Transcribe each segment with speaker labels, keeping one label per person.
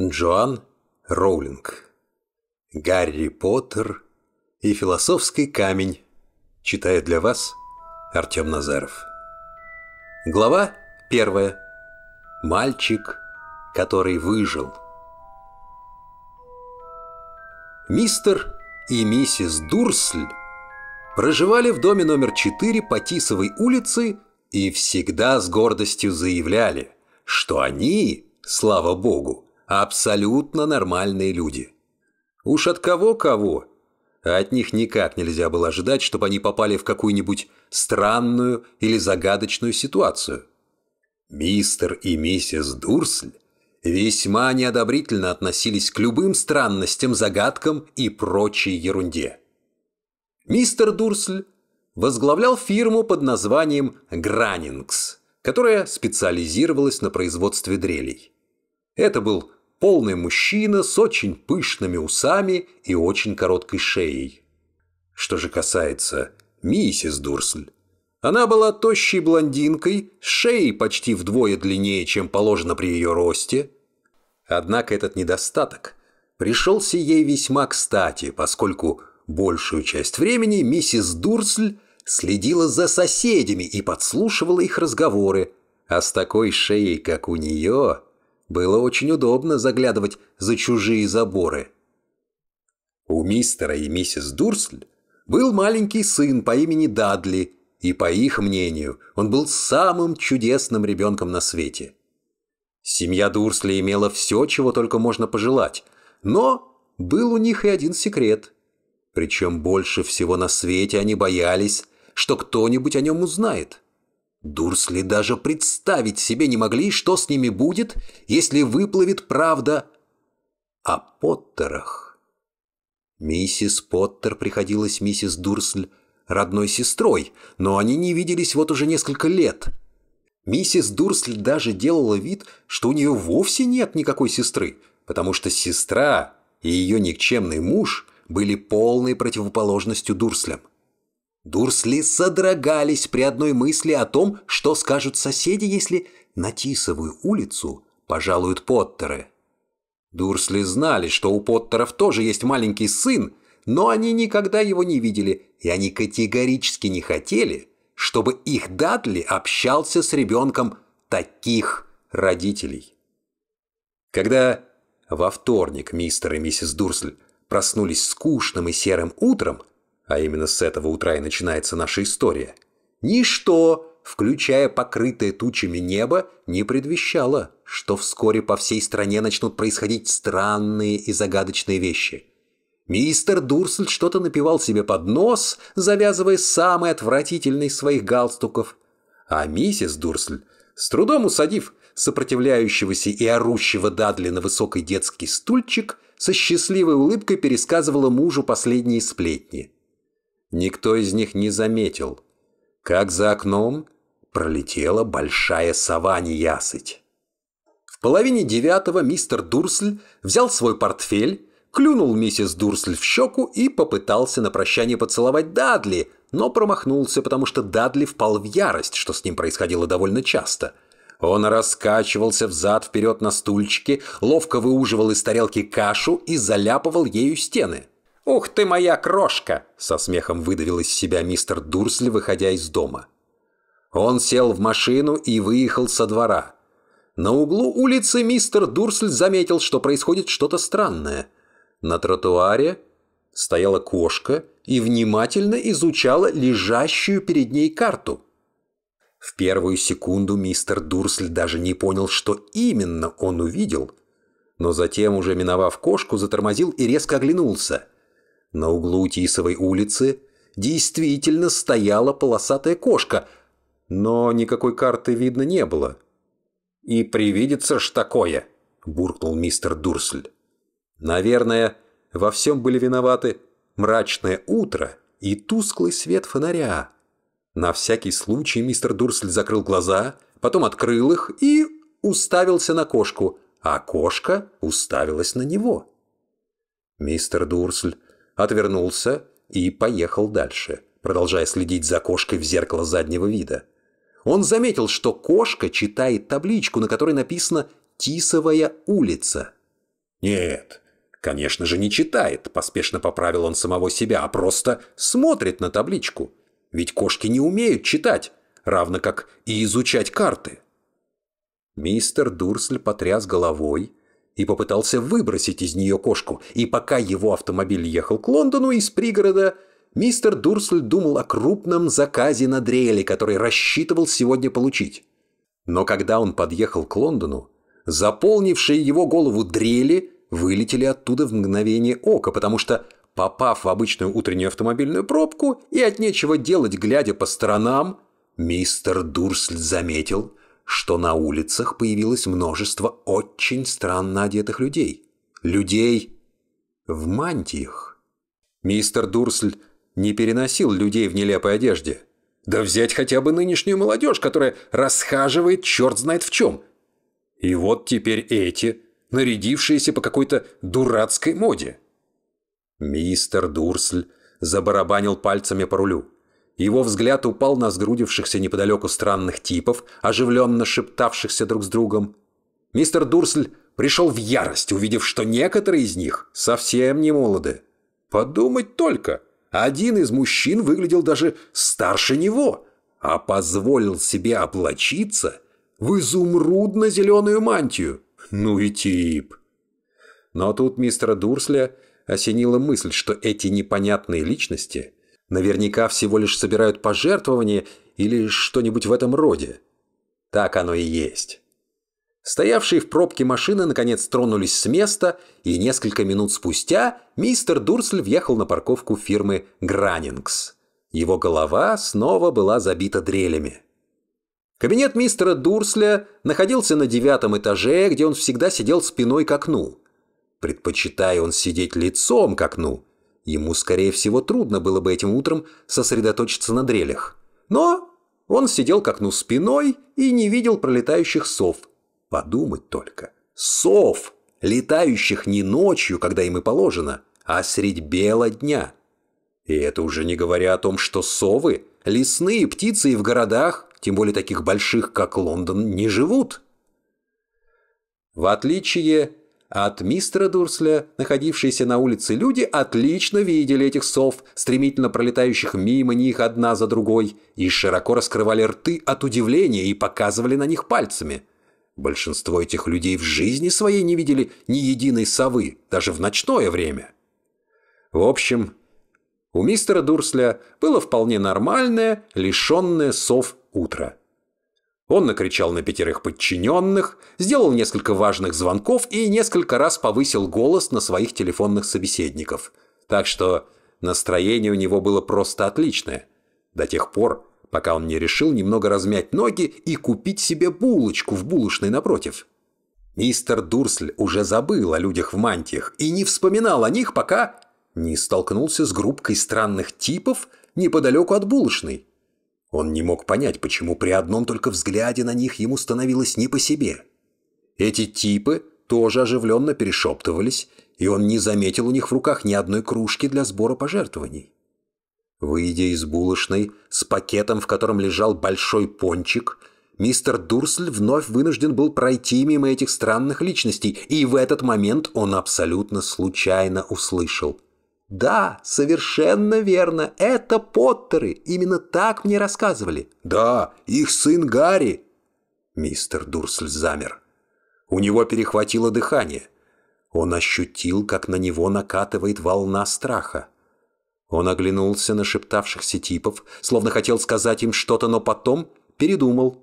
Speaker 1: Джоан Роулинг. Гарри Поттер и философский камень. Читает для вас Артем Назаров. Глава первая. Мальчик, который выжил. Мистер и миссис Дурсль проживали в доме номер 4 по Тисовой улице и всегда с гордостью заявляли, что они, слава богу, Абсолютно нормальные люди. Уж от кого-кого, а от них никак нельзя было ожидать, чтобы они попали в какую-нибудь странную или загадочную ситуацию. Мистер и миссис Дурсль весьма неодобрительно относились к любым странностям, загадкам и прочей ерунде. Мистер Дурсль возглавлял фирму под названием «Гранингс», которая специализировалась на производстве дрелей. Это был полный мужчина с очень пышными усами и очень короткой шеей. Что же касается миссис Дурсль, она была тощей блондинкой, с шеей почти вдвое длиннее, чем положено при ее росте. Однако этот недостаток пришелся ей весьма кстати, поскольку большую часть времени миссис Дурсль следила за соседями и подслушивала их разговоры, а с такой шеей, как у нее, было очень удобно заглядывать за чужие заборы. У мистера и миссис Дурсль был маленький сын по имени Дадли, и, по их мнению, он был самым чудесным ребенком на свете. Семья Дурсли имела все, чего только можно пожелать, но был у них и один секрет. Причем больше всего на свете они боялись, что кто-нибудь о нем узнает. Дурсли даже представить себе не могли, что с ними будет, если выплывет правда о Поттерах. Миссис Поттер приходилась миссис Дурсль родной сестрой, но они не виделись вот уже несколько лет. Миссис Дурсль даже делала вид, что у нее вовсе нет никакой сестры, потому что сестра и ее никчемный муж были полной противоположностью Дурслям. Дурсли содрогались при одной мысли о том, что скажут соседи, если на Тисовую улицу пожалуют Поттеры. Дурсли знали, что у Поттеров тоже есть маленький сын, но они никогда его не видели, и они категорически не хотели, чтобы их Дадли общался с ребенком таких родителей. Когда во вторник мистер и миссис Дурсль проснулись скучным и серым утром, а именно с этого утра и начинается наша история, ничто, включая покрытое тучами небо, не предвещало, что вскоре по всей стране начнут происходить странные и загадочные вещи. Мистер Дурсль что-то напивал себе под нос, завязывая самый отвратительный из своих галстуков, а миссис Дурсль, с трудом усадив сопротивляющегося и орущего Дадли на высокий детский стульчик, со счастливой улыбкой пересказывала мужу последние сплетни – Никто из них не заметил, как за окном пролетела большая сова неясыть. В половине девятого мистер Дурсль взял свой портфель, клюнул миссис Дурсль в щеку и попытался на прощание поцеловать Дадли, но промахнулся, потому что Дадли впал в ярость, что с ним происходило довольно часто. Он раскачивался взад-вперед на стульчике, ловко выуживал из тарелки кашу и заляпывал ею стены – «Ух ты моя крошка!» — со смехом выдавил из себя мистер Дурсли, выходя из дома. Он сел в машину и выехал со двора. На углу улицы мистер Дурсль заметил, что происходит что-то странное. На тротуаре стояла кошка и внимательно изучала лежащую перед ней карту. В первую секунду мистер Дурсль даже не понял, что именно он увидел, но затем, уже миновав кошку, затормозил и резко оглянулся – на углу Тисовой улицы действительно стояла полосатая кошка, но никакой карты видно не было. «И привидится ж такое!» – буркнул мистер Дурсль. «Наверное, во всем были виноваты мрачное утро и тусклый свет фонаря». На всякий случай мистер Дурсль закрыл глаза, потом открыл их и уставился на кошку, а кошка уставилась на него. Мистер Дурсль отвернулся и поехал дальше, продолжая следить за кошкой в зеркало заднего вида. Он заметил, что кошка читает табличку, на которой написано «Тисовая улица». «Нет, конечно же, не читает», – поспешно поправил он самого себя, а просто смотрит на табличку. Ведь кошки не умеют читать, равно как и изучать карты. Мистер Дурсль потряс головой – и попытался выбросить из нее кошку, и пока его автомобиль ехал к Лондону из пригорода, мистер Дурсль думал о крупном заказе на дрели, который рассчитывал сегодня получить. Но когда он подъехал к Лондону, заполнившие его голову дрели вылетели оттуда в мгновение ока, потому что, попав в обычную утреннюю автомобильную пробку и от нечего делать, глядя по сторонам, мистер Дурсль заметил – что на улицах появилось множество очень странно одетых людей. Людей в мантиях. Мистер Дурсль не переносил людей в нелепой одежде. Да взять хотя бы нынешнюю молодежь, которая расхаживает черт знает в чем. И вот теперь эти, нарядившиеся по какой-то дурацкой моде. Мистер Дурсль забарабанил пальцами по рулю. Его взгляд упал на сгрудившихся неподалеку странных типов, оживленно шептавшихся друг с другом. Мистер Дурсль пришел в ярость, увидев, что некоторые из них совсем не молоды. Подумать только, один из мужчин выглядел даже старше него, а позволил себе облачиться в изумрудно-зеленую мантию. Ну и тип. Но тут мистера Дурсля осенила мысль, что эти непонятные личности – Наверняка всего лишь собирают пожертвования или что-нибудь в этом роде. Так оно и есть. Стоявшие в пробке машины наконец тронулись с места, и несколько минут спустя мистер Дурсль въехал на парковку фирмы «Гранингс». Его голова снова была забита дрелями. Кабинет мистера Дурсля находился на девятом этаже, где он всегда сидел спиной к окну. Предпочитая он сидеть лицом к окну, Ему, скорее всего, трудно было бы этим утром сосредоточиться на дрелях. Но он сидел к окну спиной и не видел пролетающих сов. Подумать только. Сов, летающих не ночью, когда им и положено, а средь бела дня. И это уже не говоря о том, что совы, лесные птицы и в городах, тем более таких больших, как Лондон, не живут. В отличие от мистера Дурсля, находившиеся на улице люди, отлично видели этих сов, стремительно пролетающих мимо них одна за другой, и широко раскрывали рты от удивления и показывали на них пальцами. Большинство этих людей в жизни своей не видели ни единой совы, даже в ночное время. В общем, у мистера Дурсля было вполне нормальное, лишенное сов утро – он накричал на пятерых подчиненных, сделал несколько важных звонков и несколько раз повысил голос на своих телефонных собеседников. Так что настроение у него было просто отличное. До тех пор, пока он не решил немного размять ноги и купить себе булочку в булочной напротив. Мистер Дурсль уже забыл о людях в мантиях и не вспоминал о них, пока не столкнулся с группкой странных типов неподалеку от булочной. Он не мог понять, почему при одном только взгляде на них ему становилось не по себе. Эти типы тоже оживленно перешептывались, и он не заметил у них в руках ни одной кружки для сбора пожертвований. Выйдя из булочной с пакетом, в котором лежал большой пончик, мистер Дурсль вновь вынужден был пройти мимо этих странных личностей, и в этот момент он абсолютно случайно услышал – «Да, совершенно верно, это Поттеры, именно так мне рассказывали». «Да, их сын Гарри». Мистер Дурсль замер. У него перехватило дыхание. Он ощутил, как на него накатывает волна страха. Он оглянулся на шептавшихся типов, словно хотел сказать им что-то, но потом передумал.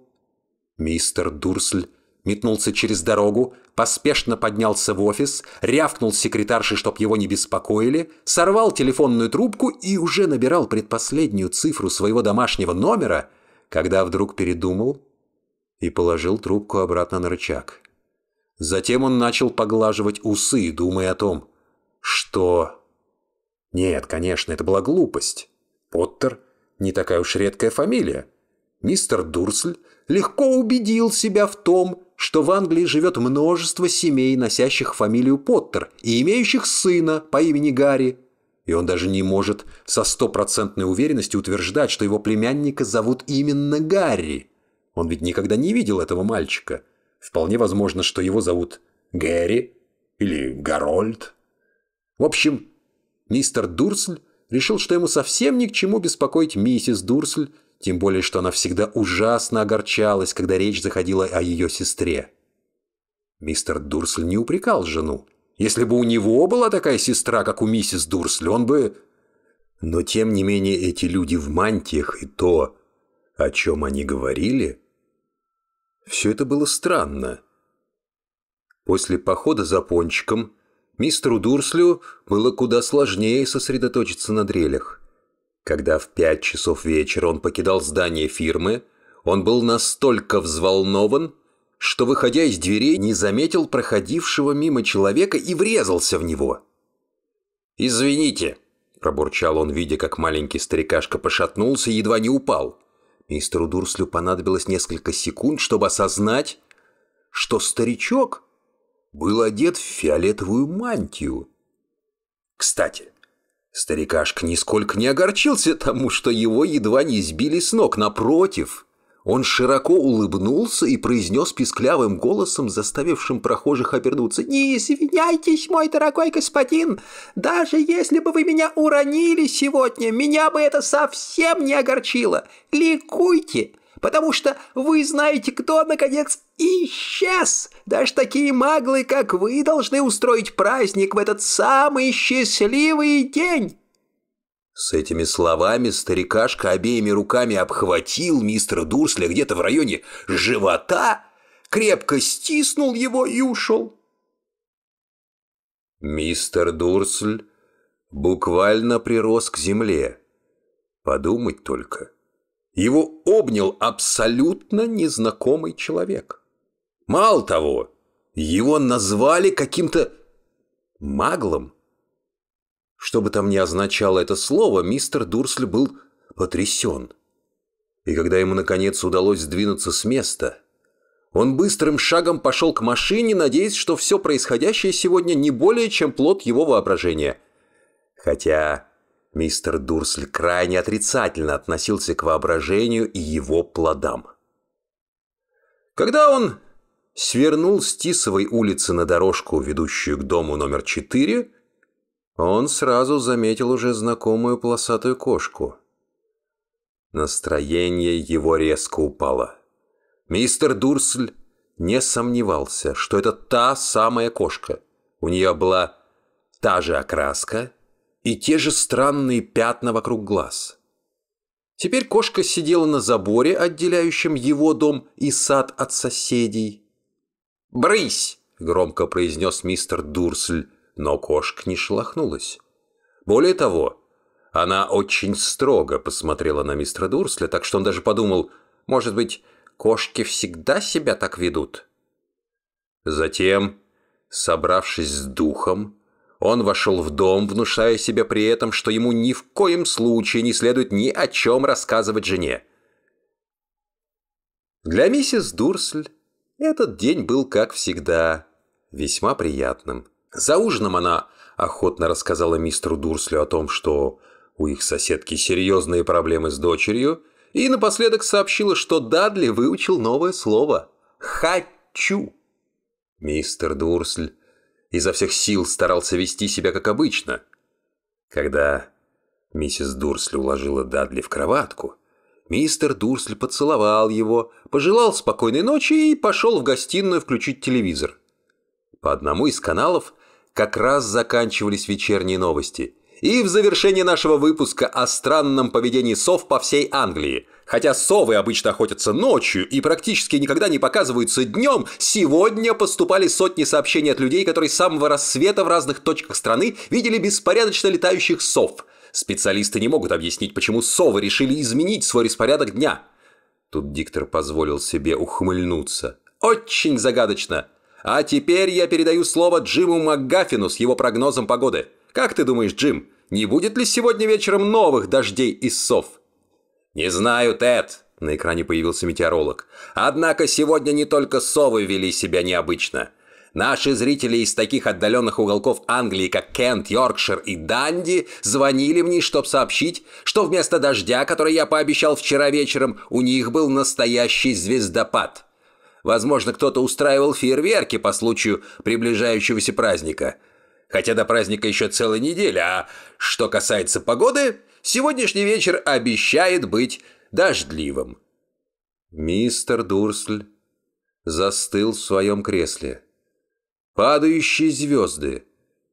Speaker 1: Мистер Дурсль метнулся через дорогу, поспешно поднялся в офис, рявкнул секретарше, чтоб его не беспокоили, сорвал телефонную трубку и уже набирал предпоследнюю цифру своего домашнего номера, когда вдруг передумал и положил трубку обратно на рычаг. Затем он начал поглаживать усы, думая о том, что... Нет, конечно, это была глупость. Поттер — не такая уж редкая фамилия. Мистер Дурсль легко убедил себя в том, что в Англии живет множество семей, носящих фамилию Поттер и имеющих сына по имени Гарри. И он даже не может со стопроцентной уверенностью утверждать, что его племянника зовут именно Гарри. Он ведь никогда не видел этого мальчика. Вполне возможно, что его зовут Гэри или Гарольд. В общем, мистер Дурсль решил, что ему совсем ни к чему беспокоить миссис Дурсль тем более, что она всегда ужасно огорчалась, когда речь заходила о ее сестре. Мистер Дурсль не упрекал жену. Если бы у него была такая сестра, как у миссис Дурсль, он бы... Но тем не менее эти люди в мантиях и то, о чем они говорили, все это было странно. После похода за пончиком мистеру Дурслю было куда сложнее сосредоточиться на дрелях. Когда в пять часов вечера он покидал здание фирмы, он был настолько взволнован, что, выходя из дверей, не заметил проходившего мимо человека и врезался в него. «Извините», – пробурчал он, видя, как маленький старикашка пошатнулся и едва не упал. Мистеру Дурслю понадобилось несколько секунд, чтобы осознать, что старичок был одет в фиолетовую мантию. «Кстати», Старикашка нисколько не огорчился тому, что его едва не сбили с ног. Напротив, он широко улыбнулся и произнес писклявым голосом, заставившим прохожих обернуться. «Не извиняйтесь, мой дорогой господин! Даже если бы вы меня уронили сегодня, меня бы это совсем не огорчило! Ликуйте! потому что вы знаете, кто, наконец, исчез. Даже такие маглы, как вы, должны устроить праздник в этот самый счастливый день». С этими словами старикашка обеими руками обхватил мистера Дурсля где-то в районе живота, крепко стиснул его и ушел. Мистер Дурсль буквально прирос к земле. Подумать только — его обнял абсолютно незнакомый человек. Мало того, его назвали каким-то маглом. Что бы там ни означало это слово, мистер Дурсль был потрясен. И когда ему, наконец, удалось сдвинуться с места, он быстрым шагом пошел к машине, надеясь, что все происходящее сегодня не более, чем плод его воображения. Хотя Мистер Дурсль крайне отрицательно относился к воображению и его плодам. Когда он свернул с Тисовой улицы на дорожку, ведущую к дому номер четыре, он сразу заметил уже знакомую полосатую кошку. Настроение его резко упало. Мистер Дурсль не сомневался, что это та самая кошка. У нее была та же окраска – и те же странные пятна вокруг глаз. Теперь кошка сидела на заборе, отделяющем его дом и сад от соседей. «Брысь!» — громко произнес мистер Дурсль, но кошка не шелохнулась. Более того, она очень строго посмотрела на мистера Дурсля, так что он даже подумал, может быть, кошки всегда себя так ведут? Затем, собравшись с духом, он вошел в дом, внушая себе при этом, что ему ни в коем случае не следует ни о чем рассказывать жене. Для миссис Дурсль этот день был, как всегда, весьма приятным. За ужином она охотно рассказала мистеру Дурслю о том, что у их соседки серьезные проблемы с дочерью, и напоследок сообщила, что Дадли выучил новое слово «хочу». Мистер Дурсль изо всех сил старался вести себя как обычно. Когда миссис Дурсли уложила Дадли в кроватку, мистер Дурсли поцеловал его, пожелал спокойной ночи и пошел в гостиную включить телевизор. По одному из каналов как раз заканчивались вечерние новости. И в завершении нашего выпуска о странном поведении сов по всей Англии – Хотя совы обычно охотятся ночью и практически никогда не показываются днем, сегодня поступали сотни сообщений от людей, которые с самого рассвета в разных точках страны видели беспорядочно летающих сов. Специалисты не могут объяснить, почему совы решили изменить свой распорядок дня. Тут диктор позволил себе ухмыльнуться. Очень загадочно. А теперь я передаю слово Джиму МакГаффину с его прогнозом погоды. Как ты думаешь, Джим, не будет ли сегодня вечером новых дождей и сов? «Не знаю, Тед!» – на экране появился метеоролог. «Однако сегодня не только совы вели себя необычно. Наши зрители из таких отдаленных уголков Англии, как Кент, Йоркшир и Данди, звонили мне, чтобы сообщить, что вместо дождя, который я пообещал вчера вечером, у них был настоящий звездопад. Возможно, кто-то устраивал фейерверки по случаю приближающегося праздника. Хотя до праздника еще целая неделя, а что касается погоды, Сегодняшний вечер обещает быть дождливым». Мистер Дурсль застыл в своем кресле. Падающие звезды,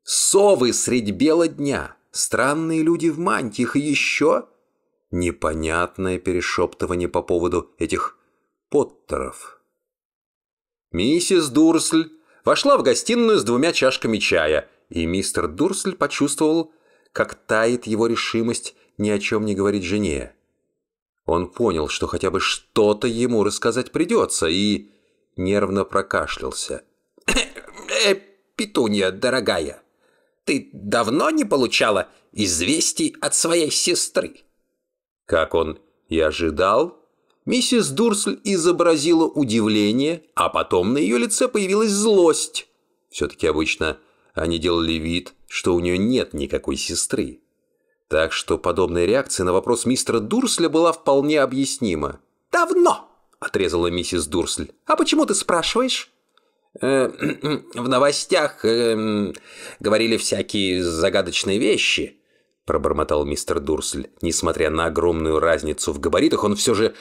Speaker 1: совы средь бела дня, странные люди в мантиях и еще непонятное перешептывание по поводу этих Поттеров. Миссис Дурсль вошла в гостиную с двумя чашками чая, и мистер Дурсль почувствовал, как тает его решимость ни о чем не говорить жене. Он понял, что хотя бы что-то ему рассказать придется, и нервно прокашлялся. «Э, э, «Петунья, дорогая, ты давно не получала известий от своей сестры?» Как он и ожидал, миссис Дурсль изобразила удивление, а потом на ее лице появилась злость. Все-таки обычно они делали вид, что у нее нет никакой сестры. Так что подобная реакция на вопрос мистера Дурсля была вполне объяснима. «Давно!» – отрезала миссис Дурсль. «А почему ты спрашиваешь?» э, «В новостях эм, говорили всякие загадочные вещи», – пробормотал мистер Дурсль. Несмотря на огромную разницу в габаритах, он все же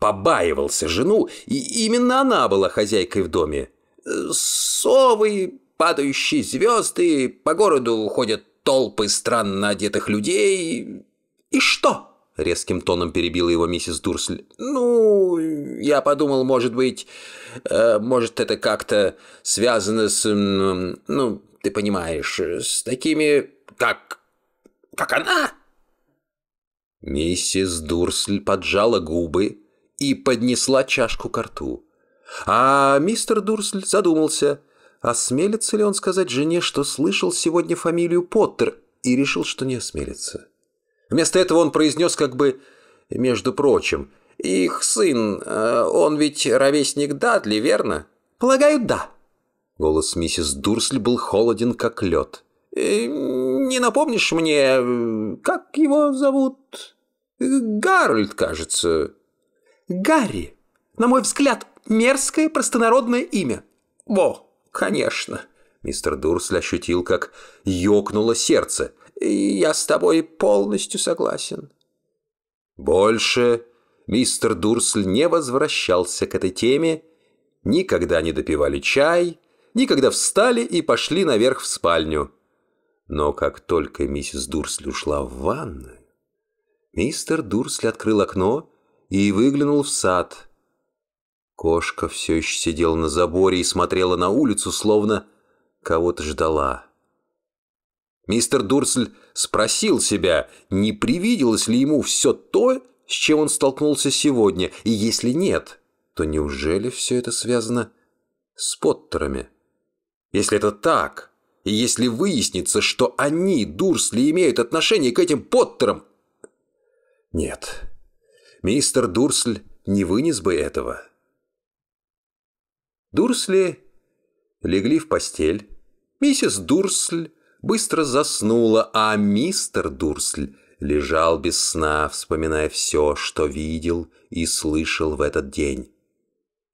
Speaker 1: побаивался жену, и именно она была хозяйкой в доме. «Э, «Совы, падающие звезды, по городу ходят толпы странно одетых людей. И что? Резким тоном перебила его миссис Дурсль. «Ну, я подумал, может быть, э, может, это как-то связано с, ну, ты понимаешь, с такими, как... как она!» Миссис Дурсль поджала губы и поднесла чашку к рту. А мистер Дурсль задумался, осмелится ли он сказать жене, что слышал сегодня фамилию Поттер, и решил, что не осмелится. Вместо этого он произнес как бы «между прочим», «Их сын, э, он ведь ровесник Дадли, верно?» «Полагаю, да». Голос миссис Дурсль был холоден, как лед. «Э, «Не напомнишь мне, э, как его зовут?» «Гарольд, кажется». «Гарри. На мой взгляд, мерзкое простонародное имя». «Во!» «Конечно». Мистер Дурсль ощутил, как ёкнуло сердце. «Я с тобой полностью согласен». Больше мистер Дурсль не возвращался к этой теме, никогда не допивали чай, никогда встали и пошли наверх в спальню. Но как только миссис Дурсль ушла в ванную, мистер Дурсль открыл окно и выглянул в сад. Кошка все еще сидела на заборе и смотрела на улицу, словно кого-то ждала. Мистер Дурсль спросил себя, не привиделось ли ему все то, с чем он столкнулся сегодня, и если нет, то неужели все это связано с Поттерами? Если это так, и если выяснится, что они, Дурсли, имеют отношение к этим Поттерам... Нет, мистер Дурсль не вынес бы этого. Дурсли легли в постель. Миссис Дурсль быстро заснула, а мистер Дурсль лежал без сна, вспоминая все, что видел и слышал в этот день.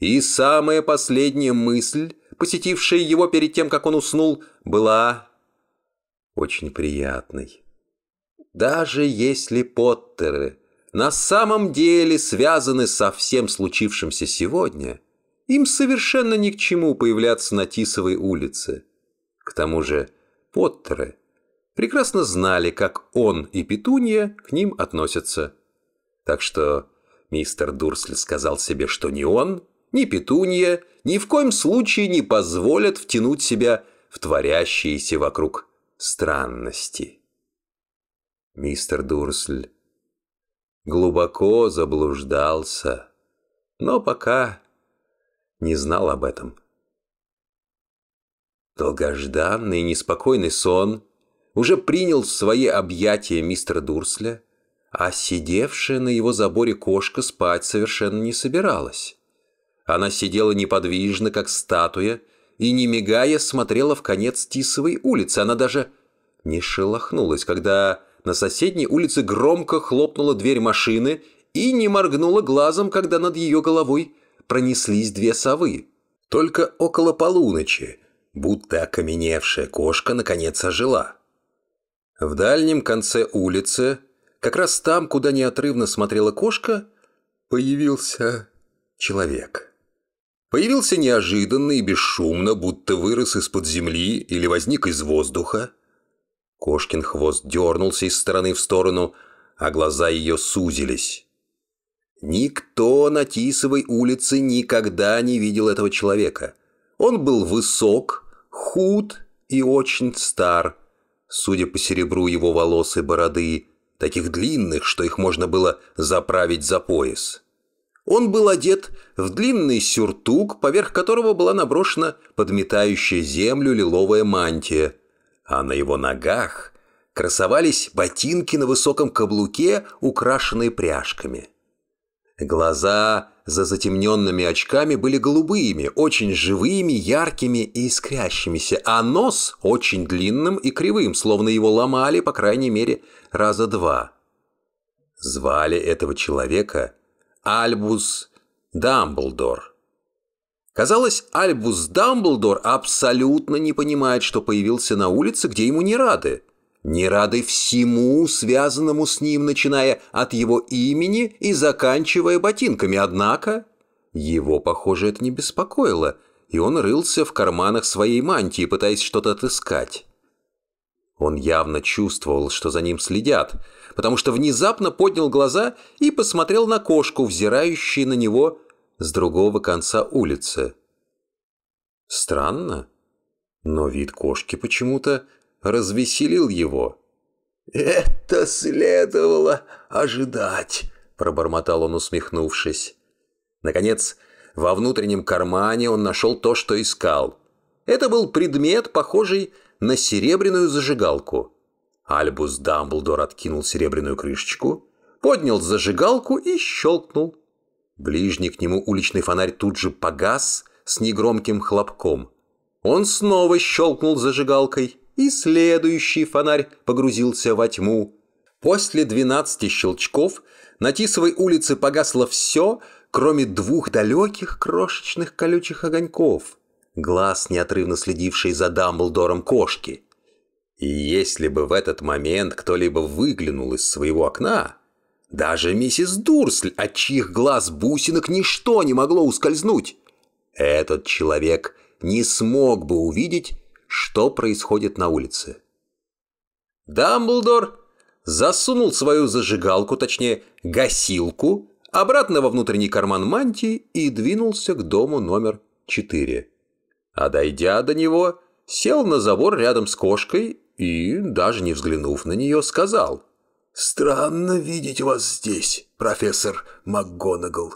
Speaker 1: И самая последняя мысль, посетившая его перед тем, как он уснул, была очень приятной. Даже если Поттеры на самом деле связаны со всем случившимся сегодня – им совершенно ни к чему появляться на Тисовой улице. К тому же Поттеры прекрасно знали, как он и Петунья к ним относятся. Так что мистер Дурсль сказал себе, что ни он, ни Петунья ни в коем случае не позволят втянуть себя в творящиеся вокруг странности. Мистер Дурсль глубоко заблуждался, но пока не знал об этом. Долгожданный неспокойный сон уже принял в свои объятия мистера Дурсля, а сидевшая на его заборе кошка спать совершенно не собиралась. Она сидела неподвижно, как статуя, и, не мигая, смотрела в конец Тисовой улицы. Она даже не шелохнулась, когда на соседней улице громко хлопнула дверь машины и не моргнула глазом, когда над ее головой пронеслись две совы. Только около полуночи, будто окаменевшая кошка наконец ожила. В дальнем конце улицы, как раз там, куда неотрывно смотрела кошка, появился человек. Появился неожиданно и бесшумно, будто вырос из-под земли или возник из воздуха. Кошкин хвост дернулся из стороны в сторону, а глаза ее сузились. Никто на Тисовой улице никогда не видел этого человека. Он был высок, худ и очень стар. Судя по серебру его волос и бороды, таких длинных, что их можно было заправить за пояс. Он был одет в длинный сюртук, поверх которого была наброшена подметающая землю лиловая мантия, а на его ногах красовались ботинки на высоком каблуке, украшенные пряжками. Глаза за затемненными очками были голубыми, очень живыми, яркими и искрящимися, а нос очень длинным и кривым, словно его ломали, по крайней мере, раза два. Звали этого человека Альбус Дамблдор. Казалось, Альбус Дамблдор абсолютно не понимает, что появился на улице, где ему не рады – не рады всему, связанному с ним, начиная от его имени и заканчивая ботинками. Однако его, похоже, это не беспокоило, и он рылся в карманах своей мантии, пытаясь что-то отыскать. Он явно чувствовал, что за ним следят, потому что внезапно поднял глаза и посмотрел на кошку, взирающую на него с другого конца улицы. Странно, но вид кошки почему-то развеселил его. «Это следовало ожидать», – пробормотал он, усмехнувшись. Наконец, во внутреннем кармане он нашел то, что искал. Это был предмет, похожий на серебряную зажигалку. Альбус Дамблдор откинул серебряную крышечку, поднял зажигалку и щелкнул. Ближний к нему уличный фонарь тут же погас с негромким хлопком. Он снова щелкнул зажигалкой и следующий фонарь погрузился во тьму. После двенадцати щелчков на Тисовой улице погасло все, кроме двух далеких крошечных колючих огоньков, глаз, неотрывно следивший за Дамблдором кошки. И если бы в этот момент кто-либо выглянул из своего окна, даже миссис Дурсль, от чьих глаз бусинок ничто не могло ускользнуть, этот человек не смог бы увидеть, что происходит на улице. Дамблдор засунул свою зажигалку, точнее, гасилку, обратно во внутренний карман мантии и двинулся к дому номер 4. А дойдя до него, сел на забор рядом с кошкой и, даже не взглянув на нее, сказал. «Странно видеть вас здесь, профессор МакГонагал».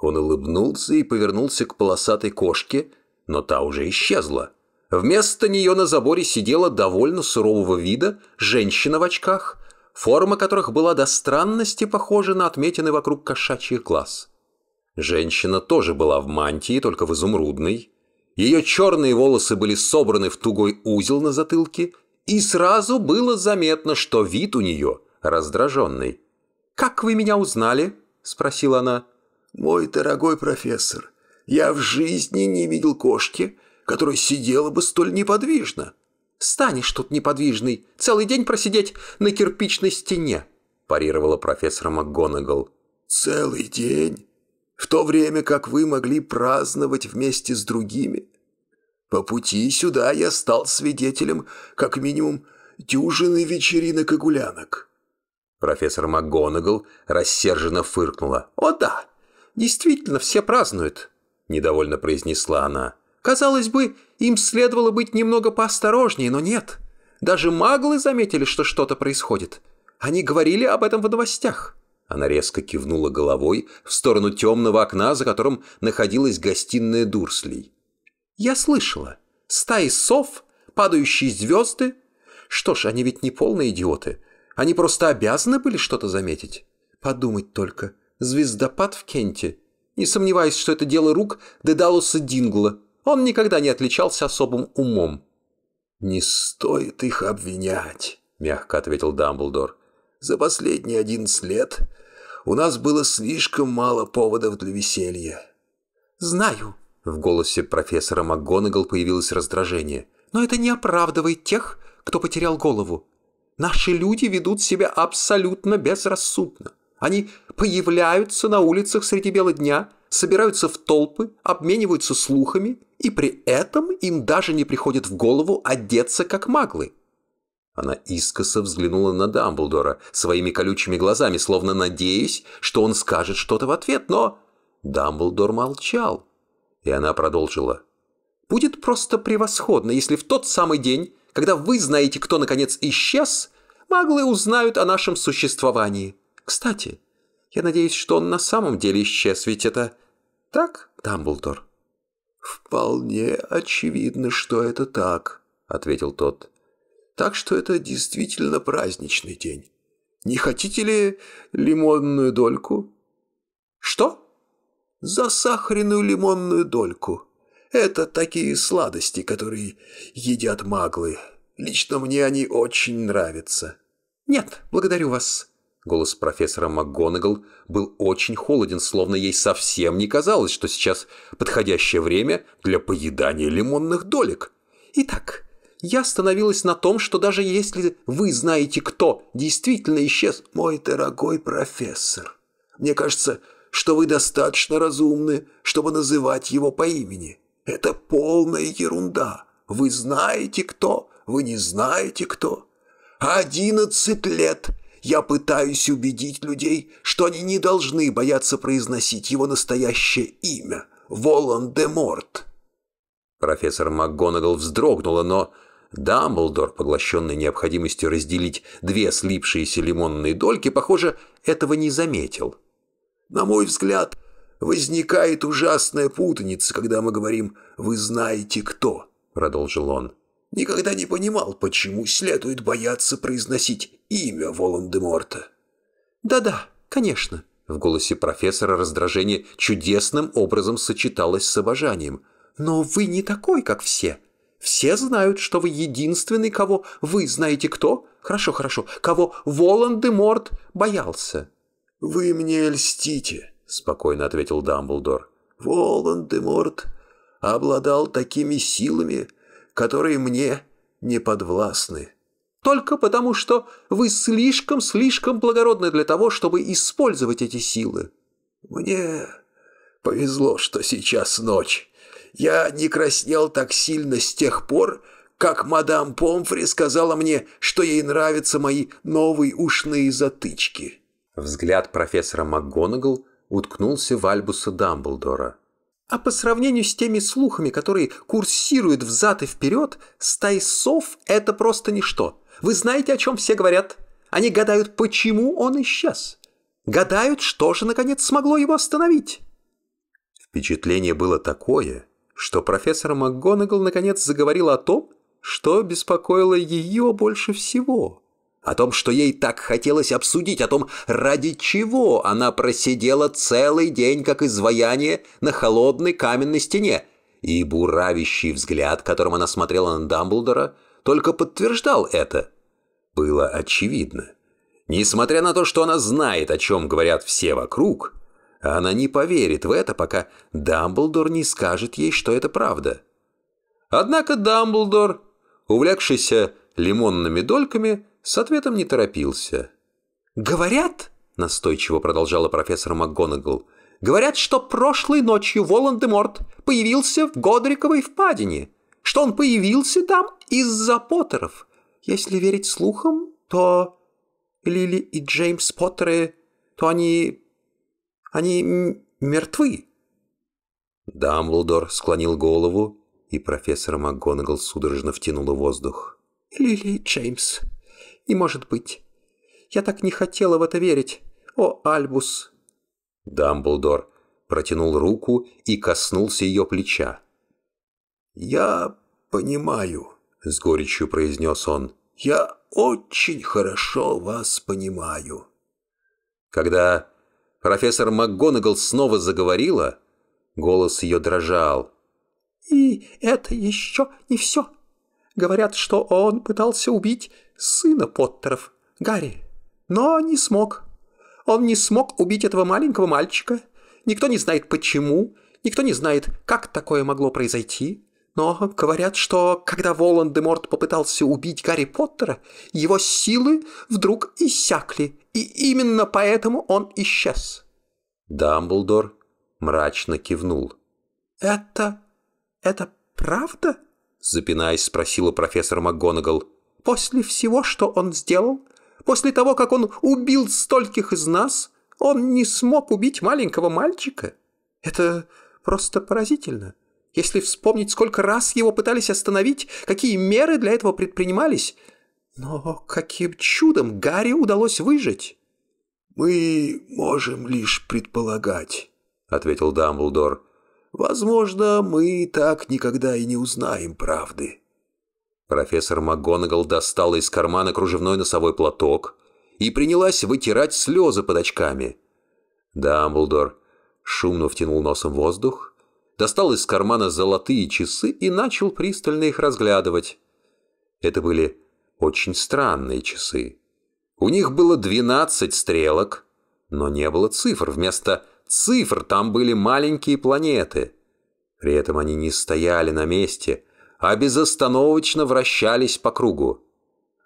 Speaker 1: Он улыбнулся и повернулся к полосатой кошке, но та уже исчезла. Вместо нее на заборе сидела довольно сурового вида женщина в очках, форма которых была до странности похожа на отметины вокруг кошачьих глаз. Женщина тоже была в мантии, только в изумрудной. Ее черные волосы были собраны в тугой узел на затылке, и сразу было заметно, что вид у нее раздраженный. «Как вы меня узнали?» – спросила она. «Мой дорогой профессор, я в жизни не видел кошки, которая сидела бы столь неподвижно. «Станешь тут неподвижный, целый день просидеть на кирпичной стене», парировала профессор МакГонагал. «Целый день? В то время, как вы могли праздновать вместе с другими? По пути сюда я стал свидетелем, как минимум, дюжины вечеринок и гулянок». Профессор МакГонагал рассерженно фыркнула. «О да, действительно, все празднуют», – недовольно произнесла она. Казалось бы, им следовало быть немного поосторожнее, но нет. Даже маглы заметили, что что-то происходит. Они говорили об этом в новостях. Она резко кивнула головой в сторону темного окна, за которым находилась гостиная Дурслей. «Я слышала. Стаи сов, падающие звезды. Что ж, они ведь не полные идиоты. Они просто обязаны были что-то заметить. Подумать только. Звездопад в Кенте. Не сомневаюсь, что это дело рук Дедалуса Дингла». Он никогда не отличался особым умом. «Не стоит их обвинять», — мягко ответил Дамблдор. «За последние одиннадцать лет у нас было слишком мало поводов для веселья». «Знаю», — в голосе профессора МакГонагал появилось раздражение. «Но это не оправдывает тех, кто потерял голову. Наши люди ведут себя абсолютно безрассудно. Они появляются на улицах среди бела дня, собираются в толпы, обмениваются слухами, и при этом им даже не приходит в голову одеться как маглы. Она искоса взглянула на Дамблдора своими колючими глазами, словно надеясь, что он скажет что-то в ответ, но... Дамблдор молчал, и она продолжила. «Будет просто превосходно, если в тот самый день, когда вы знаете, кто наконец исчез, маглы узнают о нашем существовании. Кстати, я надеюсь, что он на самом деле исчез, ведь это так, Дамблдор?» «Вполне очевидно, что это так», — ответил тот. «Так что это действительно праздничный день. Не хотите ли лимонную дольку?» «Что?» «Засахаренную лимонную дольку. Это такие сладости, которые едят маглы. Лично мне они очень нравятся». «Нет, благодарю вас», Голос профессора МакГонагал был очень холоден, словно ей совсем не казалось, что сейчас подходящее время для поедания лимонных долек. «Итак, я остановилась на том, что даже если вы знаете, кто действительно исчез...» «Мой дорогой профессор, мне кажется, что вы достаточно разумны, чтобы называть его по имени. Это полная ерунда. Вы знаете, кто, вы не знаете, кто...» «Одиннадцать лет я пытаюсь убедить людей, что они не должны бояться произносить его настоящее имя – Волан-де-Морт». Профессор МакГонагал вздрогнула, но Дамблдор, поглощенный необходимостью разделить две слипшиеся лимонные дольки, похоже, этого не заметил. «На мой взгляд, возникает ужасная путаница, когда мы говорим «вы знаете кто», — продолжил он никогда не понимал, почему следует бояться произносить имя Волан-де-Морта. «Да-да, конечно», — в голосе профессора раздражение чудесным образом сочеталось с обожанием. «Но вы не такой, как все. Все знают, что вы единственный, кого вы знаете кто? Хорошо, хорошо, кого Волан-де-Морт боялся». «Вы мне льстите», — спокойно ответил Дамблдор. «Волан-де-Морт обладал такими силами, — которые мне не подвластны. Только потому, что вы слишком-слишком благородны для того, чтобы использовать эти силы. Мне повезло, что сейчас ночь. Я не краснел так сильно с тех пор, как мадам Помфри сказала мне, что ей нравятся мои новые ушные затычки». Взгляд профессора МакГонагал уткнулся в Альбуса Дамблдора. А по сравнению с теми слухами, которые курсируют взад и вперед, стаи сов — это просто ничто. Вы знаете, о чем все говорят? Они гадают, почему он исчез. Гадают, что же, наконец, смогло его остановить. Впечатление было такое, что профессор МакГонагал наконец заговорил о том, что беспокоило ее больше всего — о том, что ей так хотелось обсудить, о том, ради чего она просидела целый день, как изваяние, на холодной каменной стене. И буравящий взгляд, которым она смотрела на Дамблдора, только подтверждал это. Было очевидно. Несмотря на то, что она знает, о чем говорят все вокруг, она не поверит в это, пока Дамблдор не скажет ей, что это правда. Однако Дамблдор, увлекшийся лимонными дольками, с ответом не торопился. «Говорят?» — настойчиво продолжала профессор МакГонагал. «Говорят, что прошлой ночью Волан-де-Морт появился в Годриковой впадине, что он появился там из-за Поттеров. Если верить слухам, то Лили и Джеймс Поттеры, то они... они мертвы». Дамблдор склонил голову, и профессор МакГонагал судорожно втянула воздух. «Лили Джеймс», не может быть. Я так не хотела в это верить. О, Альбус!» Дамблдор протянул руку и коснулся ее плеча. «Я понимаю», — с горечью произнес он. «Я очень хорошо вас понимаю». Когда профессор МакГонагал снова заговорила, голос ее дрожал. «И это еще не все. Говорят, что он пытался убить сына Поттеров, Гарри. Но не смог. Он не смог убить этого маленького мальчика. Никто не знает почему, никто не знает, как такое могло произойти. Но говорят, что когда Волан-де-Морт попытался убить Гарри Поттера, его силы вдруг иссякли, и именно поэтому он исчез. Дамблдор мрачно кивнул. «Это... это правда?» — запинаясь, спросила профессор МакГонагал. После всего, что он сделал, после того, как он убил стольких из нас, он не смог убить маленького мальчика. Это просто поразительно. Если вспомнить, сколько раз его пытались остановить, какие меры для этого предпринимались. Но каким чудом Гарри удалось выжить? «Мы можем лишь предполагать», — ответил Дамблдор. «Возможно, мы так никогда и не узнаем правды». Профессор МакГонагал достала из кармана кружевной носовой платок и принялась вытирать слезы под очками. Дамблдор шумно втянул носом воздух, достал из кармана золотые часы и начал пристально их разглядывать. Это были очень странные часы. У них было 12 стрелок, но не было цифр. Вместо цифр там были маленькие планеты. При этом они не стояли на месте – а безостановочно вращались по кругу.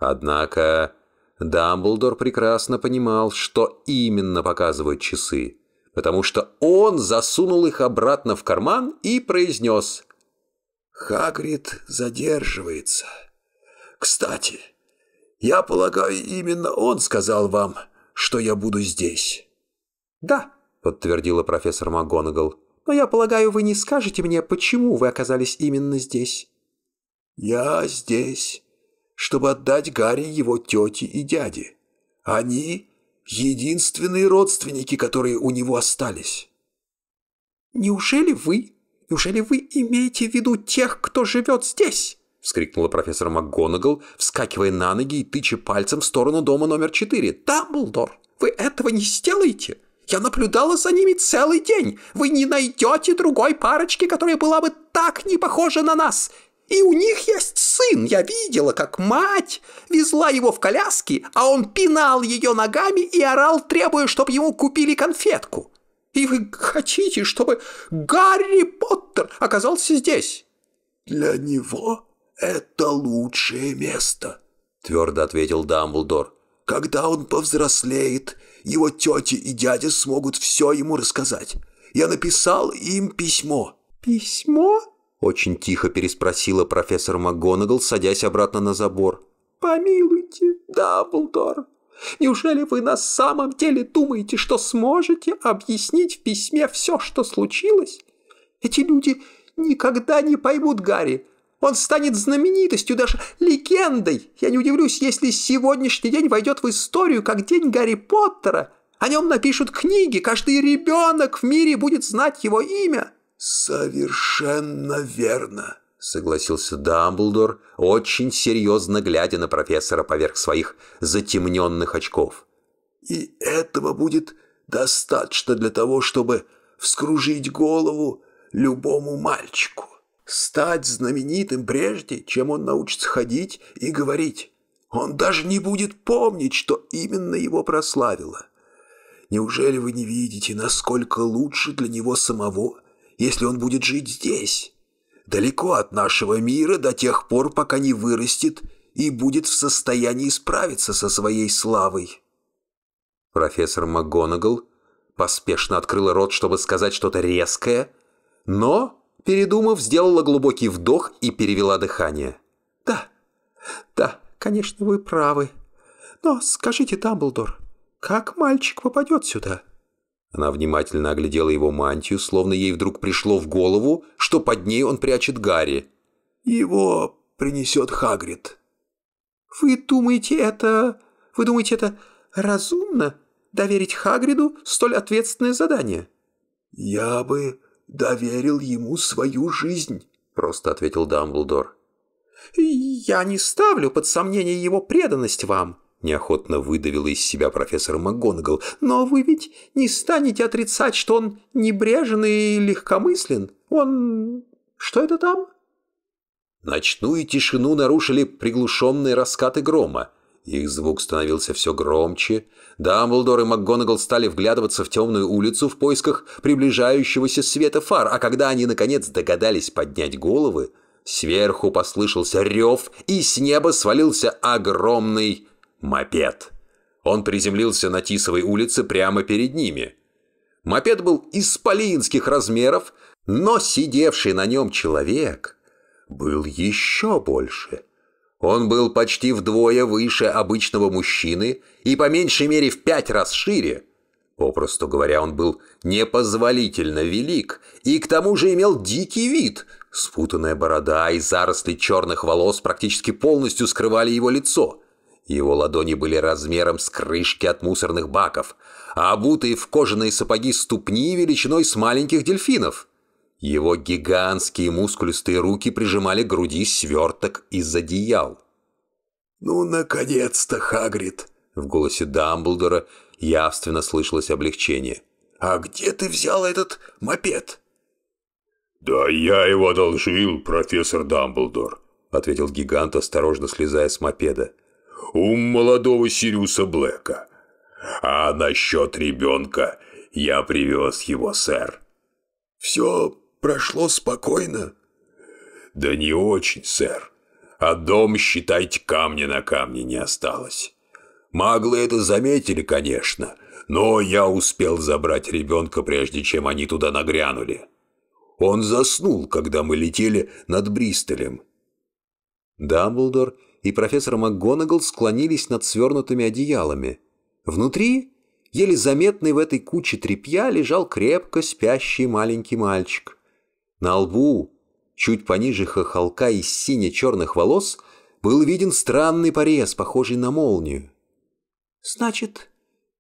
Speaker 1: Однако Дамблдор прекрасно понимал, что именно показывают часы, потому что он засунул их обратно в карман и произнес «Хагрид задерживается. Кстати, я полагаю, именно он сказал вам, что я буду здесь». «Да», — подтвердила профессор МакГонагал, «но я полагаю, вы не скажете мне, почему вы оказались именно здесь». «Я здесь, чтобы отдать Гарри его тете и дяде. Они — единственные родственники, которые у него остались». «Неужели вы? Неужели вы имеете в виду тех, кто живет здесь?» — вскрикнула профессор МакГонагал, вскакивая на ноги и тыча пальцем в сторону дома номер четыре. «Дамблдор, вы этого не сделаете!» Я наблюдала за ними целый день. Вы не найдете другой парочки, которая была бы так не похожа на нас. И у них есть сын. Я видела, как мать везла его в коляске, а он пинал ее ногами и орал, требуя, чтобы ему купили конфетку. И вы хотите, чтобы Гарри Поттер оказался здесь?» «Для него это лучшее место», — твердо ответил Дамблдор. «Когда он повзрослеет, его тети и дядя смогут все ему рассказать. Я написал им письмо». «Письмо?» Очень тихо переспросила профессор МакГонагал, садясь обратно на забор. «Помилуйте, Дамблдор, неужели вы на самом деле думаете, что сможете объяснить в письме все, что случилось? Эти люди никогда не поймут Гарри. Он станет знаменитостью, даже легендой. Я не удивлюсь, если сегодняшний день войдет в историю, как день Гарри Поттера. О нем напишут книги, каждый ребенок в мире будет знать его имя. «Совершенно верно», — согласился Дамблдор, очень серьезно глядя на профессора поверх своих затемненных очков. «И этого будет достаточно для того, чтобы вскружить голову любому мальчику, стать знаменитым прежде, чем он научится ходить и говорить. Он даже не будет помнить, что именно его прославило. Неужели вы не видите, насколько лучше для него самого?» если он будет жить здесь, далеко от нашего мира до тех пор, пока не вырастет и будет в состоянии справиться со своей славой. Профессор МакГонагал поспешно открыла рот, чтобы сказать что-то резкое, но, передумав, сделала глубокий вдох и перевела дыхание. «Да, да, конечно, вы правы. Но скажите, Дамблдор, как мальчик попадет сюда?» Она внимательно оглядела его мантию, словно ей вдруг пришло в голову, что под ней он прячет Гарри. «Его принесет Хагрид». «Вы думаете это... Вы думаете это разумно? Доверить Хагриду столь ответственное задание?» «Я бы доверил ему свою жизнь», — просто ответил Дамблдор. «Я не ставлю под сомнение его преданность вам», неохотно выдавила из себя профессор МакГонагал. «Но вы ведь не станете отрицать, что он небрежен и легкомыслен? Он... что это там?» Ночную тишину нарушили приглушенные раскаты грома. Их звук становился все громче. Дамблдор и МакГонагал стали вглядываться в темную улицу в поисках приближающегося света фар, а когда они, наконец, догадались поднять головы, сверху послышался рев, и с неба свалился огромный Мопед. Он приземлился на Тисовой улице прямо перед ними. Мопед был исполинских размеров, но сидевший на нем человек был еще больше. Он был почти вдвое выше обычного мужчины и по меньшей мере в пять раз шире. Попросту говоря, он был непозволительно велик и к тому же имел дикий вид. Спутанная борода и заросли черных волос практически полностью скрывали его лицо. Его ладони были размером с крышки от мусорных баков, а обутые в кожаные сапоги ступни величиной с маленьких дельфинов. Его гигантские мускулистые руки прижимали к груди сверток из одеял. «Ну, наконец-то, Хагрид!» В голосе Дамблдора явственно слышалось облегчение. «А где ты взял этот мопед?» «Да я его одолжил, профессор Дамблдор», — ответил гигант, осторожно слезая с мопеда. Ум молодого Сириуса Блэка. А насчет ребенка я привез его, сэр. Все прошло спокойно? Да не очень, сэр. А дом, считайте, камня на камне не осталось. Маглы это заметили, конечно, но я успел забрать ребенка, прежде чем они туда нагрянули. Он заснул, когда мы летели над Бристолем. Дамблдор и профессор МакГонагал склонились над свернутыми одеялами. Внутри, еле заметный в этой куче тряпья, лежал крепко спящий маленький мальчик. На лбу, чуть пониже хохолка из сине-черных волос, был виден странный порез, похожий на молнию. «Значит,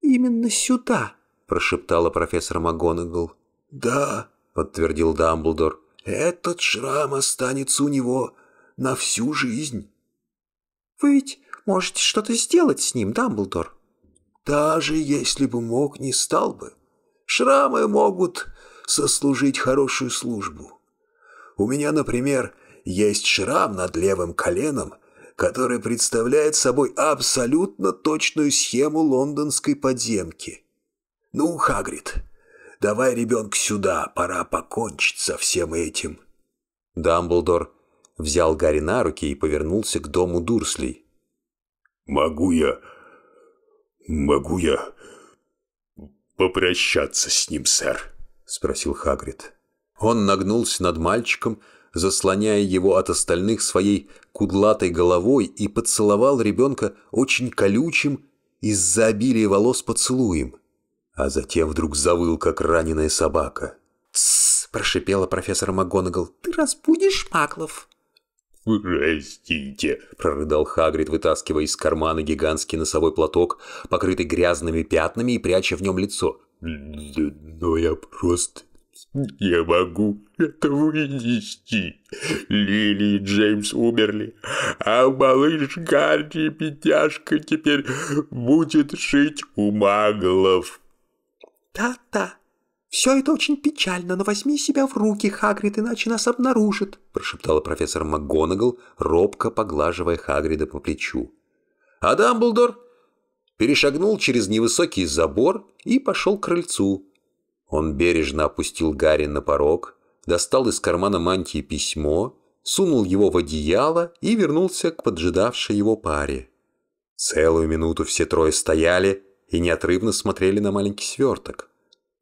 Speaker 1: именно сюда?» — прошептала профессор МакГонагал. «Да», — подтвердил Дамблдор, — «этот шрам останется у него на всю жизнь». Вы ведь можете что-то сделать с ним, Дамблдор. Даже если бы мог, не стал бы. Шрамы могут сослужить хорошую службу. У меня, например, есть шрам над левым коленом, который представляет собой абсолютно точную схему лондонской подземки. Ну, Хагрид, давай ребенка сюда, пора покончить со всем этим. Дамблдор взял Гарри на руки и повернулся к дому Дурслей. «Могу я... могу я... попрощаться с ним, сэр?» — спросил Хагрид. Он нагнулся над мальчиком, заслоняя его от остальных своей кудлатой головой и поцеловал ребенка очень колючим из-за обилия волос поцелуем, а затем вдруг завыл, как раненая собака. «Тссс!» – прошипела профессор МакГонагал. «Ты разбудишь маклов!» «Простите», – прорыдал Хагрид, вытаскивая из кармана гигантский носовой платок, покрытый грязными пятнами и пряча в нем лицо. «Но я просто не могу это вынести. Лили и Джеймс умерли, а малыш Гарри, бедняжка, теперь будет жить у маглов». «Да-да», «Все это очень печально, но возьми себя в руки, Хагрид, иначе нас обнаружит», прошептала профессор МакГонагал, робко поглаживая Хагрида по плечу. А Дамблдор перешагнул через невысокий забор и пошел к крыльцу. Он бережно опустил Гарри на порог, достал из кармана мантии письмо, сунул его в одеяло и вернулся к поджидавшей его паре. Целую минуту все трое стояли и неотрывно смотрели на маленький сверток.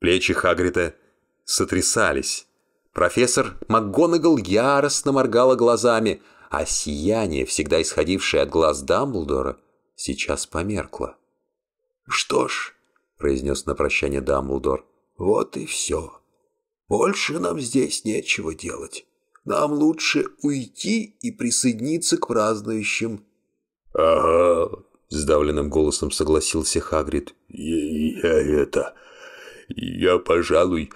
Speaker 1: Плечи Хагрита сотрясались. Профессор МакГонагал яростно моргала глазами, а сияние, всегда исходившее от глаз Дамблдора, сейчас померкло. «Что ж», — произнес на прощание Дамблдор, — «вот и все. Больше нам здесь нечего делать. Нам лучше уйти и присоединиться к празднующим». «Ага», — сдавленным голосом согласился Хагрид. «Я, это...» Я, пожалуй,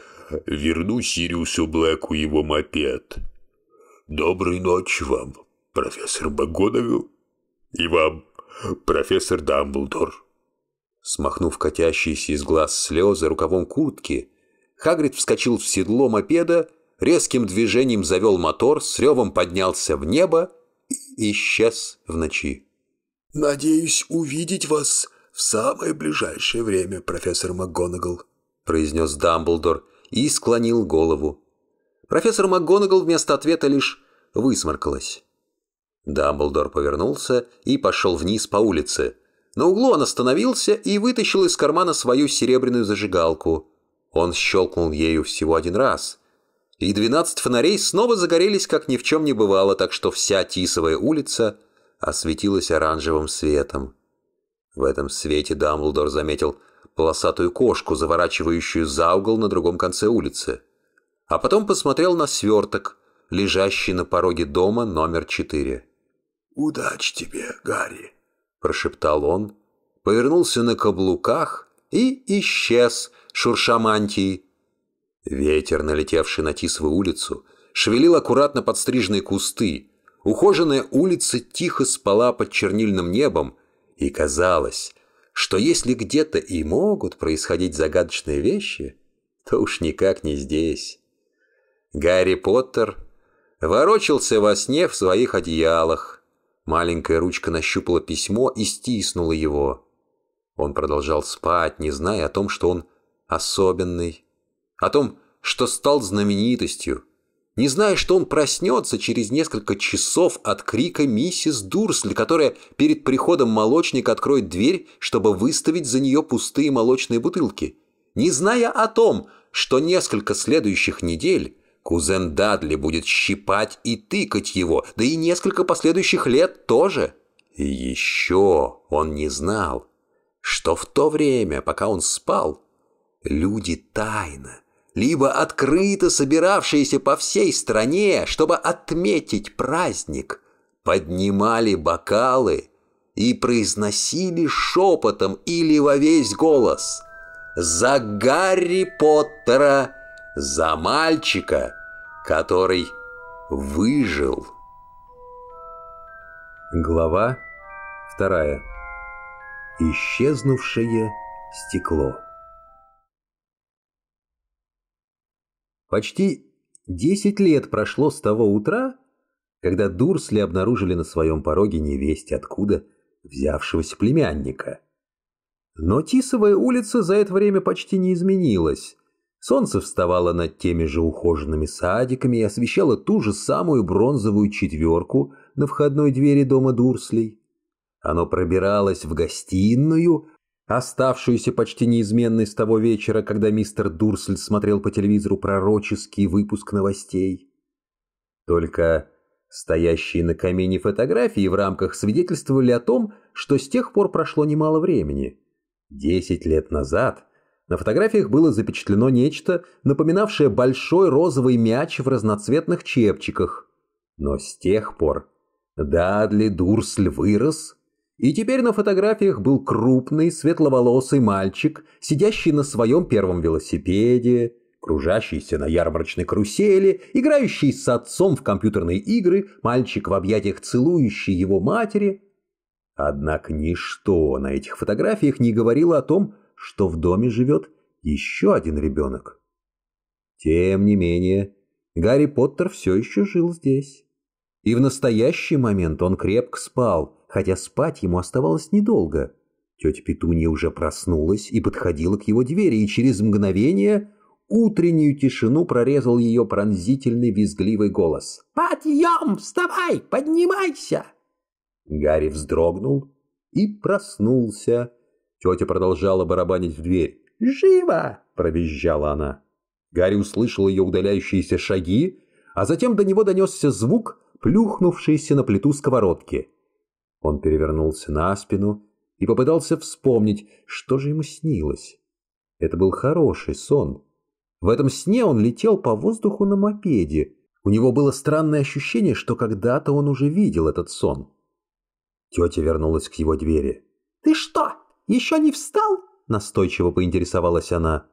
Speaker 1: верну Сириусу Блэку его мопед. Доброй ночи вам, профессор Богодовил, и вам, профессор Дамблдор. Смахнув катящиеся из глаз слезы рукавом куртки, Хагрид вскочил в седло мопеда, резким движением завел мотор, с ревом поднялся в небо и исчез в ночи. «Надеюсь увидеть вас в самое ближайшее время, профессор МакГонагал», произнес Дамблдор и склонил голову. Профессор МакГонагал вместо ответа лишь высморкалась. Дамблдор повернулся и пошел вниз по улице. На углу он остановился и вытащил из кармана свою серебряную зажигалку. Он щелкнул ею всего один раз. И двенадцать фонарей снова загорелись, как ни в чем не бывало, так что вся Тисовая улица осветилась оранжевым светом. В этом свете Дамблдор заметил – полосатую кошку, заворачивающую за угол на другом конце улицы. А потом посмотрел на сверток, лежащий на пороге дома номер четыре. «Удачи тебе, Гарри!» – прошептал он, повернулся на каблуках и исчез, шурша мантией. Ветер, налетевший на Тисовую улицу, шевелил аккуратно подстриженные кусты. Ухоженная улица тихо спала под чернильным небом, и казалось, что если где-то и могут происходить загадочные вещи, то уж никак не здесь. Гарри Поттер ворочался во сне в своих одеялах. Маленькая ручка нащупала письмо и стиснула его. Он продолжал спать, не зная о том, что он особенный, о том, что стал знаменитостью, не зная, что он проснется через несколько часов от крика миссис Дурсль, которая перед приходом молочника откроет дверь, чтобы выставить за нее пустые молочные бутылки. Не зная о том, что несколько следующих недель кузен Дадли будет щипать и тыкать его, да и несколько последующих лет тоже. И еще он не знал, что в то время, пока он спал, люди тайно либо открыто собиравшиеся по всей стране, чтобы отметить праздник, поднимали бокалы и произносили шепотом или во весь голос «За Гарри Поттера! За мальчика, который выжил!» Глава вторая. Исчезнувшее стекло. Почти десять лет прошло с того утра, когда Дурсли обнаружили на своем пороге невесть откуда взявшегося племянника. Но Тисовая улица за это время почти не изменилась. Солнце вставало над теми же ухоженными садиками и освещало ту же самую бронзовую четверку на входной двери дома Дурслей. Оно пробиралось в гостиную, оставшуюся почти неизменной с того вечера, когда мистер Дурсль смотрел по телевизору пророческий выпуск новостей. Только стоящие на камине фотографии в рамках свидетельствовали о том, что с тех пор прошло немало времени. Десять лет назад на фотографиях было запечатлено нечто, напоминавшее большой розовый мяч в разноцветных чепчиках. Но с тех пор Дадли Дурсль вырос и теперь на фотографиях был крупный, светловолосый мальчик, сидящий на своем первом велосипеде, кружащийся на ярмарочной карусели, играющий с отцом в компьютерные игры, мальчик в объятиях целующий его матери. Однако ничто на этих фотографиях не говорило о том, что в доме живет еще один ребенок. Тем не менее, Гарри Поттер все еще жил здесь. И в настоящий момент он крепко спал – хотя спать ему оставалось недолго. Тетя Петунья уже проснулась и подходила к его двери, и через мгновение утреннюю тишину прорезал ее пронзительный визгливый голос. «Подъем! Вставай! Поднимайся!» Гарри вздрогнул и проснулся. Тетя продолжала барабанить в дверь. «Живо!» – провизжала она. Гарри услышал ее удаляющиеся шаги, а затем до него донесся звук, плюхнувшийся на плиту сковородки. Он перевернулся на спину и попытался вспомнить, что же ему снилось. Это был хороший сон. В этом сне он летел по воздуху на мопеде. У него было странное ощущение, что когда-то он уже видел этот сон. Тетя вернулась к его двери. «Ты что, еще не встал?» – настойчиво поинтересовалась она.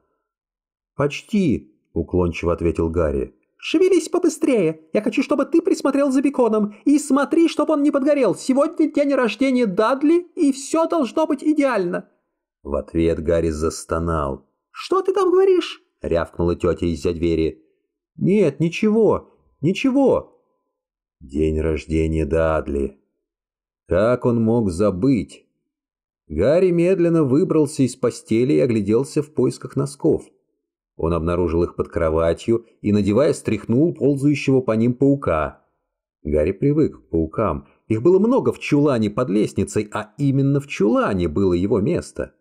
Speaker 1: «Почти», – уклончиво ответил Гарри. «Шевелись побыстрее! Я хочу, чтобы ты присмотрел за беконом, и смотри, чтобы он не подгорел! Сегодня день рождения Дадли, и все должно быть идеально!» В ответ Гарри застонал. «Что ты там говоришь?» — рявкнула тетя из-за двери. «Нет, ничего, ничего!» День рождения Дадли. Как он мог забыть? Гарри медленно выбрался из постели и огляделся в поисках носков. Он обнаружил их под кроватью и, надевая, стряхнул ползающего по ним паука. Гарри привык к паукам. Их было много в чулане под лестницей, а именно в чулане было его место.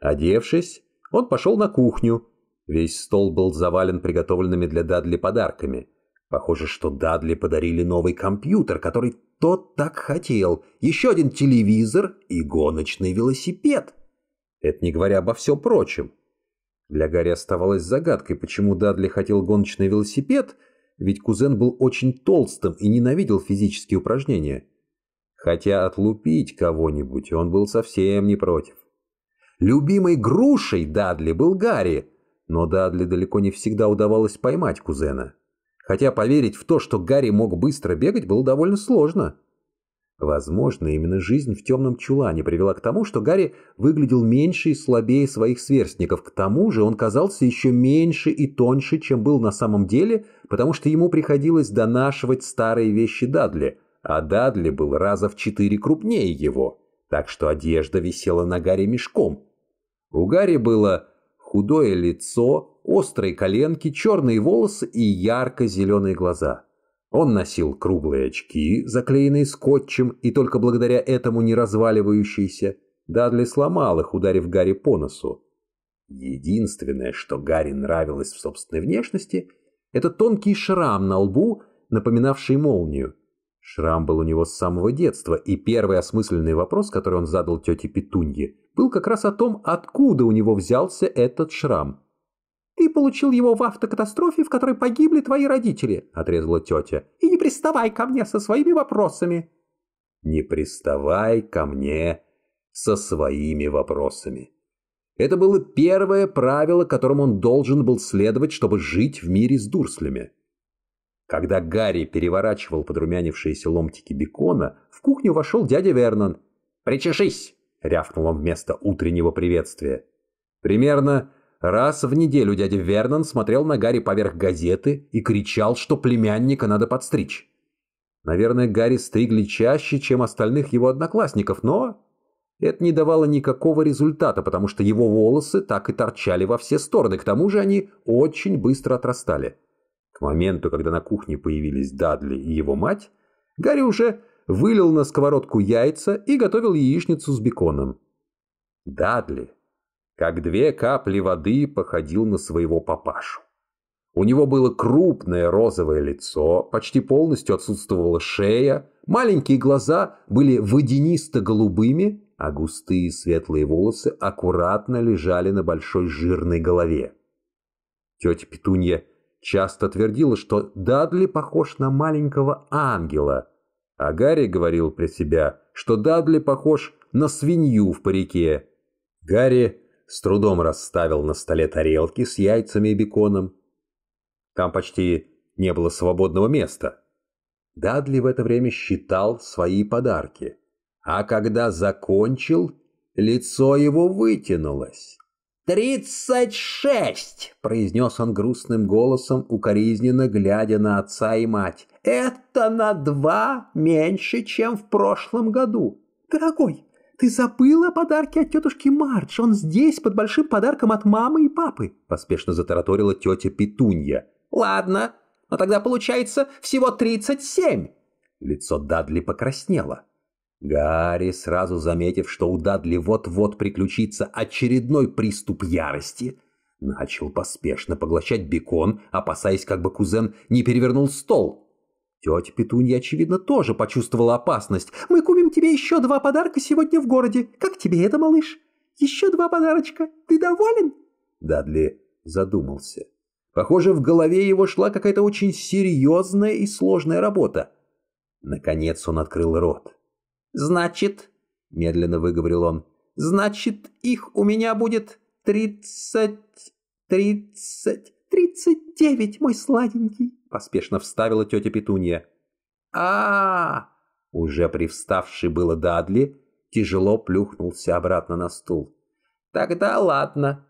Speaker 1: Одевшись, он пошел на кухню. Весь стол был завален приготовленными для Дадли подарками. Похоже, что Дадли подарили новый компьютер, который тот так хотел. Еще один телевизор и гоночный велосипед. Это не говоря обо всем прочем. Для Гарри оставалось загадкой, почему Дадли хотел гоночный велосипед, ведь кузен был очень толстым и ненавидел физические упражнения. Хотя отлупить кого-нибудь он был совсем не против. Любимой грушей Дадли был Гарри, но Дадли далеко не всегда удавалось поймать кузена. Хотя поверить в то, что Гарри мог быстро бегать, было довольно сложно. Возможно, именно жизнь в темном чулане привела к тому, что Гарри выглядел меньше и слабее своих сверстников. К тому же он казался еще меньше и тоньше, чем был на самом деле, потому что ему приходилось донашивать старые вещи Дадли, а Дадли был раза в четыре крупнее его, так что одежда висела на Гарри мешком. У Гарри было худое лицо, острые коленки, черные волосы и ярко-зеленые глаза – он носил круглые очки, заклеенные скотчем и только благодаря этому не разваливающиеся. Дадли сломал их, ударив Гарри по носу. Единственное, что Гарри нравилось в собственной внешности, это тонкий шрам на лбу, напоминавший молнию. Шрам был у него с самого детства, и первый осмысленный вопрос, который он задал тете Петунье, был как раз о том, откуда у него взялся этот шрам. «Ты получил его в автокатастрофе, в которой погибли твои родители», — отрезала тетя. «И не приставай ко мне со своими вопросами». «Не приставай ко мне со своими вопросами». Это было первое правило, которому он должен был следовать, чтобы жить в мире с дурслями. Когда Гарри переворачивал подрумянившиеся ломтики бекона, в кухню вошел дядя Вернон. «Причешись!» — рявкнул он вместо утреннего приветствия. Примерно Раз в неделю дядя Вернон смотрел на Гарри поверх газеты и кричал, что племянника надо подстричь. Наверное, Гарри стригли чаще, чем остальных его одноклассников, но это не давало никакого результата, потому что его волосы так и торчали во все стороны, к тому же они очень быстро отрастали. К моменту, когда на кухне появились Дадли и его мать, Гарри уже вылил на сковородку яйца и готовил яичницу с беконом. Дадли как две капли воды походил на своего папашу. У него было крупное розовое лицо, почти полностью отсутствовала шея, маленькие глаза были водянисто-голубыми, а густые светлые волосы аккуратно лежали на большой жирной голове. Тетя Петунья часто твердила, что Дадли похож на маленького ангела, а Гарри говорил про себя, что Дадли похож на свинью в парике. Гарри с трудом расставил на столе тарелки с яйцами и беконом. Там почти не было свободного места. Дадли в это время считал свои подарки. А когда закончил, лицо его вытянулось. «Тридцать шесть!» — произнес он грустным голосом, укоризненно глядя на отца и мать. «Это на два меньше, чем в прошлом году!» «Дорогой, «Ты забыла подарки от тетушки Мардж! Он здесь, под большим подарком от мамы и папы!» — поспешно затараторила тетя Петунья. «Ладно, но тогда получается всего тридцать семь!» Лицо Дадли покраснело. Гарри, сразу заметив, что у Дадли вот-вот приключится очередной приступ ярости, начал поспешно поглощать бекон, опасаясь, как бы кузен не перевернул стол. Тетя Петунья, очевидно, тоже почувствовала опасность. «Мы купим тебе еще два подарка сегодня в городе. Как тебе это, малыш? Еще два подарочка. Ты доволен?» Дадли задумался. Похоже, в голове его шла какая-то очень серьезная и сложная работа. Наконец он открыл рот. «Значит...» — медленно выговорил он. «Значит, их у меня будет тридцать... тридцать... «Тридцать девять, мой сладенький!» — поспешно вставила тетя Петунья. а, -а, -а Уже привставший было Дадли, тяжело плюхнулся обратно на стул. «Тогда ладно!»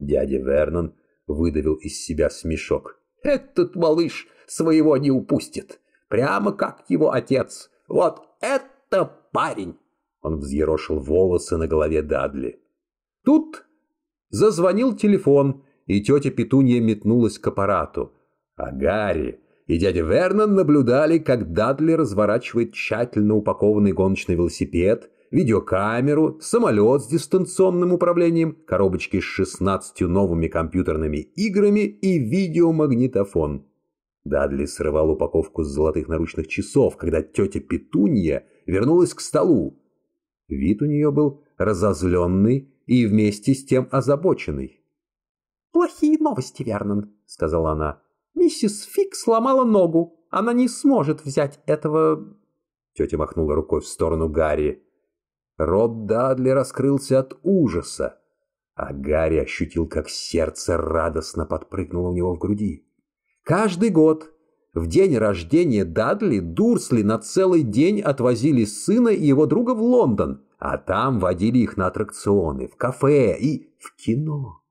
Speaker 1: Дядя Вернон выдавил из себя смешок. «Этот малыш своего не упустит! Прямо как его отец! Вот это парень!» Он взъерошил волосы на голове Дадли. Тут зазвонил телефон, и тетя Петунья метнулась к аппарату. А Гарри и дядя Вернон наблюдали, как Дадли разворачивает тщательно упакованный гоночный велосипед, видеокамеру, самолет с дистанционным управлением, коробочки с 16 новыми компьютерными играми и видеомагнитофон. Дадли срывал упаковку с золотых наручных часов, когда тетя Петунья вернулась к столу. Вид у нее был разозленный и вместе с тем озабоченный. «Плохие новости, Вернон», — сказала она. «Миссис Фиг сломала ногу. Она не сможет взять этого...» Тетя махнула рукой в сторону Гарри. Рот Дадли раскрылся от ужаса, а Гарри ощутил, как сердце радостно подпрыгнуло у него в груди. Каждый год в день рождения Дадли Дурсли на целый день отвозили сына и его друга в Лондон, а там водили их на аттракционы, в кафе и в кино.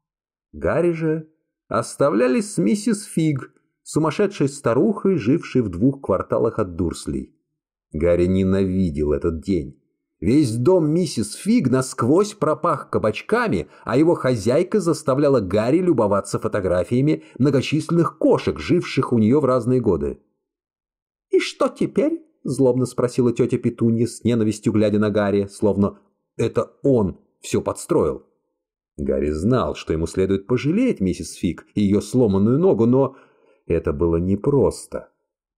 Speaker 1: Гарри же оставлялись с миссис Фиг, сумасшедшей старухой, жившей в двух кварталах от Дурслей. Гарри ненавидел этот день. Весь дом миссис Фиг насквозь пропах кабачками, а его хозяйка заставляла Гарри любоваться фотографиями многочисленных кошек, живших у нее в разные годы. «И что теперь?» — злобно спросила тетя Петунья с ненавистью глядя на Гарри, словно это он все подстроил. Гарри знал, что ему следует пожалеть миссис Фиг и ее сломанную ногу, но это было непросто,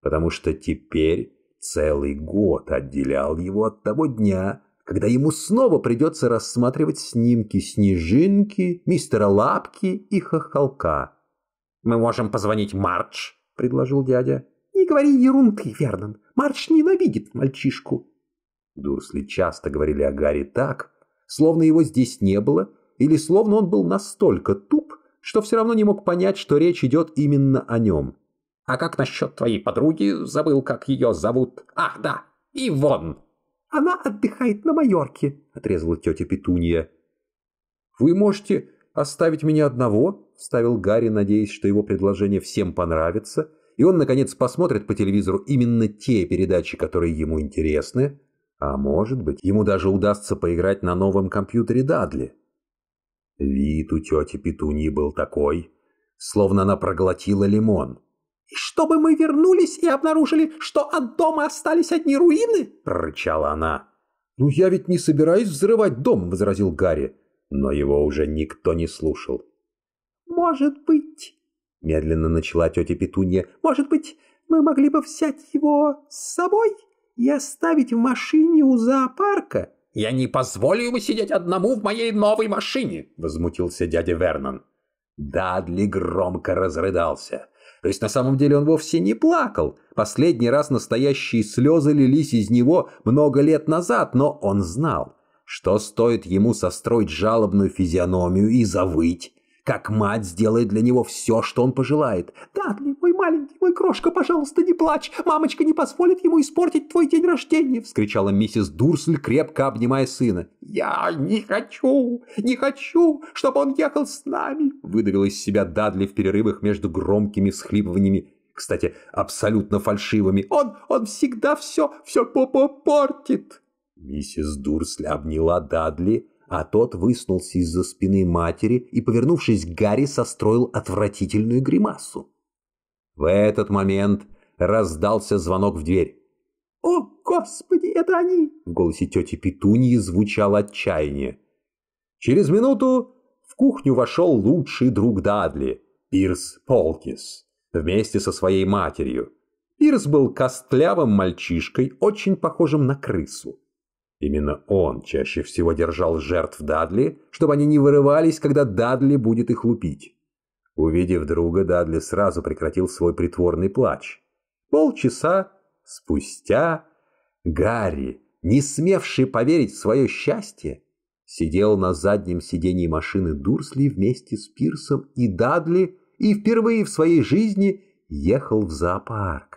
Speaker 1: потому что теперь целый год отделял его от того дня, когда ему снова придется рассматривать снимки Снежинки, мистера Лапки и Хохолка. «Мы можем позвонить Марч, предложил дядя. «Не говори ерунды, Вернон. Марч ненавидит мальчишку». Дурсли часто говорили о Гарри так, словно его здесь не было, или словно он был настолько туп, что все равно не мог понять, что речь идет именно о нем. «А как насчет твоей подруги? Забыл, как ее зовут. Ах, да, Ивон!» «Она отдыхает на Майорке», — отрезала тетя Петунья. «Вы можете оставить меня одного?» — вставил Гарри, надеясь, что его предложение всем понравится, и он, наконец, посмотрит по телевизору именно те передачи, которые ему интересны. А может быть, ему даже удастся поиграть на новом компьютере Дадли. Вид у тети Петуньи был такой, словно она проглотила лимон. «И чтобы мы вернулись и обнаружили, что от дома остались одни руины?» – прорычала она. «Ну я ведь не собираюсь взрывать дом», – возразил Гарри, но его уже никто не слушал. «Может быть», – медленно начала тетя Петунья, – «может быть, мы могли бы взять его с собой и оставить в машине у зоопарка?» «Я не позволю ему сидеть одному в моей новой машине!» — возмутился дядя Вернон. Дадли громко разрыдался. То есть на самом деле он вовсе не плакал. Последний раз настоящие слезы лились из него много лет назад, но он знал, что стоит ему состроить жалобную физиономию и завыть, как мать сделает для него все, что он пожелает. «Дадли, мой маленький, мой крошка, пожалуйста, не плачь! Мамочка не позволит ему испортить твой день рождения!» — вскричала миссис Дурсль, крепко обнимая сына. «Я не хочу, не хочу, чтобы он ехал с нами!» — выдавил из себя Дадли в перерывах между громкими схлипываниями, кстати, абсолютно фальшивыми. «Он, он всегда все, все по -по портит!» Миссис Дурсль обняла Дадли, а тот высунулся из-за спины матери и, повернувшись к Гарри, состроил отвратительную гримасу. В этот момент раздался звонок в дверь. «О, Господи, это они!» — в голосе тети Петуньи звучало отчаяние. Через минуту в кухню вошел лучший друг Дадли, Пирс Полкис, вместе со своей матерью. Пирс был костлявым мальчишкой, очень похожим на крысу. Именно он чаще всего держал жертв Дадли, чтобы они не вырывались, когда Дадли будет их лупить. Увидев друга, Дадли сразу прекратил свой притворный плач. Полчаса спустя Гарри, не смевший поверить в свое счастье, сидел на заднем сидении машины Дурсли вместе с Пирсом и Дадли и впервые в своей жизни ехал в зоопарк.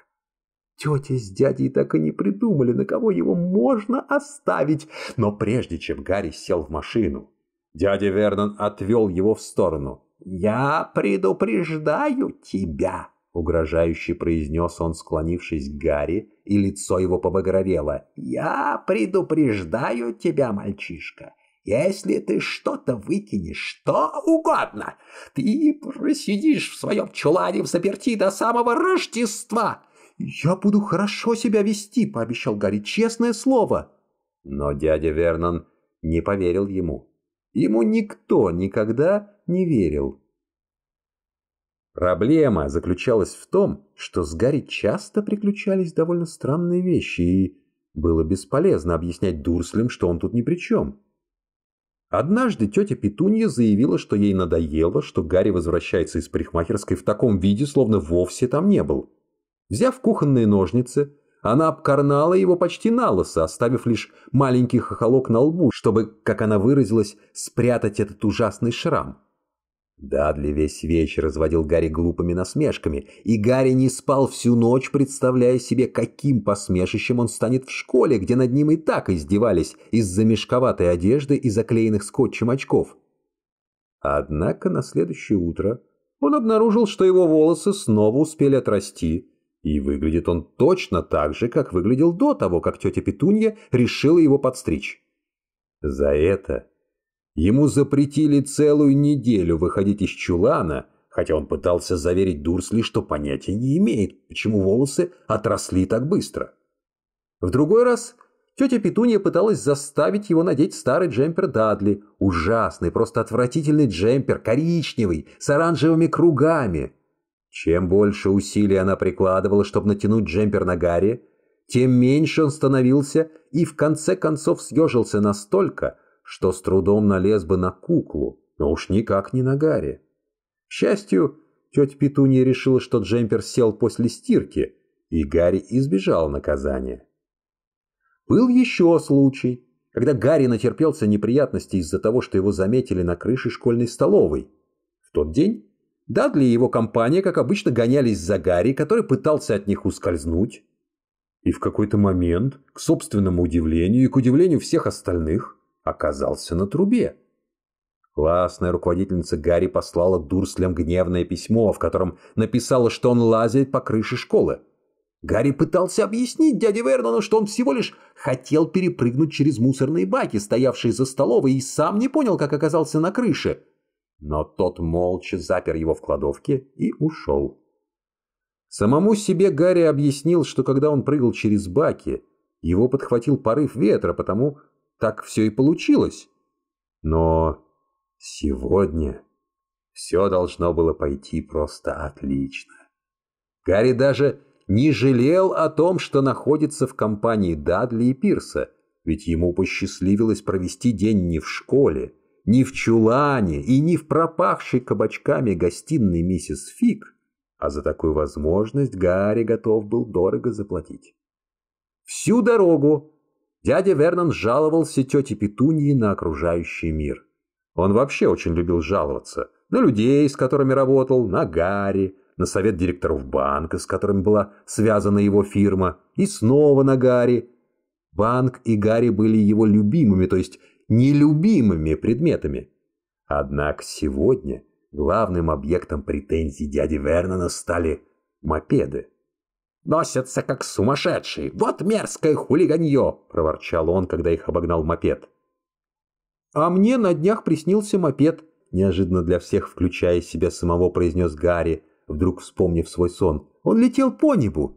Speaker 1: Тети с дядей так и не придумали, на кого его можно оставить. Но прежде чем Гарри сел в машину, дядя Вернон отвел его в сторону. «Я предупреждаю тебя!» — угрожающе произнес он, склонившись к Гарри, и лицо его побагровело. «Я предупреждаю тебя, мальчишка!» Если ты что-то выкинешь, что угодно, ты просидишь в своем чулане в заперти до самого Рождества. «Я буду хорошо себя вести», — пообещал Гарри, — «честное слово». Но дядя Вернон не поверил ему. Ему никто никогда не верил. Проблема заключалась в том, что с Гарри часто приключались довольно странные вещи, и было бесполезно объяснять Дурслям, что он тут ни при чем. Однажды тетя Петунья заявила, что ей надоело, что Гарри возвращается из парикмахерской в таком виде, словно вовсе там не был. Взяв кухонные ножницы, она обкорнала его почти налысо, оставив лишь маленький хохолок на лбу, чтобы, как она выразилась, спрятать этот ужасный шрам. Дадли весь вечер разводил Гарри глупыми насмешками, и Гарри не спал всю ночь, представляя себе, каким посмешищем он станет в школе, где над ним и так издевались из-за мешковатой одежды и заклеенных скотчем очков. Однако на следующее утро он обнаружил, что его волосы снова успели отрасти, и выглядит он точно так же, как выглядел до того, как тетя Петунья решила его подстричь. За это ему запретили целую неделю выходить из чулана, хотя он пытался заверить Дурсли, что понятия не имеет, почему волосы отросли так быстро. В другой раз тетя Петунья пыталась заставить его надеть старый джемпер Дадли, ужасный, просто отвратительный джемпер, коричневый, с оранжевыми кругами – чем больше усилий она прикладывала, чтобы натянуть джемпер на Гарри, тем меньше он становился и в конце концов съежился настолько, что с трудом налез бы на куклу, но уж никак не на Гарри. К счастью, тетя Петунья решила, что джемпер сел после стирки, и Гарри избежал наказания. Был еще случай, когда Гарри натерпелся неприятностей из-за того, что его заметили на крыше школьной столовой. В тот день Дадли и его компания, как обычно, гонялись за Гарри, который пытался от них ускользнуть. И в какой-то момент, к собственному удивлению и к удивлению всех остальных, оказался на трубе. Классная руководительница Гарри послала Дурслям гневное письмо, в котором написала, что он лазит по крыше школы. Гарри пытался объяснить дяде Вернону, что он всего лишь хотел перепрыгнуть через мусорные баки, стоявшие за столовой, и сам не понял, как оказался на крыше – но тот молча запер его в кладовке и ушел. Самому себе Гарри объяснил, что когда он прыгал через баки, его подхватил порыв ветра, потому так все и получилось. Но сегодня все должно было пойти просто отлично. Гарри даже не жалел о том, что находится в компании Дадли и Пирса, ведь ему посчастливилось провести день не в школе, ни в чулане и ни в пропахшей кабачками гостиной миссис Фиг, а за такую возможность Гарри готов был дорого заплатить. Всю дорогу дядя Вернон жаловался тете Петуньи на окружающий мир. Он вообще очень любил жаловаться на людей, с которыми работал, на Гарри, на совет директоров банка, с которым была связана его фирма, и снова на Гарри. Банк и Гарри были его любимыми, то есть нелюбимыми предметами. Однако сегодня главным объектом претензий дяди Вернона стали мопеды. «Носятся как сумасшедшие! Вот мерзкое хулиганье!» – проворчал он, когда их обогнал мопед. «А мне на днях приснился мопед», – неожиданно для всех, включая себя самого, произнес Гарри, вдруг вспомнив свой сон. «Он летел по небу!»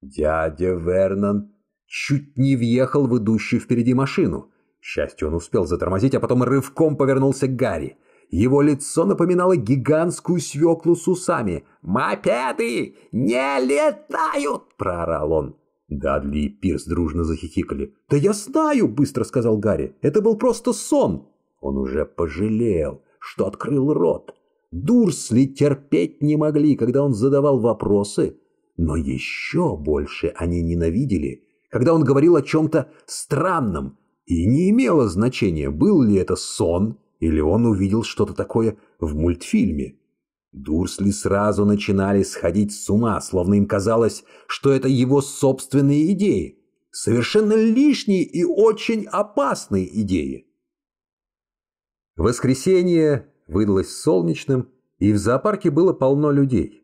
Speaker 1: Дядя Вернон чуть не въехал в идущую впереди машину. К счастью, он успел затормозить, а потом рывком повернулся к Гарри. Его лицо напоминало гигантскую свеклу с усами. «Мопеды не летают!» – проорал он. Дадли и Пирс дружно захихикали. «Да я знаю!» – быстро сказал Гарри. «Это был просто сон!» Он уже пожалел, что открыл рот. Дурсли терпеть не могли, когда он задавал вопросы. Но еще больше они ненавидели, когда он говорил о чем-то странном – и не имело значения, был ли это сон, или он увидел что-то такое в мультфильме. Дурсли сразу начинали сходить с ума, словно им казалось, что это его собственные идеи. Совершенно лишние и очень опасные идеи. Воскресенье выдалось солнечным, и в зоопарке было полно людей.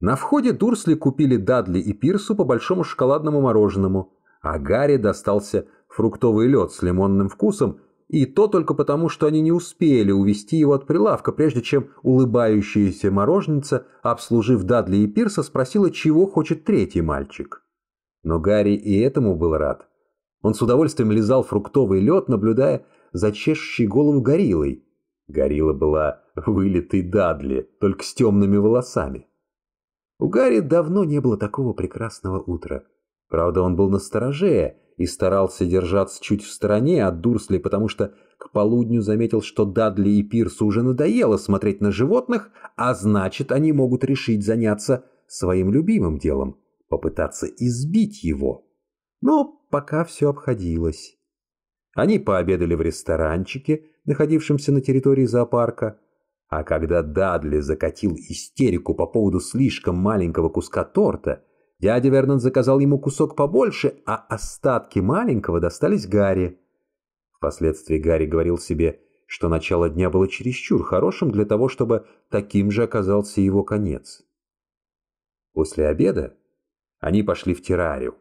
Speaker 1: На входе Дурсли купили Дадли и Пирсу по большому шоколадному мороженому, а Гарри достался фруктовый лед с лимонным вкусом, и то только потому, что они не успели увести его от прилавка, прежде чем улыбающаяся мороженица, обслужив Дадли и Пирса, спросила, чего хочет третий мальчик. Но Гарри и этому был рад. Он с удовольствием лизал фруктовый лед, наблюдая за чешущей голову гориллой. Горилла была вылитый Дадли, только с темными волосами. У Гарри давно не было такого прекрасного утра. Правда, он был настороже и старался держаться чуть в стороне от Дурсли, потому что к полудню заметил, что Дадли и Пирсу уже надоело смотреть на животных, а значит, они могут решить заняться своим любимым делом – попытаться избить его. Но пока все обходилось. Они пообедали в ресторанчике, находившемся на территории зоопарка. А когда Дадли закатил истерику по поводу слишком маленького куска торта – Дядя Вернон заказал ему кусок побольше, а остатки маленького достались Гарри. Впоследствии Гарри говорил себе, что начало дня было чересчур хорошим для того, чтобы таким же оказался его конец. После обеда они пошли в террариум.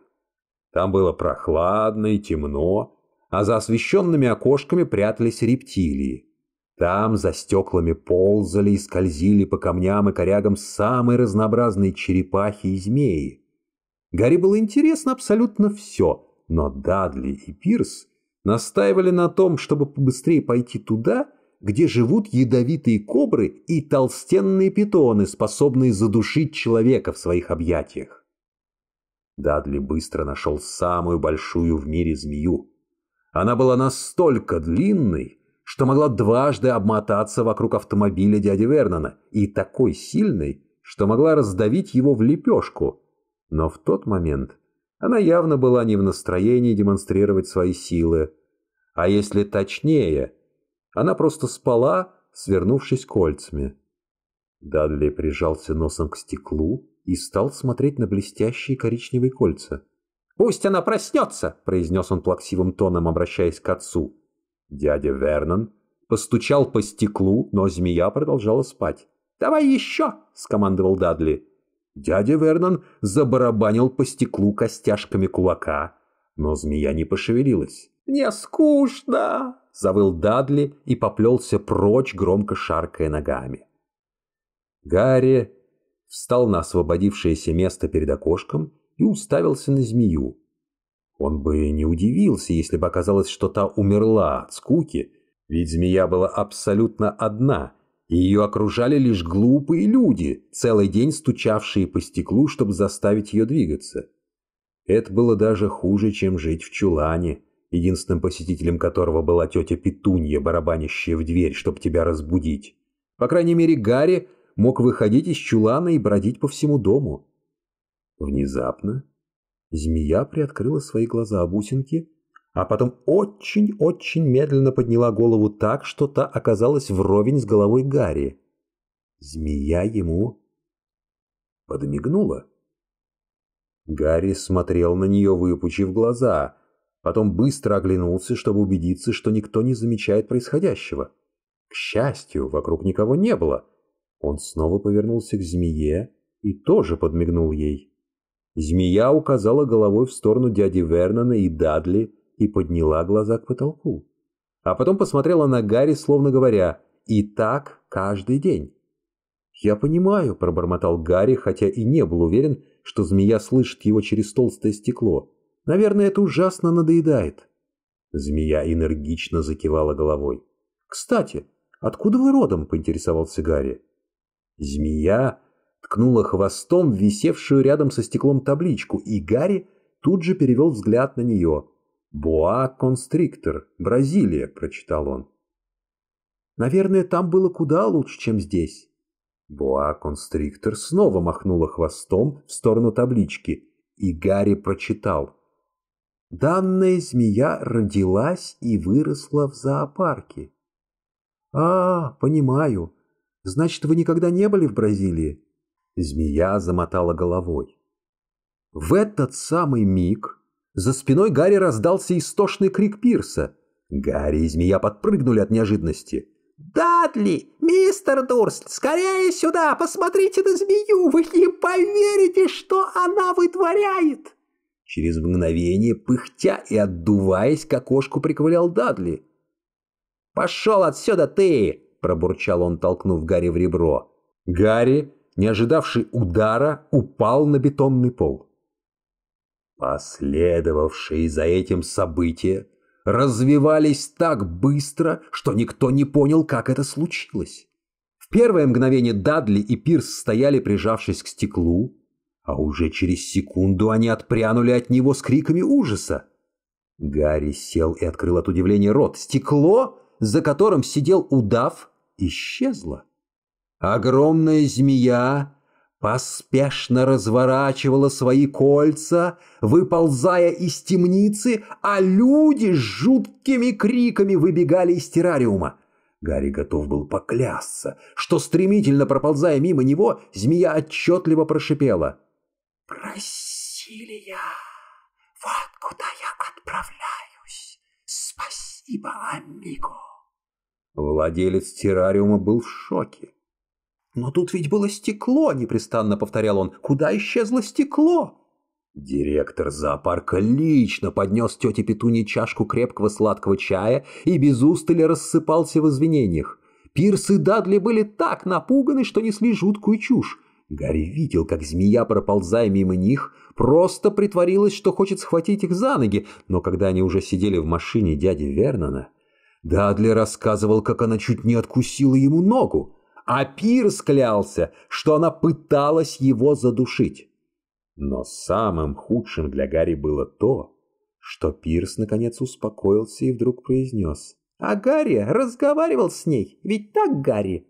Speaker 1: Там было прохладно и темно, а за освещенными окошками прятались рептилии. Там за стеклами ползали и скользили по камням и корягам самые разнообразные черепахи и змеи. Гарри было интересно абсолютно все, но Дадли и Пирс настаивали на том, чтобы побыстрее пойти туда, где живут ядовитые кобры и толстенные питоны, способные задушить человека в своих объятиях. Дадли быстро нашел самую большую в мире змею. Она была настолько длинной, что могла дважды обмотаться вокруг автомобиля дяди Вернона, и такой сильной, что могла раздавить его в лепешку – но в тот момент она явно была не в настроении демонстрировать свои силы. А если точнее, она просто спала, свернувшись кольцами. Дадли прижался носом к стеклу и стал смотреть на блестящие коричневые кольца. «Пусть она проснется!» — произнес он плаксивым тоном, обращаясь к отцу. Дядя Вернон постучал по стеклу, но змея продолжала спать. «Давай еще!» — скомандовал Дадли. Дядя Вернон забарабанил по стеклу костяшками кулака, но змея не пошевелилась. «Мне скучно!» — завыл Дадли и поплелся прочь, громко шаркая ногами. Гарри встал на освободившееся место перед окошком и уставился на змею. Он бы не удивился, если бы оказалось, что та умерла от скуки, ведь змея была абсолютно одна ее окружали лишь глупые люди, целый день стучавшие по стеклу, чтобы заставить ее двигаться. Это было даже хуже, чем жить в чулане, единственным посетителем которого была тетя Петунья, барабанящая в дверь, чтобы тебя разбудить. По крайней мере, Гарри мог выходить из чулана и бродить по всему дому. Внезапно змея приоткрыла свои глаза бусинки а потом очень-очень медленно подняла голову так, что та оказалась вровень с головой Гарри. Змея ему подмигнула. Гарри смотрел на нее, выпучив глаза, потом быстро оглянулся, чтобы убедиться, что никто не замечает происходящего. К счастью, вокруг никого не было. Он снова повернулся к змее и тоже подмигнул ей. Змея указала головой в сторону дяди Вернона и Дадли, и подняла глаза к потолку. А потом посмотрела на Гарри, словно говоря, «И так каждый день». «Я понимаю», — пробормотал Гарри, хотя и не был уверен, что змея слышит его через толстое стекло. «Наверное, это ужасно надоедает». Змея энергично закивала головой. «Кстати, откуда вы родом?» — поинтересовался Гарри. Змея ткнула хвостом в висевшую рядом со стеклом табличку, и Гарри тут же перевел взгляд на нее. «Боа-констриктор, Бразилия», — прочитал он. «Наверное, там было куда лучше, чем здесь». Боа-констриктор снова махнула хвостом в сторону таблички, и Гарри прочитал. «Данная змея родилась и выросла в зоопарке». «А, понимаю. Значит, вы никогда не были в Бразилии?» Змея замотала головой. В этот самый миг за спиной Гарри раздался истошный крик Пирса. Гарри и змея подпрыгнули от неожиданности. «Дадли! Мистер Дурст! Скорее сюда! Посмотрите на змею! Вы не поверите, что она вытворяет!» Через мгновение, пыхтя и отдуваясь, к окошку приковылял Дадли. «Пошел отсюда ты!» – пробурчал он, толкнув Гарри в ребро. Гарри, не ожидавший удара, упал на бетонный пол. Последовавшие за этим события развивались так быстро, что никто не понял, как это случилось. В первое мгновение Дадли и Пирс стояли, прижавшись к стеклу, а уже через секунду они отпрянули от него с криками ужаса. Гарри сел и открыл от удивления рот. Стекло, за которым сидел удав, исчезло. Огромная змея поспешно разворачивала свои кольца, выползая из темницы, а люди с жуткими криками выбегали из террариума. Гарри готов был поклясться, что, стремительно проползая мимо него, змея отчетливо прошипела. я, вот куда я отправляюсь! Спасибо, амиго!» Владелец террариума был в шоке. «Но тут ведь было стекло!» – непрестанно повторял он. «Куда исчезло стекло?» Директор зоопарка лично поднес тете Петуни чашку крепкого сладкого чая и без устали рассыпался в извинениях. Пирс и Дадли были так напуганы, что несли жуткую чушь. Гарри видел, как змея, проползая мимо них, просто притворилась, что хочет схватить их за ноги, но когда они уже сидели в машине дяди Вернона, Дадли рассказывал, как она чуть не откусила ему ногу а Пир склялся, что она пыталась его задушить. Но самым худшим для Гарри было то, что Пирс наконец успокоился и вдруг произнес. «А Гарри разговаривал с ней, ведь так, Гарри?»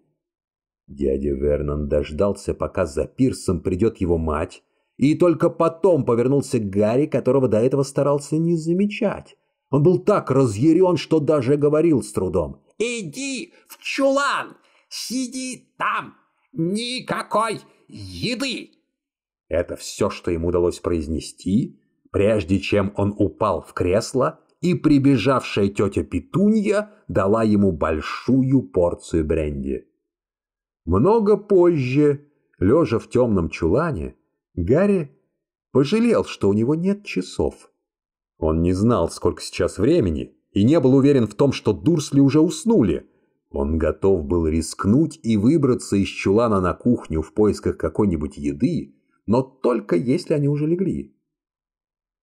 Speaker 1: Дядя Вернон дождался, пока за Пирсом придет его мать, и только потом повернулся к Гарри, которого до этого старался не замечать. Он был так разъярен, что даже говорил с трудом. «Иди в чулан! Сиди там! Никакой еды!» Это все, что ему удалось произнести, прежде чем он упал в кресло, и прибежавшая тетя Петунья дала ему большую порцию бренди. Много позже, лежа в темном чулане, Гарри пожалел, что у него нет часов. Он не знал, сколько сейчас времени, и не был уверен в том, что Дурсли уже уснули, он готов был рискнуть и выбраться из чулана на кухню в поисках какой-нибудь еды, но только если они уже легли.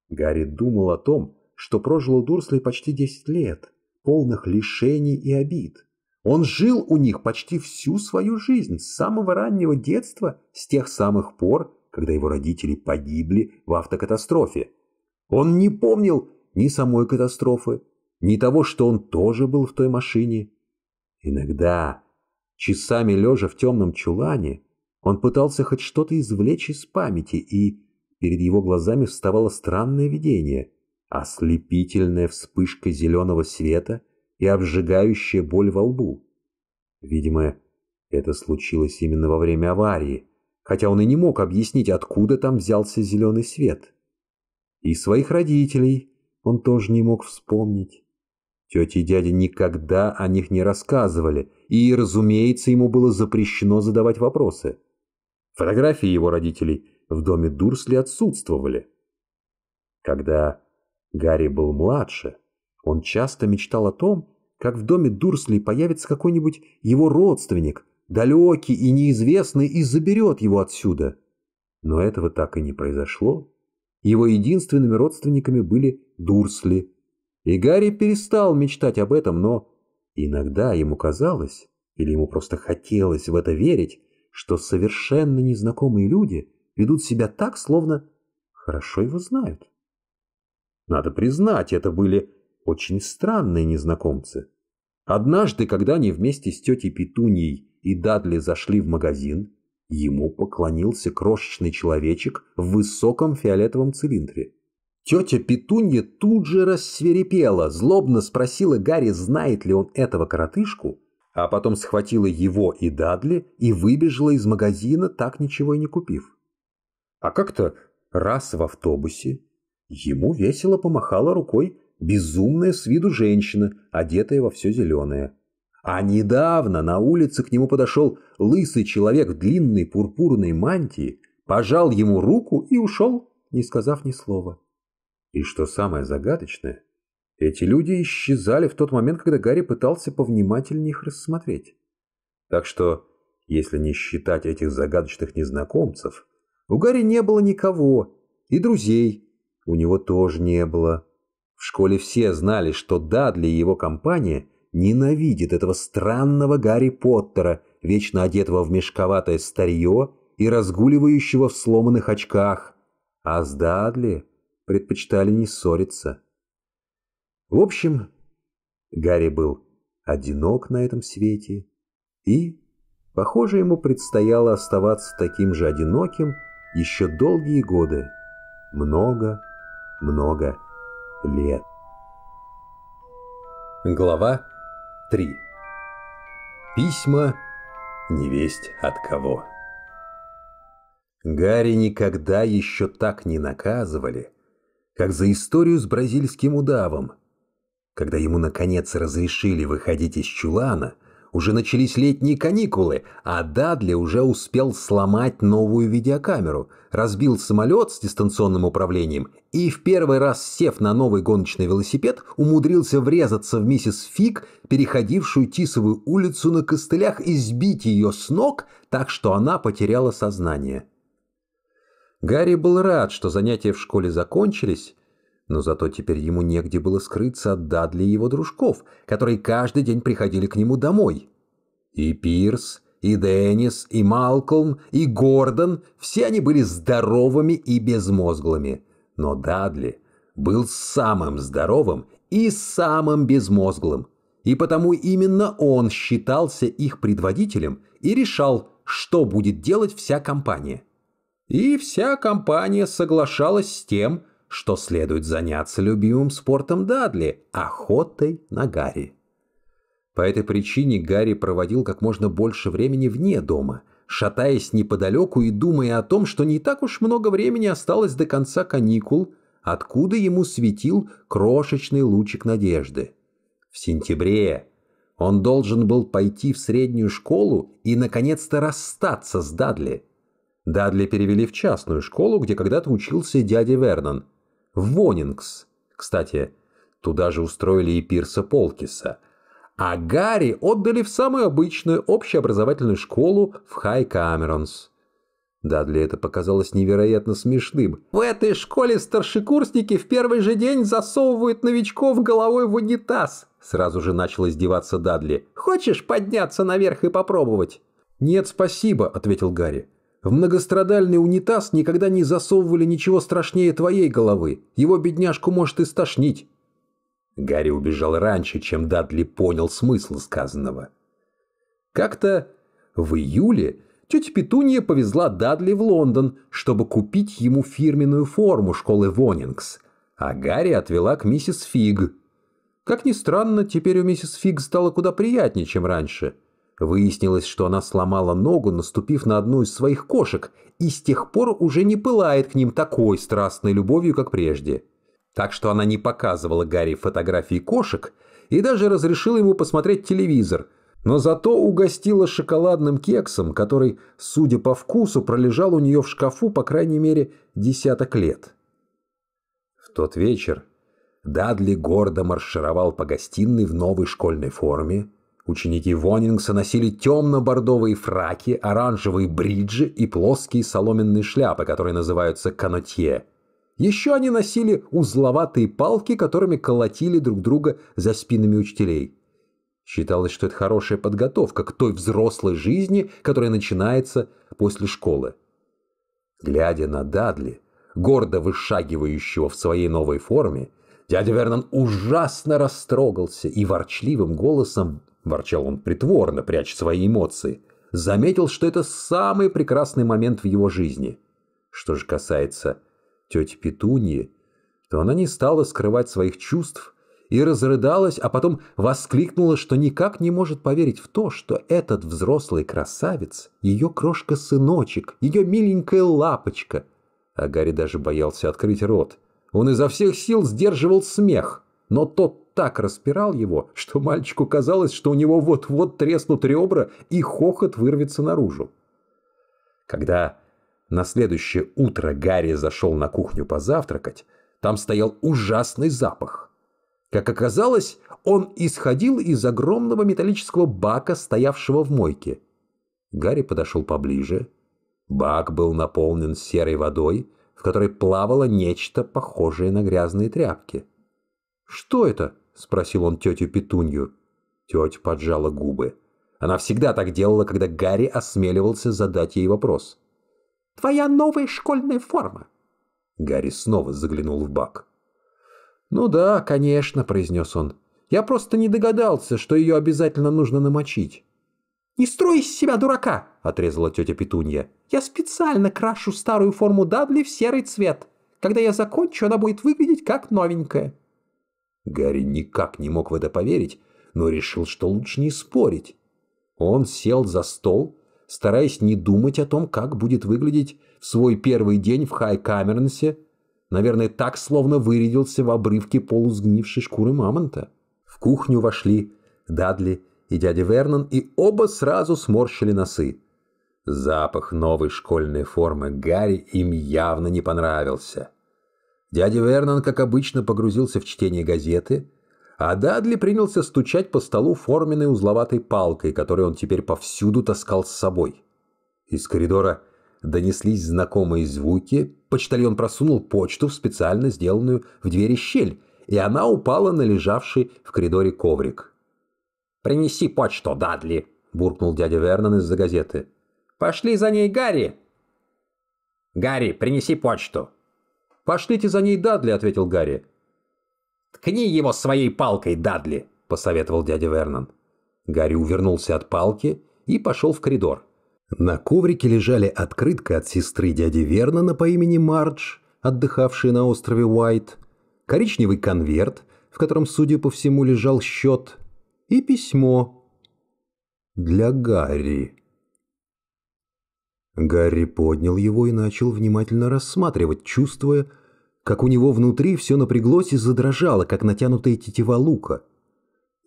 Speaker 1: Гарри думал о том, что прожил у Дурслей почти 10 лет, полных лишений и обид. Он жил у них почти всю свою жизнь, с самого раннего детства, с тех самых пор, когда его родители погибли в автокатастрофе. Он не помнил ни самой катастрофы, ни того, что он тоже был в той машине, Иногда, часами лежа в темном чулане, он пытался хоть что-то извлечь из памяти, и перед его глазами вставало странное видение, ослепительная вспышка зеленого света и обжигающая боль во лбу. Видимо, это случилось именно во время аварии, хотя он и не мог объяснить, откуда там взялся зеленый свет. И своих родителей он тоже не мог вспомнить. Тети и дядя никогда о них не рассказывали, и, разумеется, ему было запрещено задавать вопросы. Фотографии его родителей в доме Дурсли отсутствовали. Когда Гарри был младше, он часто мечтал о том, как в доме Дурсли появится какой-нибудь его родственник, далекий и неизвестный, и заберет его отсюда. Но этого так и не произошло. Его единственными родственниками были Дурсли – и Гарри перестал мечтать об этом, но иногда ему казалось, или ему просто хотелось в это верить, что совершенно незнакомые люди ведут себя так, словно хорошо его знают. Надо признать, это были очень странные незнакомцы. Однажды, когда они вместе с тетей Петуньей и Дадли зашли в магазин, ему поклонился крошечный человечек в высоком фиолетовом цилиндре. Тетя Петунья тут же рассверепела, злобно спросила Гарри, знает ли он этого коротышку, а потом схватила его и Дадли и выбежала из магазина, так ничего и не купив. А как-то раз в автобусе ему весело помахала рукой безумная с виду женщина, одетая во все зеленое. А недавно на улице к нему подошел лысый человек в длинной пурпурной мантии, пожал ему руку и ушел, не сказав ни слова. И что самое загадочное, эти люди исчезали в тот момент, когда Гарри пытался повнимательнее их рассмотреть. Так что, если не считать этих загадочных незнакомцев, у Гарри не было никого, и друзей у него тоже не было. В школе все знали, что Дадли и его компания ненавидят этого странного Гарри Поттера, вечно одетого в мешковатое старье и разгуливающего в сломанных очках. А с Дадли предпочитали не ссориться. В общем, Гарри был одинок на этом свете, и, похоже, ему предстояло оставаться таким же одиноким еще долгие годы, много-много лет. Глава 3 Письма невесть от кого. Гарри никогда еще так не наказывали, как за историю с бразильским удавом. Когда ему, наконец, разрешили выходить из чулана, уже начались летние каникулы, а Дадли уже успел сломать новую видеокамеру, разбил самолет с дистанционным управлением и, в первый раз сев на новый гоночный велосипед, умудрился врезаться в миссис Фиг, переходившую Тисовую улицу на костылях и сбить ее с ног, так что она потеряла сознание. Гарри был рад, что занятия в школе закончились, но зато теперь ему негде было скрыться от Дадли и его дружков, которые каждый день приходили к нему домой. И Пирс, и Деннис, и Малкольм, и Гордон – все они были здоровыми и безмозглыми. Но Дадли был самым здоровым и самым безмозглым. И потому именно он считался их предводителем и решал, что будет делать вся компания. И вся компания соглашалась с тем, что следует заняться любимым спортом Дадли – охотой на Гарри. По этой причине Гарри проводил как можно больше времени вне дома, шатаясь неподалеку и думая о том, что не так уж много времени осталось до конца каникул, откуда ему светил крошечный лучик надежды. В сентябре он должен был пойти в среднюю школу и, наконец-то, расстаться с Дадли – Дадли перевели в частную школу, где когда-то учился дядя Вернон. В Вонингс, кстати. Туда же устроили и Пирса Полкиса. А Гарри отдали в самую обычную общеобразовательную школу в Хай Камеронс. Дадли это показалось невероятно смешным. В этой школе старшекурсники в первый же день засовывают новичков головой в унитаз. Сразу же начал издеваться Дадли. Хочешь подняться наверх и попробовать? Нет, спасибо, ответил Гарри. В многострадальный унитаз никогда не засовывали ничего страшнее твоей головы. Его бедняжку может и стошнить. Гарри убежал раньше, чем Дадли понял смысл сказанного. Как-то в июле тетя Петунья повезла Дадли в Лондон, чтобы купить ему фирменную форму школы Вонингс, а Гарри отвела к миссис Фиг. Как ни странно, теперь у миссис Фиг стало куда приятнее, чем раньше – Выяснилось, что она сломала ногу, наступив на одну из своих кошек, и с тех пор уже не пылает к ним такой страстной любовью, как прежде. Так что она не показывала Гарри фотографии кошек и даже разрешила ему посмотреть телевизор, но зато угостила шоколадным кексом, который, судя по вкусу, пролежал у нее в шкафу по крайней мере десяток лет. В тот вечер Дадли гордо маршировал по гостиной в новой школьной форме – Ученики Вонингса носили темно-бордовые фраки, оранжевые бриджи и плоские соломенные шляпы, которые называются канотье. Еще они носили узловатые палки, которыми колотили друг друга за спинами учителей. Считалось, что это хорошая подготовка к той взрослой жизни, которая начинается после школы. Глядя на Дадли, гордо вышагивающего в своей новой форме, дядя Вернон ужасно растрогался и ворчливым голосом ворчал он притворно, пряча свои эмоции, заметил, что это самый прекрасный момент в его жизни. Что же касается тети Петуньи, то она не стала скрывать своих чувств и разрыдалась, а потом воскликнула, что никак не может поверить в то, что этот взрослый красавец, ее крошка-сыночек, ее миленькая лапочка. А Гарри даже боялся открыть рот. Он изо всех сил сдерживал смех, но тот так распирал его, что мальчику казалось, что у него вот-вот треснут ребра и хохот вырвется наружу. Когда на следующее утро Гарри зашел на кухню позавтракать, там стоял ужасный запах. Как оказалось, он исходил из огромного металлического бака, стоявшего в мойке. Гарри подошел поближе. Бак был наполнен серой водой, в которой плавало нечто похожее на грязные тряпки. «Что это?» спросил он тетю Петунью. Тетя поджала губы. Она всегда так делала, когда Гарри осмеливался задать ей вопрос. «Твоя новая школьная форма!» Гарри снова заглянул в бак. «Ну да, конечно», — произнес он. «Я просто не догадался, что ее обязательно нужно намочить». «Не строй из себя дурака!» — отрезала тетя Петунья. «Я специально крашу старую форму Дадли в серый цвет. Когда я закончу, она будет выглядеть как новенькая». Гарри никак не мог в это поверить, но решил, что лучше не спорить. Он сел за стол, стараясь не думать о том, как будет выглядеть в свой первый день в Хай-Камернсе, наверное, так, словно вырядился в обрывке полусгнившей шкуры мамонта. В кухню вошли Дадли и дядя Вернон, и оба сразу сморщили носы. Запах новой школьной формы Гарри им явно не понравился. Дядя Вернон, как обычно, погрузился в чтение газеты, а Дадли принялся стучать по столу форменной узловатой палкой, которую он теперь повсюду таскал с собой. Из коридора донеслись знакомые звуки, почтальон просунул почту в специально сделанную в двери щель, и она упала на лежавший в коридоре коврик. «Принеси почту, Дадли!» – буркнул дядя Вернон из-за газеты. «Пошли за ней, Гарри!» «Гарри, принеси почту!» «Пошлите за ней Дадли», — ответил Гарри. «Ткни его своей палкой, Дадли», — посоветовал дядя Вернон. Гарри увернулся от палки и пошел в коридор. На коврике лежали открытка от сестры дяди Вернона по имени Мардж, отдыхавшей на острове Уайт, коричневый конверт, в котором, судя по всему, лежал счет, и письмо для Гарри. Гарри поднял его и начал внимательно рассматривать, чувствуя, как у него внутри все напряглось и задрожало, как натянутая тетива лука.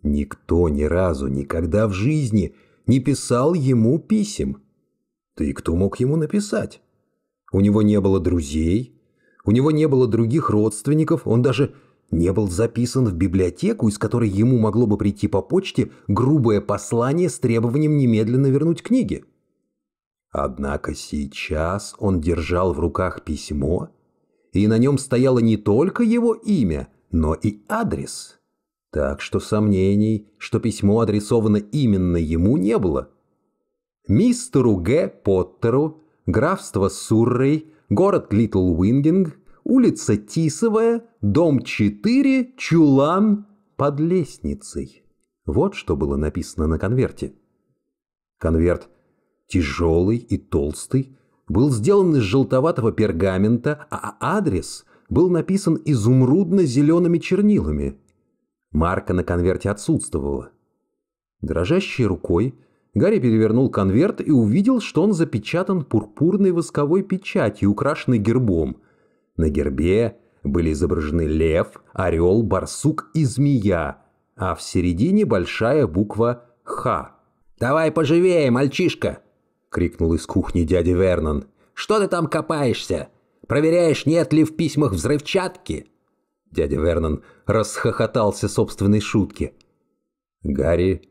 Speaker 1: Никто ни разу, никогда в жизни не писал ему писем. Да и кто мог ему написать? У него не было друзей, у него не было других родственников, он даже не был записан в библиотеку, из которой ему могло бы прийти по почте грубое послание с требованием немедленно вернуть книги. Однако сейчас он держал в руках письмо, и на нем стояло не только его имя, но и адрес. Так что сомнений, что письмо адресовано именно ему, не было. Мистеру Г. Поттеру, графство Суррей, город Литл Уингинг, улица Тисовая, дом 4, чулан под лестницей. Вот что было написано на конверте. Конверт тяжелый и толстый, был сделан из желтоватого пергамента, а адрес был написан изумрудно-зелеными чернилами. Марка на конверте отсутствовала. Дрожащей рукой Гарри перевернул конверт и увидел, что он запечатан пурпурной восковой печатью, украшенной гербом. На гербе были изображены лев, орел, барсук и змея, а в середине большая буква «Х». «Давай поживее, мальчишка!» — крикнул из кухни дядя Вернон. «Что ты там копаешься? Проверяешь, нет ли в письмах взрывчатки?» Дядя Вернон расхохотался собственной шутке. Гарри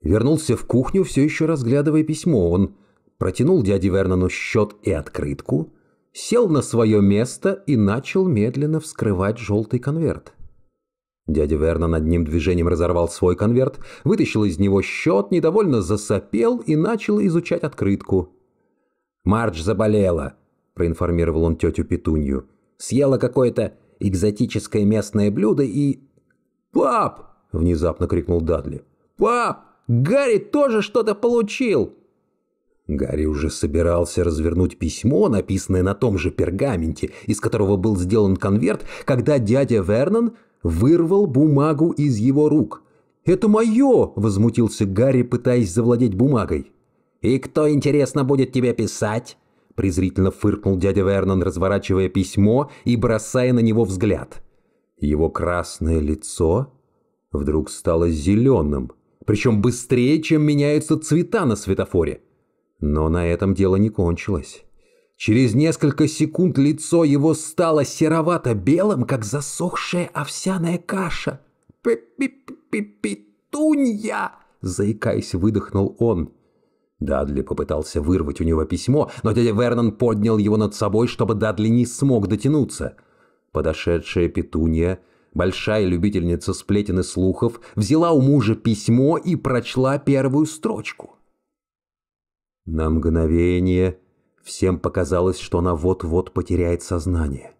Speaker 1: вернулся в кухню, все еще разглядывая письмо. Он протянул дяде Вернону счет и открытку, сел на свое место и начал медленно вскрывать желтый конверт. Дядя Вернон одним движением разорвал свой конверт, вытащил из него счет, недовольно засопел и начал изучать открытку. «Мардж заболела», – проинформировал он тетю Петунью. «Съела какое-то экзотическое местное блюдо и...» «Пап!» – внезапно крикнул Дадли. «Пап! Гарри тоже что-то получил!» Гарри уже собирался развернуть письмо, написанное на том же пергаменте, из которого был сделан конверт, когда дядя Вернон вырвал бумагу из его рук. «Это мое!» – возмутился Гарри, пытаясь завладеть бумагой. «И кто, интересно, будет тебе писать?» – презрительно фыркнул дядя Вернон, разворачивая письмо и бросая на него взгляд. Его красное лицо вдруг стало зеленым, причем быстрее, чем меняются цвета на светофоре. Но на этом дело не кончилось. Через несколько секунд лицо его стало серовато-белым, как засохшая овсяная каша. петунья заикаясь, выдохнул он. Дадли попытался вырвать у него письмо, но дядя Вернон поднял его над собой, чтобы Дадли не смог дотянуться. Подошедшая петунья, большая любительница сплетен и слухов, взяла у мужа письмо и прочла первую строчку. На мгновение... Всем показалось, что она вот-вот потеряет сознание.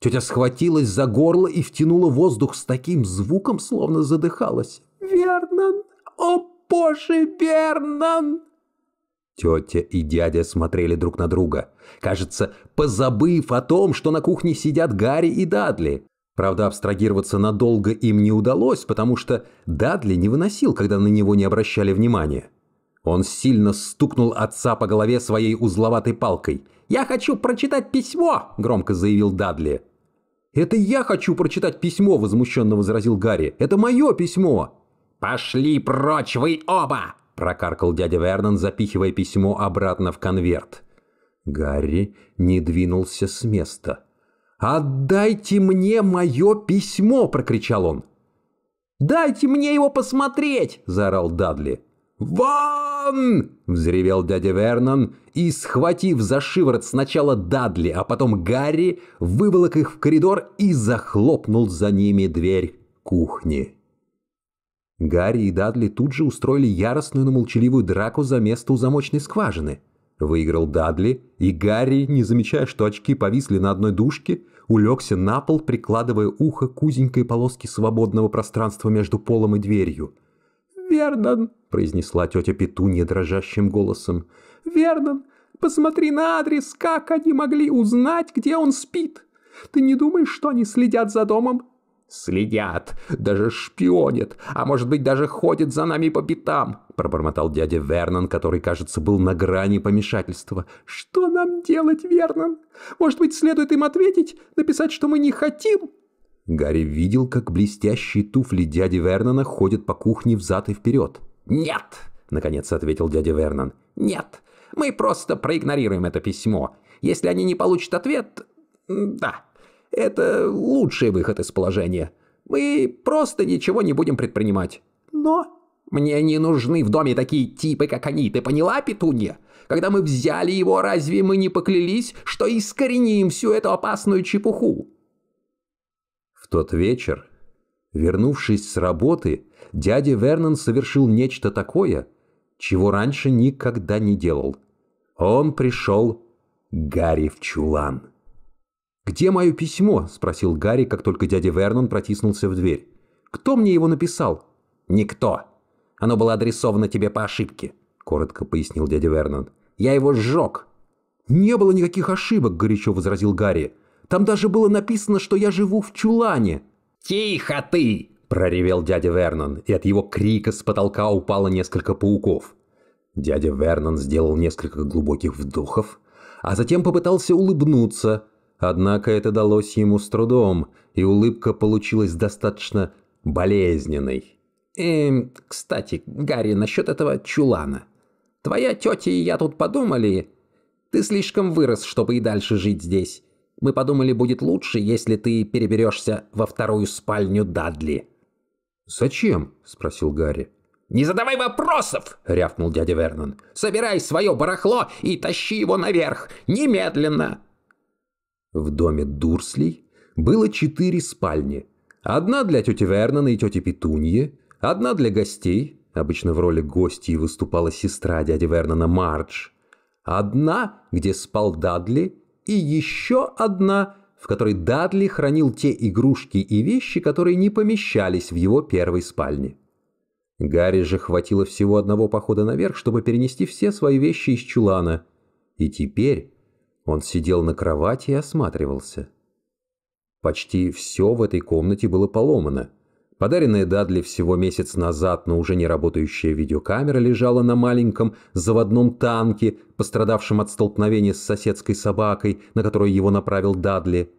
Speaker 1: Тетя схватилась за горло и втянула воздух с таким звуком, словно задыхалась. «Вернон! О, боже, Вернон!» Тетя и дядя смотрели друг на друга, кажется, позабыв о том, что на кухне сидят Гарри и Дадли. Правда, абстрагироваться надолго им не удалось, потому что Дадли не выносил, когда на него не обращали внимания. Он сильно стукнул отца по голове своей узловатой палкой. «Я хочу прочитать письмо!» – громко заявил Дадли. «Это я хочу прочитать письмо!» – возмущенно возразил Гарри. «Это мое письмо!» «Пошли прочь вы оба!» – прокаркал дядя Вернон, запихивая письмо обратно в конверт. Гарри не двинулся с места. «Отдайте мне мое письмо!» – прокричал он. «Дайте мне его посмотреть!» – заорал Дадли. «Вон!» — взревел дядя Вернон и, схватив за шиворот сначала Дадли, а потом Гарри, выволок их в коридор и захлопнул за ними дверь кухни. Гарри и Дадли тут же устроили яростную, но молчаливую драку за место у замочной скважины. Выиграл Дадли, и Гарри, не замечая, что очки повисли на одной дужке, улегся на пол, прикладывая ухо к узенькой полоске свободного пространства между полом и дверью. «Вернон!» — произнесла тетя Петунья дрожащим голосом. «Вернон, посмотри на адрес, как они могли узнать, где он спит? Ты не думаешь, что они следят за домом?» «Следят, даже шпионят, а может быть, даже ходят за нами по пятам», — пробормотал дядя Вернон, который, кажется, был на грани помешательства. «Что нам делать, Вернон? Может быть, следует им ответить, написать, что мы не хотим?» Гарри видел, как блестящие туфли дяди Вернона ходят по кухне взад и вперед. «Нет!» — наконец ответил дядя Вернон. «Нет! Мы просто проигнорируем это письмо. Если они не получат ответ... Да, это лучший выход из положения. Мы просто ничего не будем предпринимать. Но...» «Мне не нужны в доме такие типы, как они, ты поняла, Петунья? Когда мы взяли его, разве мы не поклялись, что искореним всю эту опасную чепуху?» В тот вечер, вернувшись с работы, дядя Вернон совершил нечто такое, чего раньше никогда не делал. Он пришел Гарри в чулан. «Где мое письмо?» – спросил Гарри, как только дядя Вернон протиснулся в дверь. «Кто мне его написал?» «Никто. Оно было адресовано тебе по ошибке», – коротко пояснил дядя Вернон. «Я его сжег». «Не было никаких ошибок», – горячо возразил Гарри. «Там даже было написано, что я живу в чулане». «Тихо ты!» проревел дядя Вернон, и от его крика с потолка упало несколько пауков. Дядя Вернон сделал несколько глубоких вдохов, а затем попытался улыбнуться, однако это далось ему с трудом, и улыбка получилась достаточно болезненной. «Эм, кстати, Гарри, насчет этого чулана. Твоя тетя и я тут подумали. Ты слишком вырос, чтобы и дальше жить здесь. Мы подумали, будет лучше, если ты переберешься во вторую спальню Дадли». «Зачем?» – спросил Гарри. «Не задавай вопросов!» – рявкнул дядя Вернон. «Собирай свое барахло и тащи его наверх! Немедленно!» В доме Дурслей было четыре спальни. Одна для тети Вернона и тети Петуньи, одна для гостей, обычно в роли гостей выступала сестра дяди Вернона Мардж, одна, где спал Дадли, и еще одна – в которой Дадли хранил те игрушки и вещи, которые не помещались в его первой спальне. Гарри же хватило всего одного похода наверх, чтобы перенести все свои вещи из чулана. И теперь он сидел на кровати и осматривался. Почти все в этой комнате было поломано – Подаренная Дадли всего месяц назад, но уже не работающая видеокамера лежала на маленьком заводном танке, пострадавшем от столкновения с соседской собакой, на которую его направил Дадли.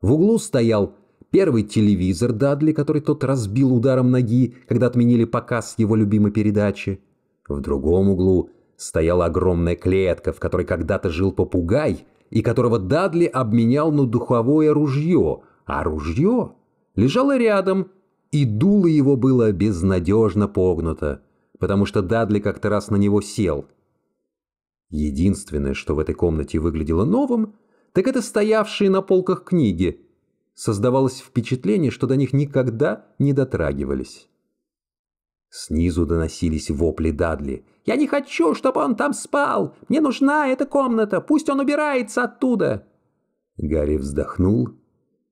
Speaker 1: В углу стоял первый телевизор Дадли, который тот разбил ударом ноги, когда отменили показ его любимой передачи. В другом углу стояла огромная клетка, в которой когда-то жил попугай, и которого Дадли обменял на духовое ружье, а ружье лежало рядом – и дуло его было безнадежно погнуто, потому что Дадли как-то раз на него сел. Единственное, что в этой комнате выглядело новым, так это стоявшие на полках книги. Создавалось впечатление, что до них никогда не дотрагивались. Снизу доносились вопли Дадли. «Я не хочу, чтобы он там спал! Мне нужна эта комната! Пусть он убирается оттуда!» Гарри вздохнул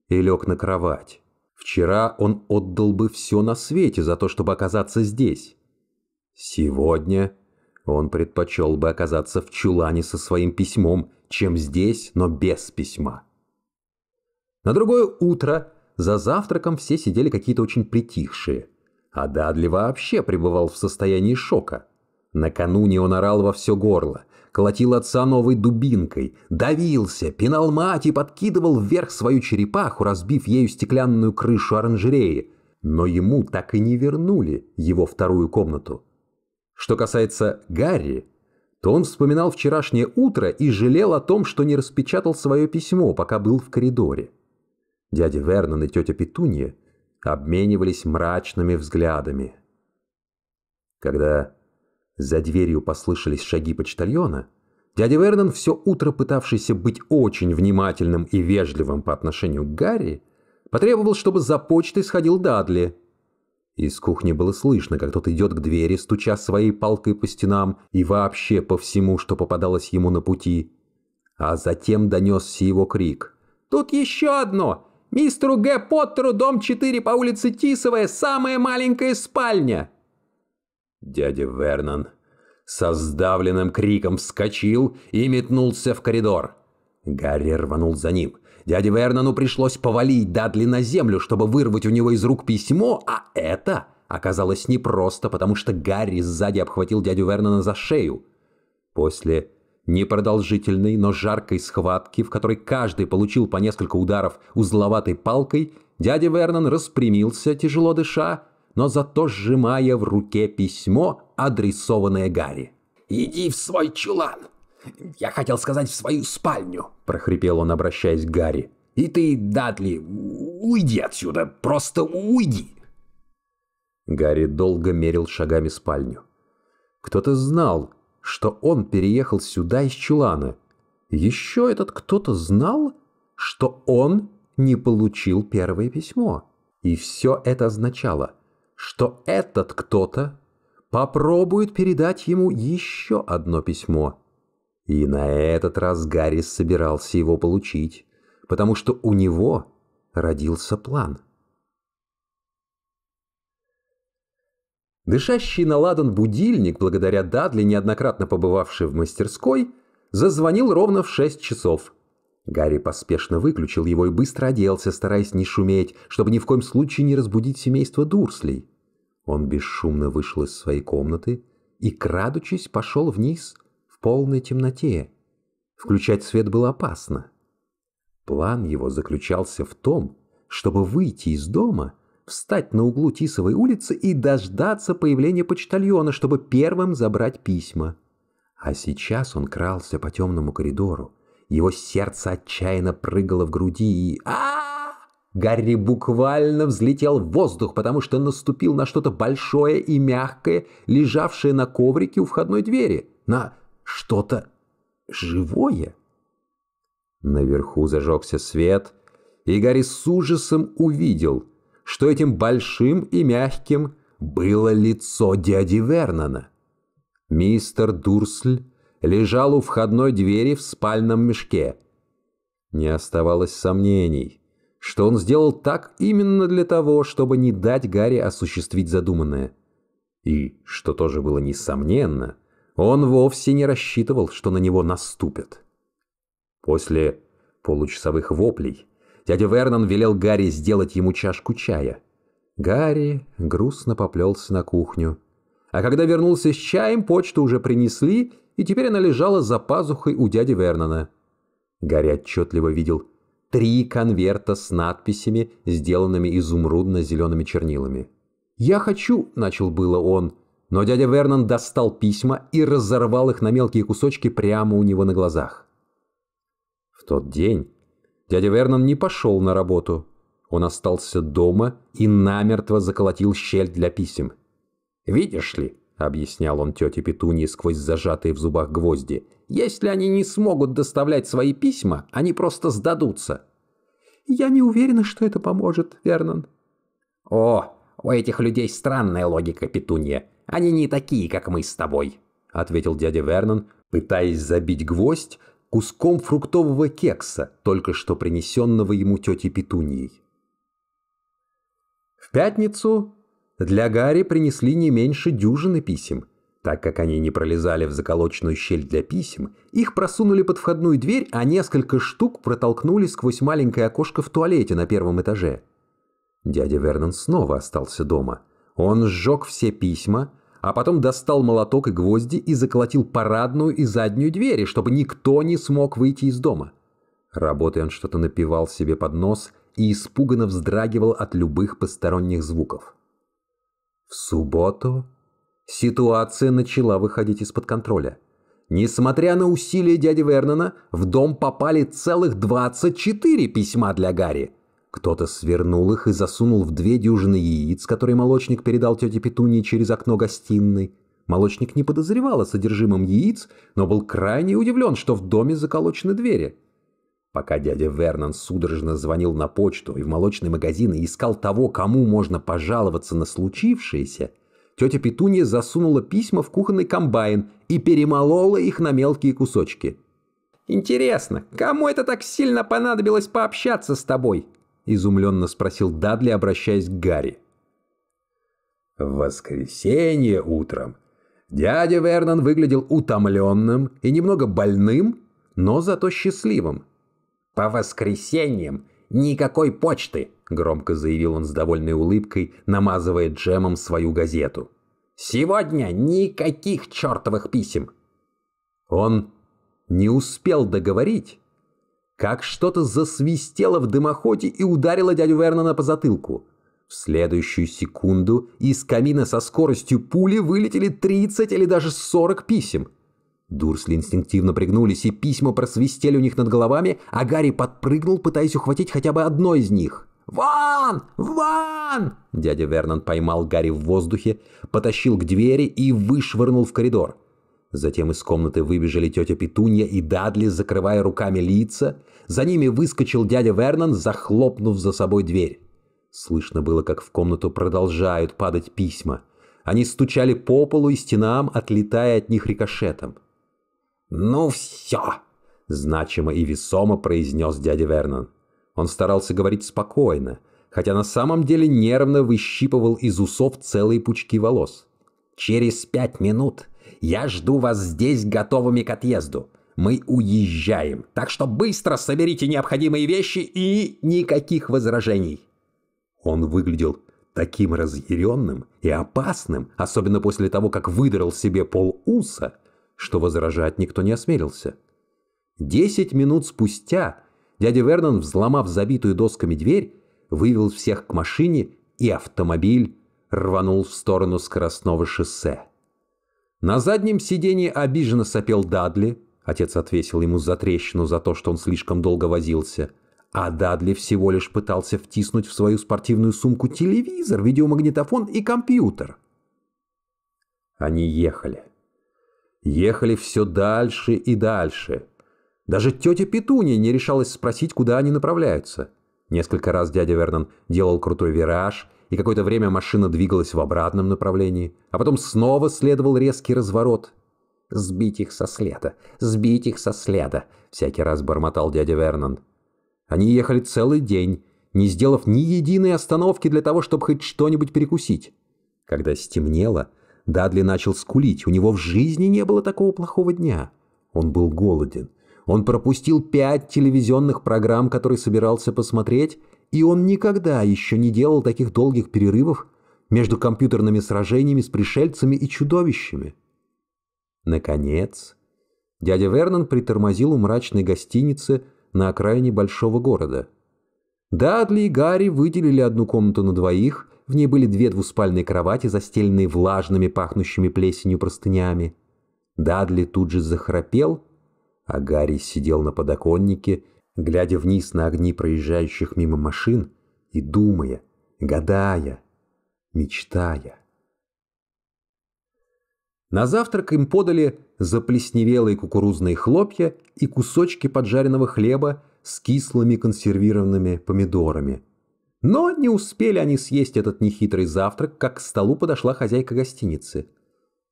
Speaker 1: и лег на кровать. Вчера он отдал бы все на свете за то, чтобы оказаться здесь. Сегодня он предпочел бы оказаться в чулане со своим письмом, чем здесь, но без письма. На другое утро за завтраком все сидели какие-то очень притихшие. А Дадли вообще пребывал в состоянии шока. Накануне он орал во все горло – колотил отца новой дубинкой, давился, пинал мать и подкидывал вверх свою черепаху, разбив ею стеклянную крышу оранжереи. Но ему так и не вернули его вторую комнату. Что касается Гарри, то он вспоминал вчерашнее утро и жалел о том, что не распечатал свое письмо, пока был в коридоре. Дядя Вернон и тетя Петунья обменивались мрачными взглядами. Когда за дверью послышались шаги почтальона. Дядя Вернон, все утро пытавшийся быть очень внимательным и вежливым по отношению к Гарри, потребовал, чтобы за почтой сходил Дадли. Из кухни было слышно, как тот идет к двери, стуча своей палкой по стенам и вообще по всему, что попадалось ему на пути. А затем донесся его крик. «Тут еще одно! Мистеру Г. Поттеру, дом 4 по улице Тисовая, самая маленькая спальня!» Дядя Вернон со сдавленным криком вскочил и метнулся в коридор. Гарри рванул за ним. Дяде Вернону пришлось повалить Дадли на землю, чтобы вырвать у него из рук письмо, а это оказалось непросто, потому что Гарри сзади обхватил дядю Вернона за шею. После непродолжительной, но жаркой схватки, в которой каждый получил по несколько ударов узловатой палкой, дядя Вернон распрямился, тяжело дыша, но зато сжимая в руке письмо, адресованное Гарри. «Иди в свой чулан! Я хотел сказать, в свою спальню!» – прохрипел он, обращаясь к Гарри. «И ты, Дадли, уйди отсюда! Просто уйди!» Гарри долго мерил шагами спальню. Кто-то знал, что он переехал сюда из чулана. Еще этот кто-то знал, что он не получил первое письмо. И все это означало – что этот кто-то попробует передать ему еще одно письмо. И на этот раз Гаррис собирался его получить, потому что у него родился план. Дышащий на ладан будильник, благодаря Дадли, неоднократно побывавший в мастерской, зазвонил ровно в шесть часов. Гарри поспешно выключил его и быстро оделся, стараясь не шуметь, чтобы ни в коем случае не разбудить семейство Дурслей. Он бесшумно вышел из своей комнаты и, крадучись, пошел вниз в полной темноте. Включать свет было опасно. План его заключался в том, чтобы выйти из дома, встать на углу Тисовой улицы и дождаться появления почтальона, чтобы первым забрать письма. А сейчас он крался по темному коридору. Его сердце отчаянно прыгало в груди и... а, -а, -а! Гарри буквально взлетел в воздух, потому что наступил на что-то большое и мягкое, лежавшее на коврике у входной двери, на что-то живое. Наверху зажегся свет, и Гарри с ужасом увидел, что этим большим и мягким было лицо дяди Вернона. Мистер Дурсль лежал у входной двери в спальном мешке. Не оставалось сомнений – что он сделал так именно для того, чтобы не дать Гарри осуществить задуманное. И, что тоже было несомненно, он вовсе не рассчитывал, что на него наступят. После получасовых воплей дядя Вернон велел Гарри сделать ему чашку чая. Гарри грустно поплелся на кухню. А когда вернулся с чаем, почту уже принесли, и теперь она лежала за пазухой у дяди Вернона. Гарри отчетливо видел, три конверта с надписями, сделанными изумрудно-зелеными чернилами. «Я хочу», — начал было он, но дядя Вернон достал письма и разорвал их на мелкие кусочки прямо у него на глазах. В тот день дядя Вернон не пошел на работу. Он остался дома и намертво заколотил щель для писем. «Видишь ли», — объяснял он тете Петунии сквозь зажатые в зубах гвозди, — если они не смогут доставлять свои письма, они просто сдадутся. Я не уверена, что это поможет, Вернон. О, у этих людей странная логика, Петунья. Они не такие, как мы с тобой, ответил дядя Вернон, пытаясь забить гвоздь куском фруктового кекса, только что принесенного ему тете Петуньей. В пятницу для Гарри принесли не меньше дюжины писем – так как они не пролезали в заколоченную щель для писем, их просунули под входную дверь, а несколько штук протолкнули сквозь маленькое окошко в туалете на первом этаже. Дядя Вернон снова остался дома. Он сжег все письма, а потом достал молоток и гвозди и заколотил парадную и заднюю двери, чтобы никто не смог выйти из дома. Работая он что-то напивал себе под нос и испуганно вздрагивал от любых посторонних звуков. В субботу Ситуация начала выходить из-под контроля. Несмотря на усилия дяди Вернона, в дом попали целых 24 письма для Гарри. Кто-то свернул их и засунул в две дюжины яиц, которые молочник передал тете Петунии через окно гостиной. Молочник не подозревал о содержимом яиц, но был крайне удивлен, что в доме заколочены двери. Пока дядя Вернон судорожно звонил на почту и в молочный магазин и искал того, кому можно пожаловаться на случившееся – Тетя Петунья засунула письма в кухонный комбайн и перемолола их на мелкие кусочки. «Интересно, кому это так сильно понадобилось пообщаться с тобой?» – изумленно спросил Дадли, обращаясь к Гарри. В воскресенье утром дядя Вернон выглядел утомленным и немного больным, но зато счастливым. «По воскресеньям Никакой почты!» – громко заявил он с довольной улыбкой, намазывая джемом свою газету. «Сегодня никаких чертовых писем!» Он не успел договорить, как что-то засвистело в дымоходе и ударило дядю Вернона по затылку. В следующую секунду из камина со скоростью пули вылетели 30 или даже 40 писем – Дурсли инстинктивно пригнулись, и письма просвистели у них над головами, а Гарри подпрыгнул, пытаясь ухватить хотя бы одно из них. «Ван! Ван!» Дядя Вернон поймал Гарри в воздухе, потащил к двери и вышвырнул в коридор. Затем из комнаты выбежали тетя Петунья и Дадли, закрывая руками лица. За ними выскочил дядя Вернон, захлопнув за собой дверь. Слышно было, как в комнату продолжают падать письма. Они стучали по полу и стенам, отлетая от них рикошетом. «Ну все!» – значимо и весомо произнес дядя Вернон. Он старался говорить спокойно, хотя на самом деле нервно выщипывал из усов целые пучки волос. «Через пять минут я жду вас здесь готовыми к отъезду. Мы уезжаем, так что быстро соберите необходимые вещи и никаких возражений!» Он выглядел таким разъяренным и опасным, особенно после того, как выдрал себе пол уса – что возражать никто не осмелился. Десять минут спустя дядя Вернон, взломав забитую досками дверь, вывел всех к машине, и автомобиль рванул в сторону скоростного шоссе. На заднем сиденье обиженно сопел Дадли, отец отвесил ему за трещину за то, что он слишком долго возился, а Дадли всего лишь пытался втиснуть в свою спортивную сумку телевизор, видеомагнитофон и компьютер. Они ехали. Ехали все дальше и дальше. Даже тетя Петуния не решалась спросить, куда они направляются. Несколько раз дядя Вернон делал крутой вираж, и какое-то время машина двигалась в обратном направлении, а потом снова следовал резкий разворот. «Сбить их со следа! Сбить их со следа!» — всякий раз бормотал дядя Вернон. Они ехали целый день, не сделав ни единой остановки для того, чтобы хоть что-нибудь перекусить. Когда стемнело, Дадли начал скулить. У него в жизни не было такого плохого дня. Он был голоден. Он пропустил пять телевизионных программ, которые собирался посмотреть, и он никогда еще не делал таких долгих перерывов между компьютерными сражениями с пришельцами и чудовищами. Наконец, дядя Вернон притормозил у мрачной гостиницы на окраине большого города. Дадли и Гарри выделили одну комнату на двоих – в ней были две двуспальные кровати, застеленные влажными, пахнущими плесенью простынями. Дадли тут же захрапел, а Гарри сидел на подоконнике, глядя вниз на огни проезжающих мимо машин и думая, гадая, мечтая. На завтрак им подали заплесневелые кукурузные хлопья и кусочки поджаренного хлеба с кислыми консервированными помидорами – но не успели они съесть этот нехитрый завтрак, как к столу подошла хозяйка гостиницы.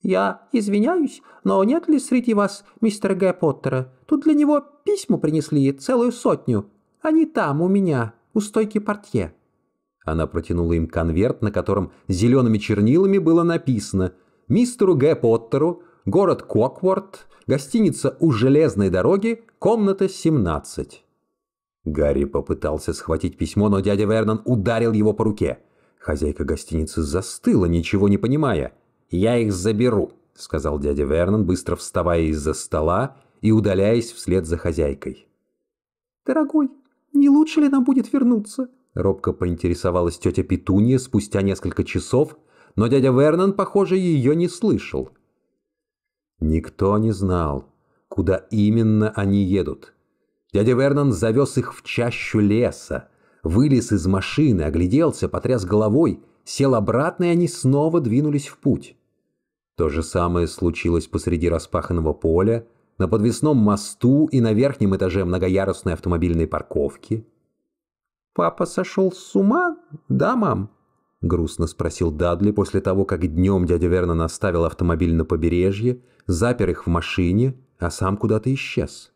Speaker 1: «Я извиняюсь, но нет ли среди вас мистера Г. Поттера? Тут для него письма принесли, целую сотню. Они там, у меня, у стойки портье». Она протянула им конверт, на котором зелеными чернилами было написано «Мистеру Г. Поттеру, город Кокворд, гостиница у железной дороги, комната 17». Гарри попытался схватить письмо, но дядя Вернон ударил его по руке. Хозяйка гостиницы застыла, ничего не понимая. «Я их заберу», — сказал дядя Вернон, быстро вставая из-за стола и удаляясь вслед за хозяйкой. «Дорогой, не лучше ли нам будет вернуться?» Робко поинтересовалась тетя Петунья спустя несколько часов, но дядя Вернон, похоже, ее не слышал. Никто не знал, куда именно они едут. Дядя Вернон завез их в чащу леса, вылез из машины, огляделся, потряс головой, сел обратно, и они снова двинулись в путь. То же самое случилось посреди распаханного поля, на подвесном мосту и на верхнем этаже многоярусной автомобильной парковки. «Папа сошел с ума? Да, мам?» — грустно спросил Дадли после того, как днем дядя Вернон оставил автомобиль на побережье, запер их в машине, а сам куда-то исчез.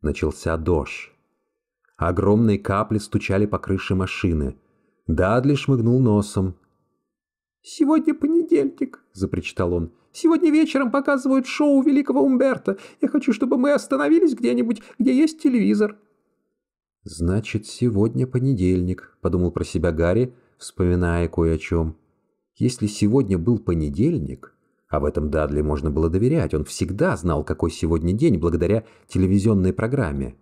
Speaker 1: Начался дождь. Огромные капли стучали по крыше машины. Дадли шмыгнул носом. «Сегодня понедельник», — запричитал он. «Сегодня вечером показывают шоу Великого Умберта. Я хочу, чтобы мы остановились где-нибудь, где есть телевизор». «Значит, сегодня понедельник», — подумал про себя Гарри, вспоминая кое о чем. «Если сегодня был понедельник...» А в этом Дадли можно было доверять, он всегда знал, какой сегодня день, благодаря телевизионной программе.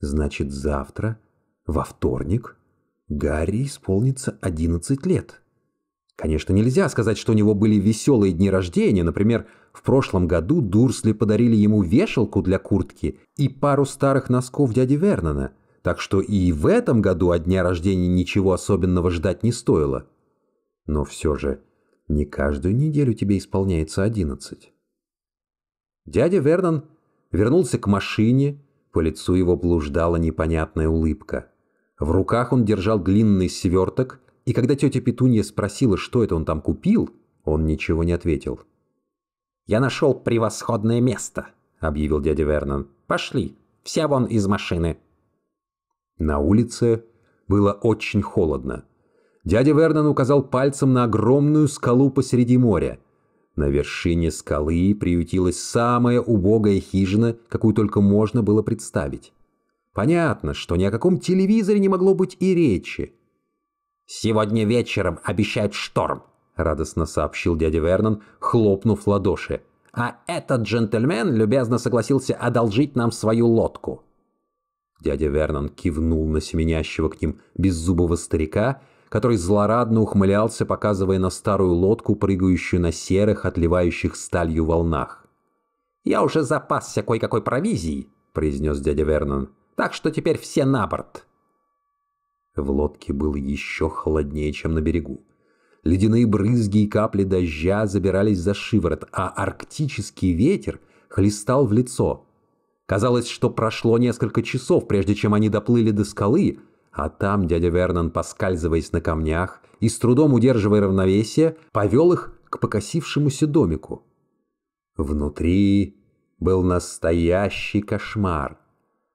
Speaker 1: Значит, завтра, во вторник, Гарри исполнится 11 лет. Конечно, нельзя сказать, что у него были веселые дни рождения. Например, в прошлом году Дурсли подарили ему вешалку для куртки и пару старых носков дяди Вернона. Так что и в этом году от дня рождения ничего особенного ждать не стоило. Но все же не каждую неделю тебе исполняется одиннадцать. Дядя Вернон вернулся к машине, по лицу его блуждала непонятная улыбка. В руках он держал длинный сверток, и когда тетя Петунья спросила, что это он там купил, он ничего не ответил. «Я нашел превосходное место», — объявил дядя Вернон. «Пошли, все вон из машины». На улице было очень холодно. Дядя Вернон указал пальцем на огромную скалу посреди моря. На вершине скалы приютилась самая убогая хижина, какую только можно было представить. Понятно, что ни о каком телевизоре не могло быть и речи. «Сегодня вечером обещает шторм», — радостно сообщил дядя Вернон, хлопнув ладоши. «А этот джентльмен любезно согласился одолжить нам свою лодку». Дядя Вернон кивнул на семенящего к ним беззубого старика который злорадно ухмылялся, показывая на старую лодку, прыгающую на серых, отливающих сталью волнах. «Я уже запасся кое-какой провизией», — произнес дядя Вернон, — «так что теперь все на борт». В лодке было еще холоднее, чем на берегу. Ледяные брызги и капли дождя забирались за шиворот, а арктический ветер хлестал в лицо. Казалось, что прошло несколько часов, прежде чем они доплыли до скалы — а там дядя Вернон, поскальзываясь на камнях и с трудом удерживая равновесие, повел их к покосившемуся домику. Внутри был настоящий кошмар.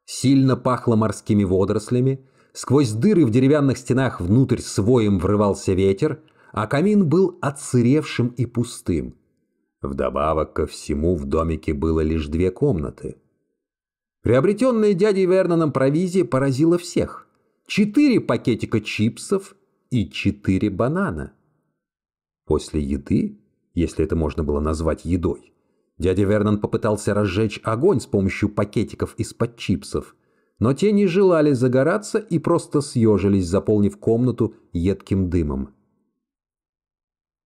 Speaker 1: Сильно пахло морскими водорослями, сквозь дыры в деревянных стенах внутрь своим врывался ветер, а камин был отсыревшим и пустым. Вдобавок ко всему в домике было лишь две комнаты. Приобретенная дядей Верноном провизия поразила всех – 4 пакетика чипсов и 4 банана. После еды, если это можно было назвать едой, дядя Вернон попытался разжечь огонь с помощью пакетиков из-под чипсов, но те не желали загораться и просто съежились, заполнив комнату едким дымом.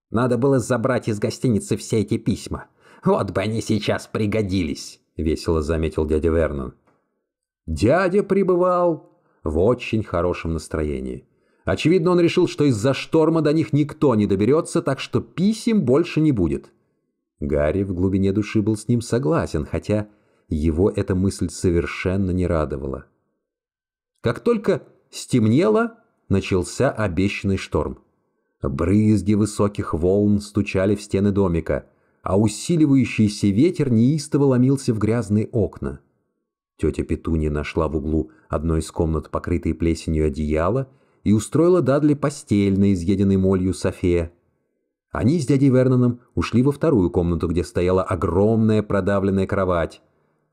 Speaker 1: «Надо было забрать из гостиницы все эти письма. Вот бы они сейчас пригодились», — весело заметил дядя Вернон. Дядя пребывал в очень хорошем настроении. Очевидно, он решил, что из-за шторма до них никто не доберется, так что писем больше не будет. Гарри в глубине души был с ним согласен, хотя его эта мысль совершенно не радовала. Как только стемнело, начался обещанный шторм. Брызги высоких волн стучали в стены домика, а усиливающийся ветер неистово ломился в грязные окна. Тетя Петунья нашла в углу одной из комнат, покрытой плесенью одеяло, и устроила Дадли постель на изъеденной молью София. Они с дядей Верноном ушли во вторую комнату, где стояла огромная продавленная кровать,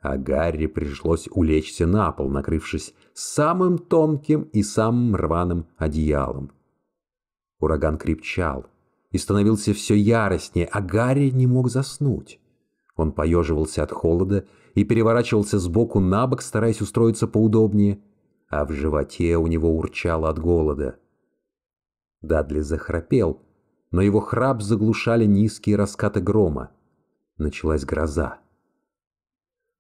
Speaker 1: а Гарри пришлось улечься на пол, накрывшись самым тонким и самым рваным одеялом. Ураган крепчал и становился все яростнее, а Гарри не мог заснуть. Он поеживался от холода и переворачивался с боку на бок, стараясь устроиться поудобнее, а в животе у него урчало от голода. Дадли захрапел, но его храп заглушали низкие раскаты грома. Началась гроза.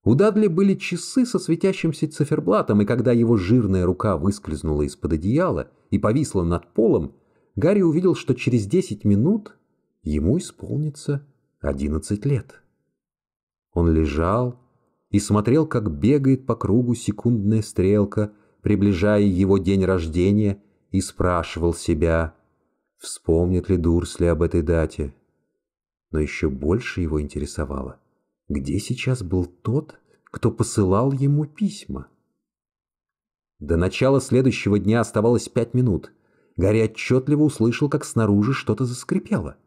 Speaker 1: У Дадли были часы со светящимся циферблатом, и когда его жирная рука выскользнула из-под одеяла и повисла над полом, Гарри увидел, что через десять минут ему исполнится одиннадцать лет. Он лежал, и смотрел, как бегает по кругу секундная стрелка, приближая его день рождения, и спрашивал себя, вспомнит ли Дурсли об этой дате. Но еще больше его интересовало, где сейчас был тот, кто посылал ему письма. До начала следующего дня оставалось пять минут. Гарри отчетливо услышал, как снаружи что-то заскрипело —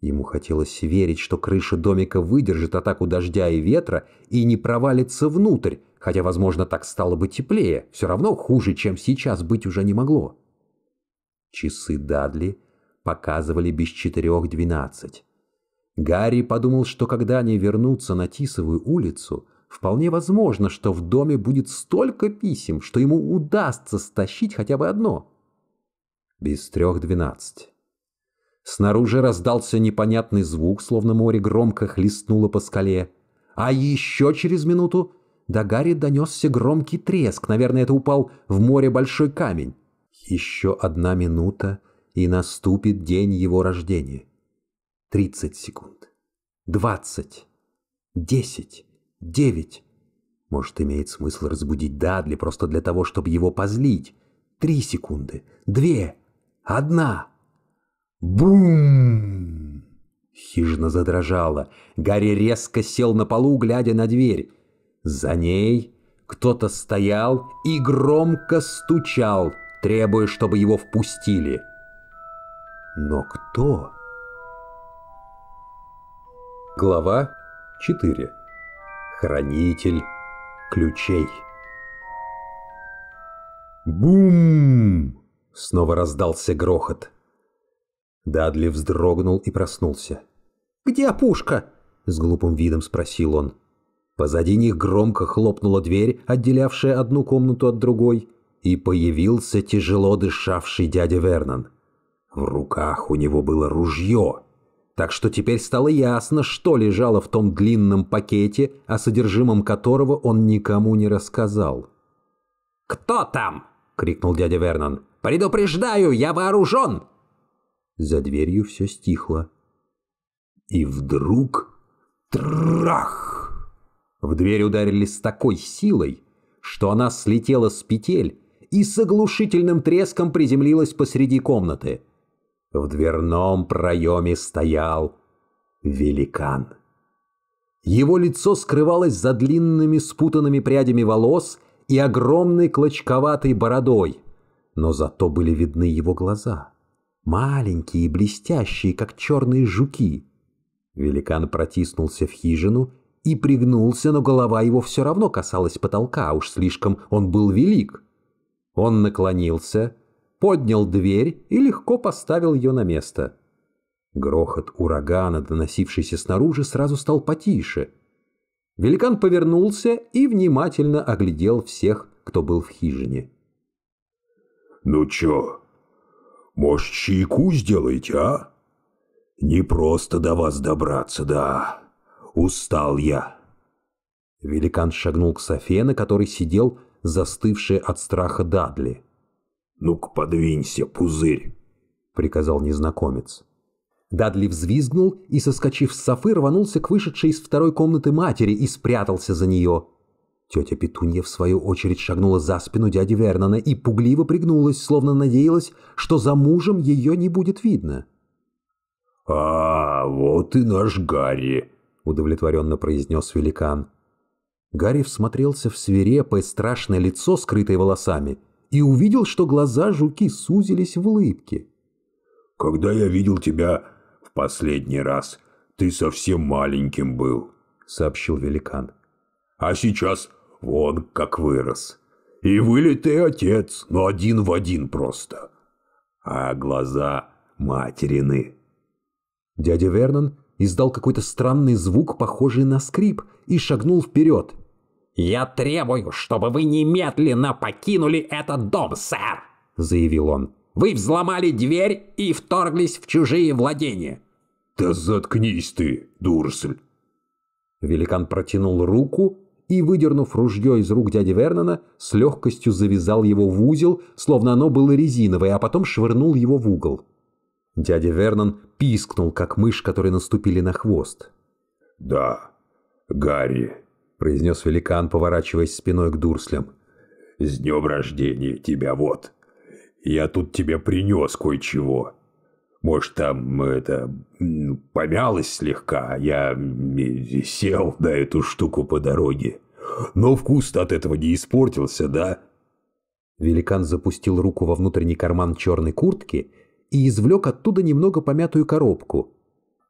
Speaker 1: Ему хотелось верить, что крыша домика выдержит атаку дождя и ветра и не провалится внутрь, хотя, возможно, так стало бы теплее, все равно хуже, чем сейчас, быть уже не могло. Часы Дадли показывали без четырех двенадцать. Гарри подумал, что когда они вернутся на Тисовую улицу, вполне возможно, что в доме будет столько писем, что ему удастся стащить хотя бы одно. Без трех двенадцать. Снаружи раздался непонятный звук, словно море громко хлестнуло по скале. А еще через минуту до Гарри донесся громкий треск. Наверное, это упал в море большой камень. Еще одна минута, и наступит день его рождения. Тридцать секунд. Двадцать. Десять. Девять. Может, имеет смысл разбудить Дадли просто для того, чтобы его позлить. Три секунды. Две. Одна. Одна. Бум! Хижина задрожала. Гарри резко сел на полу, глядя на дверь. За ней кто-то стоял и громко стучал, требуя, чтобы его впустили. Но кто? Глава 4. Хранитель ключей. Бум! Снова раздался грохот. Дадли вздрогнул и проснулся. «Где пушка?» — с глупым видом спросил он. Позади них громко хлопнула дверь, отделявшая одну комнату от другой, и появился тяжело дышавший дядя Вернон. В руках у него было ружье, так что теперь стало ясно, что лежало в том длинном пакете, о содержимом которого он никому не рассказал. «Кто там?» — крикнул дядя Вернон. «Предупреждаю, я вооружен!» За дверью все стихло. И вдруг... Трах! В дверь ударили с такой силой, что она слетела с петель и с оглушительным треском приземлилась посреди комнаты. В дверном проеме стоял великан. Его лицо скрывалось за длинными спутанными прядями волос и огромной клочковатой бородой, но зато были видны его глаза — маленькие, блестящие, как черные жуки. Великан протиснулся в хижину и пригнулся, но голова его все равно касалась потолка, а уж слишком он был велик. Он наклонился, поднял дверь и легко поставил ее на место. Грохот урагана, доносившийся снаружи, сразу стал потише. Великан повернулся и внимательно оглядел всех, кто был в хижине. «Ну чё, может, чайку сделаете, а? Не просто до вас добраться, да. Устал я. Великан шагнул к Софе, на которой сидел застывший от страха Дадли. «Ну-ка, подвинься, пузырь!» — приказал незнакомец. Дадли взвизгнул и, соскочив с Софы, рванулся к вышедшей из второй комнаты матери и спрятался за нее — Тетя Петунья, в свою очередь, шагнула за спину дяди Вернона и пугливо пригнулась, словно надеялась, что за мужем ее не будет видно. «А, вот и наш Гарри!» — удовлетворенно произнес великан. Гарри всмотрелся в свирепое страшное лицо, скрытое волосами, и увидел, что глаза жуки сузились в улыбке. «Когда я видел тебя в последний раз, ты совсем маленьким был», — сообщил великан. «А сейчас Вон как вырос. И вылитый отец, но один в один просто. А глаза материны. Дядя Вернон издал какой-то странный звук, похожий на скрип, и шагнул вперед. «Я требую, чтобы вы немедленно покинули этот дом, сэр!» — заявил он. «Вы взломали дверь и вторглись в чужие владения!» «Да заткнись ты, дурсель! Великан протянул руку и, выдернув ружье из рук дяди Вернона, с легкостью завязал его в узел, словно оно было резиновое, а потом швырнул его в угол. Дядя Вернон пискнул, как мышь, которой наступили на хвост. «Да, Гарри», — произнес великан, поворачиваясь спиной к дурслям. «С днем рождения тебя вот! Я тут тебе принес кое-чего!» Может, там это помялось слегка, а я сел на эту штуку по дороге. Но вкус от этого не испортился, да?» Великан запустил руку во внутренний карман черной куртки и извлек оттуда немного помятую коробку.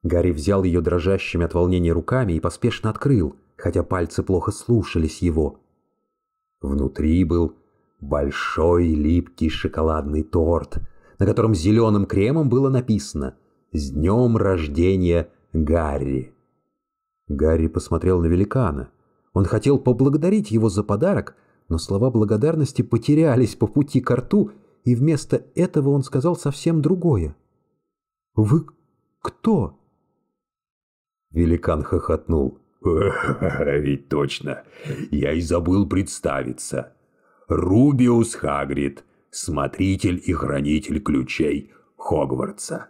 Speaker 1: Гарри взял ее дрожащими от волнения руками и поспешно открыл, хотя пальцы плохо слушались его. Внутри был большой липкий шоколадный торт — на котором зеленым кремом было написано «С днем рождения Гарри». Гарри посмотрел на великана. Он хотел поблагодарить его за подарок, но слова благодарности потерялись по пути к рту, и вместо этого он сказал совсем другое. «Вы кто?» Великан хохотнул. «Ведь точно! Я и забыл представиться. Рубиус Хагрид, смотритель и хранитель ключей Хогвартса.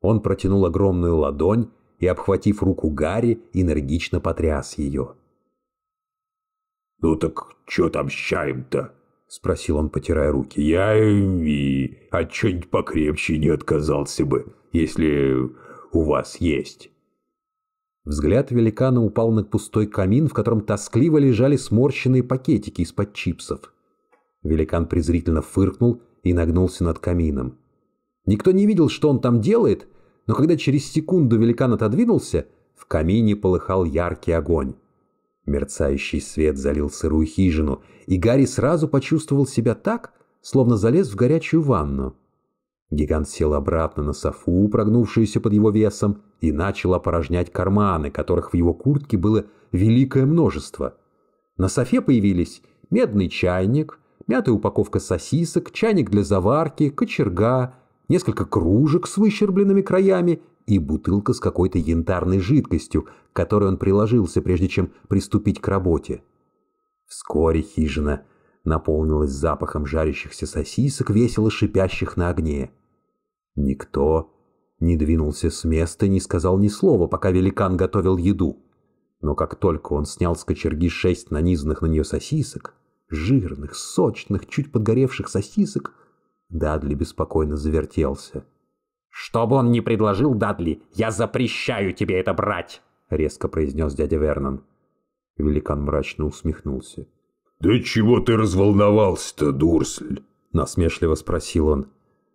Speaker 1: Он протянул огромную ладонь и, обхватив руку Гарри, энергично потряс ее. «Ну так что там с чаем-то?» — спросил он, потирая руки. «Я и от чего-нибудь покрепче не отказался бы, если у вас есть». Взгляд великана упал на пустой камин, в котором тоскливо лежали сморщенные пакетики из-под чипсов. Великан презрительно фыркнул и нагнулся над камином. Никто не видел, что он там делает, но когда через секунду великан отодвинулся, в камине полыхал яркий огонь. Мерцающий свет залил сырую хижину, и Гарри сразу почувствовал себя так, словно залез в горячую ванну. Гигант сел обратно на софу, прогнувшуюся под его весом, и начал опорожнять карманы, которых в его куртке было великое множество. На софе появились медный чайник, мятая упаковка сосисок, чайник для заварки, кочерга, несколько кружек с выщербленными краями и бутылка с какой-то янтарной жидкостью, к которой он приложился, прежде чем приступить к работе. Вскоре хижина наполнилась запахом жарящихся сосисок, весело шипящих на огне. Никто не двинулся с места, и не сказал ни слова, пока великан готовил еду. Но как только он снял с кочерги шесть нанизанных на нее сосисок, жирных, сочных, чуть подгоревших сосисок, Дадли беспокойно завертелся. «Что бы он ни предложил, Дадли, я запрещаю тебе это брать!» — резко произнес дядя Вернон. Великан мрачно усмехнулся. «Да чего ты разволновался-то, Дурсль?» — насмешливо спросил он.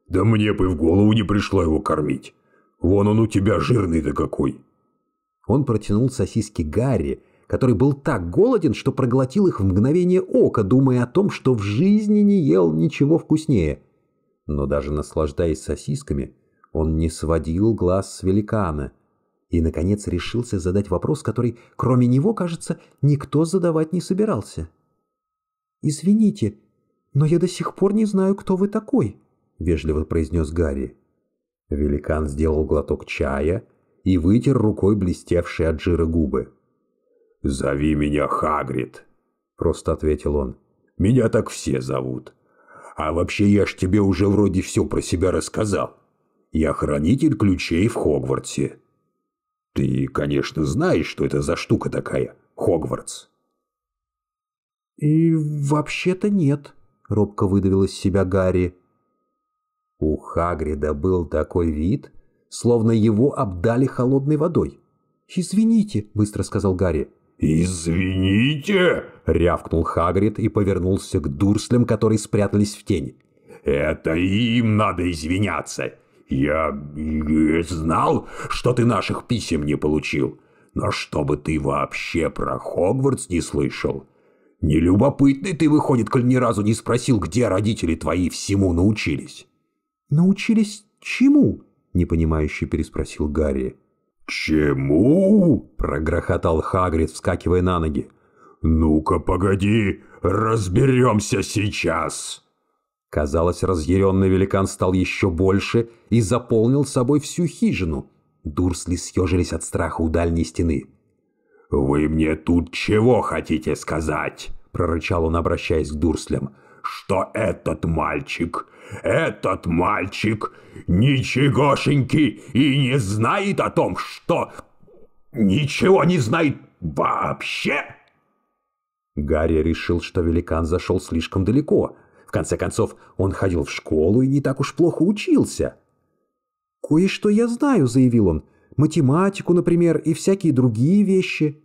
Speaker 1: «Да мне бы в голову не пришло его кормить. Вон он у тебя жирный-то какой!» Он протянул сосиски Гарри, который был так голоден, что проглотил их в мгновение ока, думая о том, что в жизни не ел ничего вкуснее. Но даже наслаждаясь сосисками, он не сводил глаз с великана и, наконец, решился задать вопрос, который, кроме него, кажется, никто задавать не собирался. «Извините, но я до сих пор не знаю, кто вы такой», — вежливо произнес Гарри. Великан сделал глоток чая и вытер рукой блестевшие от жира губы. «Зови меня Хагрид», — просто ответил он. «Меня так все зовут. А вообще я ж тебе уже вроде все про себя рассказал. Я хранитель ключей в Хогвартсе». «Ты, конечно, знаешь, что это за штука такая, Хогвартс». «И вообще-то нет», — робко выдавил из себя Гарри. У Хагрида был такой вид, словно его обдали холодной водой. «Извините», — быстро сказал Гарри. «Извините!» — рявкнул Хагрид и повернулся к дурслям, которые спрятались в тень. «Это им надо извиняться! Я э, знал, что ты наших писем не получил, но чтобы ты вообще про Хогвартс не слышал!» Нелюбопытный ты, выходит, коль ни разу не спросил, где родители твои всему научились. Научились чему? непонимающе переспросил Гарри чему?» – прогрохотал Хагрид, вскакивая на ноги. «Ну-ка, погоди, разберемся сейчас!» Казалось, разъяренный великан стал еще больше и заполнил собой всю хижину. Дурсли съежились от страха у дальней стены. «Вы мне тут чего хотите сказать?» – прорычал он, обращаясь к Дурслям что этот мальчик, этот мальчик ничегошеньки и не знает о том, что ничего не знает вообще. Гарри решил, что великан зашел слишком далеко. В конце концов, он ходил в школу и не так уж плохо учился. «Кое-что я знаю», — заявил он. «Математику, например, и всякие другие вещи».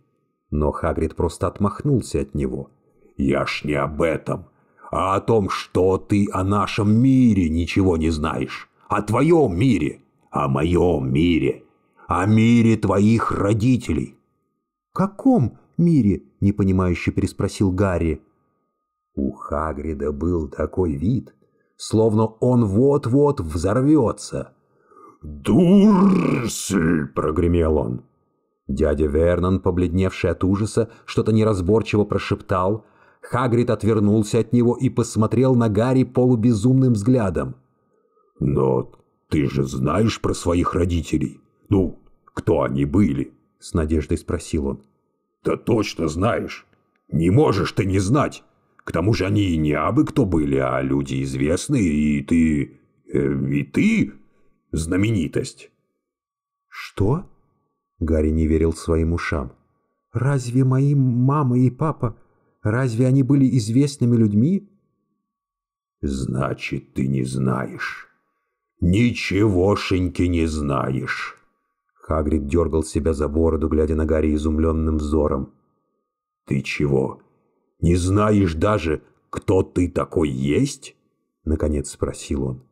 Speaker 1: Но Хагрид просто отмахнулся от него. «Я ж не об этом а о том, что ты о нашем мире ничего не знаешь, о твоем мире, о моем мире, о мире твоих родителей». «Каком мире?» — непонимающе переспросил Гарри. У Хагрида был такой вид, словно он вот-вот взорвется. «Дурсль!» — прогремел он. Дядя Вернон, побледневший от ужаса, что-то неразборчиво прошептал, Хагрид отвернулся от него и посмотрел на Гарри полубезумным взглядом. «Но ты же знаешь про своих родителей? Ну, кто они были?» — с надеждой спросил он. «Да точно знаешь. Не можешь ты не знать. К тому же они и не абы кто были, а люди известные, и ты... Э, и ты знаменитость». «Что?» — Гарри не верил своим ушам. «Разве мои мама и папа Разве они были известными людьми? Значит, ты не знаешь. Ничегошеньки не знаешь. Хагрид дергал себя за бороду, глядя на Гарри изумленным взором. Ты чего? Не знаешь даже, кто ты такой есть? Наконец спросил он.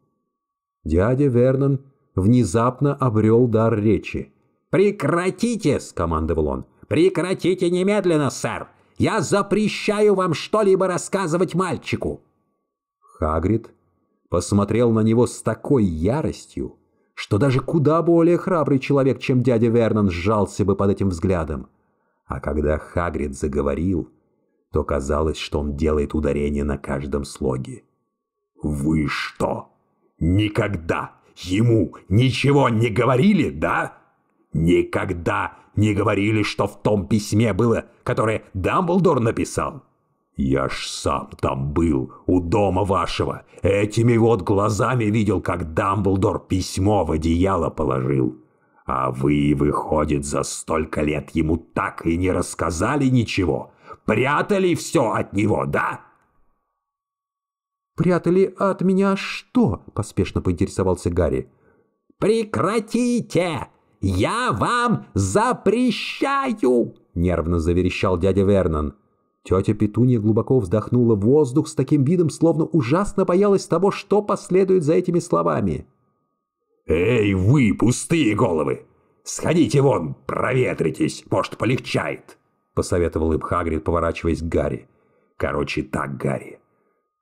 Speaker 1: Дядя Вернон внезапно обрел дар речи. «Прекратите!» — скомандовал он. «Прекратите немедленно, сэр! Я запрещаю вам что-либо рассказывать мальчику!» Хагрид посмотрел на него с такой яростью, что даже куда более храбрый человек, чем дядя Вернон, сжался бы под этим взглядом. А когда Хагрид заговорил, то казалось, что он делает ударение на каждом слоге. «Вы что, никогда ему ничего не говорили, да? Никогда не говорили, что в том письме было, которое Дамблдор написал? Я ж сам там был, у дома вашего. Этими вот глазами видел, как Дамблдор письмо в одеяло положил. А вы, выходит, за столько лет ему так и не рассказали ничего. Прятали все от него, да?» «Прятали от меня что?» – поспешно поинтересовался Гарри. «Прекратите!» «Я вам запрещаю!» — нервно заверещал дядя Вернон. Тетя Петунья глубоко вздохнула в воздух с таким видом, словно ужасно боялась того, что последует за этими словами. «Эй, вы, пустые головы! Сходите вон, проветритесь, может, полегчает!» — посоветовал им Хагрид, поворачиваясь к Гарри. «Короче, так, Гарри,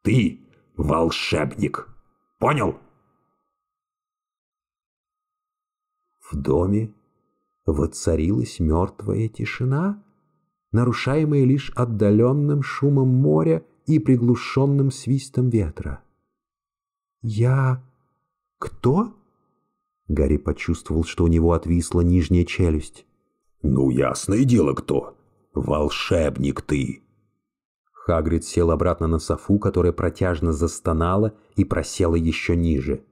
Speaker 1: ты волшебник, понял?» В доме воцарилась мертвая тишина, нарушаемая лишь отдаленным шумом моря и приглушенным свистом ветра. «Я... кто?» Гарри почувствовал, что у него отвисла нижняя челюсть. «Ну, ясное дело, кто. Волшебник ты!» Хагрид сел обратно на софу, которая протяжно застонала и просела еще ниже.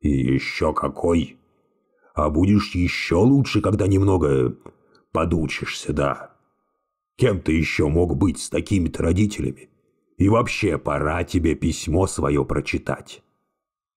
Speaker 1: «И еще какой!» а будешь еще лучше, когда немного подучишься, да. Кем ты еще мог быть с такими-то родителями? И вообще, пора тебе письмо свое прочитать».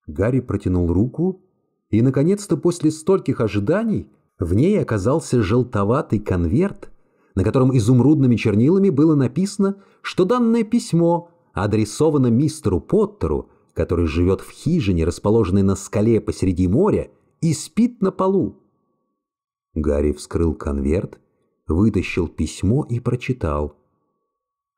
Speaker 1: Гарри протянул руку, и, наконец-то, после стольких ожиданий, в ней оказался желтоватый конверт, на котором изумрудными чернилами было написано, что данное письмо адресовано мистеру Поттеру, который живет в хижине, расположенной на скале посреди моря, и спит на полу. Гарри вскрыл конверт, вытащил письмо и прочитал.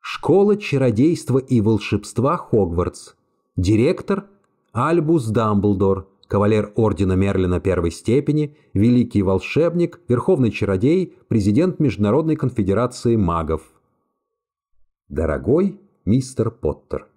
Speaker 1: «Школа чародейства и волшебства Хогвартс. Директор Альбус Дамблдор, кавалер Ордена Мерлина первой степени, великий волшебник, верховный чародей, президент Международной конфедерации магов». «Дорогой мистер Поттер,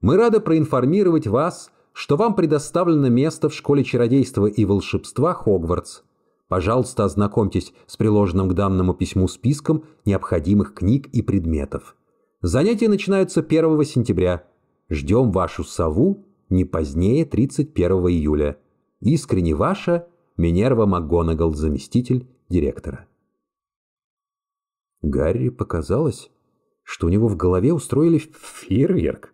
Speaker 1: мы рады проинформировать вас что вам предоставлено место в школе чародейства и волшебства Хогвартс. Пожалуйста, ознакомьтесь с приложенным к данному письму списком необходимых книг и предметов. Занятия начинаются 1 сентября. Ждем вашу сову не позднее 31 июля. Искренне ваша Минерва МакГонагал, заместитель директора. Гарри показалось, что у него в голове устроили фейерверк.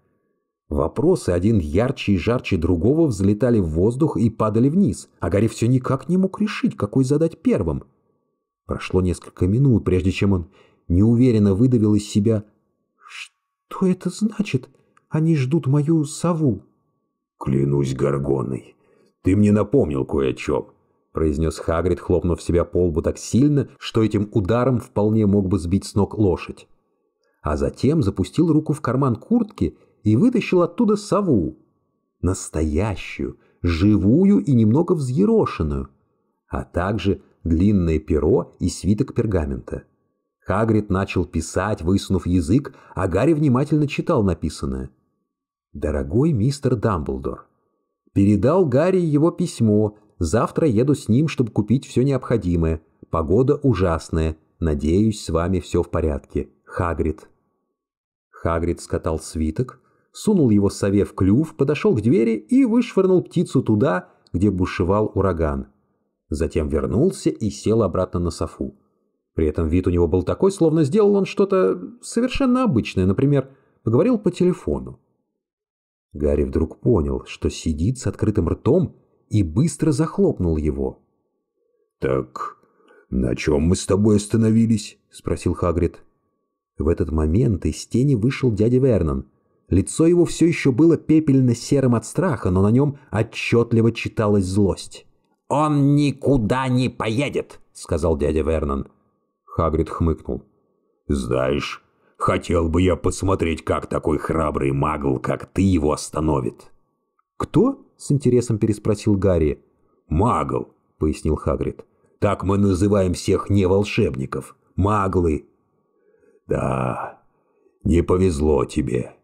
Speaker 1: Вопросы один ярче и жарче другого взлетали в воздух и падали вниз, а Гарри все никак не мог решить, какой задать первым. Прошло несколько минут, прежде чем он неуверенно выдавил из себя «Что это значит? Они ждут мою сову». «Клянусь горгоной, ты мне напомнил кое о чем», — произнес Хагрид, хлопнув себя по лбу так сильно, что этим ударом вполне мог бы сбить с ног лошадь. А затем запустил руку в карман куртки и вытащил оттуда сову. Настоящую, живую и немного взъерошенную. А также длинное перо и свиток пергамента. Хагрид начал писать, высунув язык, а Гарри внимательно читал написанное. «Дорогой мистер Дамблдор, передал Гарри его письмо. Завтра еду с ним, чтобы купить все необходимое. Погода ужасная. Надеюсь, с вами все в порядке. Хагрид». Хагрид скатал свиток, сунул его сове в клюв, подошел к двери и вышвырнул птицу туда, где бушевал ураган. Затем вернулся и сел обратно на софу. При этом вид у него был такой, словно сделал он что-то совершенно обычное, например, поговорил по телефону. Гарри вдруг понял, что сидит с открытым ртом и быстро захлопнул его. «Так на чем мы с тобой остановились?» — спросил Хагрид. В этот момент из тени вышел дядя Вернон, Лицо его все еще было пепельно-серым от страха, но на нем отчетливо читалась злость. «Он никуда не поедет!» — сказал дядя Вернон. Хагрид хмыкнул. «Знаешь, хотел бы я посмотреть, как такой храбрый магл, как ты, его остановит». «Кто?» — с интересом переспросил Гарри. «Магл», — пояснил Хагрид. «Так мы называем всех не волшебников. Маглы». «Да, не повезло тебе»,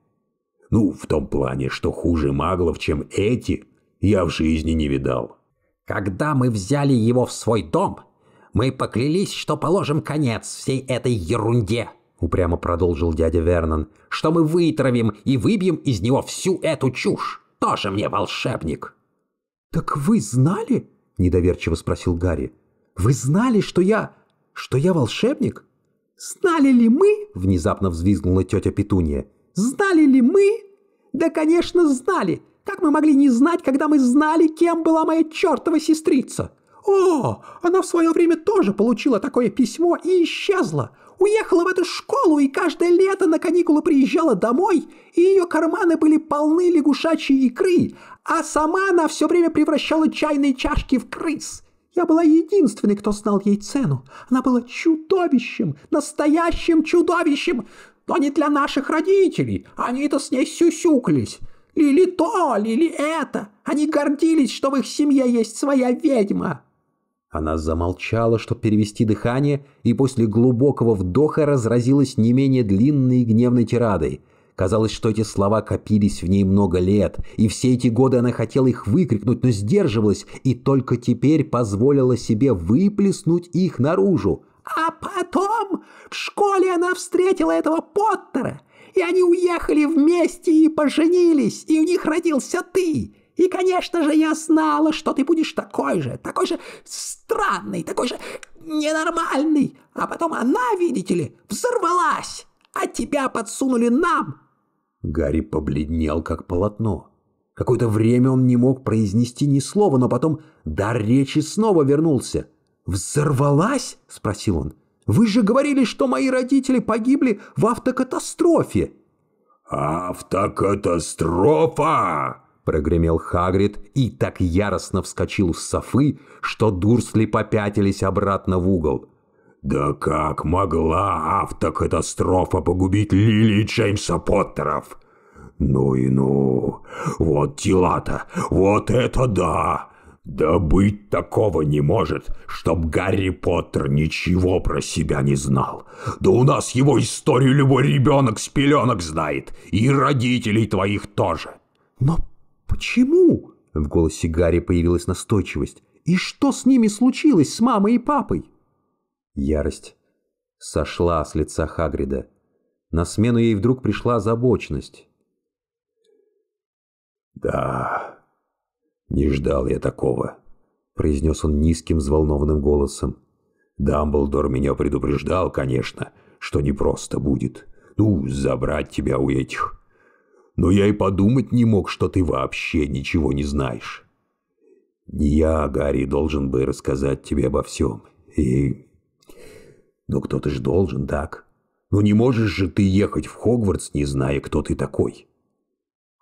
Speaker 1: ну, в том плане, что хуже маглов, чем эти, я в жизни не видал. Когда мы взяли его в свой дом, мы поклялись, что положим конец всей этой ерунде, упрямо продолжил дядя Вернон, что мы вытравим и выбьем из него всю эту чушь. Тоже мне волшебник. Так вы знали? недоверчиво спросил Гарри. Вы знали, что я... что я волшебник? Знали ли мы? внезапно взвизгнула тетя Петуния. Знали ли мы? Да, конечно, знали. Как мы могли не знать, когда мы знали, кем была моя чертова сестрица? О, она в свое время тоже получила такое письмо и исчезла. Уехала в эту школу и каждое лето на каникулы приезжала домой, и ее карманы были полны лягушачьей икры, а сама она все время превращала чайные чашки в крыс. Я была единственной, кто знал ей цену. Она была чудовищем, настоящим чудовищем но не для наших родителей. Они-то с ней сюсюкались. Лили то, лили это. Они гордились, что в их семье есть своя ведьма». Она замолчала, чтобы перевести дыхание, и после глубокого вдоха разразилась не менее длинной и гневной тирадой. Казалось, что эти слова копились в ней много лет, и все эти годы она хотела их выкрикнуть, но сдерживалась, и только теперь позволила себе выплеснуть их наружу. А потом в школе она встретила этого Поттера, и они уехали вместе и поженились, и у них родился ты. И, конечно же, я знала, что ты будешь такой же, такой же странный, такой же ненормальный. А потом она, видите ли, взорвалась, а тебя подсунули нам. Гарри побледнел, как полотно. Какое-то время он не мог произнести ни слова, но потом дар речи снова вернулся — «Взорвалась?» — спросил он. «Вы же говорили, что мои родители погибли в автокатастрофе!» «Автокатастрофа!» — прогремел Хагрид и так яростно вскочил с софы, что дурсли попятились обратно в угол. «Да как могла автокатастрофа погубить Лили и Джеймса Поттеров?» «Ну и ну! Вот тела-то! Вот это да! Да быть такого не может, чтоб Гарри Поттер ничего про себя не знал. Да у нас его историю любой ребенок с пеленок знает, и родителей твоих тоже. Но почему? В голосе Гарри появилась настойчивость. И что с ними случилось, с мамой и папой? Ярость сошла с лица Хагрида. На смену ей вдруг пришла озабоченность. «Да, «Не ждал я такого», — произнес он низким, взволнованным голосом. «Дамблдор меня предупреждал, конечно, что непросто будет. Ну, забрать тебя у этих. Но я и подумать не мог, что ты вообще ничего не знаешь. я, Гарри, должен бы рассказать тебе обо всем. И... Ну, кто-то же должен, так? Ну, не можешь же ты ехать в Хогвартс, не зная, кто ты такой».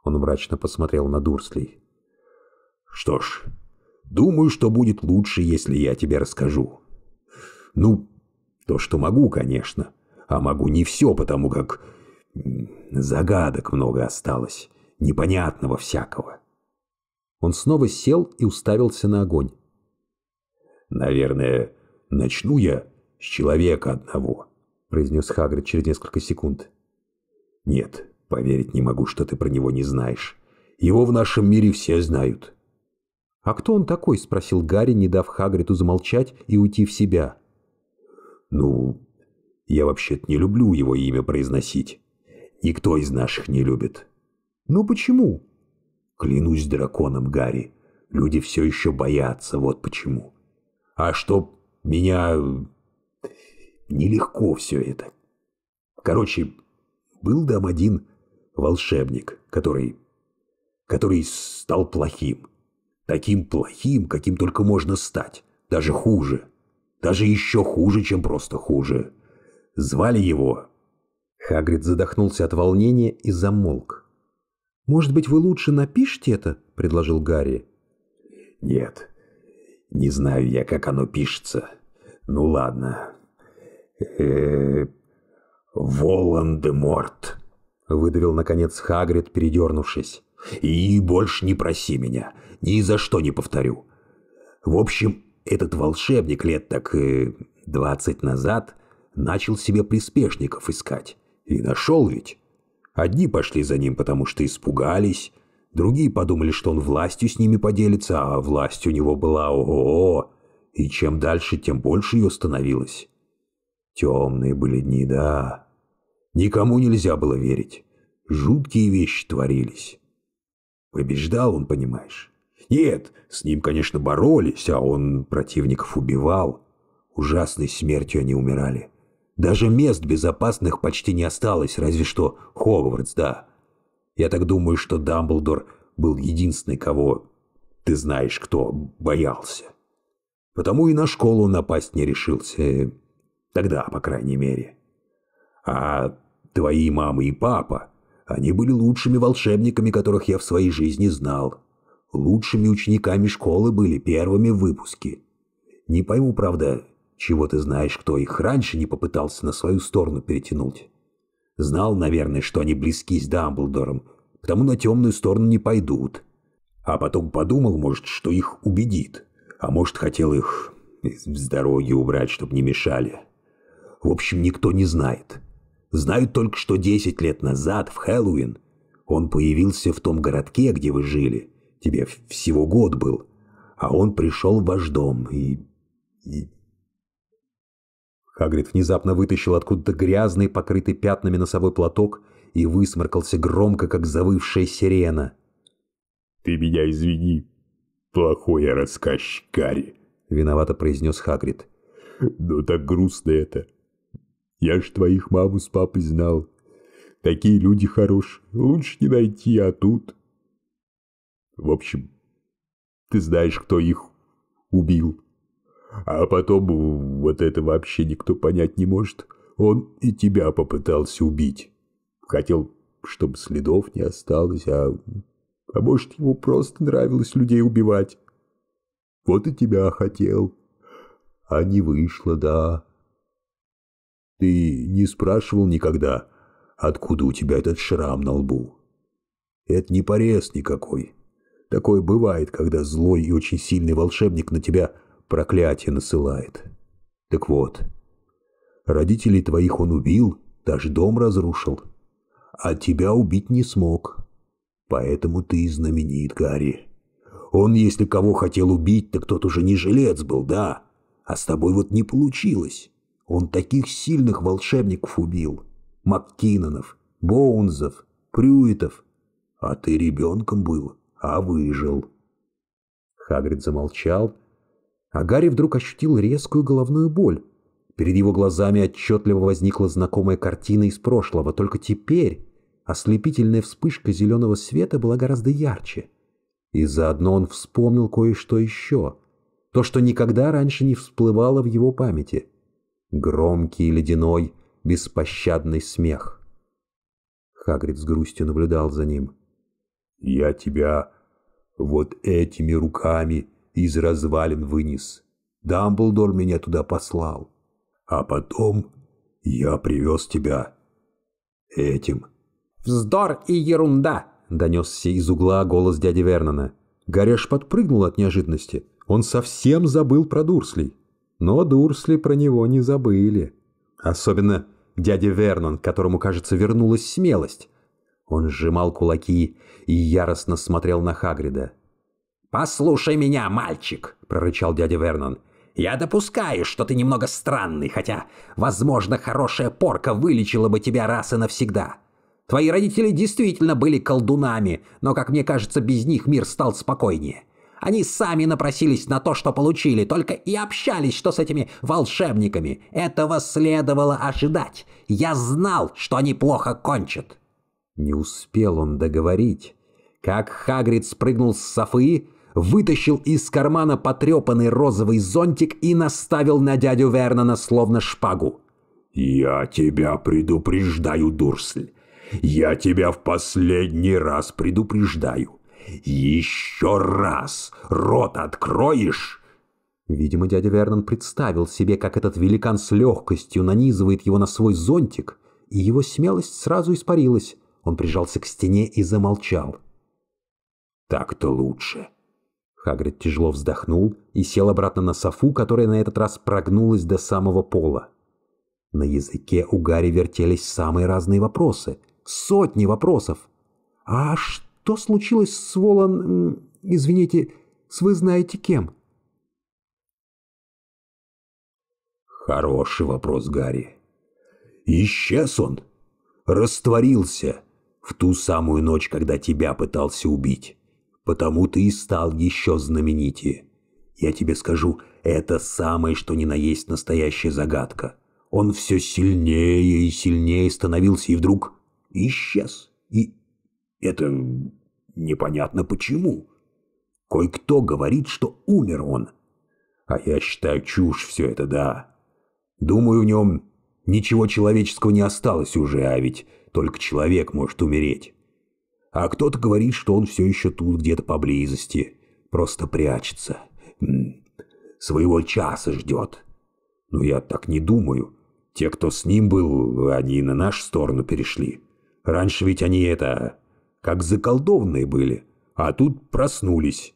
Speaker 1: Он мрачно посмотрел на Дурслей. Что ж, думаю, что будет лучше, если я тебе расскажу. Ну, то, что могу, конечно. А могу не все, потому как загадок много осталось, непонятного всякого. Он снова сел и уставился на огонь. «Наверное, начну я с человека одного», — произнес Хагрид через несколько секунд. «Нет, поверить не могу, что ты про него не знаешь. Его в нашем мире все знают. «А кто он такой?» — спросил Гарри, не дав Хагриду замолчать и уйти в себя. «Ну, я вообще-то не люблю его имя произносить. Никто из наших не любит». «Ну почему?» «Клянусь драконом, Гарри, люди все еще боятся, вот почему. А что меня... Нелегко все это. Короче, был там один волшебник, который... который стал плохим». Таким плохим, каким только можно стать. Даже хуже. Даже еще хуже, чем просто хуже. Звали его... Хагрид задохнулся от волнения и замолк. «Может быть, вы лучше напишите это?» – предложил Гарри. «Нет, не знаю я, как оно пишется. Ну ладно. Э -э Волан-де-Морт», – выдавил наконец Хагрид, передернувшись. «И больше не проси меня ни за что не повторю. В общем, этот волшебник лет так э, двадцать назад начал себе приспешников искать. И нашел ведь. Одни пошли за ним, потому что испугались, другие подумали, что он властью с ними поделится, а власть у него была ого-го, и чем дальше, тем больше ее становилось. Темные были дни, да. Никому нельзя было верить. Жуткие вещи творились. Побеждал он, понимаешь. Нет, с ним, конечно, боролись, а он противников убивал. Ужасной смертью они умирали. Даже мест безопасных почти не осталось, разве что Хогвартс, да. Я так думаю, что Дамблдор был единственный, кого ты знаешь кто боялся. Потому и на школу напасть не решился. Э, тогда, по крайней мере. А твои мама и папа, они были лучшими волшебниками, которых я в своей жизни знал лучшими учениками школы были первыми в выпуске. Не пойму, правда, чего ты знаешь, кто их раньше не попытался на свою сторону перетянуть. Знал, наверное, что они близки с Дамблдором, потому на темную сторону не пойдут. А потом подумал, может, что их убедит, а может, хотел их с дороги убрать, чтобы не мешали. В общем, никто не знает. Знают только, что десять лет назад, в Хэллоуин, он появился в том городке, где вы жили, Тебе всего год был. А он пришел в ваш дом и... и... Хагрид внезапно вытащил откуда-то грязный, покрытый пятнами носовой платок и высморкался громко, как завывшая сирена. «Ты меня извини, плохой я рассказчик, Гарри», — виновато произнес Хагрид. Но «Ну так грустно это. Я ж твоих маму с папой знал. Такие люди хорош, лучше не найти, а тут...» В общем, ты знаешь, кто их убил. А потом вот это вообще никто понять не может. Он и тебя попытался убить. Хотел, чтобы следов не осталось, а... А может, ему просто нравилось людей убивать. Вот и тебя хотел. А не вышло, да. Ты не спрашивал никогда, откуда у тебя этот шрам на лбу? Это не порез никакой. Такое бывает, когда злой и очень сильный волшебник на тебя проклятие насылает. Так вот, родителей твоих он убил, даже дом разрушил. А тебя убить не смог. Поэтому ты знаменит, Гарри. Он, если кого хотел убить, так тот уже не жилец был, да? А с тобой вот не получилось. Он таких сильных волшебников убил. Маккинонов, Боунзов, Прюитов. А ты ребенком был а выжил. Хагрид замолчал, а Гарри вдруг ощутил резкую головную боль. Перед его глазами отчетливо возникла знакомая картина из прошлого, только теперь ослепительная вспышка зеленого света была гораздо ярче. И заодно он вспомнил кое-что еще, то, что никогда раньше не всплывало в его памяти. Громкий ледяной, беспощадный смех. Хагрид с грустью наблюдал за ним. Я тебя вот этими руками из развалин вынес. Дамблдор меня туда послал. А потом я привез тебя этим. «Вздор и ерунда!» — донесся из угла голос дяди Вернона. Гареш подпрыгнул от неожиданности. Он совсем забыл про Дурслей, Но Дурсли про него не забыли. Особенно дядя Вернон, которому, кажется, вернулась смелость. Он сжимал кулаки и яростно смотрел на Хагрида. «Послушай меня, мальчик!» – прорычал дядя Вернон. «Я допускаю, что ты немного странный, хотя, возможно, хорошая порка вылечила бы тебя раз и навсегда. Твои родители действительно были колдунами, но, как мне кажется, без них мир стал спокойнее. Они сами напросились на то, что получили, только и общались, что с этими волшебниками. Этого следовало ожидать. Я знал, что они плохо кончат. Не успел он договорить, как Хагрид спрыгнул с Софы, вытащил из кармана потрепанный розовый зонтик и наставил на дядю Вернона словно шпагу. «Я тебя предупреждаю, Дурсль. Я тебя в последний раз предупреждаю. Еще раз рот откроешь!» Видимо, дядя Вернон представил себе, как этот великан с легкостью нанизывает его на свой зонтик, и его смелость сразу испарилась. Он прижался к стене и замолчал. «Так-то лучше». Хагрид тяжело вздохнул и сел обратно на софу, которая на этот раз прогнулась до самого пола. На языке у Гарри вертелись самые разные вопросы. Сотни вопросов. «А что случилось с Волан... извините, с вы знаете кем?» «Хороший вопрос, Гарри. Исчез он. Растворился в ту самую ночь, когда тебя пытался убить. Потому ты и стал еще знаменитее. Я тебе скажу, это самое, что ни на есть настоящая загадка. Он все сильнее и сильнее становился, и вдруг исчез. И это непонятно почему. кой кто говорит, что умер он. А я считаю чушь все это, да. Думаю, в нем ничего человеческого не осталось уже, а ведь только человек может умереть. А кто-то говорит, что он все еще тут, где-то поблизости. Просто прячется. Своего часа ждет. Но я так не думаю. Те, кто с ним был, они на нашу сторону перешли. Раньше ведь они это... как заколдованные были. А тут проснулись.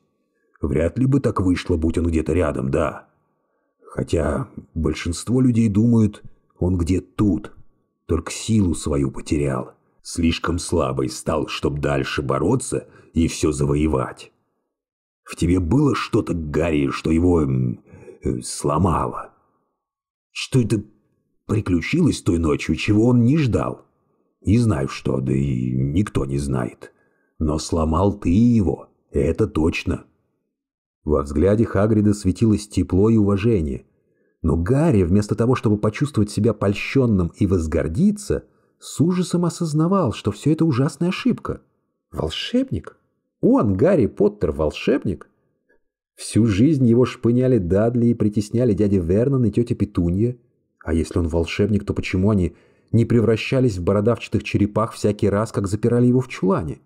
Speaker 1: Вряд ли бы так вышло, будь он где-то рядом, да. Хотя большинство людей думают, он где-то тут только силу свою потерял. Слишком слабый стал, чтоб дальше бороться и все завоевать. В тебе было что-то, Гарри, что его э, сломало? Что это приключилось той ночью, чего он не ждал? Не знаю что, да и никто не знает. Но сломал ты его, это точно. Во взгляде Хагрида светилось тепло и уважение – но Гарри, вместо того, чтобы почувствовать себя польщенным и возгордиться, с ужасом осознавал, что все это ужасная ошибка. Волшебник? Он, Гарри Поттер, волшебник? Всю жизнь его шпыняли Дадли и притесняли дядя Вернон и тетя Петунья. А если он волшебник, то почему они не превращались в бородавчатых черепах всякий раз, как запирали его в чулане?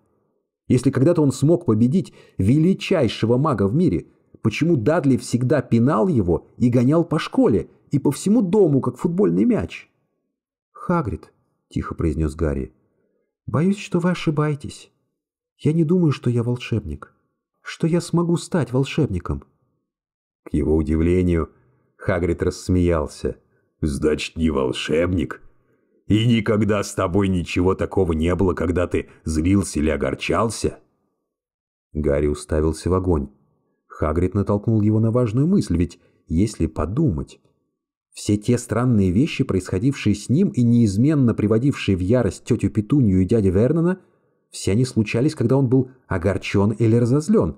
Speaker 1: Если когда-то он смог победить величайшего мага в мире – почему Дадли всегда пинал его и гонял по школе и по всему дому, как футбольный мяч. «Хагрид», — тихо произнес Гарри, — «боюсь, что вы ошибаетесь. Я не думаю, что я волшебник, что я смогу стать волшебником». К его удивлению, Хагрид рассмеялся. «Значит, не волшебник? И никогда с тобой ничего такого не было, когда ты злился или огорчался?» Гарри уставился в огонь. Хагрид натолкнул его на важную мысль, ведь если подумать, все те странные вещи, происходившие с ним и неизменно приводившие в ярость тетю Петунью и дядя Вернона, все они случались, когда он был огорчен или разозлен.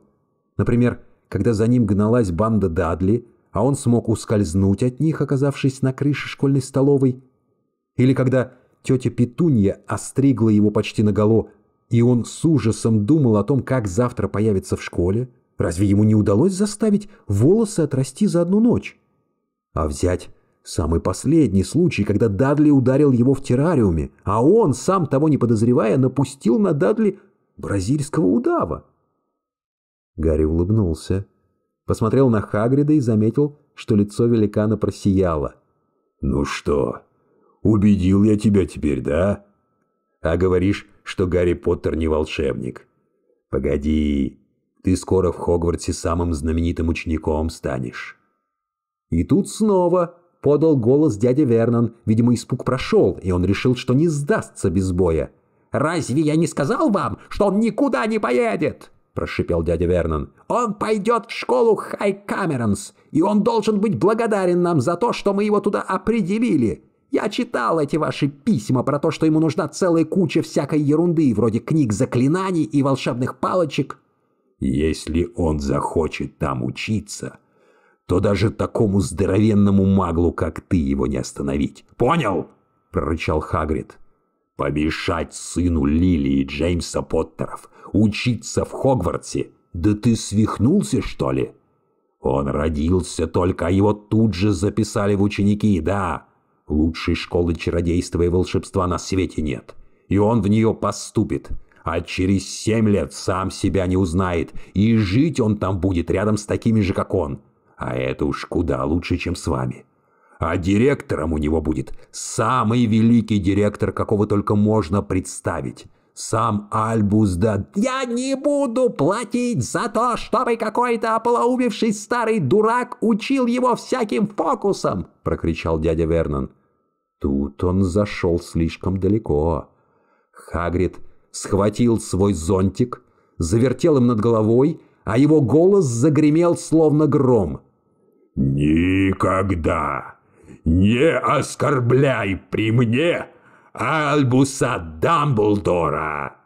Speaker 1: Например, когда за ним гналась банда Дадли, а он смог ускользнуть от них, оказавшись на крыше школьной столовой. Или когда тетя Петунья остригла его почти наголо, и он с ужасом думал о том, как завтра появится в школе. Разве ему не удалось заставить волосы отрасти за одну ночь? А взять самый последний случай, когда Дадли ударил его в террариуме, а он, сам того не подозревая, напустил на Дадли бразильского удава. Гарри улыбнулся, посмотрел на Хагрида и заметил, что лицо великана просияло. «Ну что, убедил я тебя теперь, да? А говоришь, что Гарри Поттер не волшебник. Погоди, ты скоро в Хогвартсе самым знаменитым учеником станешь». И тут снова подал голос дядя Вернон. Видимо, испуг прошел, и он решил, что не сдастся без боя. «Разве я не сказал вам, что он никуда не поедет?» – прошипел дядя Вернон. «Он пойдет в школу Хай Камеронс, и он должен быть благодарен нам за то, что мы его туда определили. Я читал эти ваши письма про то, что ему нужна целая куча всякой ерунды, вроде книг заклинаний и волшебных палочек. Если он захочет там учиться, то даже такому здоровенному маглу, как ты, его не остановить. Понял? прорычал Хагрид. Помешать сыну Лилии Джеймса Поттеров учиться в Хогвартсе? Да ты свихнулся, что ли? Он родился только, а его тут же записали в ученики, да. Лучшей школы чародейства и волшебства на свете нет. И он в нее поступит а через семь лет сам себя не узнает, и жить он там будет рядом с такими же, как он. А это уж куда лучше, чем с вами. А директором у него будет самый великий директор, какого только можно представить. Сам Альбус да... «Я не буду платить за то, чтобы какой-то оплоумевший старый дурак учил его всяким фокусом!» — прокричал дядя Вернон. Тут он зашел слишком далеко. Хагрид схватил свой зонтик, завертел им над головой, а его голос загремел словно гром. «Никогда не оскорбляй при мне Альбуса Дамблдора!»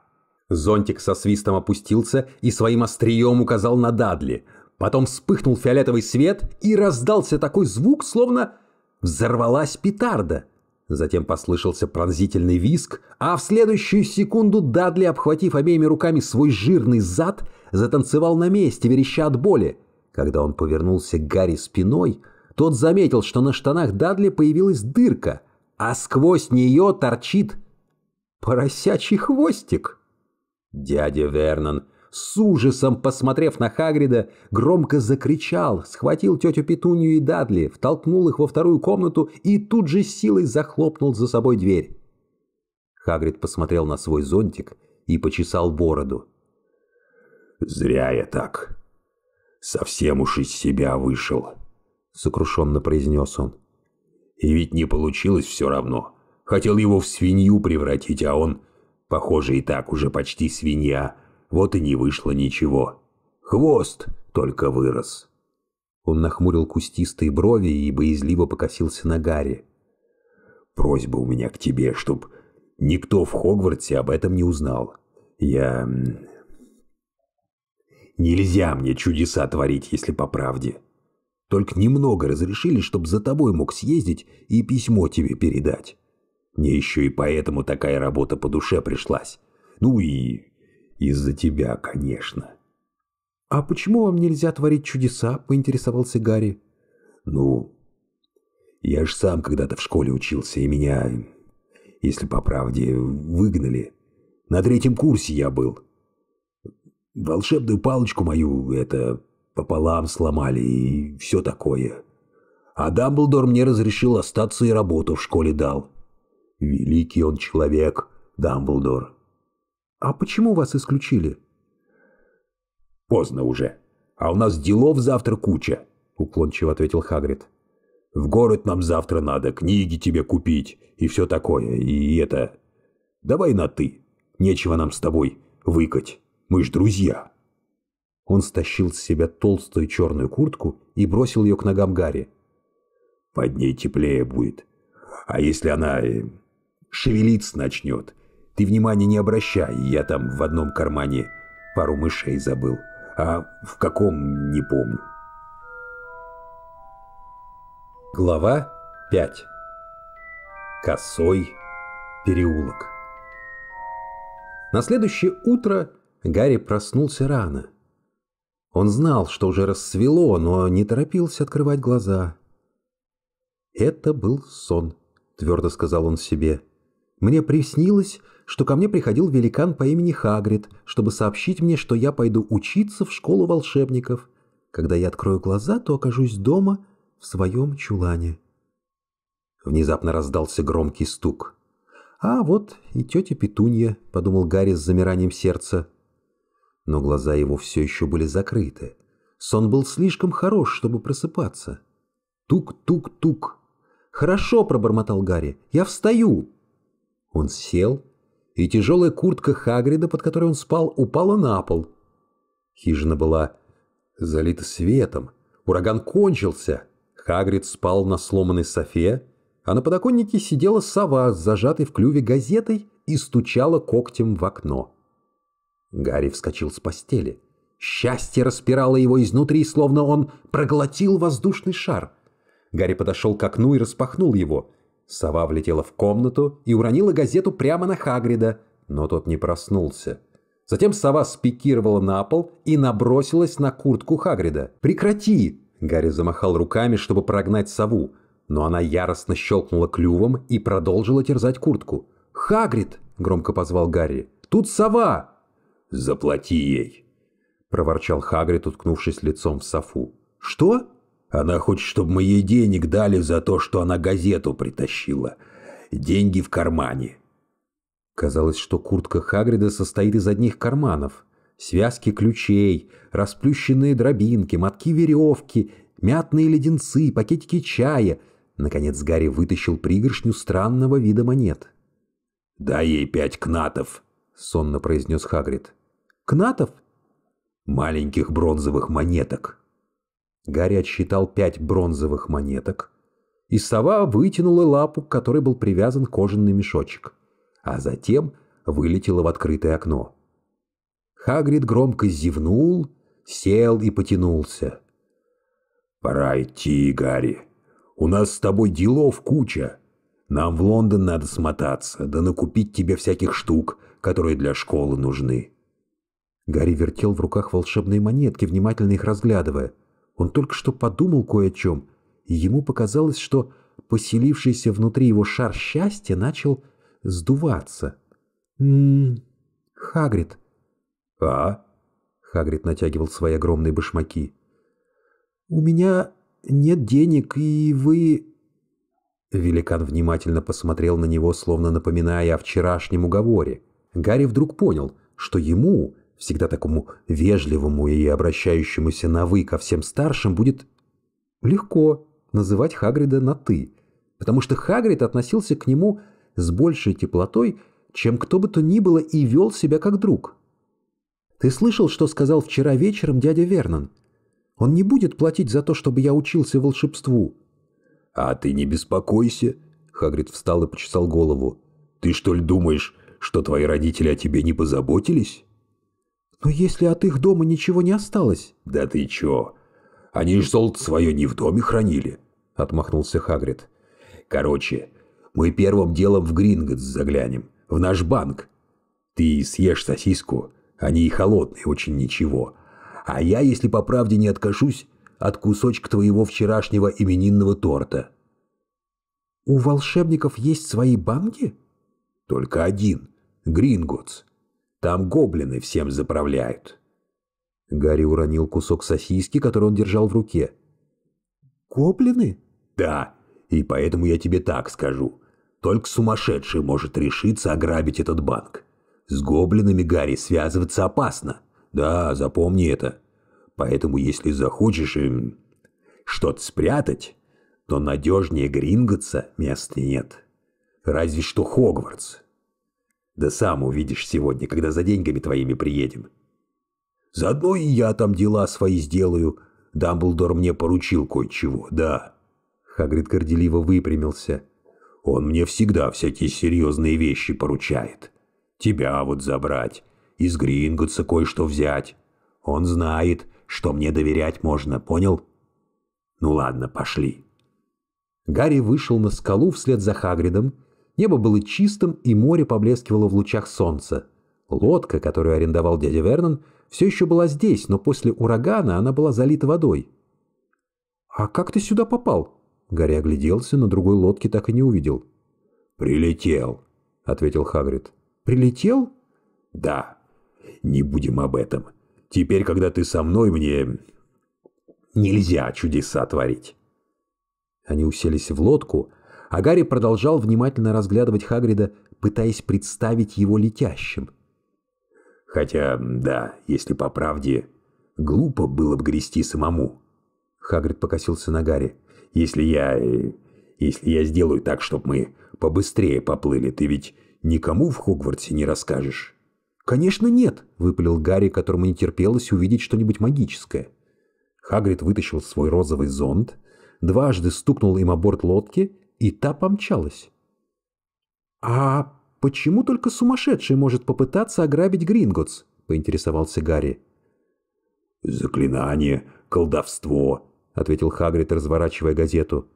Speaker 1: Зонтик со свистом опустился и своим острием указал на Дадли. Потом вспыхнул фиолетовый свет и раздался такой звук, словно взорвалась петарда. Затем послышался пронзительный виск, а в следующую секунду Дадли, обхватив обеими руками свой жирный зад, затанцевал на месте, вереща от боли. Когда он повернулся к Гарри спиной, тот заметил, что на штанах Дадли появилась дырка, а сквозь нее торчит поросячий хвостик. Дядя Вернон с ужасом посмотрев на Хагрида, громко закричал, схватил тетю Петунью и Дадли, втолкнул их во вторую комнату и тут же силой захлопнул за собой дверь. Хагрид посмотрел на свой зонтик и почесал бороду. «Зря я так. Совсем уж из себя вышел», — сокрушенно произнес он. «И ведь не получилось все равно. Хотел его в свинью превратить, а он, похоже, и так уже почти свинья» вот и не вышло ничего. Хвост только вырос. Он нахмурил кустистые брови и боязливо покосился на Гарри. «Просьба у меня к тебе, чтоб никто в Хогвартсе об этом не узнал. Я... Нельзя мне чудеса творить, если по правде. Только немного разрешили, чтоб за тобой мог съездить и письмо тебе передать. Мне еще и поэтому такая работа по душе пришлась. Ну и из-за тебя, конечно. А почему вам нельзя творить чудеса, поинтересовался Гарри. Ну, я ж сам когда-то в школе учился, и меня, если по правде, выгнали. На третьем курсе я был. Волшебную палочку мою, это, пополам сломали и все такое. А Дамблдор мне разрешил остаться и работу в школе дал. Великий он человек, Дамблдор. «А почему вас исключили?» «Поздно уже. А у нас делов завтра куча», — уклончиво ответил Хагрид. «В город нам завтра надо, книги тебе купить и все такое, и это... Давай на «ты». Нечего нам с тобой выкать. Мы ж друзья». Он стащил с себя толстую черную куртку и бросил ее к ногам Гарри. «Под ней теплее будет. А если она э, шевелиться начнет, ты внимания не обращай, я там в одном кармане пару мышей забыл. А в каком, не помню. Глава 5. Косой переулок. На следующее утро Гарри проснулся рано. Он знал, что уже рассвело, но не торопился открывать глаза. «Это был сон», — твердо сказал он себе. «Мне приснилось, что ко мне приходил великан по имени Хагрид, чтобы сообщить мне, что я пойду учиться в школу волшебников. Когда я открою глаза, то окажусь дома в своем чулане. Внезапно раздался громкий стук. «А вот и тетя Петунья», — подумал Гарри с замиранием сердца. Но глаза его все еще были закрыты. Сон был слишком хорош, чтобы просыпаться. «Тук-тук-тук!» «Хорошо!» — пробормотал Гарри. «Я встаю!» Он сел и тяжелая куртка Хагрида, под которой он спал, упала на пол. Хижина была залита светом. Ураган кончился. Хагрид спал на сломанной софе, а на подоконнике сидела сова с зажатой в клюве газетой и стучала когтем в окно. Гарри вскочил с постели. Счастье распирало его изнутри, словно он проглотил воздушный шар. Гарри подошел к окну и распахнул его — Сова влетела в комнату и уронила газету прямо на Хагрида, но тот не проснулся. Затем сова спикировала на пол и набросилась на куртку Хагрида. «Прекрати!» Гарри замахал руками, чтобы прогнать сову, но она яростно щелкнула клювом и продолжила терзать куртку. «Хагрид!» – громко позвал Гарри. «Тут сова!» «Заплати ей!» – проворчал Хагрид, уткнувшись лицом в софу. «Что?» Она хочет, чтобы мы ей денег дали за то, что она газету притащила. Деньги в кармане. Казалось, что куртка Хагрида состоит из одних карманов. Связки ключей, расплющенные дробинки, мотки веревки, мятные леденцы, пакетики чая. Наконец Гарри вытащил пригоршню странного вида монет. «Дай ей пять кнатов», — сонно произнес Хагрид. «Кнатов?» «Маленьких бронзовых монеток», Гарри отсчитал пять бронзовых монеток, и сова вытянула лапу, к которой был привязан кожаный мешочек, а затем вылетела в открытое окно. Хагрид громко зевнул, сел и потянулся. «Пора идти, Гарри. У нас с тобой делов куча. Нам в Лондон надо смотаться, да накупить тебе всяких штук, которые для школы нужны». Гарри вертел в руках волшебные монетки, внимательно их разглядывая – он только что подумал кое о чем, и ему показалось, что поселившийся внутри его шар счастья начал сдуваться. «М-м-м, Хагрид». «А?» — Хагрид натягивал свои огромные башмаки. «У меня нет денег, и вы...» Великан внимательно посмотрел на него, словно напоминая о вчерашнем уговоре. Гарри вдруг понял, что ему, всегда такому вежливому и обращающемуся на «вы» ко всем старшим, будет легко называть Хагрида на «ты», потому что Хагрид относился к нему с большей теплотой, чем кто бы то ни было и вел себя как друг. «Ты слышал, что сказал вчера вечером дядя Вернон? Он не будет платить за то, чтобы я учился волшебству». «А ты не беспокойся», — Хагрид встал и почесал голову. «Ты что ли думаешь, что твои родители о тебе не позаботились?» «Но если от их дома ничего не осталось?» «Да ты чё? Они ж золото свое не в доме хранили!» — отмахнулся Хагрид. «Короче, мы первым делом в Гринготс заглянем, в наш банк. Ты съешь сосиску, они и холодные, очень ничего. А я, если по правде не откажусь, от кусочка твоего вчерашнего именинного торта». «У волшебников есть свои банки?» «Только один. Гринготс. Там гоблины всем заправляют». Гарри уронил кусок сосиски, который он держал в руке. «Гоблины?» «Да, и поэтому я тебе так скажу. Только сумасшедший может решиться ограбить этот банк. С гоблинами, Гарри, связываться опасно. Да, запомни это. Поэтому, если захочешь им что-то спрятать, то надежнее грингаться места нет. Разве что Хогвартс. Да сам увидишь сегодня, когда за деньгами твоими приедем. Заодно и я там дела свои сделаю. Дамблдор мне поручил кое-чего, да. Хагрид горделиво выпрямился. Он мне всегда всякие серьезные вещи поручает. Тебя вот забрать, из Гринготса кое-что взять. Он знает, что мне доверять можно, понял? Ну ладно, пошли. Гарри вышел на скалу вслед за Хагридом, Небо было чистым, и море поблескивало в лучах солнца. Лодка, которую арендовал дядя Вернон, все еще была здесь, но после урагана она была залита водой. «А как ты сюда попал?» Гарри огляделся, но другой лодки так и не увидел. «Прилетел», — ответил Хагрид. «Прилетел?» «Да. Не будем об этом. Теперь, когда ты со мной, мне... нельзя чудеса творить». Они уселись в лодку, — а Гарри продолжал внимательно разглядывать Хагрида, пытаясь представить его летящим. «Хотя, да, если по правде, глупо было бы грести самому». Хагрид покосился на Гарри. «Если я... Э, если я сделаю так, чтобы мы побыстрее поплыли, ты ведь никому в Хогвартсе не расскажешь?» «Конечно нет!» — выпалил Гарри, которому не терпелось увидеть что-нибудь магическое. Хагрид вытащил свой розовый зонт, дважды стукнул им о борт лодки и та помчалась. «А почему только сумасшедший может попытаться ограбить Гринготс?» — поинтересовался Гарри. «Заклинание, колдовство», — ответил Хагрид, разворачивая газету.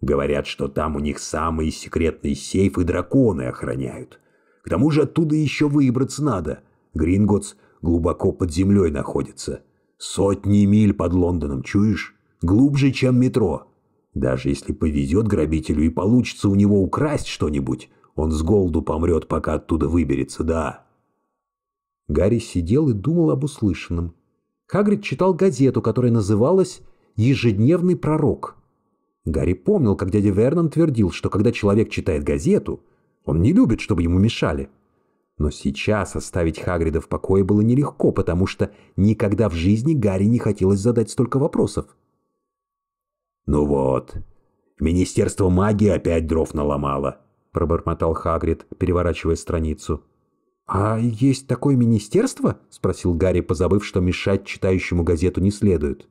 Speaker 1: «Говорят, что там у них самые секретные сейфы драконы охраняют. К тому же оттуда еще выбраться надо. Гринготс глубоко под землей находится. Сотни миль под Лондоном, чуешь? Глубже, чем метро». Даже если повезет грабителю и получится у него украсть что-нибудь, он с голоду помрет, пока оттуда выберется, да. Гарри сидел и думал об услышанном. Хагрид читал газету, которая называлась «Ежедневный пророк». Гарри помнил, как дядя Вернон твердил, что когда человек читает газету, он не любит, чтобы ему мешали. Но сейчас оставить Хагрида в покое было нелегко, потому что никогда в жизни Гарри не хотелось задать столько вопросов. «Ну вот, Министерство магии опять дров наломало», – пробормотал Хагрид, переворачивая страницу. «А есть такое министерство?» – спросил Гарри, позабыв, что мешать читающему газету не следует.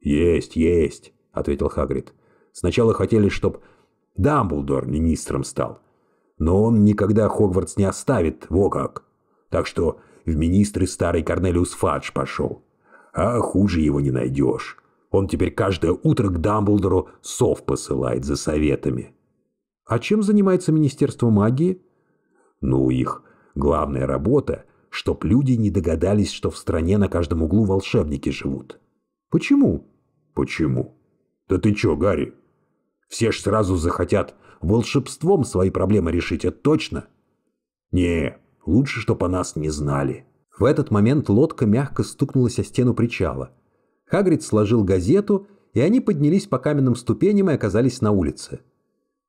Speaker 1: «Есть, есть», – ответил Хагрид. «Сначала хотели, чтоб Дамблдор министром стал, но он никогда Хогвартс не оставит, во как. Так что в министры старый Корнелиус Фадж пошел. А хуже его не найдешь. Он теперь каждое утро к Дамблдору сов посылает за советами. А чем занимается Министерство магии? Ну, их главная работа, чтоб люди не догадались, что в стране на каждом углу волшебники живут. Почему? Почему? Да ты чё, Гарри? Все ж сразу захотят волшебством свои проблемы решить, это точно? Не, лучше, чтоб о нас не знали. В этот момент лодка мягко стукнулась о стену причала – Хагрид сложил газету, и они поднялись по каменным ступеням и оказались на улице.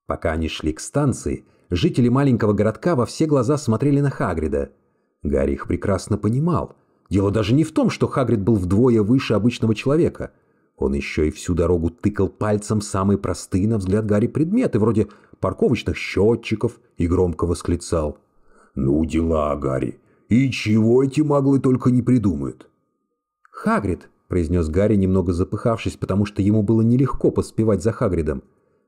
Speaker 1: Пока они шли к станции, жители маленького городка во все глаза смотрели на Хагрида. Гарри их прекрасно понимал. Дело даже не в том, что Хагрид был вдвое выше обычного человека. Он еще и всю дорогу тыкал пальцем самые простые, на взгляд Гарри, предметы, вроде парковочных счетчиков, и громко восклицал. «Ну дела, Гарри! И чего эти маглы только не придумают!» «Хагрид!» произнес Гарри, немного запыхавшись, потому что ему было нелегко поспевать за Хагридом.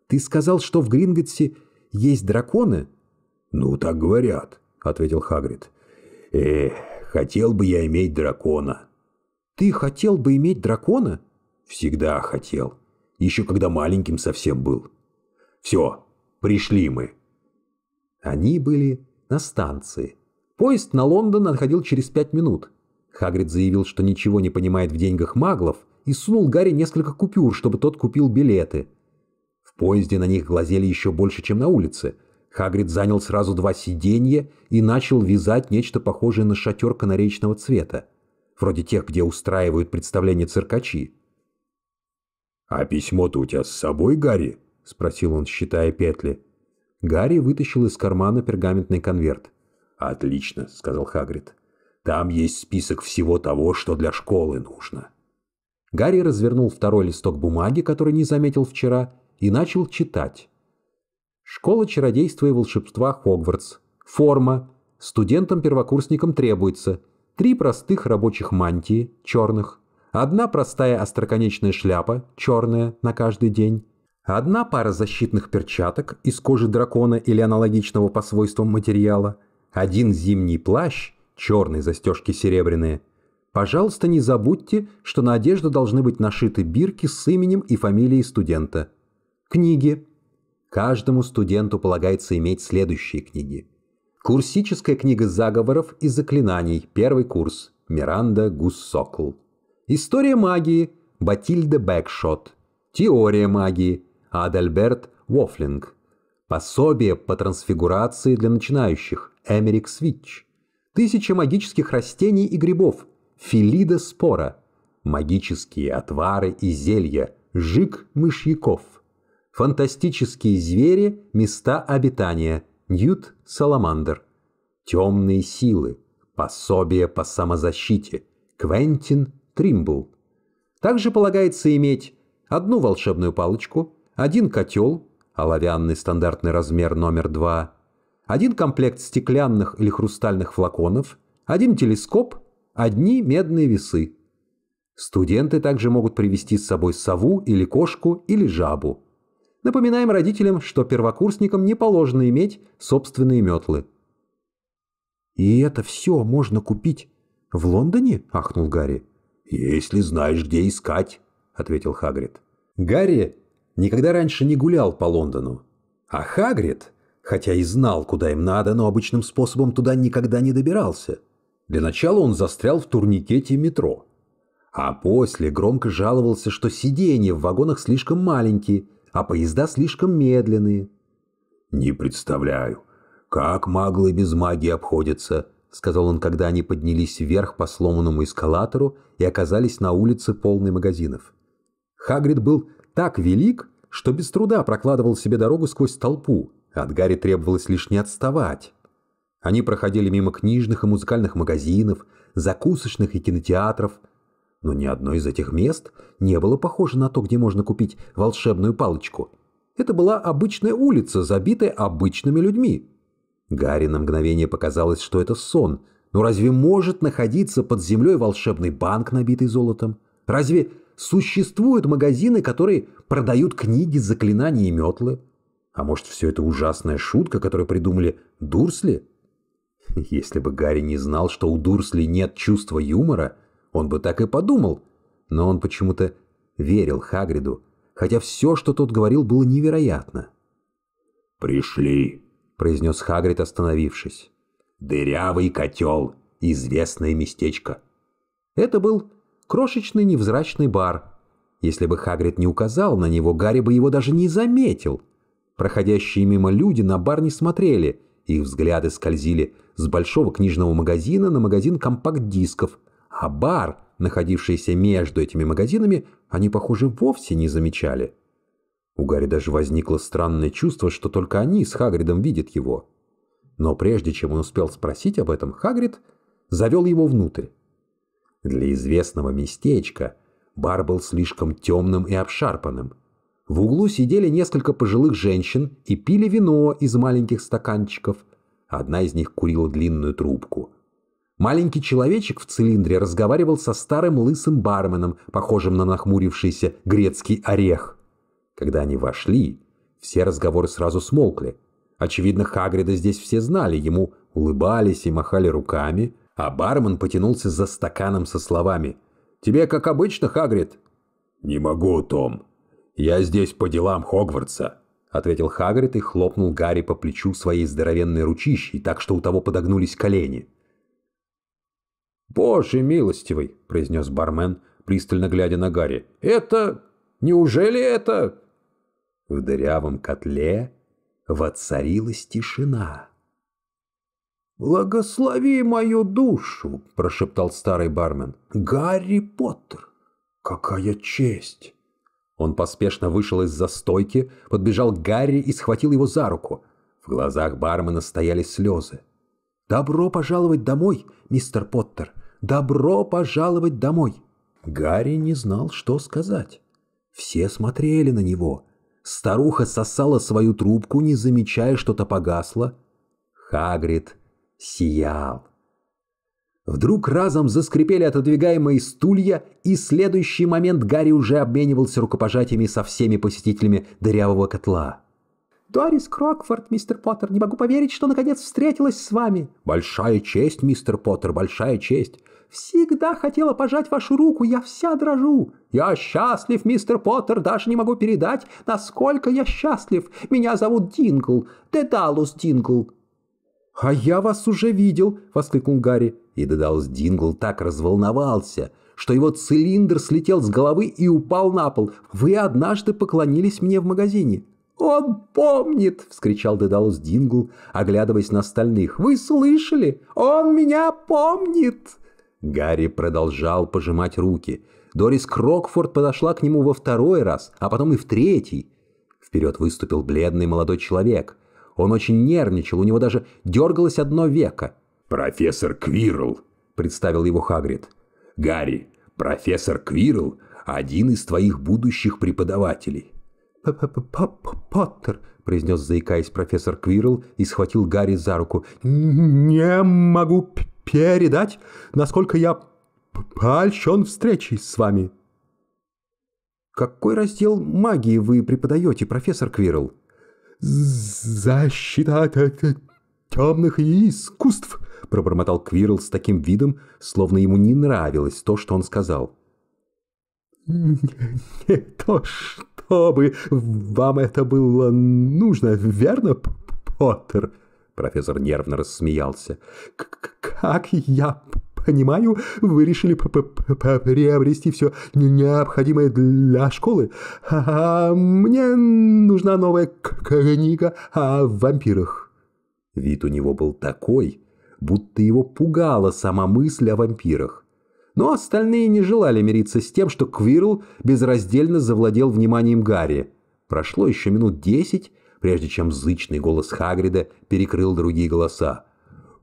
Speaker 1: «Ты сказал, что в Гринготсе есть драконы?» «Ну, так говорят», — ответил Хагрид. «Эх, хотел бы я иметь дракона». «Ты хотел бы иметь дракона?» «Всегда хотел. Еще когда маленьким совсем был. Все, пришли мы». Они были на станции. Поезд на Лондон отходил через пять минут — Хагрид заявил, что ничего не понимает в деньгах маглов, и сунул Гарри несколько купюр, чтобы тот купил билеты. В поезде на них глазели еще больше, чем на улице. Хагрид занял сразу два сиденья и начал вязать нечто похожее на шатер канаречного цвета, вроде тех, где устраивают представления циркачи. «А письмо-то у тебя с собой, Гарри?» — спросил он, считая петли. Гарри вытащил из кармана пергаментный конверт. «Отлично», — сказал Хагрид. Там есть список всего того, что для школы нужно». Гарри развернул второй листок бумаги, который не заметил вчера, и начал читать. «Школа чародейства и волшебства Хогвартс. Форма. Студентам-первокурсникам требуется. Три простых рабочих мантии, черных. Одна простая остроконечная шляпа, черная, на каждый день. Одна пара защитных перчаток из кожи дракона или аналогичного по свойствам материала. Один зимний плащ черные застежки серебряные. Пожалуйста, не забудьте, что на одежду должны быть нашиты бирки с именем и фамилией студента. Книги. Каждому студенту полагается иметь следующие книги. Курсическая книга заговоров и заклинаний, первый курс, Миранда Гуссокл. История магии, Батильда Бэкшот. Теория магии, Адальберт Вофлинг. Пособие по трансфигурации для начинающих, Эмерик Свитч тысяча магических растений и грибов, филида спора, магические отвары и зелья, жик мышьяков, фантастические звери, места обитания, Ньют Саламандр, темные силы, пособие по самозащите, Квентин Тримбл. Также полагается иметь одну волшебную палочку, один котел, оловянный стандартный размер номер два один комплект стеклянных или хрустальных флаконов, один телескоп, одни медные весы. Студенты также могут привезти с собой сову или кошку или жабу. Напоминаем родителям, что первокурсникам не положено иметь собственные метлы. «И это все можно купить в Лондоне?» – ахнул Гарри. «Если знаешь, где искать», – ответил Хагрид. Гарри никогда раньше не гулял по Лондону, а Хагрид хотя и знал, куда им надо, но обычным способом туда никогда не добирался. Для начала он застрял в турникете метро. А после громко жаловался, что сиденья в вагонах слишком маленькие, а поезда слишком медленные. «Не представляю, как маглы без магии обходятся», — сказал он, когда они поднялись вверх по сломанному эскалатору и оказались на улице полной магазинов. Хагрид был так велик, что без труда прокладывал себе дорогу сквозь толпу, от Гарри требовалось лишь не отставать. Они проходили мимо книжных и музыкальных магазинов, закусочных и кинотеатров, но ни одно из этих мест не было похоже на то, где можно купить волшебную палочку. Это была обычная улица, забитая обычными людьми. Гарри на мгновение показалось, что это сон. Но разве может находиться под землей волшебный банк, набитый золотом? Разве существуют магазины, которые продают книги с заклинаний и метлы? А может, все это ужасная шутка, которую придумали Дурсли? Если бы Гарри не знал, что у Дурсли нет чувства юмора, он бы так и подумал. Но он почему-то верил Хагриду, хотя все, что тот говорил, было невероятно. «Пришли», — произнес Хагрид, остановившись. «Дырявый котел, известное местечко». Это был крошечный невзрачный бар. Если бы Хагрид не указал на него, Гарри бы его даже не заметил — Проходящие мимо люди на бар не смотрели, их взгляды скользили с большого книжного магазина на магазин компакт-дисков, а бар, находившийся между этими магазинами, они, похоже, вовсе не замечали. У Гарри даже возникло странное чувство, что только они с Хагридом видят его. Но прежде чем он успел спросить об этом, Хагрид завел его внутрь. Для известного местечка бар был слишком темным и обшарпанным – в углу сидели несколько пожилых женщин и пили вино из маленьких стаканчиков. Одна из них курила длинную трубку. Маленький человечек в цилиндре разговаривал со старым лысым барменом, похожим на нахмурившийся грецкий орех. Когда они вошли, все разговоры сразу смолкли. Очевидно, Хагрида здесь все знали, ему улыбались и махали руками, а бармен потянулся за стаканом со словами «Тебе, как обычно, Хагрид?» «Не могу, Том», «Я здесь по делам Хогвартса», — ответил Хагрид и хлопнул Гарри по плечу своей здоровенной ручищей, так что у того подогнулись колени. «Боже милостивый!» — произнес бармен, пристально глядя на Гарри. «Это... Неужели это...» В дырявом котле воцарилась тишина. «Благослови мою душу!» – прошептал старый бармен. «Гарри Поттер! Какая честь!» Он поспешно вышел из-за стойки, подбежал к Гарри и схватил его за руку. В глазах бармена стояли слезы. «Добро пожаловать домой, мистер Поттер! Добро пожаловать домой!» Гарри не знал, что сказать. Все смотрели на него. Старуха сосала свою трубку, не замечая, что-то погасло. Хагрид сиял. Вдруг разом заскрипели отодвигаемые стулья, и следующий момент Гарри уже обменивался рукопожатиями со всеми посетителями дырявого котла. «Дорис Крокфорд, мистер Поттер, не могу поверить, что наконец встретилась с вами!» «Большая честь, мистер Поттер, большая честь!» «Всегда хотела пожать вашу руку, я вся дрожу!» «Я счастлив, мистер Поттер, даже не могу передать, насколько я счастлив! Меня зовут Дингл, Дедалус Дингл!» «А я вас уже видел!» — воскликнул Гарри. И Дедаус Дингл так разволновался, что его цилиндр слетел с головы и упал на пол. «Вы однажды поклонились мне в магазине». «Он помнит!» — вскричал Дедалус Дингл, оглядываясь на остальных. «Вы слышали? Он меня помнит!» Гарри продолжал пожимать руки. Дорис Крокфорд подошла к нему во второй раз, а потом и в третий. Вперед выступил бледный молодой человек. Он очень нервничал, у него даже дергалось одно веко. «Профессор Квирл», — представил его Хагрид. «Гарри, профессор Квирл — один из твоих будущих преподавателей». «Поттер», — произнес, заикаясь профессор Квирл и схватил Гарри за руку. «Не могу передать, насколько я польщен встречей с вами». «Какой раздел магии вы преподаете, профессор Квирл?» «Защита темных искусств», — пробормотал Квирл с таким видом, словно ему не нравилось то, что он сказал. «Не, то, чтобы вам это было нужно, верно, Поттер?» Профессор нервно рассмеялся. «Как я понимаю, вы решили п приобрести все необходимое для школы. А мне нужна новая книга о вампирах». Вид у него был такой, будто его пугала сама мысль о вампирах. Но остальные не желали мириться с тем, что Квирл безраздельно завладел вниманием Гарри. Прошло еще минут десять, прежде чем зычный голос Хагрида перекрыл другие голоса.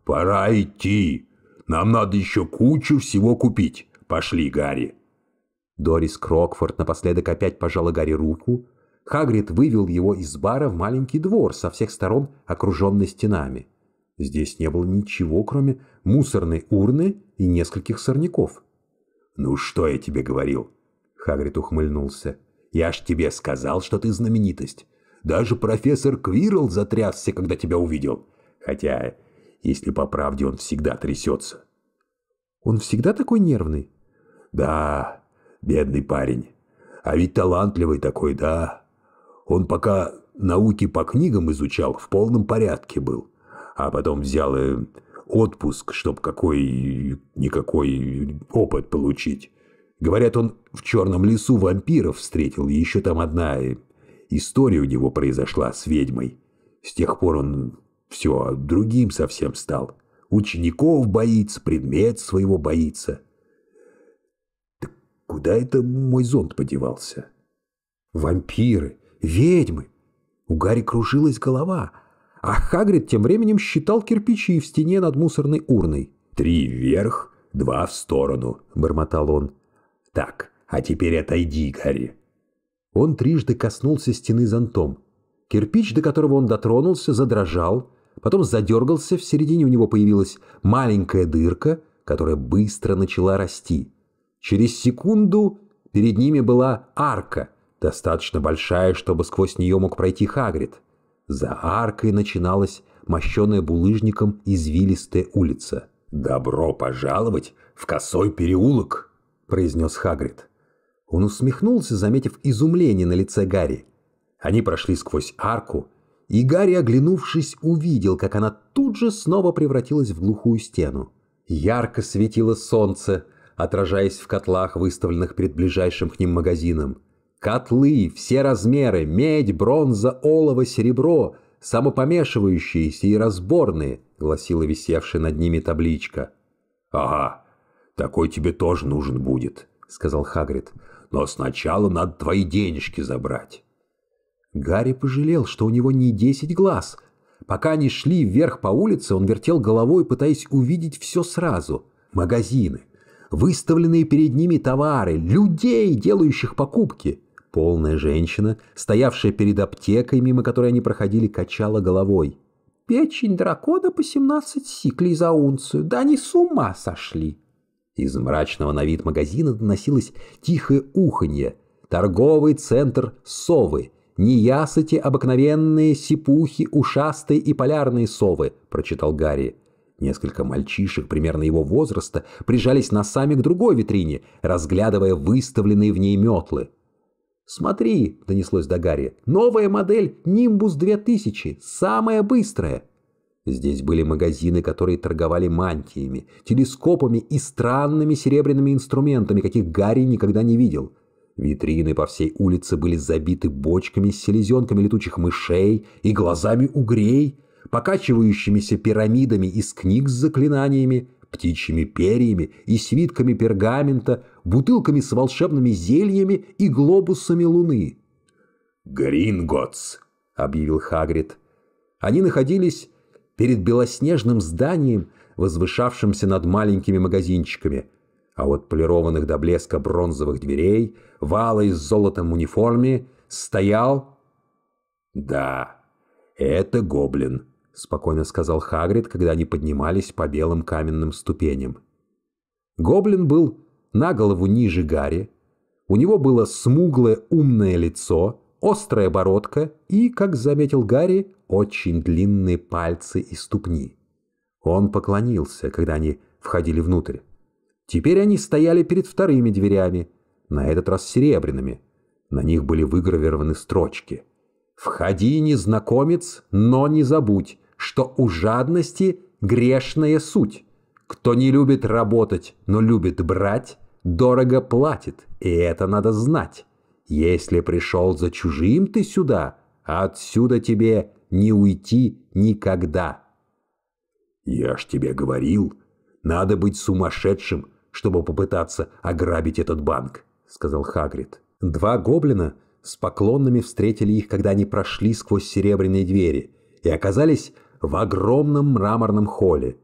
Speaker 1: «Пора идти! Нам надо еще кучу всего купить! Пошли, Гарри!» Дорис Крокфорд напоследок опять пожала Гарри руку. Хагрид вывел его из бара в маленький двор, со всех сторон окруженный стенами. Здесь не было ничего, кроме мусорной урны и нескольких сорняков. «Ну что я тебе говорил?» Хагрид ухмыльнулся. «Я ж тебе сказал, что ты знаменитость. Даже профессор Квирл затрясся, когда тебя увидел. Хотя, если по правде, он всегда трясется». «Он всегда такой нервный?» «Да, бедный парень. А ведь талантливый такой, да. Он пока науки по книгам изучал, в полном порядке был а потом взял отпуск, чтобы какой-никакой опыт получить. Говорят, он в Черном лесу вампиров встретил, и еще там одна история у него произошла с ведьмой. С тех пор он все другим совсем стал. Учеников боится, предмет своего боится. Так куда это мой зонт подевался? Вампиры, ведьмы. У Гарри кружилась голова — а Хагрид тем временем считал кирпичи в стене над мусорной урной. «Три вверх, два в сторону», — бормотал он. «Так, а теперь отойди, Гарри». Он трижды коснулся стены зонтом. Кирпич, до которого он дотронулся, задрожал, потом задергался, в середине у него появилась маленькая дырка, которая быстро начала расти. Через секунду перед ними была арка, достаточно большая, чтобы сквозь нее мог пройти Хагрид. За аркой начиналась мощенная булыжником извилистая улица. «Добро пожаловать в косой переулок!» – произнес Хагрид. Он усмехнулся, заметив изумление на лице Гарри. Они прошли сквозь арку, и Гарри, оглянувшись, увидел, как она тут же снова превратилась в глухую стену. Ярко светило солнце, отражаясь в котлах, выставленных перед ближайшим к ним магазином. Котлы, все размеры, медь, бронза, олово, серебро, самопомешивающиеся и разборные, гласила висевшая над ними табличка. «Ага, такой тебе тоже нужен будет», — сказал Хагрид. «Но сначала надо твои денежки забрать». Гарри пожалел, что у него не десять глаз. Пока они шли вверх по улице, он вертел головой, пытаясь увидеть все сразу. Магазины, выставленные перед ними товары, людей, делающих покупки. Полная женщина, стоявшая перед аптекой, мимо которой они проходили, качала головой. «Печень дракона по 17 сиклей за унцию. Да они с ума сошли!» Из мрачного на вид магазина доносилось тихое уханье. Торговый центр «Совы». «Неясыти обыкновенные, сипухи, ушастые и полярные совы», – прочитал Гарри. Несколько мальчишек примерно его возраста прижались носами к другой витрине, разглядывая выставленные в ней метлы. «Смотри», — донеслось до Гарри, — «новая модель Nimbus 2000, самая быстрая». Здесь были магазины, которые торговали мантиями, телескопами и странными серебряными инструментами, каких Гарри никогда не видел. Витрины по всей улице были забиты бочками с селезенками летучих мышей и глазами угрей, покачивающимися пирамидами из книг с заклинаниями, птичьими перьями и свитками пергамента, бутылками с волшебными зельями и глобусами луны. «Гринготс!» — объявил Хагрид. Они находились перед белоснежным зданием, возвышавшимся над маленькими магазинчиками, а от полированных до блеска бронзовых дверей, вала из с золотом униформе, стоял... «Да, это гоблин», спокойно сказал Хагрид, когда они поднимались по белым каменным ступеням. Гоблин был на голову ниже Гарри. У него было смуглое умное лицо, острая бородка и, как заметил Гарри, очень длинные пальцы и ступни. Он поклонился, когда они входили внутрь. Теперь они стояли перед вторыми дверями, на этот раз серебряными. На них были выгравированы строчки. «Входи, незнакомец, но не забудь, что у жадности грешная суть. Кто не любит работать, но любит брать, дорого платит, и это надо знать. Если пришел за чужим ты сюда, отсюда тебе не уйти никогда. Я ж тебе говорил, надо быть сумасшедшим, чтобы попытаться ограбить этот банк, сказал Хагрид. Два гоблина с поклонами встретили их, когда они прошли сквозь серебряные двери и оказались в огромном мраморном холле.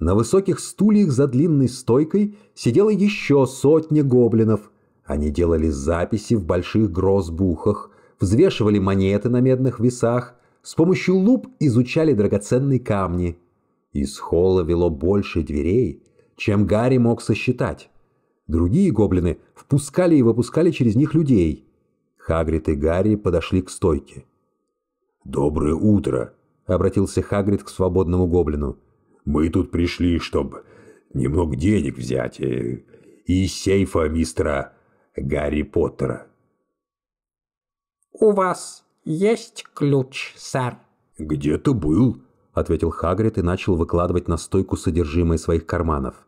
Speaker 1: На высоких стульях за длинной стойкой сидело еще сотни гоблинов. Они делали записи в больших грозбухах, взвешивали монеты на медных весах, с помощью луп изучали драгоценные камни. Из холла вело больше дверей, чем Гарри мог сосчитать. Другие гоблины впускали и выпускали через них людей. Хагрид и Гарри подошли к стойке. «Доброе утро!» обратился Хагрид к свободному гоблину. «Мы тут пришли, чтобы немного денег взять и э, из сейфа мистера Гарри Поттера». «У вас есть ключ, сэр?» «Где-то был», — ответил Хагрид и начал выкладывать на стойку содержимое своих карманов.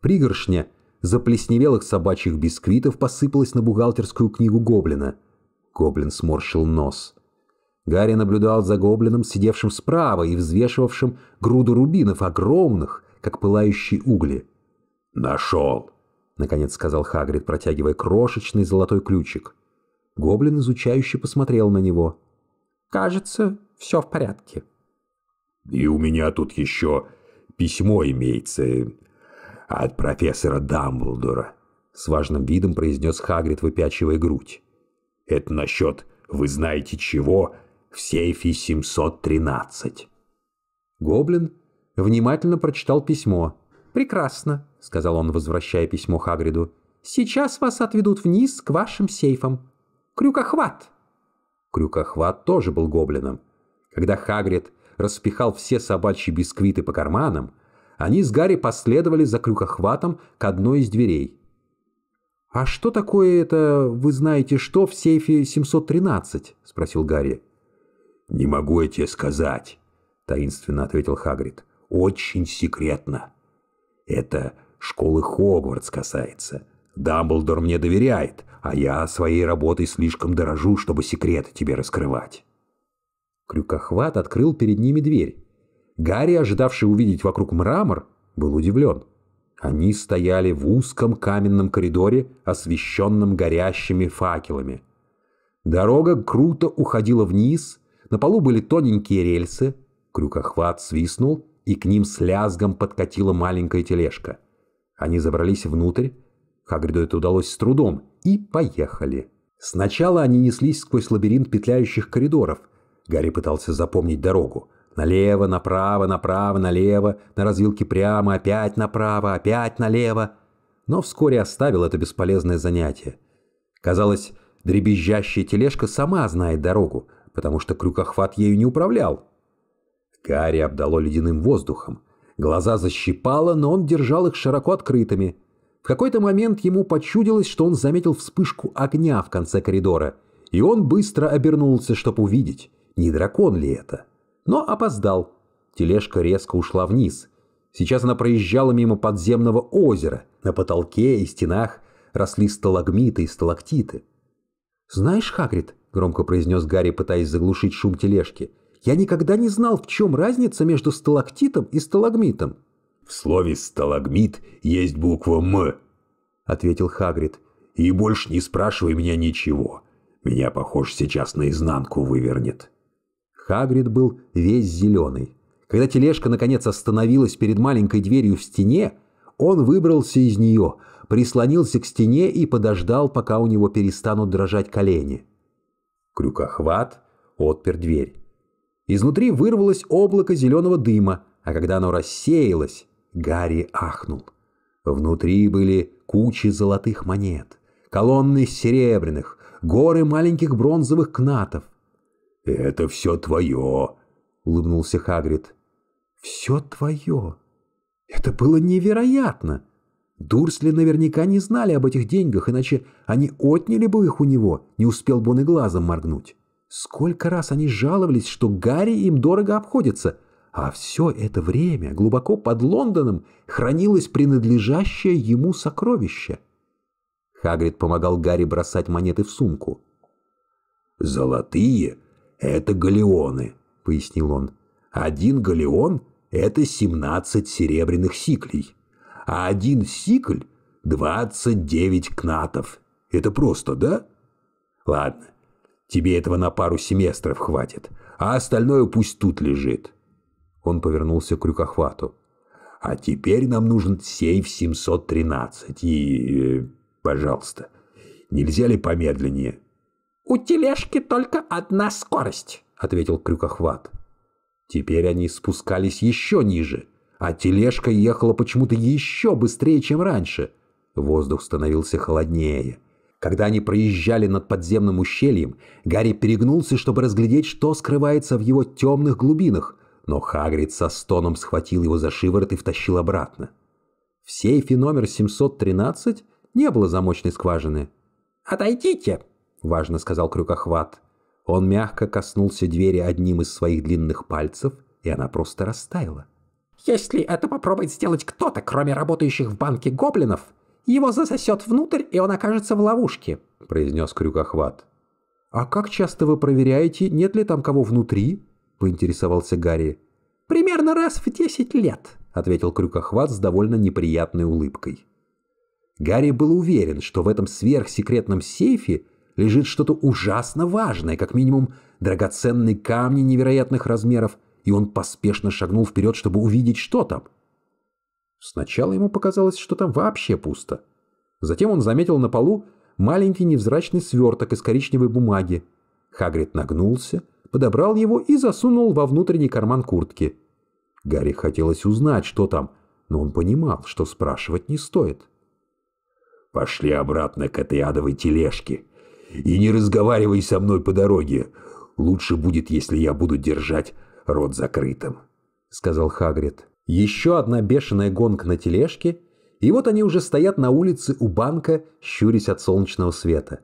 Speaker 1: Пригоршня заплесневелых собачьих бисквитов посыпалась на бухгалтерскую книгу гоблина. Гоблин сморщил нос — Гарри наблюдал за гоблином, сидевшим справа и взвешивавшим груду рубинов, огромных, как пылающие угли. «Нашел!» — наконец сказал Хагрид, протягивая крошечный золотой ключик. Гоблин изучающе посмотрел на него. «Кажется, все в порядке». «И у меня тут еще письмо имеется от профессора Дамблдора», — с важным видом произнес Хагрид, выпячивая грудь. «Это насчет, вы знаете чего, в сейфе 713. Гоблин внимательно прочитал письмо. «Прекрасно», — сказал он, возвращая письмо Хагриду. «Сейчас вас отведут вниз к вашим сейфам. Крюкохват!» Крюкохват тоже был гоблином. Когда Хагрид распихал все собачьи бисквиты по карманам, они с Гарри последовали за крюкохватом к одной из дверей. «А что такое это, вы знаете что, в сейфе 713?» — спросил Гарри. «Не могу я тебе сказать», — таинственно ответил Хагрид. «Очень секретно. Это школы Хогвартс касается. Дамблдор мне доверяет, а я своей работой слишком дорожу, чтобы секреты тебе раскрывать». Крюкохват открыл перед ними дверь. Гарри, ожидавший увидеть вокруг мрамор, был удивлен. Они стояли в узком каменном коридоре, освещенном горящими факелами. Дорога круто уходила вниз — на полу были тоненькие рельсы, крюкохват свистнул, и к ним с лязгом подкатила маленькая тележка. Они забрались внутрь, Хагриду это удалось с трудом, и поехали. Сначала они неслись сквозь лабиринт петляющих коридоров. Гарри пытался запомнить дорогу. Налево, направо, направо, налево, на развилке прямо, опять направо, опять налево. Но вскоре оставил это бесполезное занятие. Казалось, дребезжащая тележка сама знает дорогу, потому что крюкохват ею не управлял. Гарри обдало ледяным воздухом. Глаза защипало, но он держал их широко открытыми. В какой-то момент ему почудилось, что он заметил вспышку огня в конце коридора, и он быстро обернулся, чтобы увидеть, не дракон ли это. Но опоздал. Тележка резко ушла вниз. Сейчас она проезжала мимо подземного озера. На потолке и стенах росли сталагмиты и сталактиты. «Знаешь, Хагрид, — громко произнес Гарри, пытаясь заглушить шум тележки. «Я никогда не знал, в чем разница между сталактитом и сталагмитом». «В слове «сталагмит» есть буква «М», — ответил Хагрид. «И больше не спрашивай меня ничего. Меня, похоже, сейчас наизнанку вывернет». Хагрид был весь зеленый. Когда тележка, наконец, остановилась перед маленькой дверью в стене, он выбрался из нее, прислонился к стене и подождал, пока у него перестанут дрожать колени. — Крюкохват отпер дверь. Изнутри вырвалось облако зеленого дыма, а когда оно рассеялось, Гарри ахнул. Внутри были кучи золотых монет, колонны серебряных, горы маленьких бронзовых кнатов. «Это все твое!» — улыбнулся Хагрид. «Все твое! Это было невероятно!» Дурсли наверняка не знали об этих деньгах, иначе они отняли бы их у него, не успел бы он и глазом моргнуть. Сколько раз они жаловались, что Гарри им дорого обходится, а все это время глубоко под Лондоном хранилось принадлежащее ему сокровище. Хагрид помогал Гарри бросать монеты в сумку. «Золотые — это галеоны», — пояснил он. «Один галеон — это семнадцать серебряных сиклей» а один сикль – 29 кнатов. Это просто, да? Ладно, тебе этого на пару семестров хватит, а остальное пусть тут лежит. Он повернулся к крюкохвату. А теперь нам нужен сейф 713 и... Э, пожалуйста, нельзя ли помедленнее? «У тележки только одна скорость», — ответил крюкохват. Теперь они спускались еще ниже — а тележка ехала почему-то еще быстрее, чем раньше. Воздух становился холоднее. Когда они проезжали над подземным ущельем, Гарри перегнулся, чтобы разглядеть, что скрывается в его темных глубинах, но Хагрид со стоном схватил его за шиворот и втащил обратно. В сейфе номер 713 не было замочной скважины. «Отойдите!» – важно сказал крюкохват. Он мягко коснулся двери одним из своих длинных пальцев, и она просто растаяла. Если это попробует сделать кто-то, кроме работающих в банке гоблинов, его засосет внутрь, и он окажется в ловушке», — произнес крюкохват. «А как часто вы проверяете, нет ли там кого внутри?» — поинтересовался Гарри. «Примерно раз в десять лет», — ответил крюкохват с довольно неприятной улыбкой. Гарри был уверен, что в этом сверхсекретном сейфе лежит что-то ужасно важное, как минимум драгоценные камни невероятных размеров — и он поспешно шагнул вперед, чтобы увидеть, что там. Сначала ему показалось, что там вообще пусто. Затем он заметил на полу маленький невзрачный сверток из коричневой бумаги. Хагрид нагнулся, подобрал его и засунул во внутренний карман куртки. Гарри хотелось узнать, что там, но он понимал, что спрашивать не стоит. «Пошли обратно к этой адовой тележке и не разговаривай со мной по дороге. Лучше будет, если я буду держать рот закрытым», — сказал Хагрид. «Еще одна бешеная гонка на тележке, и вот они уже стоят на улице у банка, щурясь от солнечного света.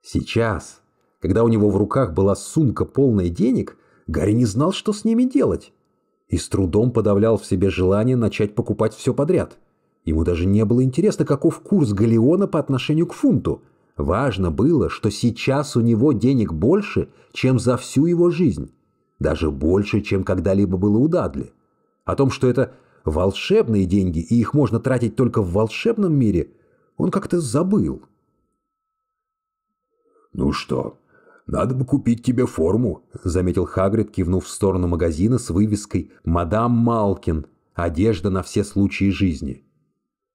Speaker 1: Сейчас, когда у него в руках была сумка полная денег, Гарри не знал, что с ними делать, и с трудом подавлял в себе желание начать покупать все подряд. Ему даже не было интересно, каков курс галеона по отношению к фунту. Важно было, что сейчас у него денег больше, чем за всю его жизнь даже больше, чем когда-либо было у Дадли. О том, что это волшебные деньги, и их можно тратить только в волшебном мире, он как-то забыл. «Ну что, надо бы купить тебе форму», — заметил Хагрид, кивнув в сторону магазина с вывеской «Мадам Малкин. Одежда на все случаи жизни».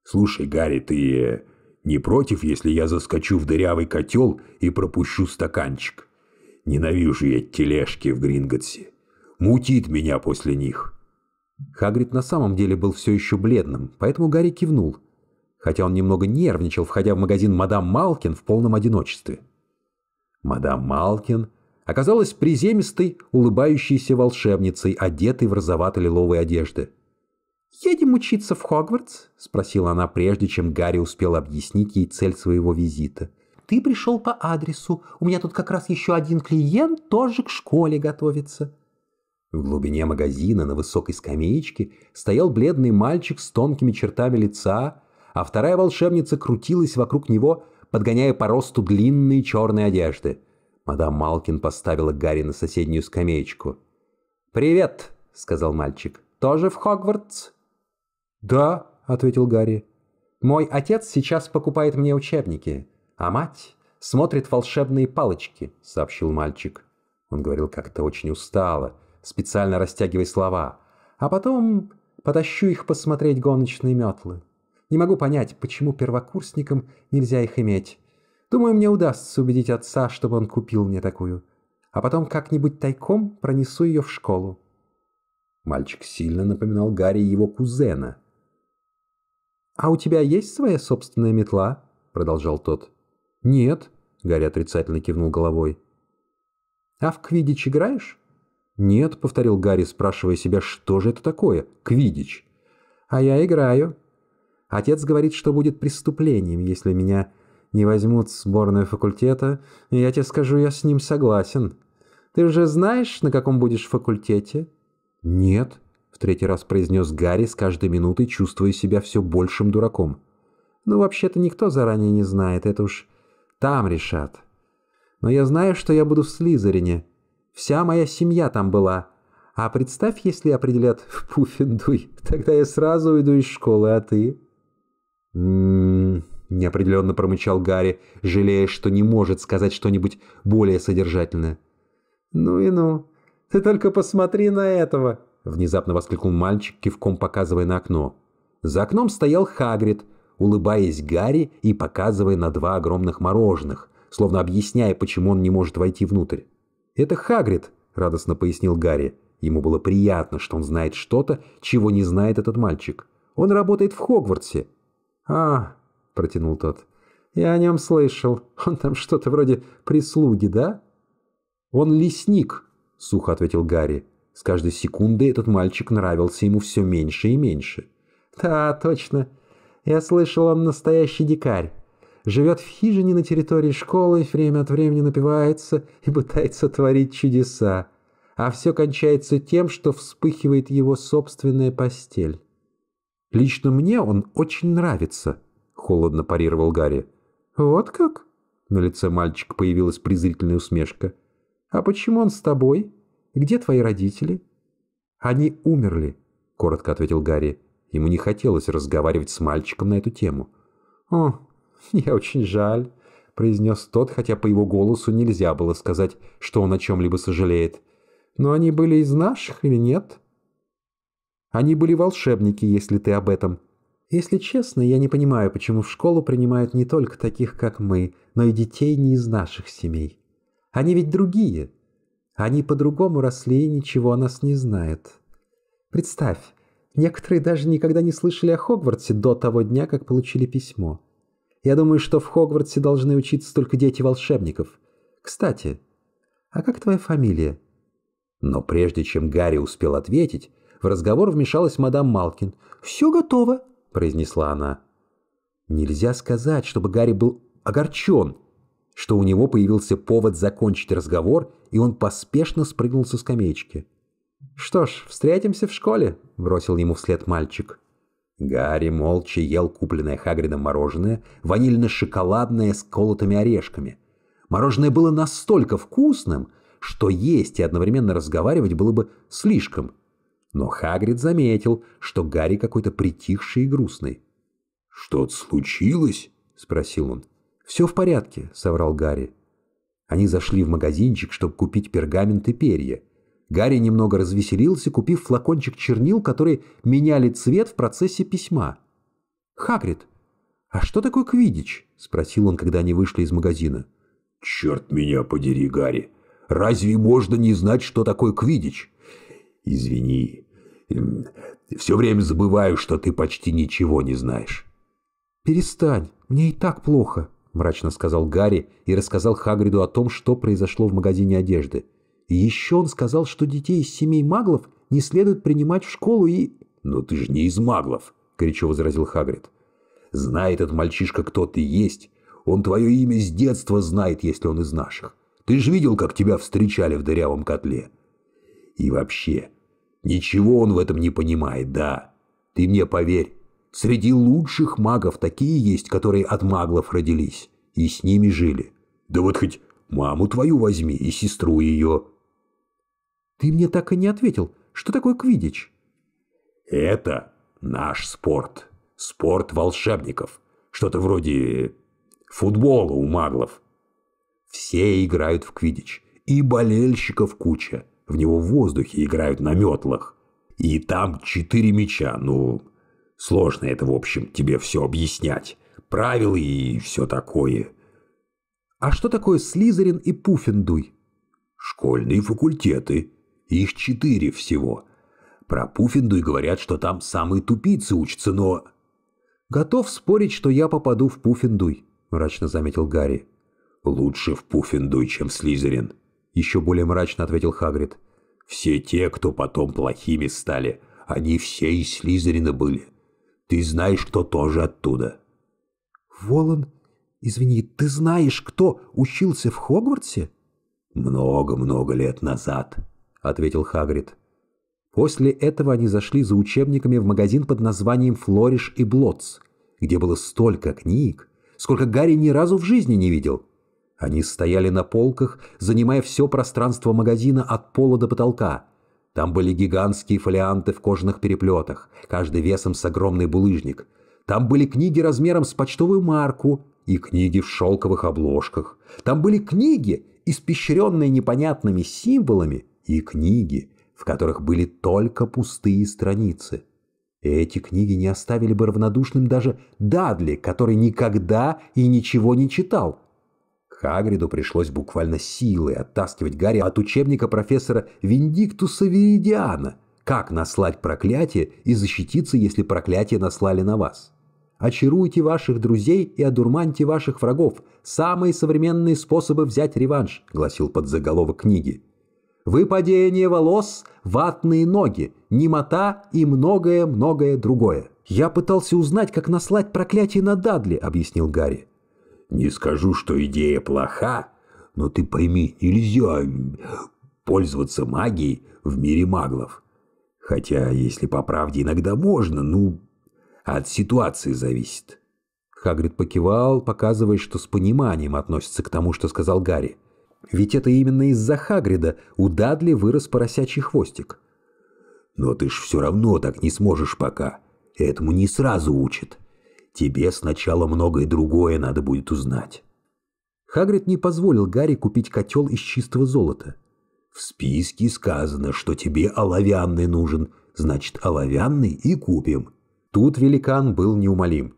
Speaker 1: «Слушай, Гарри, ты э, не против, если я заскочу в дырявый котел и пропущу стаканчик?» Ненавижу я тележки в Гринготсе. Мутит меня после них. Хагрид на самом деле был все еще бледным, поэтому Гарри кивнул, хотя он немного нервничал, входя в магазин «Мадам Малкин» в полном одиночестве. Мадам Малкин оказалась приземистой, улыбающейся волшебницей, одетой в розовато-лиловые одежды. «Едем учиться в Хогвартс?» – спросила она, прежде чем Гарри успел объяснить ей цель своего визита ты пришел по адресу. У меня тут как раз еще один клиент тоже к школе готовится». В глубине магазина на высокой скамеечке стоял бледный мальчик с тонкими чертами лица, а вторая волшебница крутилась вокруг него, подгоняя по росту длинные черные одежды. Мадам Малкин поставила Гарри на соседнюю скамеечку. «Привет!» — сказал мальчик. «Тоже в Хогвартс?» «Да», — ответил Гарри. «Мой отец сейчас покупает мне учебники а мать смотрит волшебные палочки», — сообщил мальчик. Он говорил как-то очень устало, специально растягивая слова. «А потом потащу их посмотреть гоночные метлы. Не могу понять, почему первокурсникам нельзя их иметь. Думаю, мне удастся убедить отца, чтобы он купил мне такую. А потом как-нибудь тайком пронесу ее в школу». Мальчик сильно напоминал Гарри его кузена. «А у тебя есть своя собственная метла?» — продолжал тот. — «Нет», — Гарри отрицательно кивнул головой. «А в квиддич играешь?» «Нет», — повторил Гарри, спрашивая себя, что же это такое, квидич. «А я играю. Отец говорит, что будет преступлением, если меня не возьмут в сборную факультета, и я тебе скажу, я с ним согласен. Ты же знаешь, на каком будешь факультете?» «Нет», — в третий раз произнес Гарри, с каждой минутой чувствуя себя все большим дураком. «Ну, вообще-то никто заранее не знает, это уж там решат. Но я знаю, что я буду в Слизерине. Вся моя семья там была. А представь, если определят в Пуффендуй, тогда я сразу уйду из школы, а ты?» «М-м-м», неопределенно промычал Гарри, жалея, что не может сказать что-нибудь более содержательное. «Ну и ну. Ты только посмотри на этого!» — внезапно воскликнул мальчик, кивком показывая на окно. За окном стоял Хагрид — улыбаясь Гарри и показывая на два огромных мороженых, словно объясняя, почему он не может войти внутрь. «Это Хагрид», — радостно пояснил Гарри. Ему было приятно, что он знает что-то, чего не знает этот мальчик. «Он работает в Хогвартсе». «А», — протянул тот, — «я о нем слышал. Он там что-то вроде прислуги, да?» «Он лесник», — сухо ответил Гарри. С каждой секундой этот мальчик нравился ему все меньше и меньше. «Да, точно. Я слышал, он настоящий дикарь. Живет в хижине на территории школы, время от времени напивается и пытается творить чудеса. А все кончается тем, что вспыхивает его собственная постель. «Лично мне он очень нравится», — холодно парировал Гарри. «Вот как?» — на лице мальчика появилась презрительная усмешка. «А почему он с тобой? Где твои родители?» «Они умерли», — коротко ответил Гарри. Ему не хотелось разговаривать с мальчиком на эту тему. «О, я очень жаль», — произнес тот, хотя по его голосу нельзя было сказать, что он о чем-либо сожалеет. «Но они были из наших или нет?» «Они были волшебники, если ты об этом», если честно, я не понимаю, почему в школу принимают не только таких, как мы, но и детей не из наших семей. Они ведь другие. Они по-другому росли и ничего о нас не знают. Представь, Некоторые даже никогда не слышали о Хогвартсе до того дня, как получили письмо. Я думаю, что в Хогвартсе должны учиться только дети волшебников. Кстати, а как твоя фамилия?» Но прежде чем Гарри успел ответить, в разговор вмешалась мадам Малкин. «Все готово», — произнесла она. Нельзя сказать, чтобы Гарри был огорчен, что у него появился повод закончить разговор, и он поспешно спрыгнул со скамеечки. «Что ж, встретимся в школе», — бросил ему вслед мальчик. Гарри молча ел купленное Хагридом мороженое, ванильно-шоколадное с колотыми орешками. Мороженое было настолько вкусным, что есть и одновременно разговаривать было бы слишком. Но Хагрид заметил, что Гарри какой-то притихший и грустный. «Что-то случилось?» — спросил он. «Все в порядке», — соврал Гарри. Они зашли в магазинчик, чтобы купить пергамент и перья. Гарри немного развеселился, купив флакончик чернил, которые меняли цвет в процессе письма. «Хагрид, а что такое квидич?» — спросил он, когда они вышли из магазина. «Черт меня подери, Гарри! Разве можно не знать, что такое квидич?» «Извини, все время забываю, что ты почти ничего не знаешь». «Перестань, мне и так плохо», — мрачно сказал Гарри и рассказал Хагриду о том, что произошло в магазине одежды — еще он сказал, что детей из семей маглов не следует принимать в школу и... «Но ты же не из маглов!» — горячо возразил Хагрид. Знает этот мальчишка, кто ты есть. Он твое имя с детства знает, если он из наших. Ты же видел, как тебя встречали в дырявом котле. И вообще, ничего он в этом не понимает, да. Ты мне поверь, среди лучших магов такие есть, которые от маглов родились и с ними жили. Да вот хоть маму твою возьми и сестру ее. Ты мне так и не ответил. Что такое квидич? Это наш спорт. Спорт волшебников. Что-то вроде футбола у маглов. Все играют в квидич. И болельщиков куча. В него в воздухе играют на метлах. И там четыре мяча. Ну, сложно это, в общем, тебе все объяснять. Правила и все такое. А что такое Слизерин и Пуффендуй? Школьные факультеты. Их четыре всего. Про Пуффиндуй говорят, что там самые тупицы учатся, но... «Готов спорить, что я попаду в Пуффиндуй», — мрачно заметил Гарри. «Лучше в Пуффиндуй, чем в Слизерин», — еще более мрачно ответил Хагрид. «Все те, кто потом плохими стали, они все из Слизерина были. Ты знаешь, кто тоже оттуда». «Волан, извини, ты знаешь, кто учился в Хогвартсе?» «Много-много лет назад», — ответил Хагрид. После этого они зашли за учебниками в магазин под названием «Флориш и Блотс», где было столько книг, сколько Гарри ни разу в жизни не видел. Они стояли на полках, занимая все пространство магазина от пола до потолка. Там были гигантские фолианты в кожаных переплетах, каждый весом с огромный булыжник. Там были книги размером с почтовую марку и книги в шелковых обложках. Там были книги, испещренные непонятными символами – и книги, в которых были только пустые страницы. Эти книги не оставили бы равнодушным даже Дадли, который никогда и ничего не читал. Хагриду пришлось буквально силой оттаскивать Гарри от учебника профессора Виндиктуса Веридиана «Как наслать проклятие и защититься, если проклятие наслали на вас». Очаруйте ваших друзей и одурманьте ваших врагов. Самые современные способы взять реванш», — гласил подзаголовок книги выпадение волос, ватные ноги, немота и многое-многое другое. «Я пытался узнать, как наслать проклятие на Дадли», — объяснил Гарри. «Не скажу, что идея плоха, но ты пойми, нельзя пользоваться магией в мире маглов. Хотя, если по правде, иногда можно, ну, от ситуации зависит». Хагрид покивал, показывая, что с пониманием относится к тому, что сказал Гарри. Ведь это именно из-за Хагрида у Дадли вырос поросячий хвостик. Но ты ж все равно так не сможешь пока. Этому не сразу учат. Тебе сначала многое другое надо будет узнать. Хагрид не позволил Гарри купить котел из чистого золота. В списке сказано, что тебе оловянный нужен, значит, оловянный и купим. Тут великан был неумолим.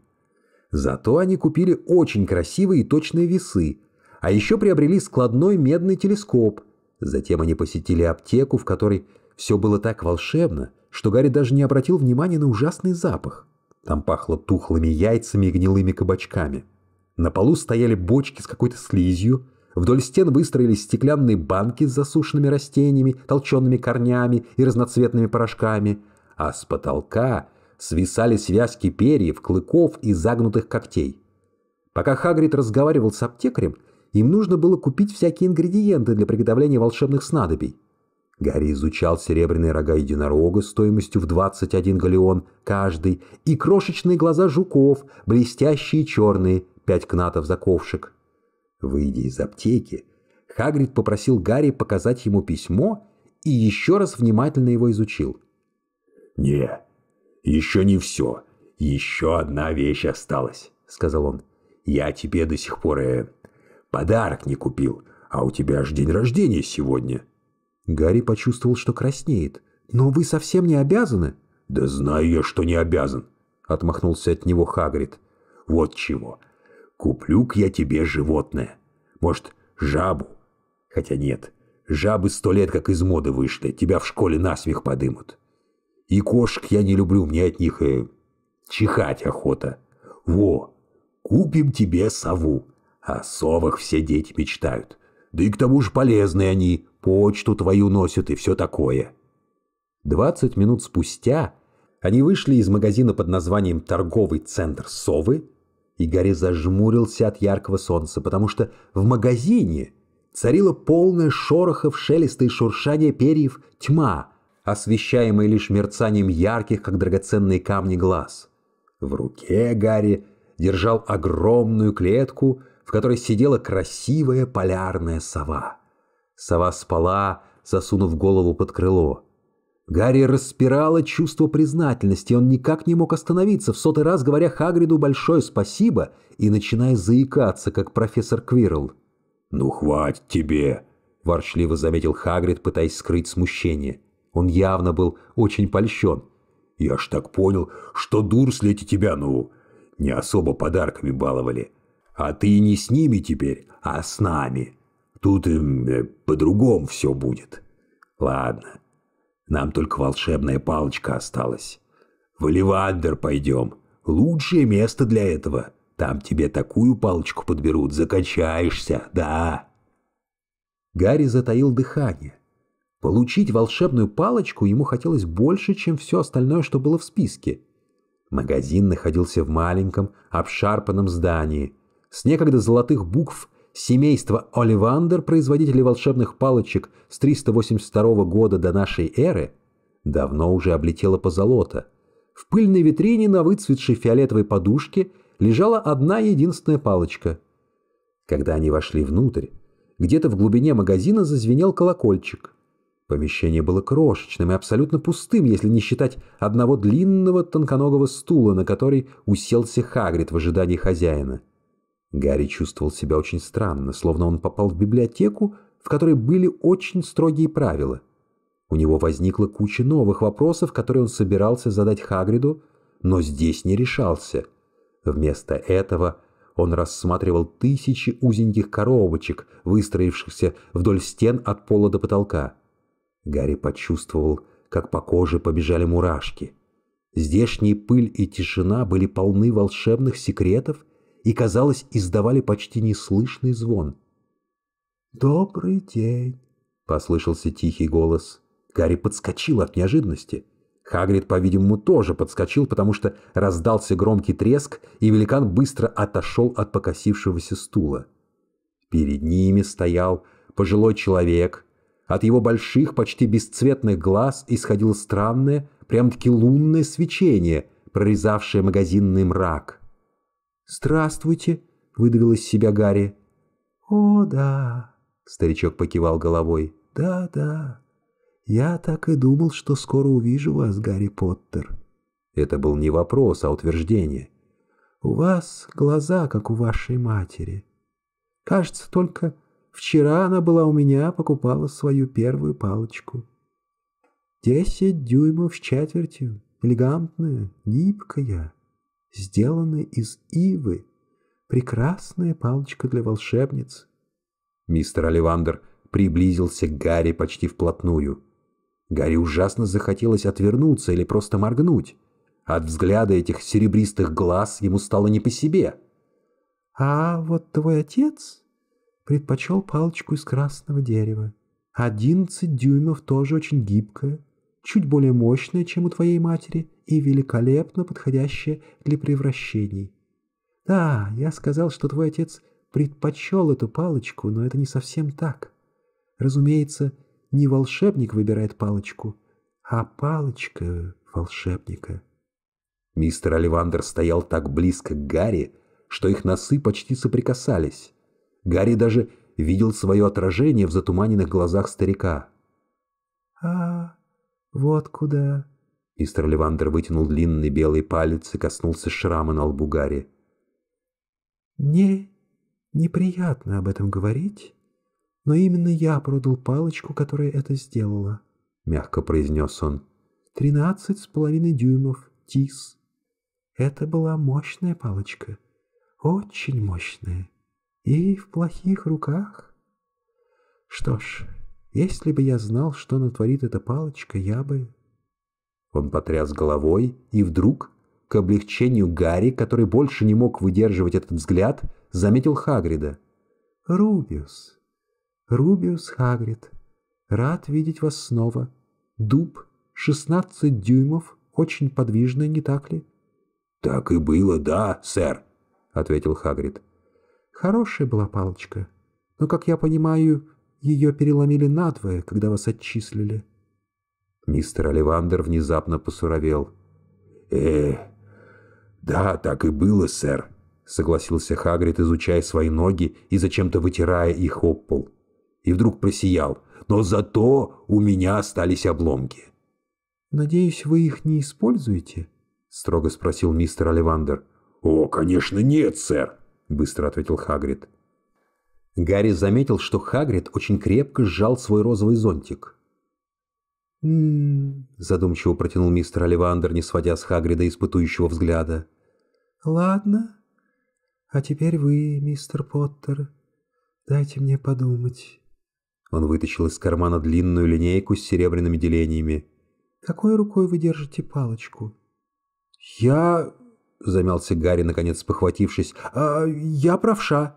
Speaker 1: Зато они купили очень красивые и точные весы, а еще приобрели складной медный телескоп. Затем они посетили аптеку, в которой все было так волшебно, что Гарри даже не обратил внимания на ужасный запах. Там пахло тухлыми яйцами и гнилыми кабачками. На полу стояли бочки с какой-то слизью, вдоль стен выстроились стеклянные банки с засушенными растениями, толченными корнями и разноцветными порошками, а с потолка свисали связки перьев, клыков и загнутых когтей. Пока Хагрид разговаривал с аптекарем, им нужно было купить всякие ингредиенты для приготовления волшебных снадобий. Гарри изучал серебряные рога единорога стоимостью в 21 галеон каждый и крошечные глаза жуков, блестящие черные, пять кнатов за ковшик. Выйдя из аптеки, Хагрид попросил Гарри показать ему письмо и еще раз внимательно его изучил. «Не, еще не все. Еще одна вещь осталась», — сказал он. «Я тебе до сих пор э, Подарок не купил, а у тебя аж день рождения сегодня». Гарри почувствовал, что краснеет. «Но вы совсем не обязаны». «Да знаю я, что не обязан», — отмахнулся от него Хагрид. «Вот чего. Куплю-ка я тебе животное. Может, жабу? Хотя нет, жабы сто лет как из моды вышли, тебя в школе насмех подымут. И кошек я не люблю, мне от них и э, чихать охота. Во, купим тебе сову. О совах все дети мечтают. Да и к тому же полезные они, почту твою носят и все такое. Двадцать минут спустя они вышли из магазина под названием «Торговый центр совы», и Гарри зажмурился от яркого солнца, потому что в магазине царила полная шорохов, шелеста и шуршания перьев тьма, освещаемая лишь мерцанием ярких, как драгоценные камни, глаз. В руке Гарри держал огромную клетку, в которой сидела красивая полярная сова. Сова спала, засунув голову под крыло. Гарри распирало чувство признательности, он никак не мог остановиться, в сотый раз говоря Хагриду большое спасибо и начиная заикаться, как профессор Квирл. «Ну, хватит тебе!» – ворчливо заметил Хагрид, пытаясь скрыть смущение. Он явно был очень польщен. «Я ж так понял, что дур слейте тебя, ну, не особо подарками баловали. А ты не с ними теперь, а с нами. Тут э, по-другому все будет. Ладно, нам только волшебная палочка осталась. В Оливандер пойдем. Лучшее место для этого. Там тебе такую палочку подберут, закачаешься, да. Гарри затаил дыхание. Получить волшебную палочку ему хотелось больше, чем все остальное, что было в списке. Магазин находился в маленьком, обшарпанном здании – с некогда золотых букв семейства Оливандер, производители волшебных палочек с 382 года до нашей эры, давно уже облетело позолота. В пыльной витрине на выцветшей фиолетовой подушке лежала одна единственная палочка. Когда они вошли внутрь, где-то в глубине магазина зазвенел колокольчик. Помещение было крошечным и абсолютно пустым, если не считать одного длинного тонконогого стула, на который уселся Хагрид в ожидании хозяина. Гарри чувствовал себя очень странно, словно он попал в библиотеку, в которой были очень строгие правила. У него возникла куча новых вопросов, которые он собирался задать Хагриду, но здесь не решался. Вместо этого он рассматривал тысячи узеньких коробочек, выстроившихся вдоль стен от пола до потолка. Гарри почувствовал, как по коже побежали мурашки. Здешняя пыль и тишина были полны волшебных секретов, и, казалось, издавали почти неслышный звон. «Добрый день!» — послышался тихий голос. Гарри подскочил от неожиданности. Хагрид, по-видимому, тоже подскочил, потому что раздался громкий треск, и великан быстро отошел от покосившегося стула. Перед ними стоял пожилой человек. От его больших, почти бесцветных глаз исходило странное, прям-таки лунное свечение, прорезавшее магазинный мрак. «Здравствуйте!» — выдавил из себя Гарри. «О, да!» — старичок покивал головой. «Да, да. Я так и думал, что скоро увижу вас, Гарри Поттер». Это был не вопрос, а утверждение. «У вас глаза, как у вашей матери. Кажется, только вчера она была у меня, покупала свою первую палочку. Десять дюймов с четвертью, элегантная, гибкая» сделанная из ивы. Прекрасная палочка для волшебниц. Мистер Оливандер приблизился к Гарри почти вплотную. Гарри ужасно захотелось отвернуться или просто моргнуть. От взгляда этих серебристых глаз ему стало не по себе. «А вот твой отец предпочел палочку из красного дерева. Одиннадцать дюймов тоже очень гибкая чуть более мощное, чем у твоей матери, и великолепно подходящее для превращений. Да, я сказал, что твой отец предпочел эту палочку, но это не совсем так. Разумеется, не волшебник выбирает палочку, а палочка волшебника. Мистер Оливандер стоял так близко к Гарри, что их носы почти соприкасались. Гарри даже видел свое отражение в затуманенных глазах старика. «А «Вот куда!» Мистер Левандер вытянул длинный белый палец и коснулся шрама на лбу Гарри. «Не, неприятно об этом говорить, но именно я продал палочку, которая это сделала», — мягко произнес он. «Тринадцать с половиной дюймов, тис. Это была мощная палочка, очень мощная, и в плохих руках. Что ж, если бы я знал, что натворит эта палочка, я бы...» Он потряс головой, и вдруг, к облегчению Гарри, который больше не мог выдерживать этот взгляд, заметил Хагрида. «Рубиус! Рубиус Хагрид! Рад видеть вас снова! Дуб, шестнадцать дюймов, очень подвижный, не так ли?» «Так и было, да, сэр», — ответил Хагрид. «Хорошая была палочка, но, как я понимаю, ее переломили надвое, когда вас отчислили». Мистер Оливандер внезапно посуровел. «Э, да, так и было, сэр», — согласился Хагрид, изучая свои ноги и зачем-то вытирая их об пол. И вдруг просиял. «Но зато у меня остались обломки». «Надеюсь, вы их не используете?» — строго спросил мистер Оливандер. «О, конечно нет, сэр», — быстро ответил Хагрид. Гарри заметил, что Хагрид очень крепко сжал свой розовый зонтик. «М-м-м», задумчиво протянул мистер Оливандер, не сводя с Хагрида испытующего взгляда. «Ладно. А теперь вы, мистер Поттер. Дайте мне подумать». Он вытащил из кармана длинную линейку с серебряными делениями. «Какой рукой вы держите палочку?» «Я...» — замялся Гарри, наконец похватившись. «А, «Я правша».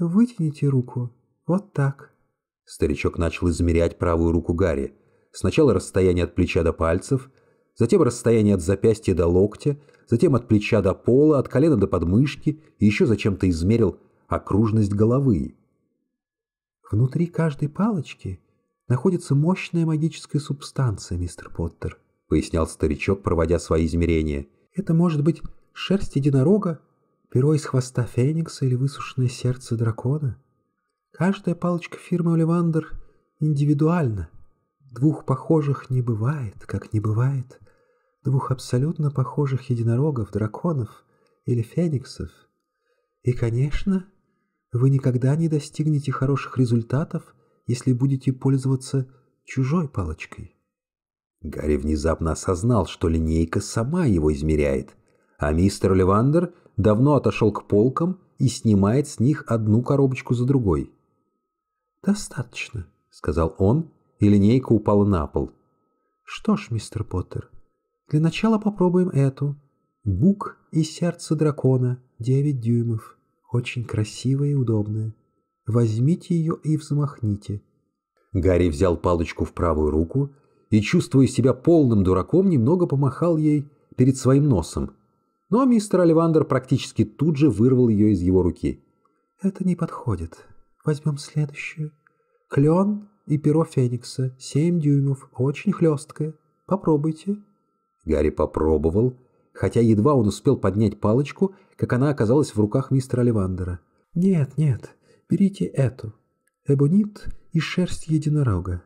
Speaker 1: «Вытяните руку. Вот так». Старичок начал измерять правую руку Гарри. Сначала расстояние от плеча до пальцев, затем расстояние от запястья до локтя, затем от плеча до пола, от колена до подмышки и еще зачем-то измерил окружность головы. «Внутри каждой палочки находится мощная магическая субстанция, мистер Поттер», пояснял старичок, проводя свои измерения. «Это может быть шерсть единорога, перо из хвоста феникса или высушенное сердце дракона. Каждая палочка фирмы Оливандер индивидуальна. Двух похожих не бывает, как не бывает двух абсолютно похожих единорогов, драконов или фениксов. И, конечно, вы никогда не достигнете хороших результатов, если будете пользоваться чужой палочкой. Гарри внезапно осознал, что линейка сама его измеряет, а мистер Левандер давно отошел к полкам и снимает с них одну коробочку за другой. «Достаточно», — сказал он, и линейка упала на пол. «Что ж, мистер Поттер, для начала попробуем эту. Бук и сердце дракона, 9 дюймов. Очень красивая и удобная. Возьмите ее и взмахните». Гарри взял палочку в правую руку и, чувствуя себя полным дураком, немного помахал ей перед своим носом — но мистер Оливандер практически тут же вырвал ее из его руки. «Это не подходит. Возьмем следующую. Клен и перо феникса. Семь дюймов. Очень хлесткое. Попробуйте». Гарри попробовал, хотя едва он успел поднять палочку, как она оказалась в руках мистера Оливандера. «Нет, нет, берите эту. Эбонит и шерсть единорога.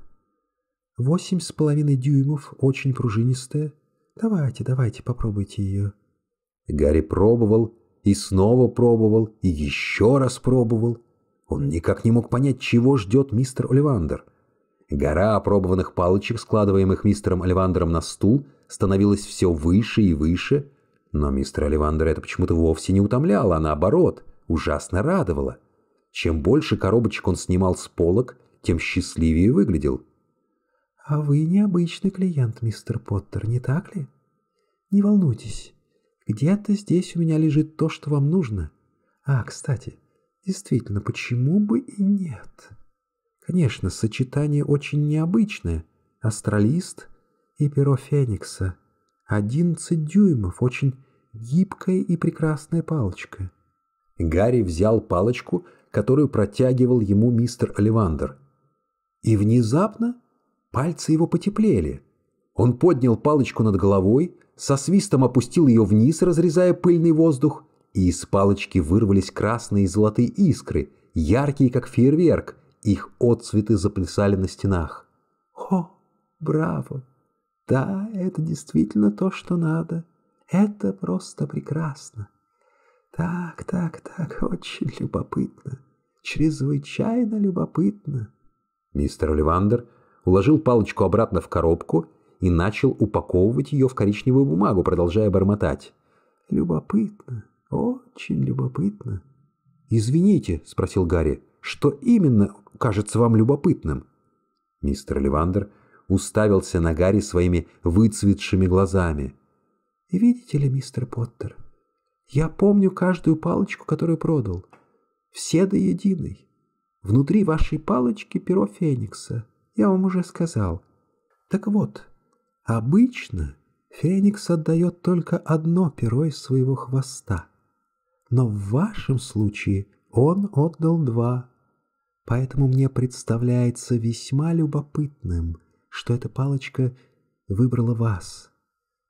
Speaker 1: Восемь с половиной дюймов, очень пружинистая. Давайте, давайте, попробуйте ее». Гарри пробовал и снова пробовал и еще раз пробовал. Он никак не мог понять, чего ждет мистер Оливандер. Гора опробованных палочек, складываемых мистером Оливандером на стул, становилась все выше и выше, но мистер Оливандер это почему-то вовсе не утомляло, а наоборот, ужасно радовало. Чем больше коробочек он снимал с полок, тем счастливее выглядел. «А вы необычный клиент, мистер Поттер, не так ли? Не волнуйтесь, где-то здесь у меня лежит то, что вам нужно. А, кстати, действительно, почему бы и нет? Конечно, сочетание очень необычное. Астралист и перо Феникса. 11 дюймов, очень гибкая и прекрасная палочка. Гарри взял палочку, которую протягивал ему мистер Оливандер. И внезапно пальцы его потеплели. Он поднял палочку над головой, со свистом опустил ее вниз, разрезая пыльный воздух, и из палочки вырвались красные и золотые искры, яркие, как фейерверк, их отцветы заплясали на стенах. «О, браво! Да, это действительно то, что надо. Это просто прекрасно. Так, так, так, очень любопытно. Чрезвычайно любопытно». Мистер Оливандер уложил палочку обратно в коробку и начал упаковывать ее в коричневую бумагу, продолжая бормотать. «Любопытно, очень любопытно». «Извините», — спросил Гарри, — «что именно кажется вам любопытным?» Мистер Левандер уставился на Гарри своими выцветшими глазами. «Видите ли, мистер Поттер, я помню каждую палочку, которую продал. Все до единой. Внутри вашей палочки перо Феникса. Я вам уже сказал. Так вот, Обычно Феникс отдает только одно перо из своего хвоста, но в вашем случае он отдал два. Поэтому мне представляется весьма любопытным, что эта палочка выбрала вас,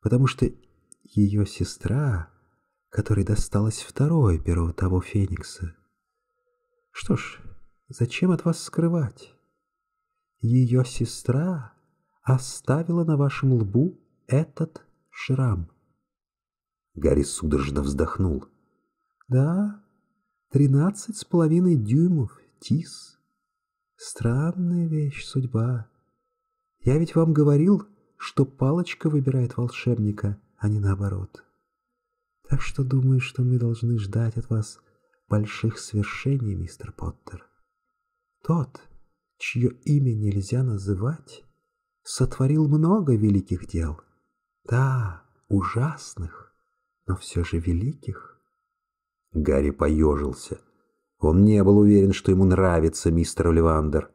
Speaker 1: потому что ее сестра, которой досталось второе перо того Феникса. Что ж, зачем от вас скрывать? Ее сестра оставила на вашем лбу этот шрам. Гарри судорожно вздохнул. Да, тринадцать с половиной дюймов, Тис. Странная вещь судьба. Я ведь вам говорил, что палочка выбирает волшебника, а не наоборот. Так что думаю, что мы должны ждать от вас больших свершений, мистер Поттер. Тот, чье имя нельзя называть, сотворил много великих дел. Да, ужасных, но все же великих. Гарри поежился. Он не был уверен, что ему нравится мистер Левандер.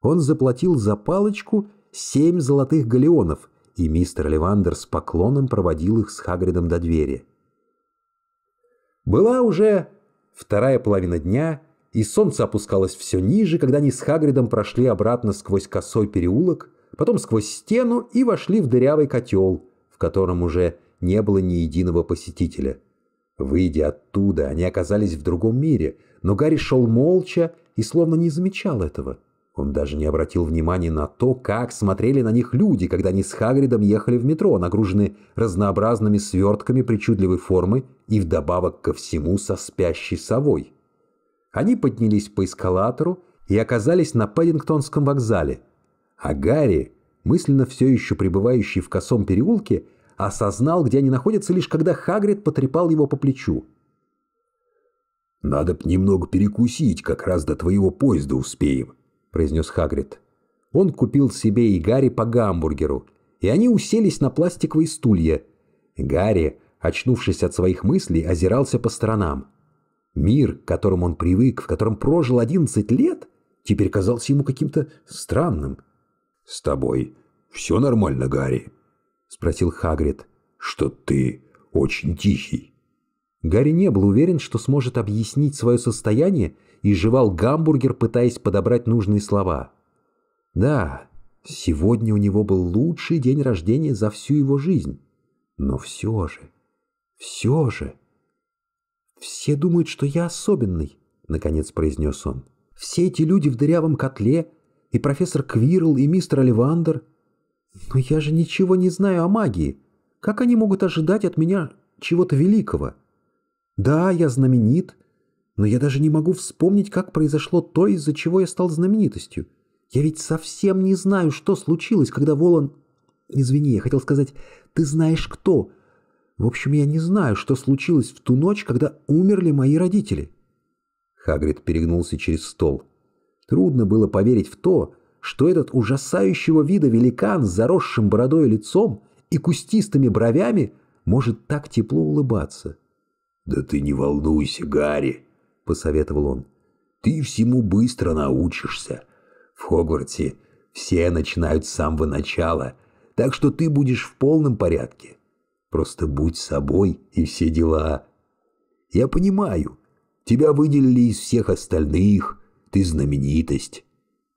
Speaker 1: Он заплатил за палочку семь золотых галеонов, и мистер Левандер с поклоном проводил их с Хагридом до двери. Была уже вторая половина дня, и солнце опускалось все ниже, когда они с Хагридом прошли обратно сквозь косой переулок потом сквозь стену и вошли в дырявый котел, в котором уже не было ни единого посетителя. Выйдя оттуда, они оказались в другом мире, но Гарри шел молча и словно не замечал этого. Он даже не обратил внимания на то, как смотрели на них люди, когда они с Хагридом ехали в метро, нагруженные разнообразными свертками причудливой формы и вдобавок ко всему со спящей совой. Они поднялись по эскалатору и оказались на Паддингтонском вокзале – а Гарри, мысленно все еще пребывающий в косом переулке, осознал, где они находятся, лишь когда Хагрид потрепал его по плечу. «Надо б немного перекусить, как раз до твоего поезда успеем», — произнес Хагрид. Он купил себе и Гарри по гамбургеру, и они уселись на пластиковые стулья. Гарри, очнувшись от своих мыслей, озирался по сторонам. Мир, к которому он привык, в котором прожил одиннадцать лет, теперь казался ему каким-то странным, «С тобой все нормально, Гарри?» — спросил Хагрид. «Что ты очень тихий». Гарри не был уверен, что сможет объяснить свое состояние, и жевал гамбургер, пытаясь подобрать нужные слова. Да, сегодня у него был лучший день рождения за всю его жизнь. Но все же, все же... Все думают, что я особенный, — наконец произнес он. Все эти люди в дырявом котле, и профессор Квирл, и мистер Оливандер. Но я же ничего не знаю о магии. Как они могут ожидать от меня чего-то великого? Да, я знаменит, но я даже не могу вспомнить, как произошло то, из-за чего я стал знаменитостью. Я ведь совсем не знаю, что случилось, когда Волан... Извини, я хотел сказать, ты знаешь кто. В общем, я не знаю, что случилось в ту ночь, когда умерли мои родители. Хагрид перегнулся через стол. — Трудно было поверить в то, что этот ужасающего вида великан с заросшим бородой лицом и кустистыми бровями может так тепло улыбаться. «Да ты не волнуйся, Гарри», — посоветовал он. «Ты всему быстро научишься. В Хогвартсе все начинают с самого начала, так что ты будешь в полном порядке. Просто будь собой и все дела. Я понимаю, тебя выделили из всех остальных, ты знаменитость.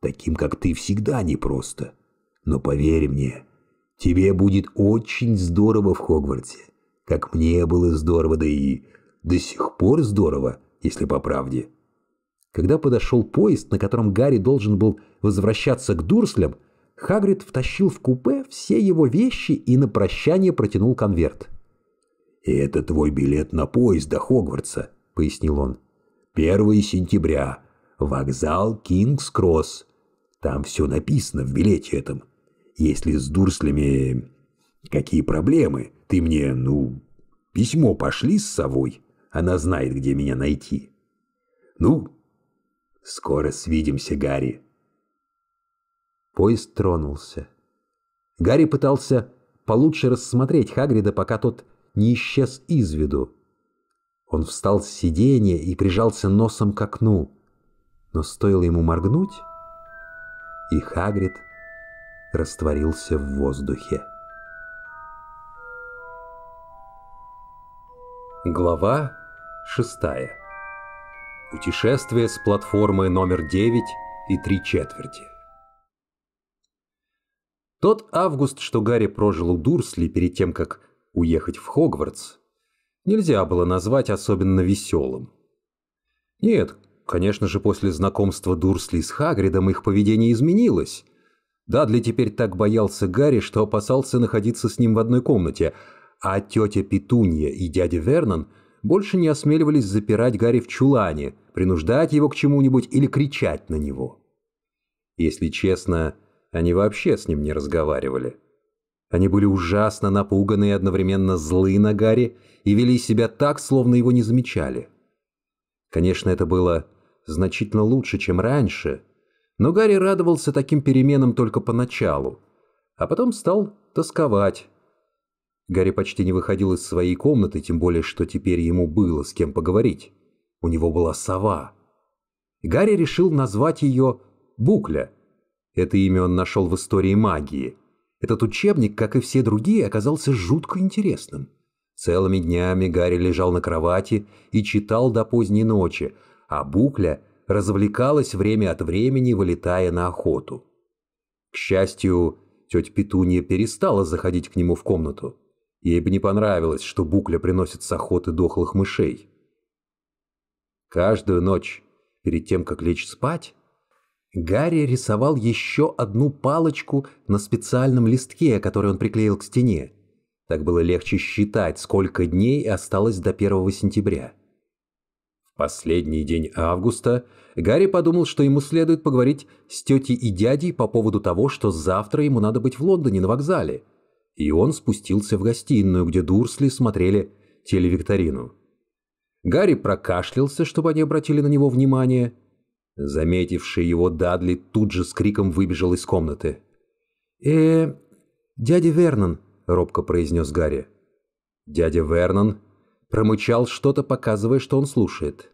Speaker 1: Таким, как ты, всегда непросто. Но поверь мне, тебе будет очень здорово в Хогвартсе. Как мне было здорово, да и до сих пор здорово, если по правде. Когда подошел поезд, на котором Гарри должен был возвращаться к Дурслям, Хагрид втащил в купе все его вещи и на прощание протянул конверт. «И это твой билет на поезд до Хогвартса», — пояснил он. «Первое сентября Вокзал Кингс-Кросс. Там все написано в билете этом. Если с дурслями какие проблемы, ты мне, ну, письмо пошли с совой. Она знает, где меня найти. Ну, скоро свидимся, Гарри. Поезд тронулся. Гарри пытался получше рассмотреть Хагрида, пока тот не исчез из виду. Он встал с сиденья и прижался носом к окну но стоило ему моргнуть, и Хагрид растворился в воздухе. Глава 6. Путешествие с платформы номер 9 и три четверти. Тот август, что Гарри прожил у Дурсли перед тем, как уехать в Хогвартс, нельзя было назвать особенно веселым. Нет, Конечно же, после знакомства Дурсли с Хагридом их поведение изменилось. Дадли теперь так боялся Гарри, что опасался находиться с ним в одной комнате, а тетя Петунья и дядя Вернон больше не осмеливались запирать Гарри в чулане, принуждать его к чему-нибудь или кричать на него. Если честно, они вообще с ним не разговаривали. Они были ужасно напуганы и одновременно злы на Гарри и вели себя так, словно его не замечали. Конечно, это было значительно лучше, чем раньше, но Гарри радовался таким переменам только поначалу, а потом стал тосковать. Гарри почти не выходил из своей комнаты, тем более, что теперь ему было с кем поговорить. У него была сова. Гарри решил назвать ее «Букля». Это имя он нашел в истории магии. Этот учебник, как и все другие, оказался жутко интересным. Целыми днями Гарри лежал на кровати и читал до поздней ночи, а букля развлекалась время от времени, вылетая на охоту. К счастью, тетя Петунья перестала заходить к нему в комнату. Ей бы не понравилось, что букля приносит с охоты дохлых мышей. Каждую ночь, перед тем, как лечь спать, Гарри рисовал еще одну палочку на специальном листке, который он приклеил к стене. Так было легче считать, сколько дней осталось до 1 сентября. Последний день августа Гарри подумал, что ему следует поговорить с тетей и дядей по поводу того, что завтра ему надо быть в Лондоне на вокзале. И он спустился в гостиную, где Дурсли смотрели телевикторину. Гарри прокашлялся, чтобы они обратили на него внимание. Заметивший его Дадли тут же с криком выбежал из комнаты. «Э, дядя Вернон», — робко произнес Гарри. Дядя Вернон Промычал что-то, показывая, что он слушает.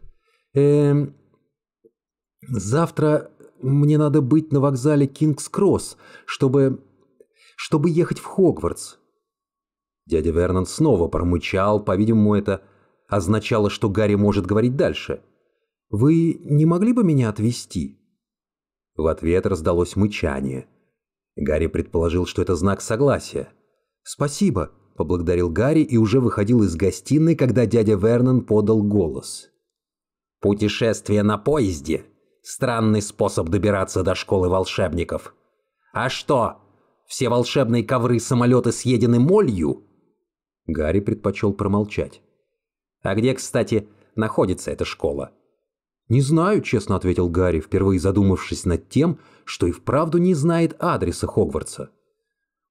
Speaker 1: «Эм... Завтра мне надо быть на вокзале Кингс-Кросс, чтобы... чтобы ехать в Хогвартс». Дядя Вернон снова промычал, по-видимому, это означало, что Гарри может говорить дальше. «Вы не могли бы меня отвезти?» В ответ раздалось мычание. Гарри предположил, что это знак согласия. «Спасибо», — поблагодарил Гарри и уже выходил из гостиной, когда дядя Вернон подал голос. «Путешествие на поезде — странный способ добираться до школы волшебников. А что, все волшебные ковры самолета съедены молью?» Гарри предпочел промолчать. «А где, кстати, находится эта школа?» «Не знаю», — честно ответил Гарри, впервые задумавшись над тем, что и вправду не знает адреса Хогвартса.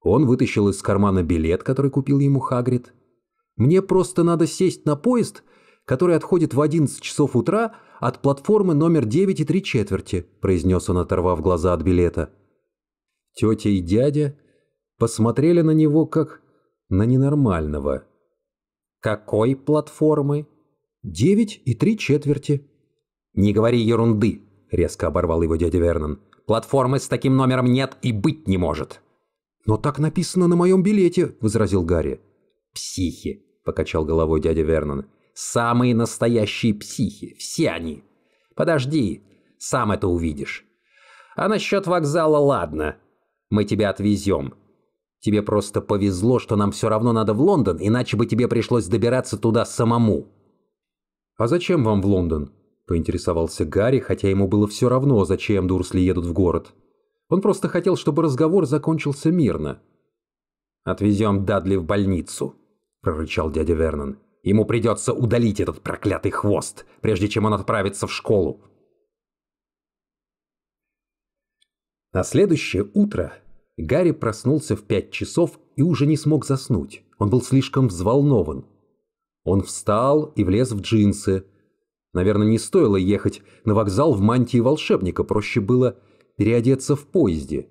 Speaker 1: Он вытащил из кармана билет, который купил ему Хагрид. «Мне просто надо сесть на поезд, который отходит в 11 часов утра от платформы номер 9 и 3 четверти», произнес он, оторвав глаза от билета. Тетя и дядя посмотрели на него как на ненормального. «Какой платформы?» «Девять и три четверти». «Не говори ерунды», — резко оборвал его дядя Вернон. «Платформы с таким номером нет и быть не может». «Но так написано на моем билете», – возразил Гарри. «Психи», – покачал головой дядя Вернон. «Самые настоящие психи, все они. Подожди, сам это увидишь. А насчет вокзала ладно, мы тебя отвезем. Тебе просто повезло, что нам все равно надо в Лондон, иначе бы тебе пришлось добираться туда самому». «А зачем вам в Лондон?» – поинтересовался Гарри, хотя ему было все равно, зачем Дурсли едут в город. Он просто хотел, чтобы разговор закончился мирно. «Отвезем Дадли в больницу», – прорычал дядя Вернон. «Ему придется удалить этот проклятый хвост, прежде чем он отправится в школу». На следующее утро Гарри проснулся в пять часов и уже не смог заснуть. Он был слишком взволнован. Он встал и влез в джинсы. Наверное, не стоило ехать на вокзал в мантии волшебника, проще было переодеться в поезде.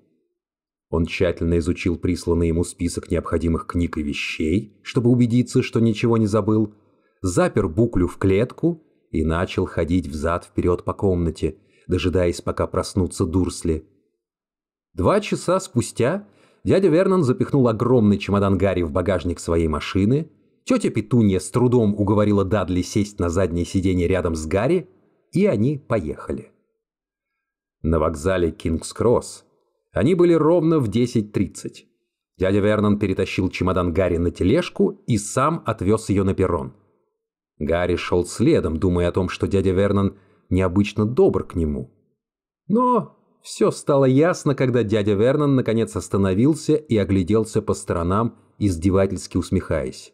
Speaker 1: Он тщательно изучил присланный ему список необходимых книг и вещей, чтобы убедиться, что ничего не забыл, запер буклю в клетку и начал ходить взад-вперед по комнате, дожидаясь, пока проснутся дурсли. Два часа спустя дядя Вернон запихнул огромный чемодан Гарри в багажник своей машины, тетя Петунья с трудом уговорила Дадли сесть на заднее сиденье рядом с Гарри, и они поехали на вокзале Кингс-Кросс, они были ровно в 10.30. Дядя Вернон перетащил чемодан Гарри на тележку и сам отвез ее на перрон. Гарри шел следом, думая о том, что дядя Вернон необычно добр к нему. Но все стало ясно, когда дядя Вернон наконец остановился и огляделся по сторонам, издевательски усмехаясь.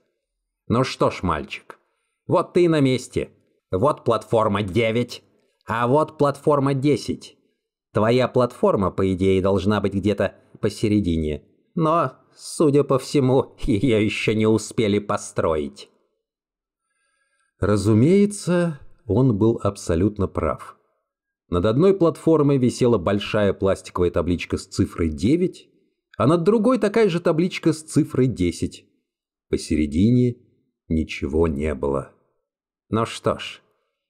Speaker 1: «Ну что ж, мальчик, вот ты и на месте. Вот платформа 9, а вот платформа 10. Твоя платформа, по идее, должна быть где-то посередине. Но, судя по всему, ее еще не успели построить. Разумеется, он был абсолютно прав. Над одной платформой висела большая пластиковая табличка с цифрой 9, а над другой такая же табличка с цифрой 10. Посередине ничего не было. Ну что ж,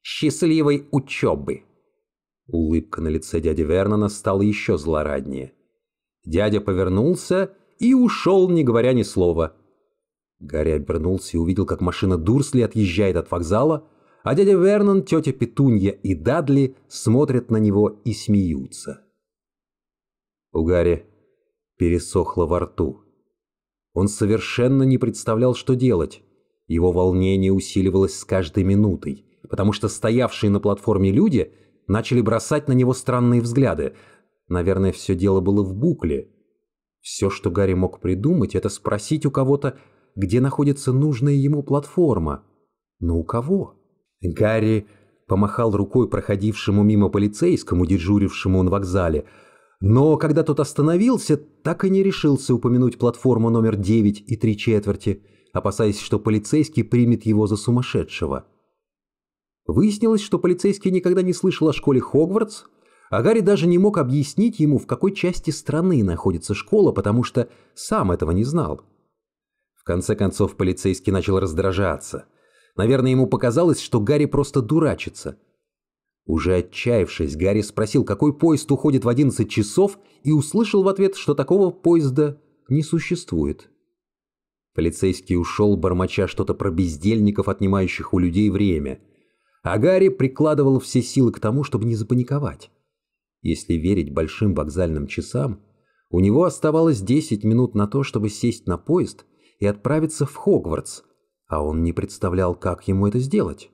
Speaker 1: счастливой учебы! Улыбка на лице дяди Вернона стала еще злораднее. Дядя повернулся и ушел, не говоря ни слова. Гарри обернулся и увидел, как машина Дурсли отъезжает от вокзала, а дядя Вернон, тетя Петунья и Дадли смотрят на него и смеются. У Гарри пересохло во рту. Он совершенно не представлял, что делать. Его волнение усиливалось с каждой минутой, потому что стоявшие на платформе люди начали бросать на него странные взгляды. Наверное, все дело было в букле. Все, что Гарри мог придумать, это спросить у кого-то, где находится нужная ему платформа. Но у кого? Гарри помахал рукой проходившему мимо полицейскому, дежурившему на вокзале. Но когда тот остановился, так и не решился упомянуть платформу номер 9 и три четверти, опасаясь, что полицейский примет его за сумасшедшего. Выяснилось, что полицейский никогда не слышал о школе Хогвартс, а Гарри даже не мог объяснить ему, в какой части страны находится школа, потому что сам этого не знал. В конце концов, полицейский начал раздражаться. Наверное, ему показалось, что Гарри просто дурачится. Уже отчаявшись, Гарри спросил, какой поезд уходит в 11 часов, и услышал в ответ, что такого поезда не существует. Полицейский ушел, бормоча что-то про бездельников, отнимающих у людей время – а Гарри прикладывал все силы к тому, чтобы не запаниковать. Если верить большим вокзальным часам, у него оставалось 10 минут на то, чтобы сесть на поезд и отправиться в Хогвартс, а он не представлял, как ему это сделать.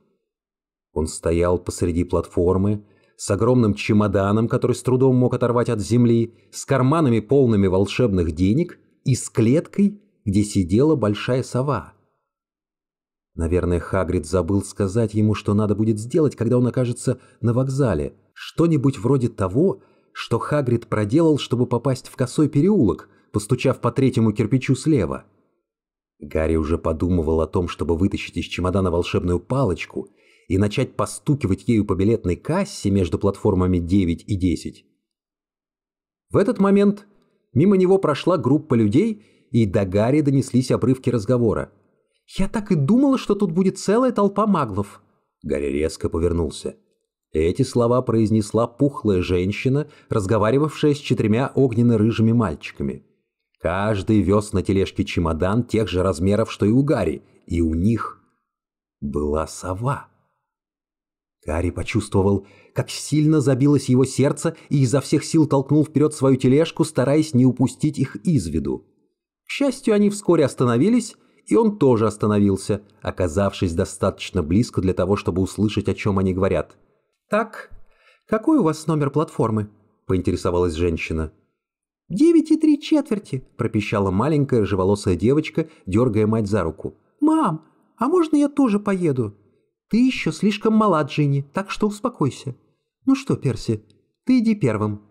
Speaker 1: Он стоял посреди платформы с огромным чемоданом, который с трудом мог оторвать от земли, с карманами полными волшебных денег и с клеткой, где сидела большая сова – Наверное, Хагрид забыл сказать ему, что надо будет сделать, когда он окажется на вокзале. Что-нибудь вроде того, что Хагрид проделал, чтобы попасть в косой переулок, постучав по третьему кирпичу слева. Гарри уже подумывал о том, чтобы вытащить из чемодана волшебную палочку и начать постукивать ею по билетной кассе между платформами 9 и 10. В этот момент мимо него прошла группа людей, и до Гарри донеслись обрывки разговора – «Я так и думала, что тут будет целая толпа маглов!» Гарри резко повернулся. Эти слова произнесла пухлая женщина, разговаривавшая с четырьмя огненно-рыжими мальчиками. Каждый вез на тележке чемодан тех же размеров, что и у Гарри, и у них была сова. Гарри почувствовал, как сильно забилось его сердце и изо всех сил толкнул вперед свою тележку, стараясь не упустить их из виду. К счастью, они вскоре остановились, и он тоже остановился, оказавшись достаточно близко для того, чтобы услышать, о чем они говорят. «Так, какой у вас номер платформы?» – поинтересовалась женщина. «Девять и три четверти», – пропищала маленькая рыжеволосая девочка, дергая мать за руку. «Мам, а можно я тоже поеду?» «Ты еще слишком мала, Джинни, так что успокойся». «Ну что, Перси, ты иди первым».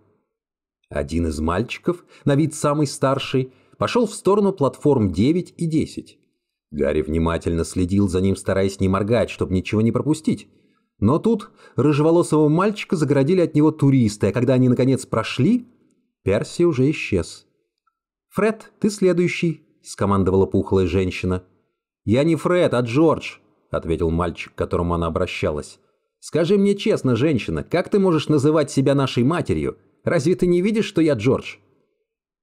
Speaker 1: Один из мальчиков, на вид самый старший, пошел в сторону платформ 9 и 10. Гарри внимательно следил за ним, стараясь не моргать, чтобы ничего не пропустить. Но тут рыжеволосого мальчика загородили от него туристы, а когда они наконец прошли, Перси уже исчез. «Фред, ты следующий», — скомандовала пухлая женщина. «Я не Фред, а Джордж», — ответил мальчик, к которому она обращалась. «Скажи мне честно, женщина, как ты можешь называть себя нашей матерью? Разве ты не видишь, что я Джордж?»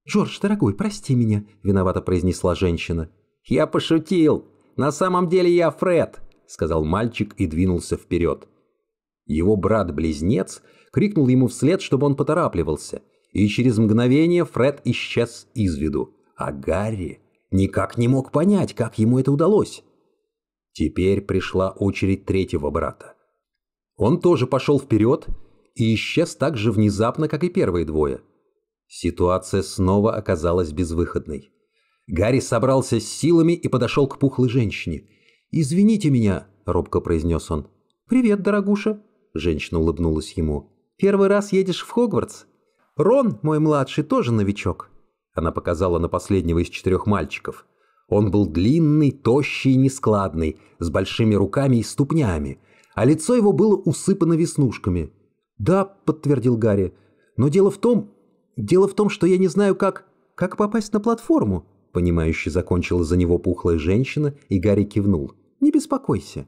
Speaker 1: «Джордж, дорогой, прости меня», — виновато произнесла женщина. «Я пошутил! На самом деле я Фред!» — сказал мальчик и двинулся вперед. Его брат-близнец крикнул ему вслед, чтобы он поторапливался, и через мгновение Фред исчез из виду, а Гарри никак не мог понять, как ему это удалось. Теперь пришла очередь третьего брата. Он тоже пошел вперед и исчез так же внезапно, как и первые двое. Ситуация снова оказалась безвыходной. Гарри собрался с силами и подошел к пухлой женщине. «Извините меня», — робко произнес он. «Привет, дорогуша», — женщина улыбнулась ему. «Первый раз едешь в Хогвартс? Рон, мой младший, тоже новичок». Она показала на последнего из четырех мальчиков. Он был длинный, тощий и нескладный, с большими руками и ступнями, а лицо его было усыпано веснушками. «Да», — подтвердил Гарри, — «но дело в том... Дело в том, что я не знаю, как... Как попасть на платформу?» Понимающе закончила за него пухлая женщина, и Гарри кивнул. «Не беспокойся».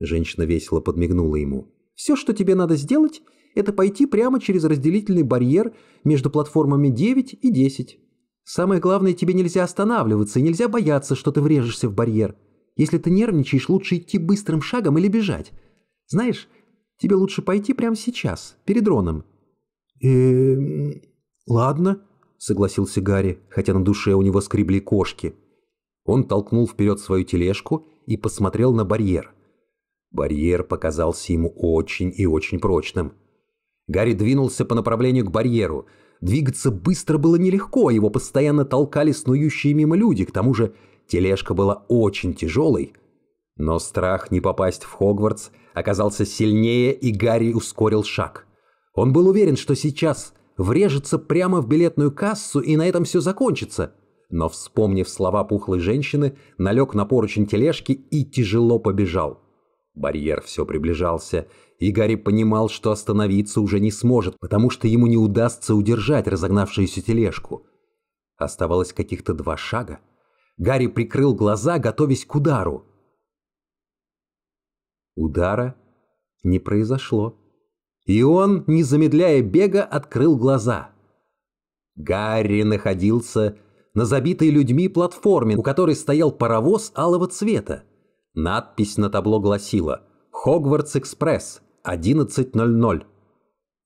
Speaker 1: Женщина весело подмигнула ему. «Все, что тебе надо сделать, это пойти прямо через разделительный барьер между платформами 9 и 10. Самое главное, тебе нельзя останавливаться и нельзя бояться, что ты врежешься в барьер. Если ты нервничаешь, лучше идти быстрым шагом или бежать. Знаешь, тебе лучше пойти прямо сейчас, перед Роном». «Эм, ладно», согласился Гарри, хотя на душе у него скребли кошки. Он толкнул вперед свою тележку и посмотрел на барьер. Барьер показался ему очень и очень прочным. Гарри двинулся по направлению к барьеру. Двигаться быстро было нелегко, его постоянно толкали снующие мимо люди, к тому же тележка была очень тяжелой. Но страх не попасть в Хогвартс оказался сильнее, и Гарри ускорил шаг. Он был уверен, что сейчас врежется прямо в билетную кассу, и на этом все закончится. Но, вспомнив слова пухлой женщины, налег на поручень тележки и тяжело побежал. Барьер все приближался, и Гарри понимал, что остановиться уже не сможет, потому что ему не удастся удержать разогнавшуюся тележку. Оставалось каких-то два шага. Гарри прикрыл глаза, готовясь к удару. Удара не произошло и он, не замедляя бега, открыл глаза. Гарри находился на забитой людьми платформе, у которой стоял паровоз алого цвета. Надпись на табло гласила «Хогвартс-экспресс, 11.00».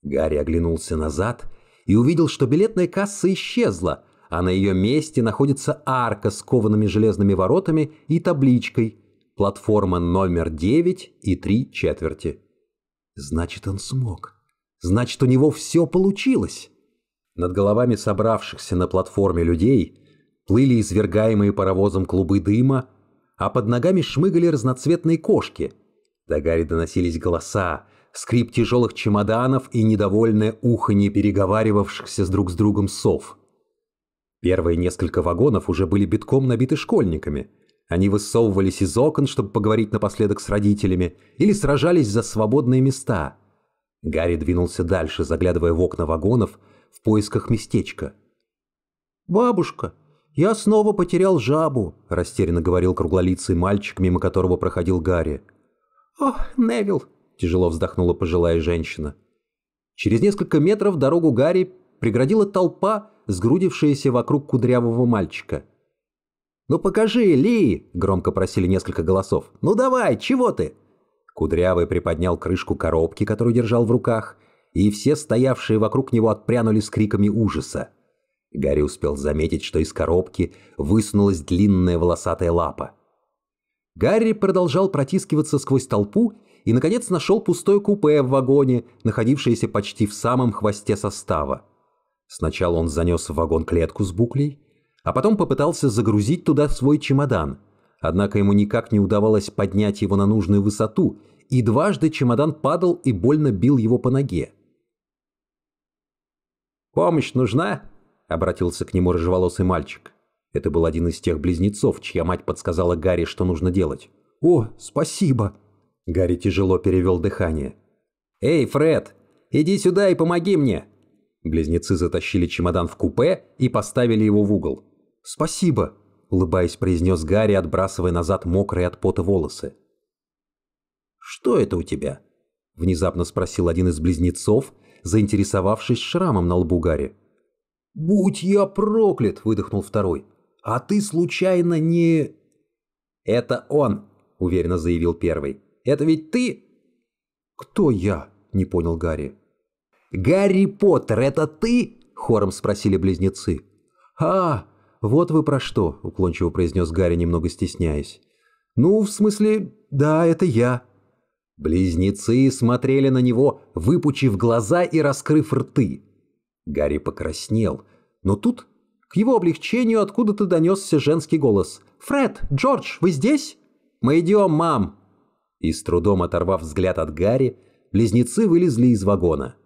Speaker 1: Гарри оглянулся назад и увидел, что билетная касса исчезла, а на ее месте находится арка с коваными железными воротами и табличкой «Платформа номер 9 и 3 четверти». Значит, он смог. Значит, у него все получилось. Над головами собравшихся на платформе людей плыли извергаемые паровозом клубы дыма, а под ногами шмыгали разноцветные кошки. До Гарри доносились голоса, скрип тяжелых чемоданов и недовольное уханье переговаривавшихся с друг с другом сов. Первые несколько вагонов уже были битком набиты школьниками – они высовывались из окон, чтобы поговорить напоследок с родителями, или сражались за свободные места. Гарри двинулся дальше, заглядывая в окна вагонов в поисках местечка. «Бабушка, я снова потерял жабу», – растерянно говорил круглолицый мальчик, мимо которого проходил Гарри. «Ох, Невил», – тяжело вздохнула пожилая женщина. Через несколько метров дорогу Гарри преградила толпа, сгрудившаяся вокруг кудрявого мальчика. «Ну покажи, Ли!» – громко просили несколько голосов. «Ну давай, чего ты?» Кудрявый приподнял крышку коробки, которую держал в руках, и все стоявшие вокруг него отпрянули с криками ужаса. Гарри успел заметить, что из коробки высунулась длинная волосатая лапа. Гарри продолжал протискиваться сквозь толпу и, наконец, нашел пустое купе в вагоне, находившееся почти в самом хвосте состава. Сначала он занес в вагон клетку с буклей, а потом попытался загрузить туда свой чемодан. Однако ему никак не удавалось поднять его на нужную высоту, и дважды чемодан падал и больно бил его по ноге. «Помощь нужна?» — обратился к нему рыжеволосый мальчик. Это был один из тех близнецов, чья мать подсказала Гарри, что нужно делать. «О, спасибо!» Гарри тяжело перевел дыхание. «Эй, Фред, иди сюда и помоги мне!» Близнецы затащили чемодан в купе и поставили его в угол. «Спасибо», — улыбаясь, произнес Гарри, отбрасывая назад мокрые от пота волосы. «Что это у тебя?» — внезапно спросил один из близнецов, заинтересовавшись шрамом на лбу Гарри. «Будь я проклят!» — выдохнул второй. «А ты случайно не...» «Это он!» — уверенно заявил первый. «Это ведь ты?» «Кто я?» — не понял Гарри. «Гарри Поттер, это ты?» — хором спросили близнецы. «А, вот вы про что», — уклончиво произнес Гарри, немного стесняясь. «Ну, в смысле, да, это я». Близнецы смотрели на него, выпучив глаза и раскрыв рты. Гарри покраснел, но тут к его облегчению откуда-то донесся женский голос. «Фред! Джордж, вы здесь?» «Мы идем, мам!» И с трудом оторвав взгляд от Гарри, близнецы вылезли из вагона.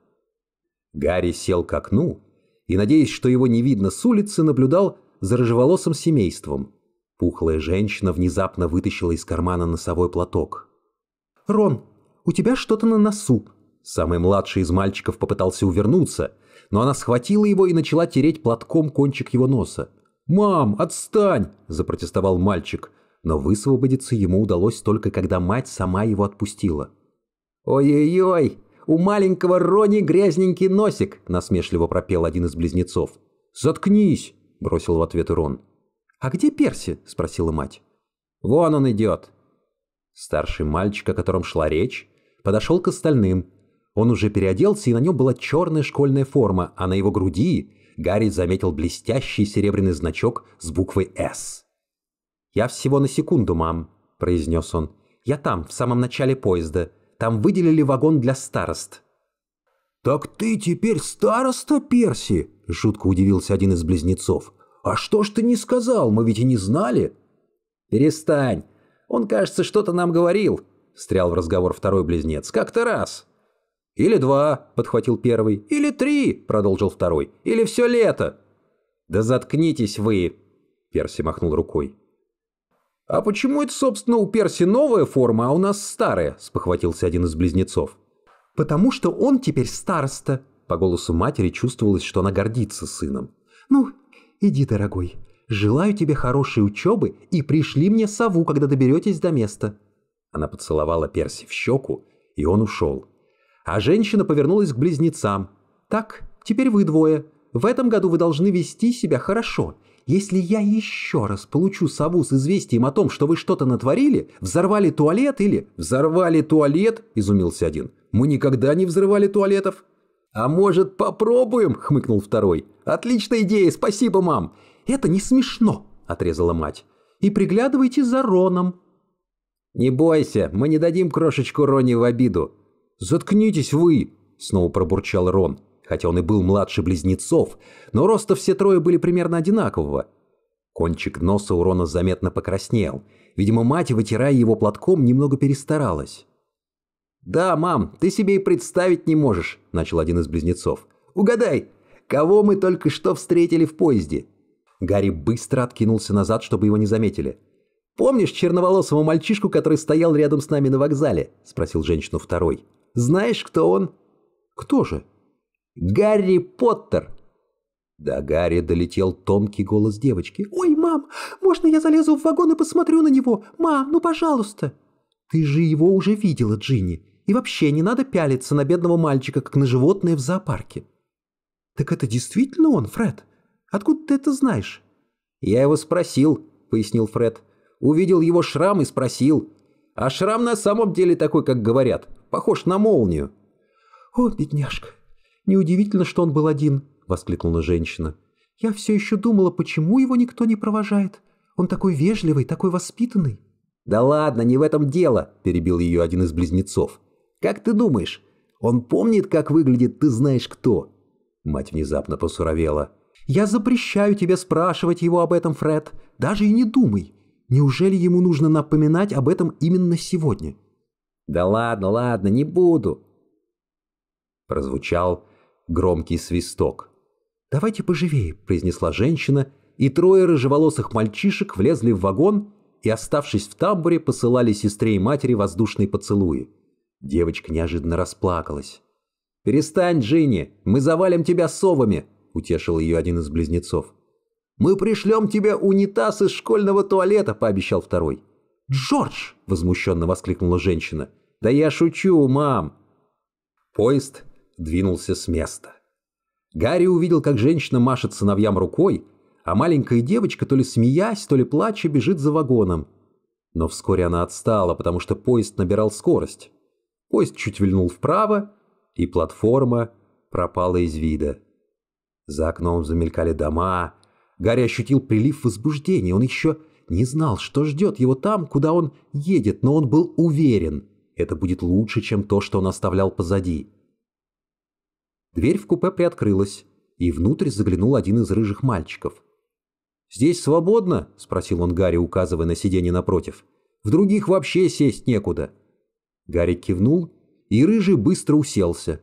Speaker 1: Гарри сел к окну и, надеясь, что его не видно с улицы, наблюдал за рыжеволосым семейством. Пухлая женщина внезапно вытащила из кармана носовой платок. «Рон, у тебя что-то на носу!» Самый младший из мальчиков попытался увернуться, но она схватила его и начала тереть платком кончик его носа. «Мам, отстань!» – запротестовал мальчик, но высвободиться ему удалось только когда мать сама его отпустила. «Ой-ой-ой, у маленького Рони грязненький носик!» – насмешливо пропел один из близнецов. «Заткнись!» бросил в ответ Ирон. «А где Перси?» – спросила мать. «Вон он идет!» Старший мальчик, о котором шла речь, подошел к остальным. Он уже переоделся, и на нем была черная школьная форма, а на его груди Гарри заметил блестящий серебряный значок с буквой «С». «Я всего на секунду, мам», – произнес он. «Я там, в самом начале поезда. Там выделили вагон для старост». «Так ты теперь староста Перси?» – Шутко удивился один из близнецов. «А что ж ты не сказал? Мы ведь и не знали!» «Перестань! Он, кажется, что-то нам говорил!» – встрял в разговор второй близнец. «Как-то раз!» «Или два!» – подхватил первый. «Или три!» – продолжил второй. «Или все лето!» «Да заткнитесь вы!» – Перси махнул рукой. «А почему это, собственно, у Перси новая форма, а у нас старая?» – спохватился один из близнецов потому что он теперь староста». По голосу матери чувствовалось, что она гордится сыном. «Ну, иди, дорогой. Желаю тебе хорошей учебы и пришли мне сову, когда доберетесь до места». Она поцеловала Перси в щеку, и он ушел. А женщина повернулась к близнецам. «Так, теперь вы двое. В этом году вы должны вести себя хорошо. Если я еще раз получу сову с известием о том, что вы что-то натворили, взорвали туалет или...» «Взорвали туалет?» – изумился один. Мы никогда не взрывали туалетов». «А может, попробуем?» – хмыкнул второй. «Отличная идея, спасибо, мам!» «Это не смешно!» – отрезала мать. «И приглядывайте за Роном!» «Не бойся, мы не дадим крошечку Рони в обиду!» «Заткнитесь вы!» – снова пробурчал Рон, хотя он и был младше близнецов, но роста все трое были примерно одинакового. Кончик носа у Рона заметно покраснел. Видимо, мать, вытирая его платком, немного перестаралась. «Да, мам, ты себе и представить не можешь», – начал один из близнецов. «Угадай, кого мы только что встретили в поезде?» Гарри быстро откинулся назад, чтобы его не заметили. «Помнишь черноволосого мальчишку, который стоял рядом с нами на вокзале?» – спросил женщину второй. «Знаешь, кто он?» «Кто же?» «Гарри Поттер!» До Гарри долетел тонкий голос девочки. «Ой, мам, можно я залезу в вагон и посмотрю на него? Мам, ну пожалуйста!» «Ты же его уже видела, Джинни. И вообще, не надо пялиться на бедного мальчика, как на животное в зоопарке. Так это действительно он, Фред? Откуда ты это знаешь? Я его спросил, пояснил Фред. Увидел его шрам и спросил. А шрам на самом деле такой, как говорят. Похож на молнию. О, бедняжка. Неудивительно, что он был один, воскликнула женщина. Я все еще думала, почему его никто не провожает. Он такой вежливый, такой воспитанный. «Да ладно, не в этом дело», – перебил ее один из близнецов. Как ты думаешь, он помнит, как выглядит ты знаешь кто?» Мать внезапно посуровела. «Я запрещаю тебе спрашивать его об этом, Фред. Даже и не думай. Неужели ему нужно напоминать об этом именно сегодня?» «Да ладно, ладно, не буду!» Прозвучал громкий свисток. «Давайте поживее», — произнесла женщина, и трое рыжеволосых мальчишек влезли в вагон и, оставшись в тамбуре, посылали сестре и матери воздушные поцелуи. Девочка неожиданно расплакалась. «Перестань, Джинни, мы завалим тебя совами!» – утешил ее один из близнецов. «Мы пришлем тебе унитаз из школьного туалета!» – пообещал второй. «Джордж!» – возмущенно воскликнула женщина. «Да я шучу, мам!» Поезд двинулся с места. Гарри увидел, как женщина машет сыновьям рукой, а маленькая девочка, то ли смеясь, то ли плача, бежит за вагоном. Но вскоре она отстала, потому что поезд набирал скорость. Поезд чуть вильнул вправо, и платформа пропала из вида. За окном замелькали дома. Гарри ощутил прилив возбуждения. Он еще не знал, что ждет его там, куда он едет, но он был уверен, это будет лучше, чем то, что он оставлял позади. Дверь в купе приоткрылась, и внутрь заглянул один из рыжих мальчиков. «Здесь свободно?» – спросил он Гарри, указывая на сиденье напротив. «В других вообще сесть некуда». Гарри кивнул, и Рыжий быстро уселся.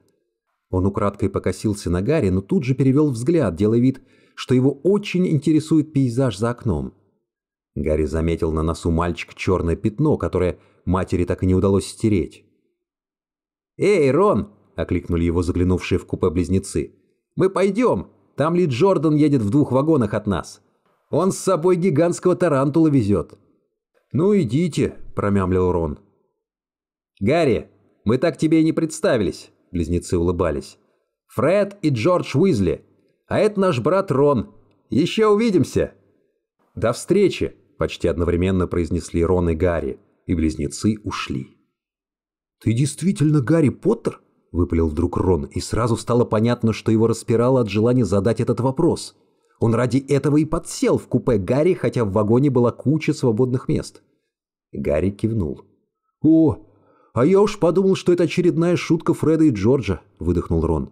Speaker 1: Он украдкой покосился на Гарри, но тут же перевел взгляд, делая вид, что его очень интересует пейзаж за окном. Гарри заметил на носу мальчик черное пятно, которое матери так и не удалось стереть. «Эй, Рон!» – окликнули его заглянувшие в купе близнецы. «Мы пойдем! Там Ли Джордан едет в двух вагонах от нас. Он с собой гигантского тарантула везет!» «Ну идите!» – промямлил Рон. «Гарри, мы так тебе и не представились», – близнецы улыбались. «Фред и Джордж Уизли. А это наш брат Рон. Еще увидимся!» «До встречи!» – почти одновременно произнесли Рон и Гарри, и близнецы ушли. «Ты действительно Гарри Поттер?» – выпалил вдруг Рон, и сразу стало понятно, что его распирало от желания задать этот вопрос. Он ради этого и подсел в купе Гарри, хотя в вагоне была куча свободных мест. Гарри кивнул. «О, «А я уж подумал, что это очередная шутка Фреда и Джорджа», — выдохнул Рон.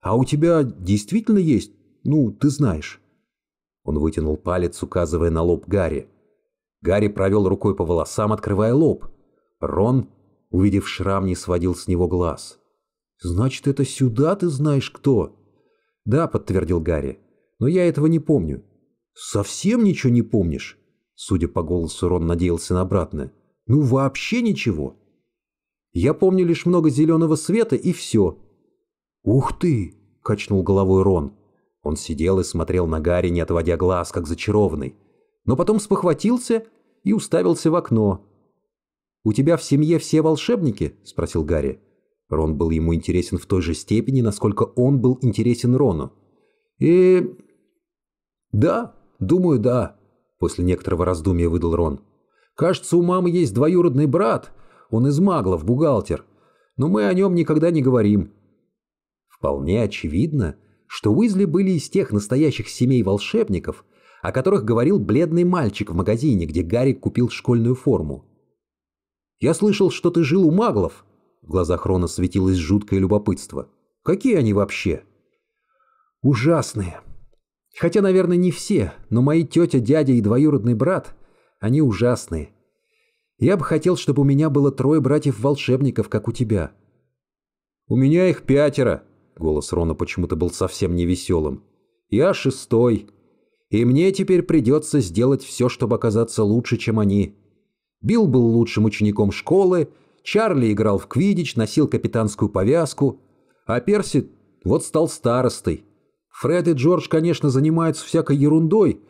Speaker 1: «А у тебя действительно есть? Ну, ты знаешь». Он вытянул палец, указывая на лоб Гарри. Гарри провел рукой по волосам, открывая лоб. Рон, увидев шрам, не сводил с него глаз. «Значит, это сюда ты знаешь кто?» «Да», — подтвердил Гарри, — «но я этого не помню». «Совсем ничего не помнишь?» Судя по голосу, Рон надеялся на обратное. «Ну, вообще ничего?» Я помню лишь много зеленого света и все. «Ух ты!» – качнул головой Рон. Он сидел и смотрел на Гарри, не отводя глаз, как зачарованный. Но потом спохватился и уставился в окно. «У тебя в семье все волшебники?» – спросил Гарри. Рон был ему интересен в той же степени, насколько он был интересен Рону. «И... да, думаю, да», – после некоторого раздумья выдал Рон. «Кажется, у мамы есть двоюродный брат, он из маглов, бухгалтер. Но мы о нем никогда не говорим. Вполне очевидно, что Уизли были из тех настоящих семей волшебников, о которых говорил бледный мальчик в магазине, где Гарри купил школьную форму. «Я слышал, что ты жил у маглов», в глазах Рона светилось жуткое любопытство. «Какие они вообще?» «Ужасные. Хотя, наверное, не все, но мои тетя, дядя и двоюродный брат, они ужасные. Я бы хотел, чтобы у меня было трое братьев-волшебников, как у тебя». «У меня их пятеро», — голос Рона почему-то был совсем невеселым. «Я шестой. И мне теперь придется сделать все, чтобы оказаться лучше, чем они». Билл был лучшим учеником школы, Чарли играл в квидич, носил капитанскую повязку, а Перси вот стал старостой. Фред и Джордж, конечно, занимаются всякой ерундой,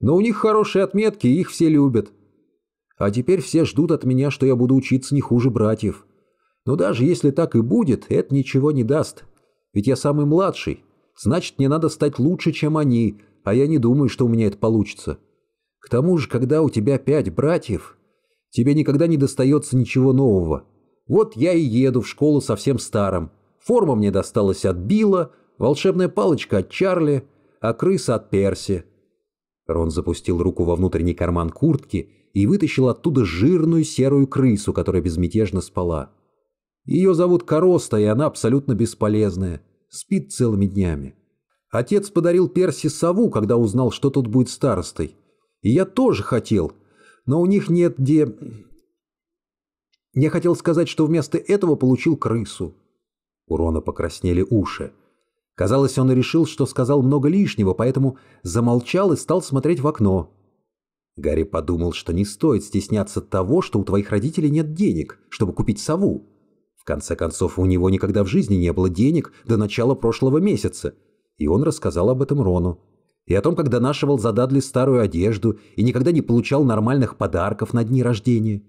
Speaker 1: но у них хорошие отметки, и их все любят. А теперь все ждут от меня, что я буду учиться не хуже братьев. Но даже если так и будет, это ничего не даст. Ведь я самый младший. Значит, мне надо стать лучше, чем они, а я не думаю, что у меня это получится. К тому же, когда у тебя пять братьев, тебе никогда не достается ничего нового. Вот я и еду в школу совсем старым. Форма мне досталась от Билла, волшебная палочка от Чарли, а крыса от Перси. Рон запустил руку во внутренний карман куртки и вытащил оттуда жирную серую крысу, которая безмятежно спала. Ее зовут Короста, и она абсолютно бесполезная. Спит целыми днями. Отец подарил Перси сову, когда узнал, что тут будет старостой. И я тоже хотел, но у них нет где... Я хотел сказать, что вместо этого получил крысу. У Рона покраснели уши. Казалось, он решил, что сказал много лишнего, поэтому замолчал и стал смотреть в окно. Гарри подумал, что не стоит стесняться того, что у твоих родителей нет денег, чтобы купить сову. В конце концов, у него никогда в жизни не было денег до начала прошлого месяца. И он рассказал об этом Рону. И о том, как донашивал за Дадли старую одежду и никогда не получал нормальных подарков на дни рождения.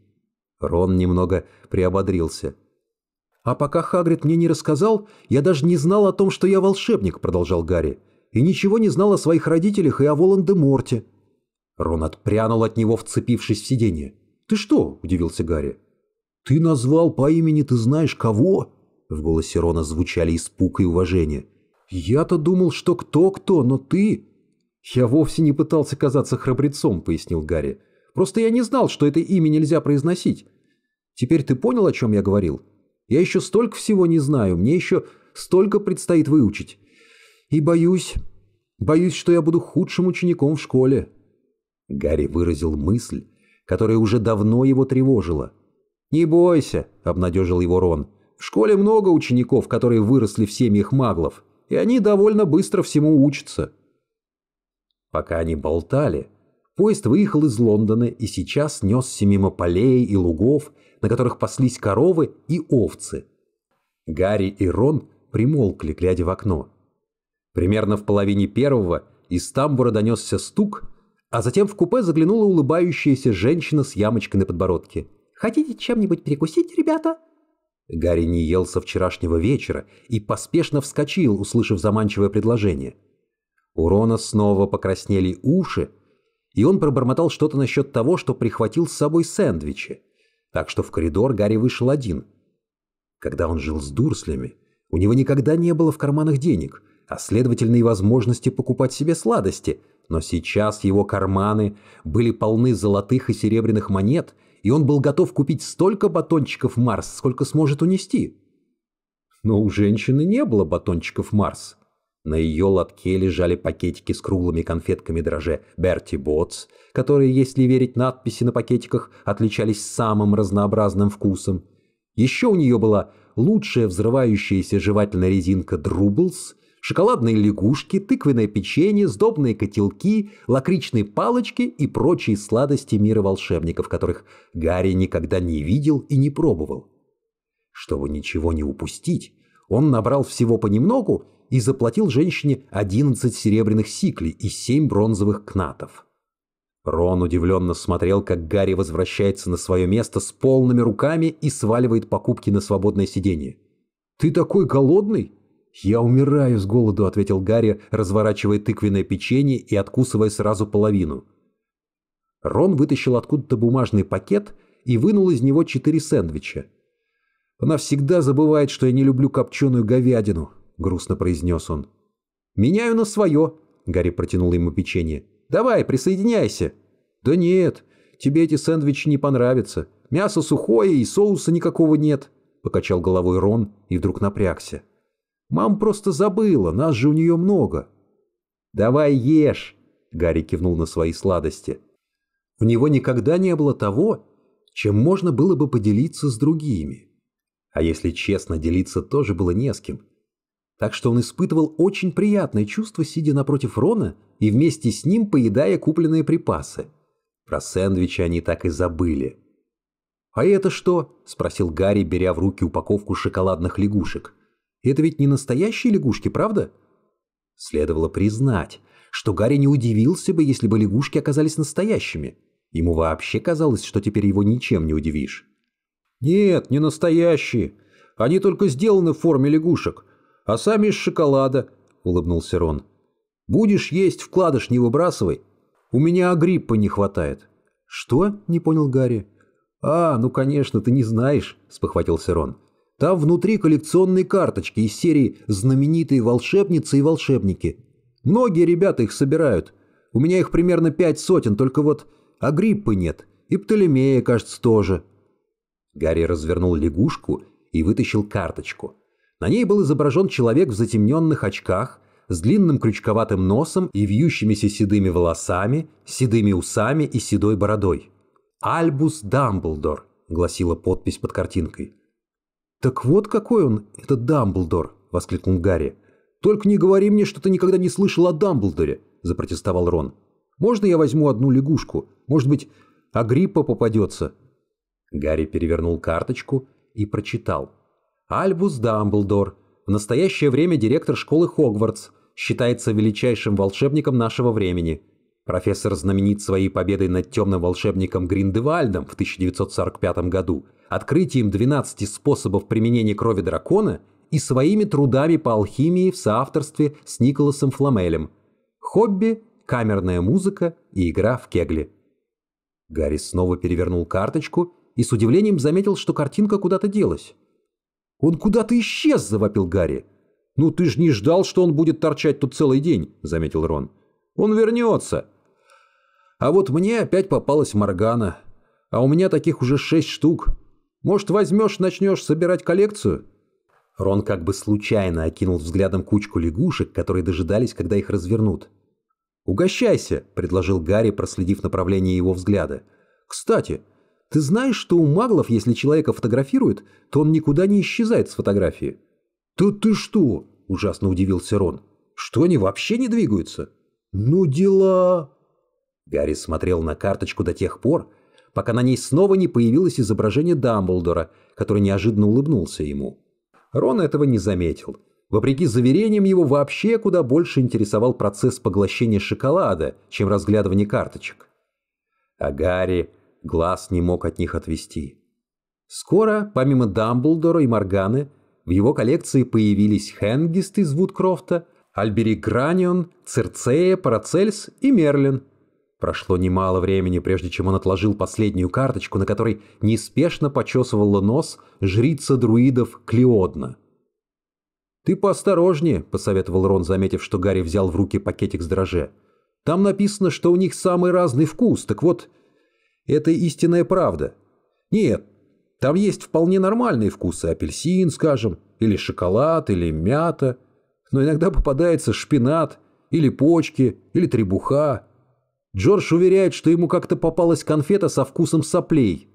Speaker 1: Рон немного приободрился. «А пока Хагрид мне не рассказал, я даже не знал о том, что я волшебник», — продолжал Гарри. «И ничего не знал о своих родителях и о Волан-де-Морте». Рон отпрянул от него, вцепившись в сиденье. «Ты что?» – удивился Гарри. «Ты назвал по имени ты знаешь кого?» В голосе Рона звучали испуг и уважение. «Я-то думал, что кто-кто, но ты...» «Я вовсе не пытался казаться храбрецом», — пояснил Гарри. «Просто я не знал, что это имя нельзя произносить. Теперь ты понял, о чем я говорил? Я еще столько всего не знаю, мне еще столько предстоит выучить. И боюсь... Боюсь, что я буду худшим учеником в школе». Гарри выразил мысль, которая уже давно его тревожила. «Не бойся», — обнадежил его Рон. «В школе много учеников, которые выросли в семьях маглов, и они довольно быстро всему учатся». Пока они болтали, поезд выехал из Лондона и сейчас несся мимо полей и лугов, на которых паслись коровы и овцы. Гарри и Рон примолкли, глядя в окно. Примерно в половине первого из тамбура донесся стук, а затем в купе заглянула улыбающаяся женщина с ямочкой на подбородке. «Хотите чем-нибудь перекусить, ребята?» Гарри не ел со вчерашнего вечера и поспешно вскочил, услышав заманчивое предложение. У Рона снова покраснели уши, и он пробормотал что-то насчет того, что прихватил с собой сэндвичи. Так что в коридор Гарри вышел один. Когда он жил с дурслями, у него никогда не было в карманах денег, а следовательно и возможности покупать себе сладости – но сейчас его карманы были полны золотых и серебряных монет, и он был готов купить столько батончиков Марс, сколько сможет унести. Но у женщины не было батончиков Марс. На ее лотке лежали пакетики с круглыми конфетками дроже Берти Ботс, которые, если верить надписи на пакетиках, отличались самым разнообразным вкусом. Еще у нее была лучшая взрывающаяся жевательная резинка Друблс шоколадные лягушки, тыквенное печенье, сдобные котелки, лакричные палочки и прочие сладости мира волшебников, которых Гарри никогда не видел и не пробовал. Чтобы ничего не упустить, он набрал всего понемногу и заплатил женщине 11 серебряных сиклей и 7 бронзовых кнатов. Рон удивленно смотрел, как Гарри возвращается на свое место с полными руками и сваливает покупки на свободное сиденье. «Ты такой голодный!» «Я умираю с голоду», — ответил Гарри, разворачивая тыквенное печенье и откусывая сразу половину. Рон вытащил откуда-то бумажный пакет и вынул из него четыре сэндвича. «Она всегда забывает, что я не люблю копченую говядину», — грустно произнес он. «Меняю на свое», — Гарри протянул ему печенье. «Давай, присоединяйся». «Да нет, тебе эти сэндвичи не понравятся. Мясо сухое и соуса никакого нет», — покачал головой Рон и вдруг напрягся. Мам просто забыла, нас же у нее много. «Давай ешь!» — Гарри кивнул на свои сладости. У него никогда не было того, чем можно было бы поделиться с другими. А если честно, делиться тоже было не с кем. Так что он испытывал очень приятное чувство, сидя напротив Рона и вместе с ним поедая купленные припасы. Про сэндвичи они так и забыли. «А это что?» – спросил Гарри, беря в руки упаковку шоколадных лягушек – это ведь не настоящие лягушки, правда? Следовало признать, что Гарри не удивился бы, если бы лягушки оказались настоящими. Ему вообще казалось, что теперь его ничем не удивишь. «Нет, не настоящие. Они только сделаны в форме лягушек, а сами из шоколада», — улыбнулся Рон. «Будешь есть, вкладыш не выбрасывай. У меня агриппа не хватает». «Что?» — не понял Гарри. «А, ну конечно, ты не знаешь», — спохватился Рон. Там внутри коллекционные карточки из серии «Знаменитые волшебницы и волшебники». Многие ребята их собирают. У меня их примерно пять сотен, только вот Агриппы нет. И Птолемея, кажется, тоже. Гарри развернул лягушку и вытащил карточку. На ней был изображен человек в затемненных очках, с длинным крючковатым носом и вьющимися седыми волосами, седыми усами и седой бородой. «Альбус Дамблдор», — гласила подпись под картинкой. «Так вот какой он, этот Дамблдор!» – воскликнул Гарри. «Только не говори мне, что ты никогда не слышал о Дамблдоре!» – запротестовал Рон. «Можно я возьму одну лягушку? Может быть, Агриппа попадется?» Гарри перевернул карточку и прочитал. «Альбус Дамблдор, в настоящее время директор школы Хогвартс, считается величайшим волшебником нашего времени. Профессор знаменит своей победой над темным волшебником Гриндевальдом в 1945 году, открытием 12 способов применения крови дракона и своими трудами по алхимии в соавторстве с Николасом Фламелем. Хобби, камерная музыка и игра в кегли. Гарри снова перевернул карточку и с удивлением заметил, что картинка куда-то делась. «Он куда-то исчез!» – завопил Гарри. «Ну ты ж не ждал, что он будет торчать тут целый день!» – заметил Рон. «Он вернется!» А вот мне опять попалась Моргана. А у меня таких уже шесть штук. Может, возьмешь, начнешь собирать коллекцию?» Рон как бы случайно окинул взглядом кучку лягушек, которые дожидались, когда их развернут. «Угощайся», — предложил Гарри, проследив направление его взгляда. «Кстати, ты знаешь, что у маглов, если человека фотографируют, то он никуда не исчезает с фотографии?» «Да ты что?» – ужасно удивился Рон. «Что они вообще не двигаются?» «Ну дела!» Гарри смотрел на карточку до тех пор, пока на ней снова не появилось изображение Дамблдора, который неожиданно улыбнулся ему. Рон этого не заметил. Вопреки заверениям, его вообще куда больше интересовал процесс поглощения шоколада, чем разглядывание карточек. А Гарри глаз не мог от них отвести. Скоро, помимо Дамблдора и Морганы, в его коллекции появились Хенгист из Вудкрофта, Альбери Гранион, Церцея, Парацельс и Мерлин – Прошло немало времени, прежде чем он отложил последнюю карточку, на которой неспешно почесывала нос жрица друидов Клеодна. «Ты поосторожнее», — посоветовал Рон, заметив, что Гарри взял в руки пакетик с дроже. «Там написано, что у них самый разный вкус, так вот, это истинная правда. Нет, там есть вполне нормальные вкусы, апельсин, скажем, или шоколад, или мята, но иногда попадается шпинат, или почки, или требуха, Джордж уверяет, что ему как-то попалась конфета со вкусом соплей.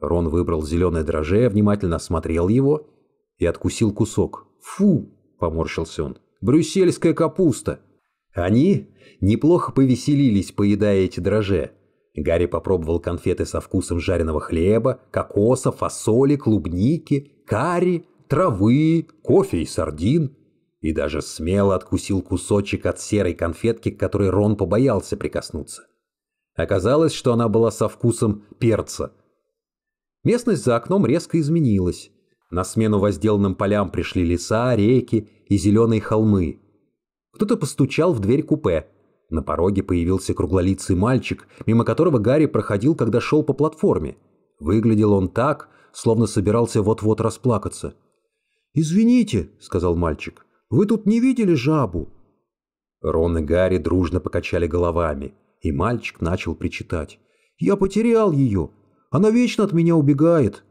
Speaker 1: Рон выбрал зеленое дрожжее, внимательно осмотрел его и откусил кусок. «Фу!» – поморщился он. «Брюссельская капуста!» Они неплохо повеселились, поедая эти дрожжи. Гарри попробовал конфеты со вкусом жареного хлеба, кокоса, фасоли, клубники, карри, травы, кофе и сардин – и даже смело откусил кусочек от серой конфетки, к которой Рон побоялся прикоснуться. Оказалось, что она была со вкусом перца. Местность за окном резко изменилась. На смену возделанным полям пришли леса, реки и зеленые холмы. Кто-то постучал в дверь купе. На пороге появился круглолицый мальчик, мимо которого Гарри проходил, когда шел по платформе. Выглядел он так, словно собирался вот-вот расплакаться. «Извините», — сказал мальчик. Вы тут не видели жабу?» Рон и Гарри дружно покачали головами, и мальчик начал причитать. «Я потерял ее! Она вечно от меня убегает!»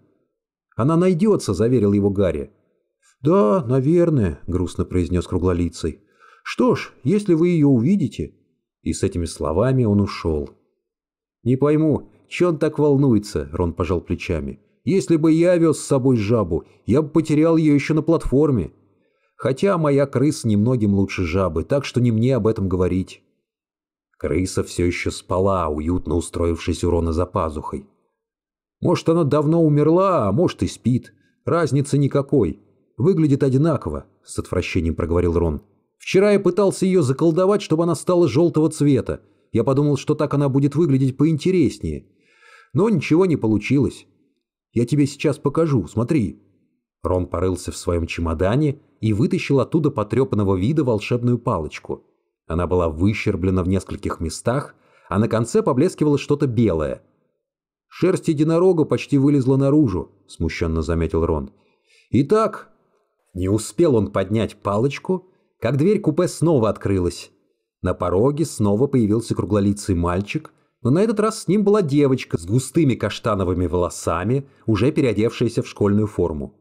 Speaker 1: «Она найдется», — заверил его Гарри. «Да, наверное», — грустно произнес круглолицый. «Что ж, если вы ее увидите...» И с этими словами он ушел. «Не пойму, че он так волнуется?» — Рон пожал плечами. «Если бы я вез с собой жабу, я бы потерял ее еще на платформе». Хотя моя крыса немногим лучше жабы, так что не мне об этом говорить. Крыса все еще спала, уютно устроившись у Рона за пазухой. Может, она давно умерла, а может и спит. Разницы никакой. Выглядит одинаково, с отвращением проговорил Рон. Вчера я пытался ее заколдовать, чтобы она стала желтого цвета. Я подумал, что так она будет выглядеть поинтереснее. Но ничего не получилось. Я тебе сейчас покажу, смотри. Рон порылся в своем чемодане и вытащил оттуда потрепанного вида волшебную палочку. Она была выщерблена в нескольких местах, а на конце поблескивало что-то белое. «Шерсть единорога почти вылезла наружу», — смущенно заметил Рон. «Итак...» Не успел он поднять палочку, как дверь купе снова открылась. На пороге снова появился круглолицый мальчик, но на этот раз с ним была девочка с густыми каштановыми волосами, уже переодевшаяся в школьную форму.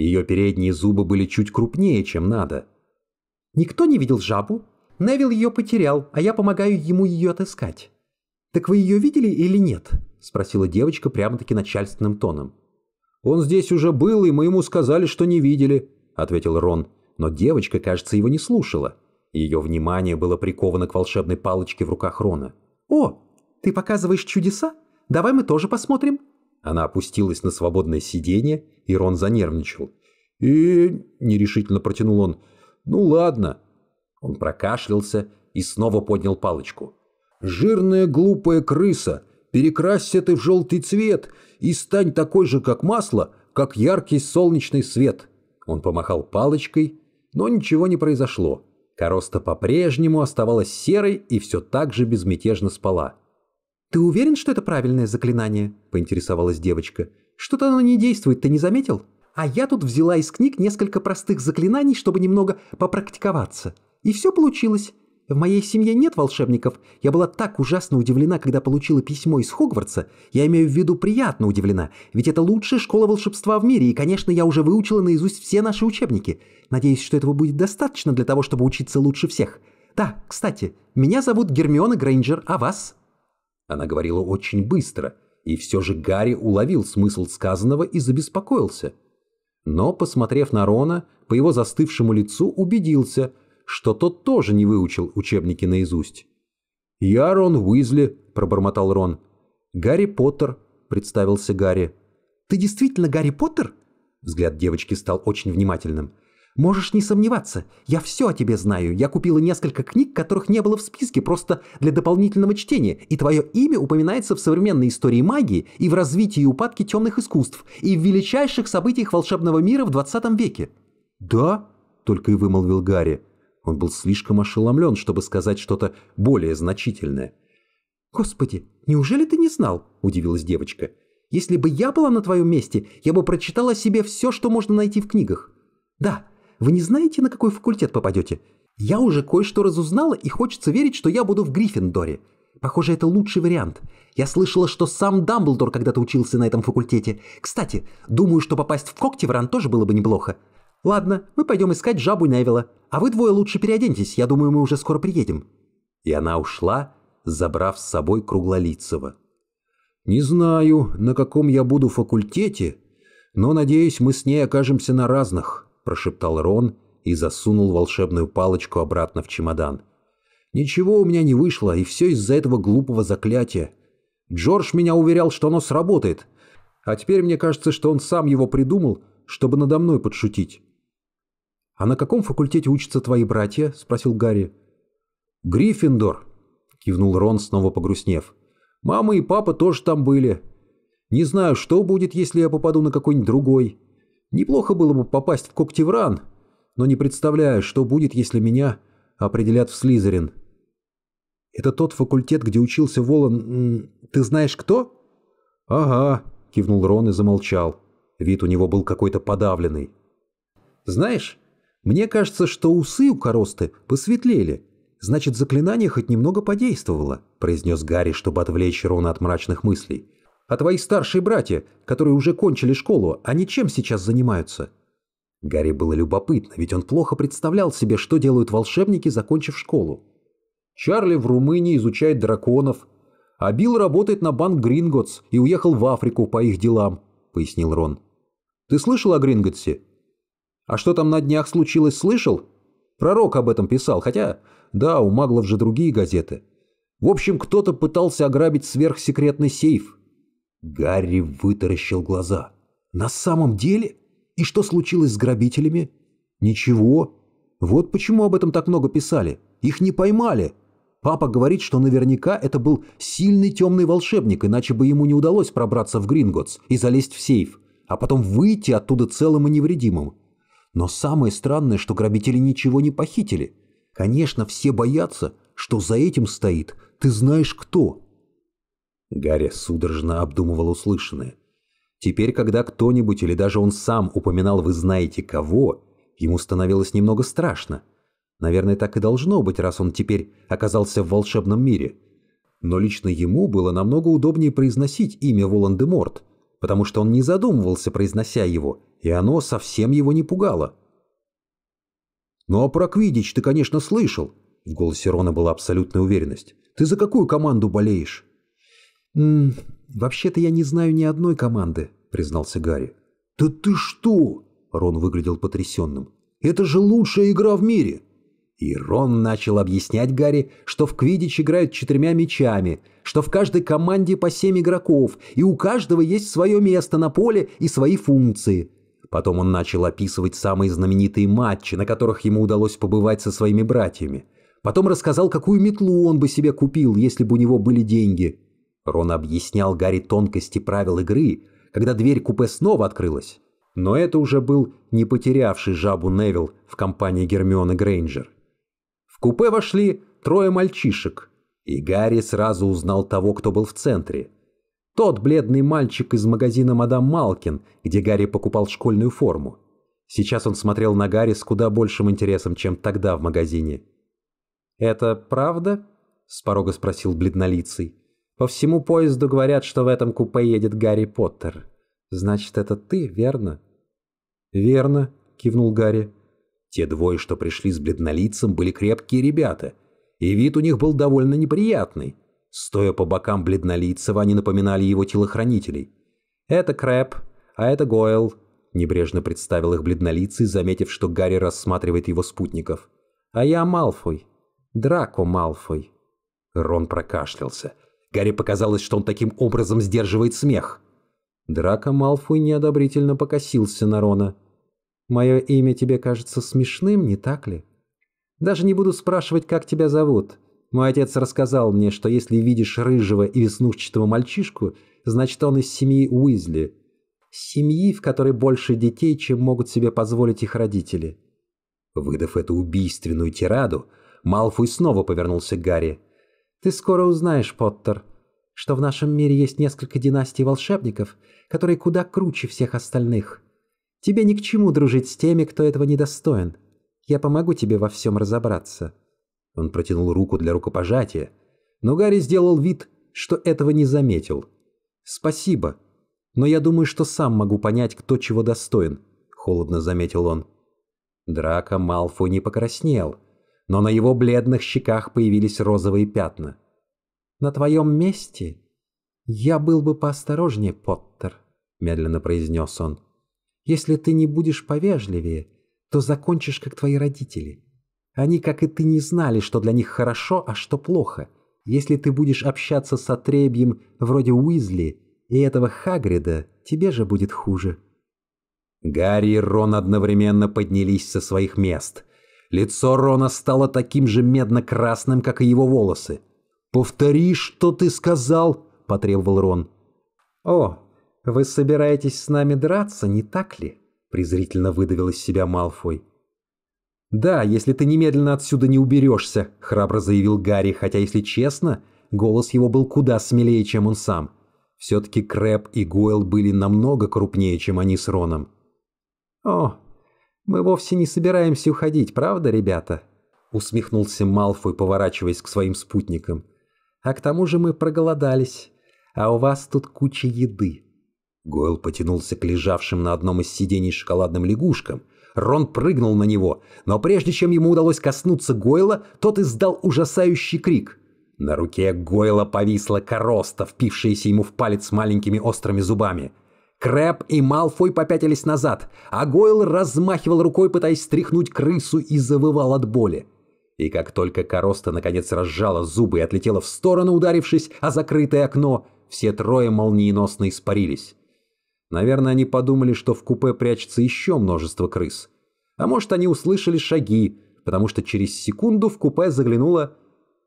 Speaker 1: Ее передние зубы были чуть крупнее, чем надо. «Никто не видел жабу? Невил ее потерял, а я помогаю ему ее отыскать». «Так вы ее видели или нет?» – спросила девочка прямо-таки начальственным тоном. «Он здесь уже был, и мы ему сказали, что не видели», – ответил Рон. Но девочка, кажется, его не слушала. Ее внимание было приковано к волшебной палочке в руках Рона. «О, ты показываешь чудеса? Давай мы тоже посмотрим», она опустилась на свободное сиденье, и Рон занервничал. «И...» – нерешительно протянул он. «Ну ладно». Он прокашлялся и снова поднял палочку. «Жирная глупая крыса, перекрасься ты в желтый цвет и стань такой же, как масло, как яркий солнечный свет». Он помахал палочкой, но ничего не произошло. Короста по-прежнему оставалась серой и все так же безмятежно спала. «Ты уверен, что это правильное заклинание?» – поинтересовалась девочка. «Что-то оно не действует, ты не заметил? А я тут взяла из книг несколько простых заклинаний, чтобы немного попрактиковаться. И все получилось. В моей семье нет волшебников. Я была так ужасно удивлена, когда получила письмо из Хогвартса. Я имею в виду приятно удивлена, ведь это лучшая школа волшебства в мире, и, конечно, я уже выучила наизусть все наши учебники. Надеюсь, что этого будет достаточно для того, чтобы учиться лучше всех. Да, кстати, меня зовут Гермиона Грейнджер, а вас?» Она говорила очень быстро, и все же Гарри уловил смысл сказанного и забеспокоился. Но, посмотрев на Рона, по его застывшему лицу убедился, что тот тоже не выучил учебники наизусть. «Я Рон Уизли», – пробормотал Рон. «Гарри Поттер», – представился Гарри. «Ты действительно Гарри Поттер?» Взгляд девочки стал очень внимательным. Можешь не сомневаться, я все о тебе знаю. Я купила несколько книг, которых не было в списке, просто для дополнительного чтения, и твое имя упоминается в современной истории магии и в развитии и упадке темных искусств, и в величайших событиях волшебного мира в 20 веке». «Да?» — только и вымолвил Гарри. Он был слишком ошеломлен, чтобы сказать что-то более значительное. «Господи, неужели ты не знал?» – удивилась девочка. «Если бы я была на твоем месте, я бы прочитала себе все, что можно найти в книгах. Да, вы не знаете, на какой факультет попадете? Я уже кое-что разузнала, и хочется верить, что я буду в Гриффиндоре. Похоже, это лучший вариант. Я слышала, что сам Дамблдор когда-то учился на этом факультете. Кстати, думаю, что попасть в Когтевран тоже было бы неплохо. Ладно, мы пойдем искать жабу Невилла. А вы двое лучше переоденьтесь, я думаю, мы уже скоро приедем». И она ушла, забрав с собой Круглолицего. «Не знаю, на каком я буду факультете, но, надеюсь, мы с ней окажемся на разных», — прошептал Рон и засунул волшебную палочку обратно в чемодан. «Ничего у меня не вышло, и все из-за этого глупого заклятия. Джордж меня уверял, что оно сработает, а теперь мне кажется, что он сам его придумал, чтобы надо мной подшутить». «А на каком факультете учатся твои братья?» — спросил Гарри. «Гриффиндор», — кивнул Рон, снова погрустнев. «Мама и папа тоже там были. Не знаю, что будет, если я попаду на какой-нибудь другой. Неплохо было бы попасть в Когтевран, но не представляю, что будет, если меня определят в Слизерин. Это тот факультет, где учился Волан... Ты знаешь кто? Ага, кивнул Рон и замолчал. Вид у него был какой-то подавленный. Знаешь, мне кажется, что усы у коросты посветлели. Значит, заклинание хоть немного подействовало, произнес Гарри, чтобы отвлечь Рона от мрачных мыслей. А твои старшие братья, которые уже кончили школу, они чем сейчас занимаются?» Гарри было любопытно, ведь он плохо представлял себе, что делают волшебники, закончив школу. «Чарли в Румынии изучает драконов, а Билл работает на банк Гринготс и уехал в Африку по их делам», — пояснил Рон. «Ты слышал о Гринготсе?» «А что там на днях случилось, слышал?» Пророк об этом писал, хотя, да, у маглов же другие газеты. В общем, кто-то пытался ограбить сверхсекретный сейф. Гарри вытаращил глаза. «На самом деле? И что случилось с грабителями?» «Ничего. Вот почему об этом так много писали. Их не поймали. Папа говорит, что наверняка это был сильный темный волшебник, иначе бы ему не удалось пробраться в Гринготс и залезть в сейф, а потом выйти оттуда целым и невредимым. Но самое странное, что грабители ничего не похитили. Конечно, все боятся, что за этим стоит. Ты знаешь кто. Гарри судорожно обдумывал услышанное. Теперь, когда кто-нибудь или даже он сам упоминал «вы знаете кого», ему становилось немного страшно. Наверное, так и должно быть, раз он теперь оказался в волшебном мире. Но лично ему было намного удобнее произносить имя Волан-де-Морт, потому что он не задумывался, произнося его, и оно совсем его не пугало. «Ну а про Квидич ты, конечно, слышал!» В голосе Рона была абсолютная уверенность. «Ты за какую команду болеешь?» «М -м, «Вообще-то я не знаю ни одной команды», — признался Гарри. «Да ты что?» — Рон выглядел потрясенным. «Это же лучшая игра в мире!» И Рон начал объяснять Гарри, что в квиддич играют четырьмя мячами, что в каждой команде по семь игроков, и у каждого есть свое место на поле и свои функции. Потом он начал описывать самые знаменитые матчи, на которых ему удалось побывать со своими братьями. Потом рассказал, какую метлу он бы себе купил, если бы у него были деньги. Рон объяснял Гарри тонкости правил игры, когда дверь купе снова открылась. Но это уже был не потерявший жабу Невилл в компании Гермионы Грейнджер. В купе вошли трое мальчишек, и Гарри сразу узнал того, кто был в центре. Тот бледный мальчик из магазина «Мадам Малкин», где Гарри покупал школьную форму. Сейчас он смотрел на Гарри с куда большим интересом, чем тогда в магазине. «Это правда?» – с порога спросил бледнолицый. По всему поезду говорят, что в этом купе едет Гарри Поттер. Значит, это ты, верно? Верно, кивнул Гарри. Те двое, что пришли с бледнолицем, были крепкие ребята, и вид у них был довольно неприятный. Стоя по бокам бледнолицего, они напоминали его телохранителей. «Это Крэп, а это Гойл», — небрежно представил их бледнолицый, заметив, что Гарри рассматривает его спутников. «А я Малфой. Драко Малфой». Рон прокашлялся. Гарри показалось, что он таким образом сдерживает смех. Драко Малфой неодобрительно покосился на Рона. «Мое имя тебе кажется смешным, не так ли? Даже не буду спрашивать, как тебя зовут. Мой отец рассказал мне, что если видишь рыжего и веснушчатого мальчишку, значит, он из семьи Уизли. Семьи, в которой больше детей, чем могут себе позволить их родители». Выдав эту убийственную тираду, Малфой снова повернулся к Гарри. Ты скоро узнаешь, Поттер, что в нашем мире есть несколько династий волшебников, которые куда круче всех остальных. Тебе ни к чему дружить с теми, кто этого недостоин. Я помогу тебе во всем разобраться». Он протянул руку для рукопожатия, но Гарри сделал вид, что этого не заметил. «Спасибо, но я думаю, что сам могу понять, кто чего достоин», — холодно заметил он. Драко Малфой не покраснел — но на его бледных щеках появились розовые пятна. «На твоем месте я был бы поосторожнее, Поттер», — медленно произнес он. «Если ты не будешь повежливее, то закончишь, как твои родители. Они, как и ты, не знали, что для них хорошо, а что плохо. Если ты будешь общаться с отребьем вроде Уизли и этого Хагрида, тебе же будет хуже». Гарри и Рон одновременно поднялись со своих мест — Лицо Рона стало таким же медно-красным, как и его волосы. «Повтори, что ты сказал!» – потребовал Рон. «О, вы собираетесь с нами драться, не так ли?» – презрительно выдавил из себя Малфой. «Да, если ты немедленно отсюда не уберешься», – храбро заявил Гарри, хотя, если честно, голос его был куда смелее, чем он сам. Все-таки Крэп и Гойл были намного крупнее, чем они с Роном. «О, мы вовсе не собираемся уходить, правда, ребята?» Усмехнулся Малфой, поворачиваясь к своим спутникам. «А к тому же мы проголодались, а у вас тут куча еды». Гойл потянулся к лежавшим на одном из сидений шоколадным лягушкам. Рон прыгнул на него, но прежде чем ему удалось коснуться Гойла, тот издал ужасающий крик. На руке Гойла повисла короста, впившаяся ему в палец маленькими острыми зубами. Крэп и Малфой попятились назад, а Гойл размахивал рукой, пытаясь стряхнуть крысу и завывал от боли. И как только Короста наконец разжала зубы и отлетела в сторону, ударившись о закрытое окно, все трое молниеносно испарились. Наверное, они подумали, что в купе прячется еще множество крыс. А может, они услышали шаги, потому что через секунду в купе заглянула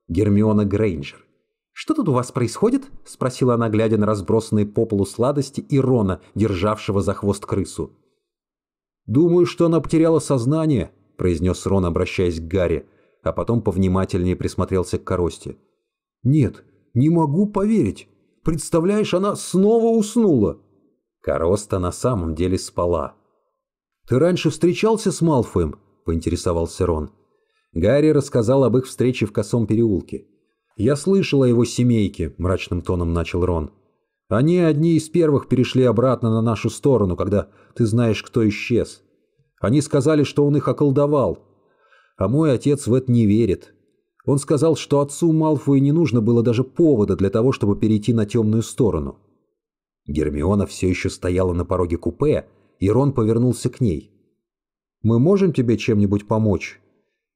Speaker 1: Гермиона Грейнджер. «Что тут у вас происходит?» — спросила она, глядя на разбросанные по полу сладости и Рона, державшего за хвост крысу. «Думаю, что она потеряла сознание», — произнес Рон, обращаясь к Гарри, а потом повнимательнее присмотрелся к коросте. «Нет, не могу поверить. Представляешь, она снова уснула». Короста на самом деле спала. «Ты раньше встречался с Малфоем?» — поинтересовался Рон. Гарри рассказал об их встрече в Косом переулке. «Я слышал о его семейке», – мрачным тоном начал Рон. «Они одни из первых перешли обратно на нашу сторону, когда ты знаешь, кто исчез. Они сказали, что он их околдовал. А мой отец в это не верит. Он сказал, что отцу Малфою не нужно было даже повода для того, чтобы перейти на темную сторону». Гермиона все еще стояла на пороге купе, и Рон повернулся к ней. «Мы можем тебе чем-нибудь помочь?»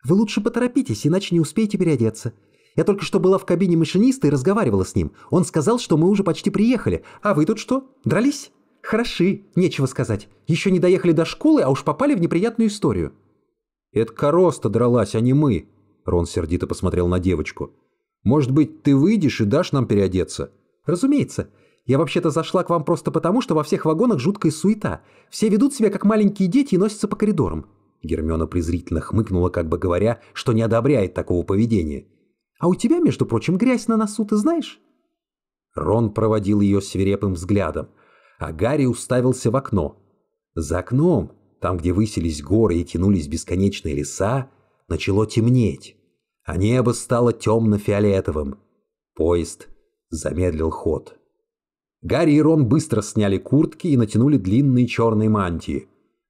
Speaker 1: «Вы лучше поторопитесь, иначе не успеете переодеться», я только что была в кабине машиниста и разговаривала с ним. Он сказал, что мы уже почти приехали. А вы тут что? Дрались? Хороши, нечего сказать. Еще не доехали до школы, а уж попали в неприятную историю». «Это Короста дралась, а не мы», — Рон сердито посмотрел на девочку. «Может быть, ты выйдешь и дашь нам переодеться?» «Разумеется. Я вообще-то зашла к вам просто потому, что во всех вагонах жуткая суета. Все ведут себя как маленькие дети и носятся по коридорам». Гермиона презрительно хмыкнула, как бы говоря, что не одобряет такого поведения. А у тебя, между прочим, грязь на носу, ты знаешь?» Рон проводил ее свирепым взглядом, а Гарри уставился в окно. За окном, там, где высились горы и тянулись бесконечные леса, начало темнеть, а небо стало темно-фиолетовым. Поезд замедлил ход. Гарри и Рон быстро сняли куртки и натянули длинные черные мантии.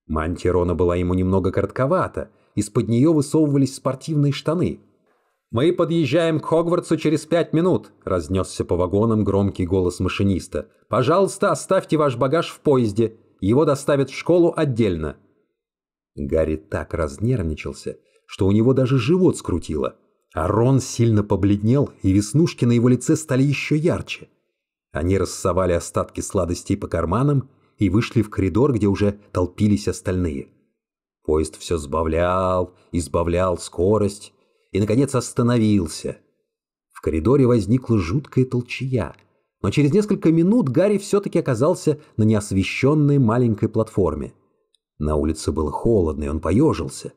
Speaker 1: Мантия Рона была ему немного коротковата, из-под нее высовывались спортивные штаны, «Мы подъезжаем к Хогвартсу через пять минут», – разнесся по вагонам громкий голос машиниста. «Пожалуйста, оставьте ваш багаж в поезде. Его доставят в школу отдельно». Гарри так разнервничался, что у него даже живот скрутило. А Рон сильно побледнел, и веснушки на его лице стали еще ярче. Они рассовали остатки сладостей по карманам и вышли в коридор, где уже толпились остальные. Поезд все сбавлял, избавлял скорость, и, наконец, остановился. В коридоре возникла жуткая толчья, но через несколько минут Гарри все-таки оказался на неосвещенной маленькой платформе. На улице было холодно, и он поежился.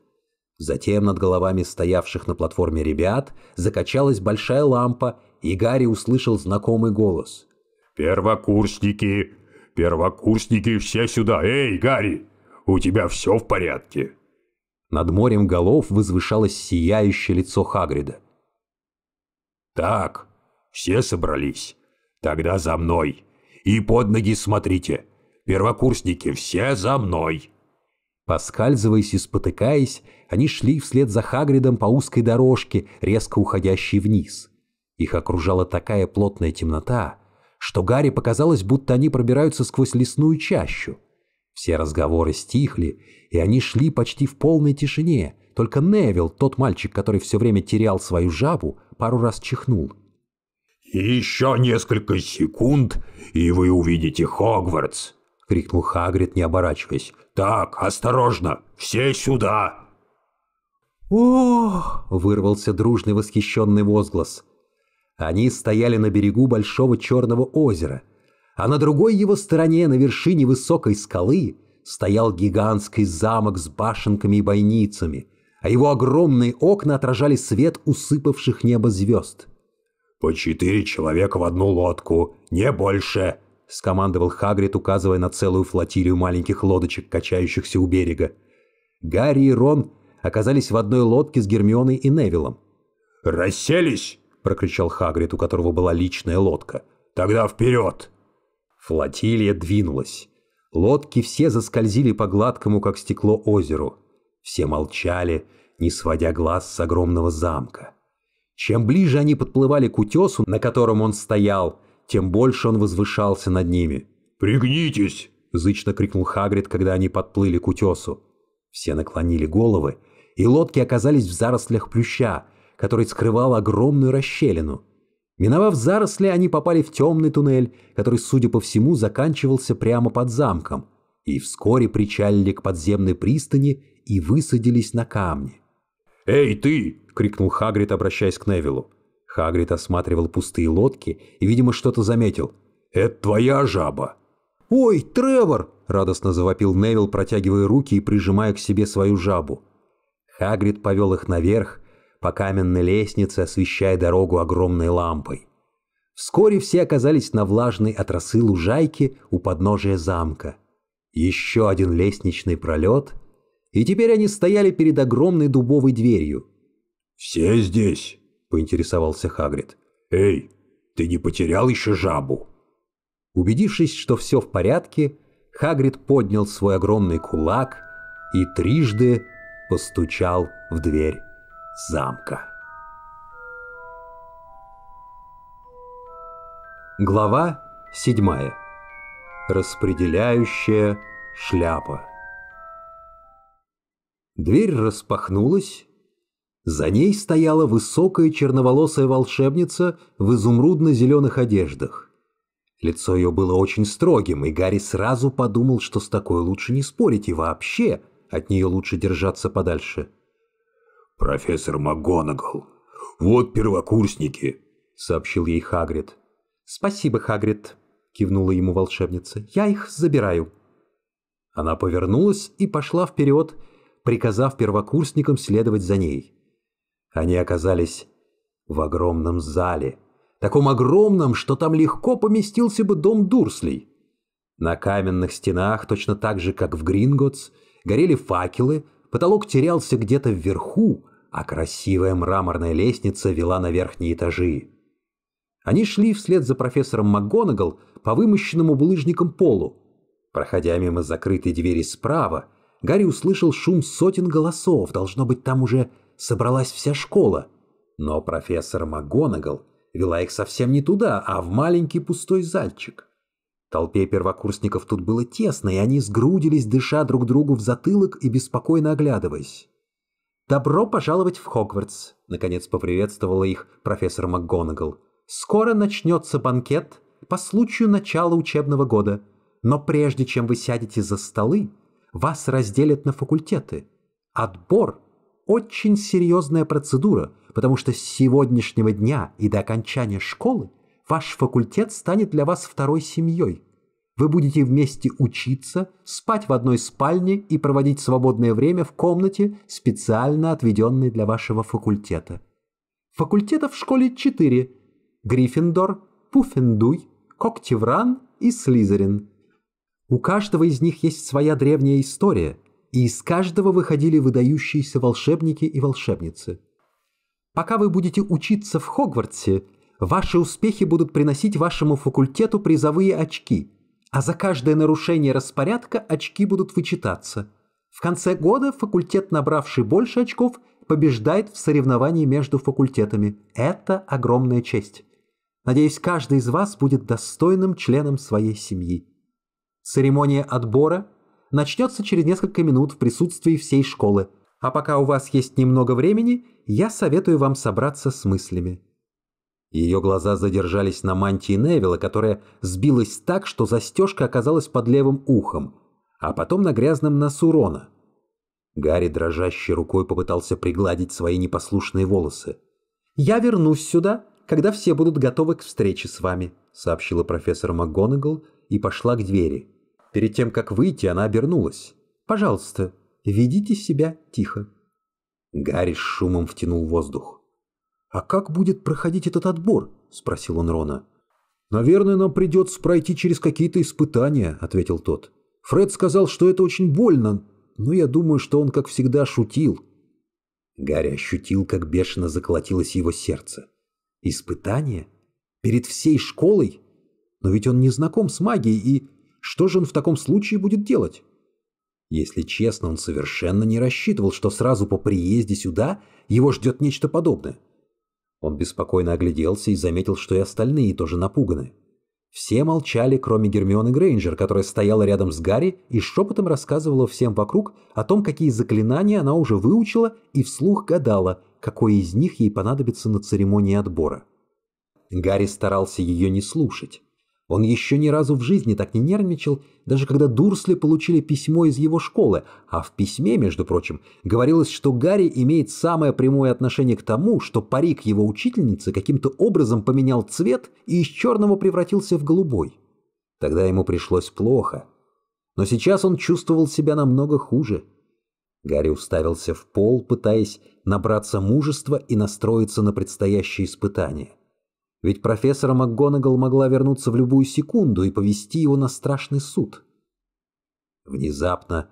Speaker 1: Затем над головами стоявших на платформе ребят закачалась большая лампа, и Гарри услышал знакомый голос. «Первокурсники! Первокурсники, все сюда! Эй, Гарри! У тебя все в порядке?» Над морем голов возвышалось сияющее лицо Хагрида. «Так, все собрались. Тогда за мной. И под ноги смотрите. Первокурсники, все за мной!» Поскальзываясь и спотыкаясь, они шли вслед за Хагридом по узкой дорожке, резко уходящей вниз. Их окружала такая плотная темнота, что Гарри показалось, будто они пробираются сквозь лесную чащу – все разговоры стихли, и они шли почти в полной тишине. Только Невил, тот мальчик, который все время терял свою жабу, пару раз чихнул. «Еще несколько секунд, и вы увидите Хогвартс!» — крикнул Хагрид, не оборачиваясь. «Так, осторожно! Все сюда!» «Ох!» — вырвался дружный восхищенный возглас. Они стояли на берегу большого черного озера — а на другой его стороне, на вершине высокой скалы, стоял гигантский замок с башенками и бойницами, а его огромные окна отражали свет усыпавших небо звезд. «По четыре человека в одну лодку, не больше!» — скомандовал Хагрид, указывая на целую флотилию маленьких лодочек, качающихся у берега. Гарри и Рон оказались в одной лодке с Гермионой и Невиллом. «Расселись!» — прокричал Хагрид, у которого была личная лодка. «Тогда вперед!» Флотилия двинулась. Лодки все заскользили по гладкому, как стекло, озеру. Все молчали, не сводя глаз с огромного замка. Чем ближе они подплывали к утесу, на котором он стоял, тем больше он возвышался над ними. «Пригнитесь!» – зычно крикнул Хагрид, когда они подплыли к утесу. Все наклонили головы, и лодки оказались в зарослях плюща, который скрывал огромную расщелину – Миновав заросли, они попали в темный туннель, который, судя по всему, заканчивался прямо под замком, и вскоре причалили к подземной пристани и высадились на камни. «Эй, ты!» — крикнул Хагрид, обращаясь к Невилу. Хагрид осматривал пустые лодки и, видимо, что-то заметил. «Это твоя жаба!» «Ой, Тревор!» — радостно завопил Невил, протягивая руки и прижимая к себе свою жабу. Хагрид повел их наверх, по каменной лестнице, освещая дорогу огромной лампой. Вскоре все оказались на влажной от росы лужайке у подножия замка. Еще один лестничный пролет, и теперь они стояли перед огромной дубовой дверью. «Все здесь?» – поинтересовался Хагрид. «Эй, ты не потерял еще жабу?» Убедившись, что все в порядке, Хагрид поднял свой огромный кулак и трижды постучал в дверь замка. Глава 7. Распределяющая шляпа. Дверь распахнулась. За ней стояла высокая черноволосая волшебница в изумрудно-зеленых одеждах. Лицо ее было очень строгим, и Гарри сразу подумал, что с такой лучше не спорить и вообще от нее лучше держаться подальше. — «Профессор МакГонагал, вот первокурсники», — сообщил ей Хагрид. «Спасибо, Хагрид», — кивнула ему волшебница. «Я их забираю». Она повернулась и пошла вперед, приказав первокурсникам следовать за ней. Они оказались в огромном зале, таком огромном, что там легко поместился бы дом Дурслей. На каменных стенах, точно так же, как в Гринготс, горели факелы, потолок терялся где-то вверху, а красивая мраморная лестница вела на верхние этажи. Они шли вслед за профессором МакГонагал по вымощенному булыжником полу. Проходя мимо закрытой двери справа, Гарри услышал шум сотен голосов, должно быть, там уже собралась вся школа. Но профессор МакГонагал вела их совсем не туда, а в маленький пустой зальчик. Толпе первокурсников тут было тесно, и они сгрудились, дыша друг другу в затылок и беспокойно оглядываясь. «Добро пожаловать в Хогвартс!» — наконец поприветствовала их профессор МакГонагал. «Скоро начнется банкет по случаю начала учебного года, но прежде чем вы сядете за столы, вас разделят на факультеты. Отбор — очень серьезная процедура, потому что с сегодняшнего дня и до окончания школы ваш факультет станет для вас второй семьей. Вы будете вместе учиться, спать в одной спальне и проводить свободное время в комнате, специально отведенной для вашего факультета. Факультетов в школе четыре: Гриффиндор, Пуффендуй, Когтевран и Слизерин. У каждого из них есть своя древняя история, и из каждого выходили выдающиеся волшебники и волшебницы. Пока вы будете учиться в Хогвартсе, ваши успехи будут приносить вашему факультету призовые очки – а за каждое нарушение распорядка очки будут вычитаться. В конце года факультет, набравший больше очков, побеждает в соревновании между факультетами. Это огромная честь. Надеюсь, каждый из вас будет достойным членом своей семьи. Церемония отбора начнется через несколько минут в присутствии всей школы. А пока у вас есть немного времени, я советую вам собраться с мыслями. Ее глаза задержались на мантии Невилла, которая сбилась так, что застежка оказалась под левым ухом, а потом на грязном носу Рона. Гарри дрожащей рукой попытался пригладить свои непослушные волосы. «Я вернусь сюда, когда все будут готовы к встрече с вами», сообщила профессор МакГонагал и пошла к двери. Перед тем, как выйти, она обернулась. «Пожалуйста, ведите себя тихо». Гарри с шумом втянул воздух. «А как будет проходить этот отбор?» – спросил он Рона. «Наверное, нам придется пройти через какие-то испытания», – ответил тот. «Фред сказал, что это очень больно, но я думаю, что он, как всегда, шутил». Гарри ощутил, как бешено заколотилось его сердце. «Испытание? Перед всей школой? Но ведь он не знаком с магией, и что же он в таком случае будет делать?» Если честно, он совершенно не рассчитывал, что сразу по приезде сюда его ждет нечто подобное. Он беспокойно огляделся и заметил, что и остальные тоже напуганы. Все молчали, кроме Гермионы Грейнджер, которая стояла рядом с Гарри и шепотом рассказывала всем вокруг о том, какие заклинания она уже выучила и вслух гадала, какое из них ей понадобится на церемонии отбора. Гарри старался ее не слушать. Он еще ни разу в жизни так не нервничал, даже когда Дурсли получили письмо из его школы, а в письме, между прочим, говорилось, что Гарри имеет самое прямое отношение к тому, что парик его учительницы каким-то образом поменял цвет и из черного превратился в голубой. Тогда ему пришлось плохо. Но сейчас он чувствовал себя намного хуже. Гарри уставился в пол, пытаясь набраться мужества и настроиться на предстоящее испытание. Ведь профессора МакГонагал могла вернуться в любую секунду и повести его на страшный суд. Внезапно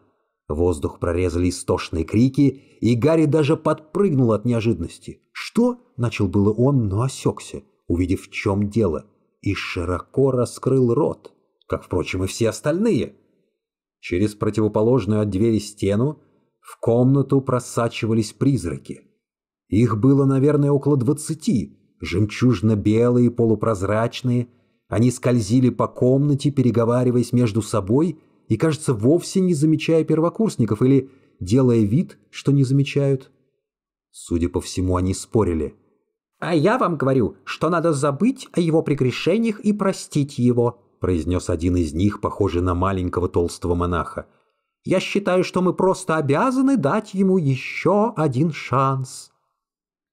Speaker 1: воздух прорезали истошные крики, и Гарри даже подпрыгнул от неожиданности. «Что?» — начал было он, но осекся, увидев, в чем дело, и широко раскрыл рот, как, впрочем, и все остальные. Через противоположную от двери стену в комнату просачивались призраки. Их было, наверное, около двадцати — жемчужно-белые, полупрозрачные. Они скользили по комнате, переговариваясь между собой и, кажется, вовсе не замечая первокурсников или делая вид, что не замечают. Судя по всему, они спорили. «А я вам говорю, что надо забыть о его прегрешениях и простить его», произнес один из них, похожий на маленького толстого монаха. «Я считаю, что мы просто обязаны дать ему еще один шанс».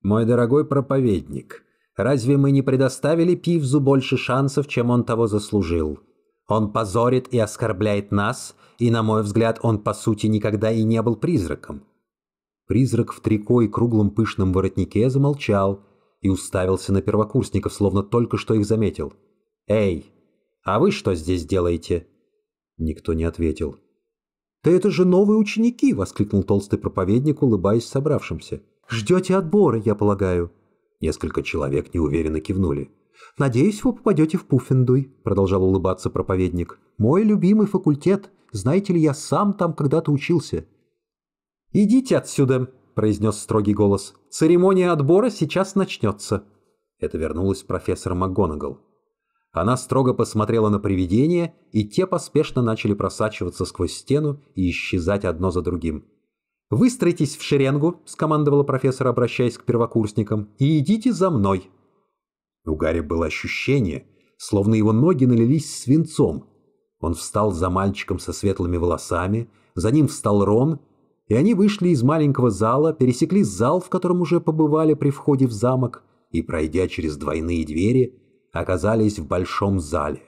Speaker 1: «Мой дорогой проповедник», Разве мы не предоставили Пивзу больше шансов, чем он того заслужил? Он позорит и оскорбляет нас, и, на мой взгляд, он, по сути, никогда и не был призраком. Призрак в трико и круглом пышном воротнике замолчал и уставился на первокурсников, словно только что их заметил. «Эй, а вы что здесь делаете?» Никто не ответил. «Да это же новые ученики!» — воскликнул толстый проповедник, улыбаясь собравшимся. «Ждете отбора, я полагаю?» Несколько человек неуверенно кивнули. «Надеюсь, вы попадете в Пуффендуй», — продолжал улыбаться проповедник. «Мой любимый факультет. Знаете ли, я сам там когда-то учился». «Идите отсюда», — произнес строгий голос. «Церемония отбора сейчас начнется». Это вернулась профессор МакГонагал. Она строго посмотрела на привидения, и те поспешно начали просачиваться сквозь стену и исчезать одно за другим. «Выстроитесь в шеренгу», — скомандовал профессор, обращаясь к первокурсникам, — «и идите за мной». У Гарри было ощущение, словно его ноги налились свинцом. Он встал за мальчиком со светлыми волосами, за ним встал Рон, и они вышли из маленького зала, пересекли зал, в котором уже побывали при входе в замок, и, пройдя через двойные двери, оказались в большом зале.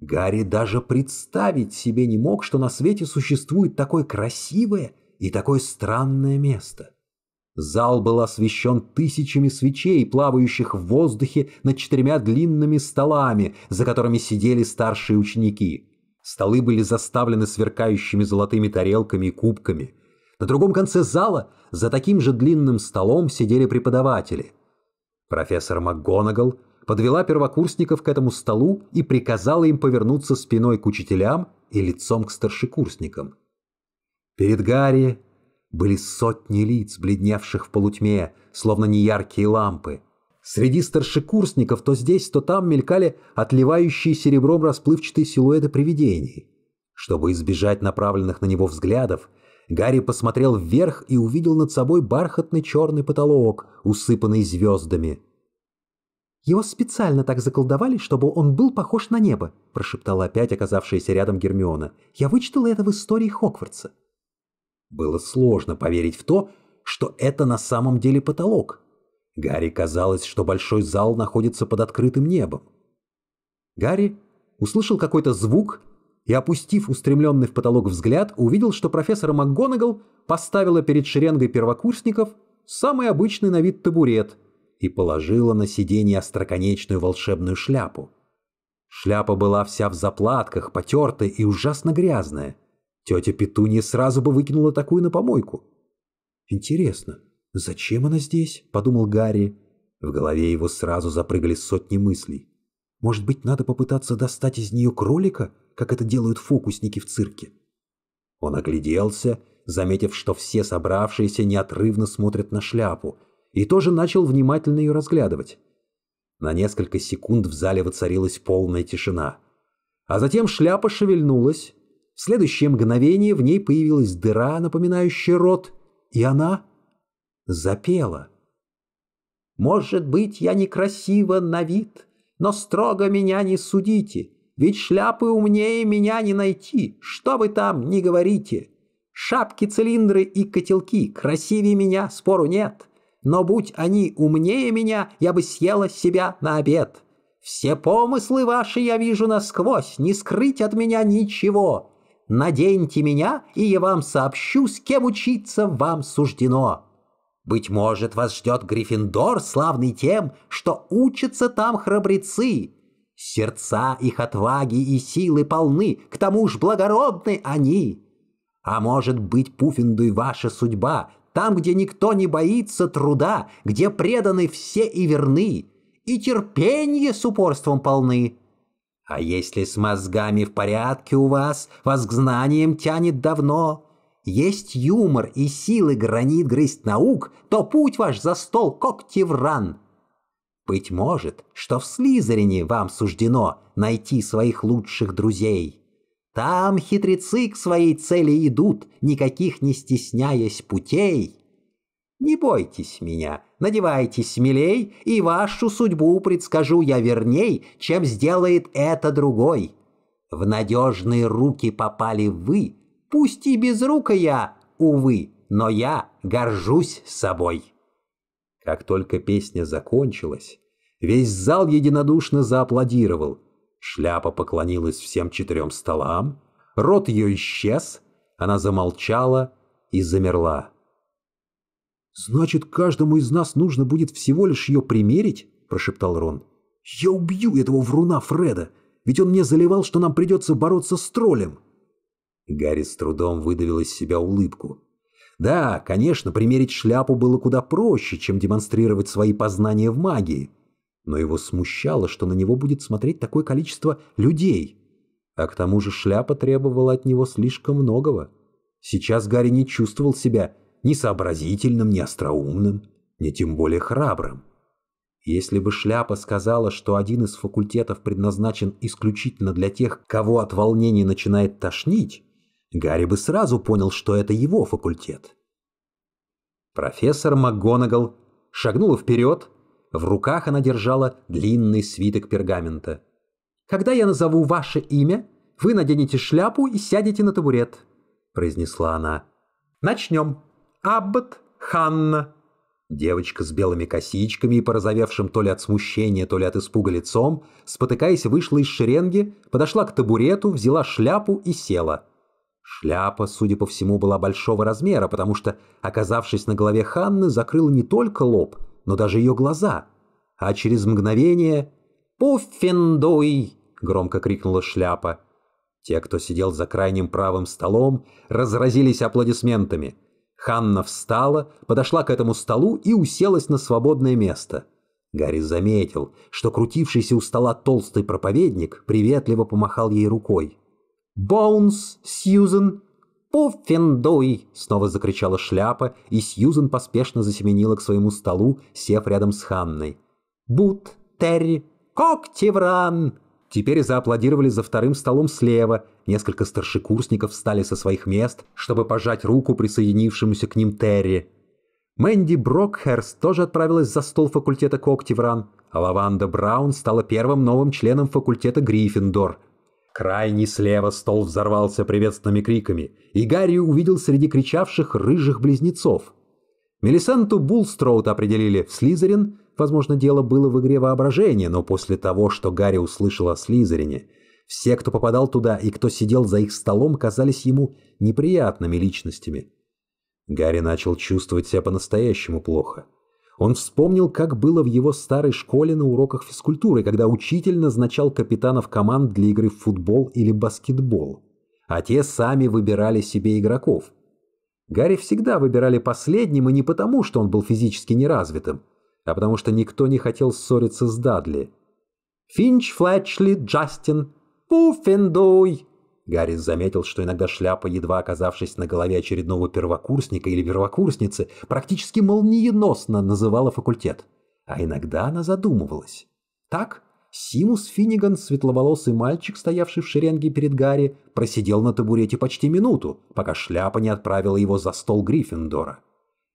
Speaker 1: Гарри даже представить себе не мог, что на свете существует такое красивое и такое странное место. Зал был освещен тысячами свечей, плавающих в воздухе над четырьмя длинными столами, за которыми сидели старшие ученики. Столы были заставлены сверкающими золотыми тарелками и кубками. На другом конце зала за таким же длинным столом сидели преподаватели. Профессор МакГонагал подвела первокурсников к этому столу и приказала им повернуться спиной к учителям и лицом к старшекурсникам – Перед Гарри были сотни лиц, бледневших в полутьме, словно неяркие лампы. Среди старшекурсников то здесь, то там мелькали отливающие серебром расплывчатые силуэты привидений. Чтобы избежать направленных на него взглядов, Гарри посмотрел вверх и увидел над собой бархатный черный потолок, усыпанный звездами. «Его специально так заколдовали, чтобы он был похож на небо», прошептала опять оказавшаяся рядом Гермиона. «Я вычитала это в истории Хогвартса». Было сложно поверить в то, что это на самом деле потолок. Гарри казалось, что большой зал находится под открытым небом. Гарри услышал какой-то звук и, опустив устремленный в потолок взгляд, увидел, что профессор МакГонагал поставила перед шеренгой первокурсников самый обычный на вид табурет и положила на сиденье остроконечную волшебную шляпу. Шляпа была вся в заплатках, потертая и ужасно грязная. Тетя Петунья сразу бы выкинула такую на помойку. «Интересно, зачем она здесь?» – подумал Гарри. В голове его сразу запрыгали сотни мыслей. «Может быть, надо попытаться достать из нее кролика, как это делают фокусники в цирке?» Он огляделся, заметив, что все собравшиеся неотрывно смотрят на шляпу, и тоже начал внимательно ее разглядывать. На несколько секунд в зале воцарилась полная тишина. А затем шляпа шевельнулась, следующее мгновение в ней появилась дыра, напоминающая рот, и она запела. «Может быть, я некрасива на вид, но строго меня не судите, ведь шляпы умнее меня не найти, что вы там не говорите. Шапки, цилиндры и котелки красивее меня, спору нет, но будь они умнее меня, я бы съела себя на обед». Все помыслы ваши я вижу насквозь, не скрыть от меня ничего. Наденьте меня, и я вам сообщу, с кем учиться вам суждено. Быть может, вас ждет Гриффиндор, славный тем, что учатся там храбрецы. Сердца их отваги и силы полны, к тому ж благородны они. А может быть, Пуффиндуй ваша судьба, там, где никто не боится труда, где преданы все и верны, и терпенье с упорством полны». А если с мозгами в порядке у вас, вас к знаниям тянет давно. Есть юмор и силы гранит грызть наук, то путь ваш за стол когти в ран. Быть может, что в Слизерине вам суждено найти своих лучших друзей. Там хитрецы к своей цели идут, никаких не стесняясь путей. Не бойтесь меня, надевайтесь смелей, и вашу судьбу предскажу я верней, чем сделает это другой. В надежные руки попали вы, пусть и без рука я, увы, но я горжусь собой. Как только песня закончилась, весь зал единодушно зааплодировал. Шляпа поклонилась всем четырем столам, рот ее исчез, она замолчала и замерла. «Значит, каждому из нас нужно будет всего лишь ее примерить?» – прошептал Рон. «Я убью этого вруна Фреда, ведь он мне заливал, что нам придется бороться с троллем!» Гарри с трудом выдавил из себя улыбку. Да, конечно, примерить шляпу было куда проще, чем демонстрировать свои познания в магии. Но его смущало, что на него будет смотреть такое количество людей. А к тому же шляпа требовала от него слишком многого. Сейчас Гарри не чувствовал себя ни сообразительным, ни остроумным, ни тем более храбрым. Если бы шляпа сказала, что один из факультетов предназначен исключительно для тех, кого от волнения начинает тошнить, Гарри бы сразу понял, что это его факультет. Профессор МакГонагал шагнула вперед, в руках она держала длинный свиток пергамента. «Когда я назову ваше имя, вы наденете шляпу и сядете на табурет», — произнесла она. «Начнем!» Аббат Ханна». Девочка с белыми косичками и порозовевшим то ли от смущения, то ли от испуга лицом, спотыкаясь, вышла из шеренги, подошла к табурету, взяла шляпу и села. Шляпа, судя по всему, была большого размера, потому что, оказавшись на голове Ханны, закрыла не только лоб, но даже ее глаза. А через мгновение «Пуффиндуй!» — громко крикнула шляпа. Те, кто сидел за крайним правым столом, разразились аплодисментами — Ханна встала, подошла к этому столу и уселась на свободное место. Гарри заметил, что крутившийся у стола толстый проповедник приветливо помахал ей рукой. «Боунс, Сьюзен!» «Пуффендуй!» — снова закричала шляпа, и Сьюзен поспешно засеменила к своему столу, сев рядом с Ханной. «Бут, Терри, Коктевран!» Теперь зааплодировали за вторым столом слева, несколько старшекурсников встали со своих мест, чтобы пожать руку присоединившемуся к ним Терри. Мэнди Брокхерст тоже отправилась за стол факультета Когтевран, а Лаванда Браун стала первым новым членом факультета Гриффиндор. Крайний слева стол взорвался приветственными криками, и Гарри увидел среди кричавших рыжих близнецов. Мелисенту Булстроуд определили в Слизерин, Возможно, дело было в игре воображения, но после того, что Гарри услышал о Слизерине, все, кто попадал туда и кто сидел за их столом, казались ему неприятными личностями. Гарри начал чувствовать себя по-настоящему плохо. Он вспомнил, как было в его старой школе на уроках физкультуры, когда учитель назначал капитанов команд для игры в футбол или баскетбол, а те сами выбирали себе игроков. Гарри всегда выбирали последним, и не потому, что он был физически неразвитым – а потому что никто не хотел ссориться с Дадли. «Финч, Флетчли, Джастин! Пуффендуй!» Гаррис заметил, что иногда шляпа, едва оказавшись на голове очередного первокурсника или первокурсницы, практически молниеносно называла факультет. А иногда она задумывалась. Так Симус Финниган, светловолосый мальчик, стоявший в шеренге перед Гарри, просидел на табурете почти минуту, пока шляпа не отправила его за стол Гриффиндора.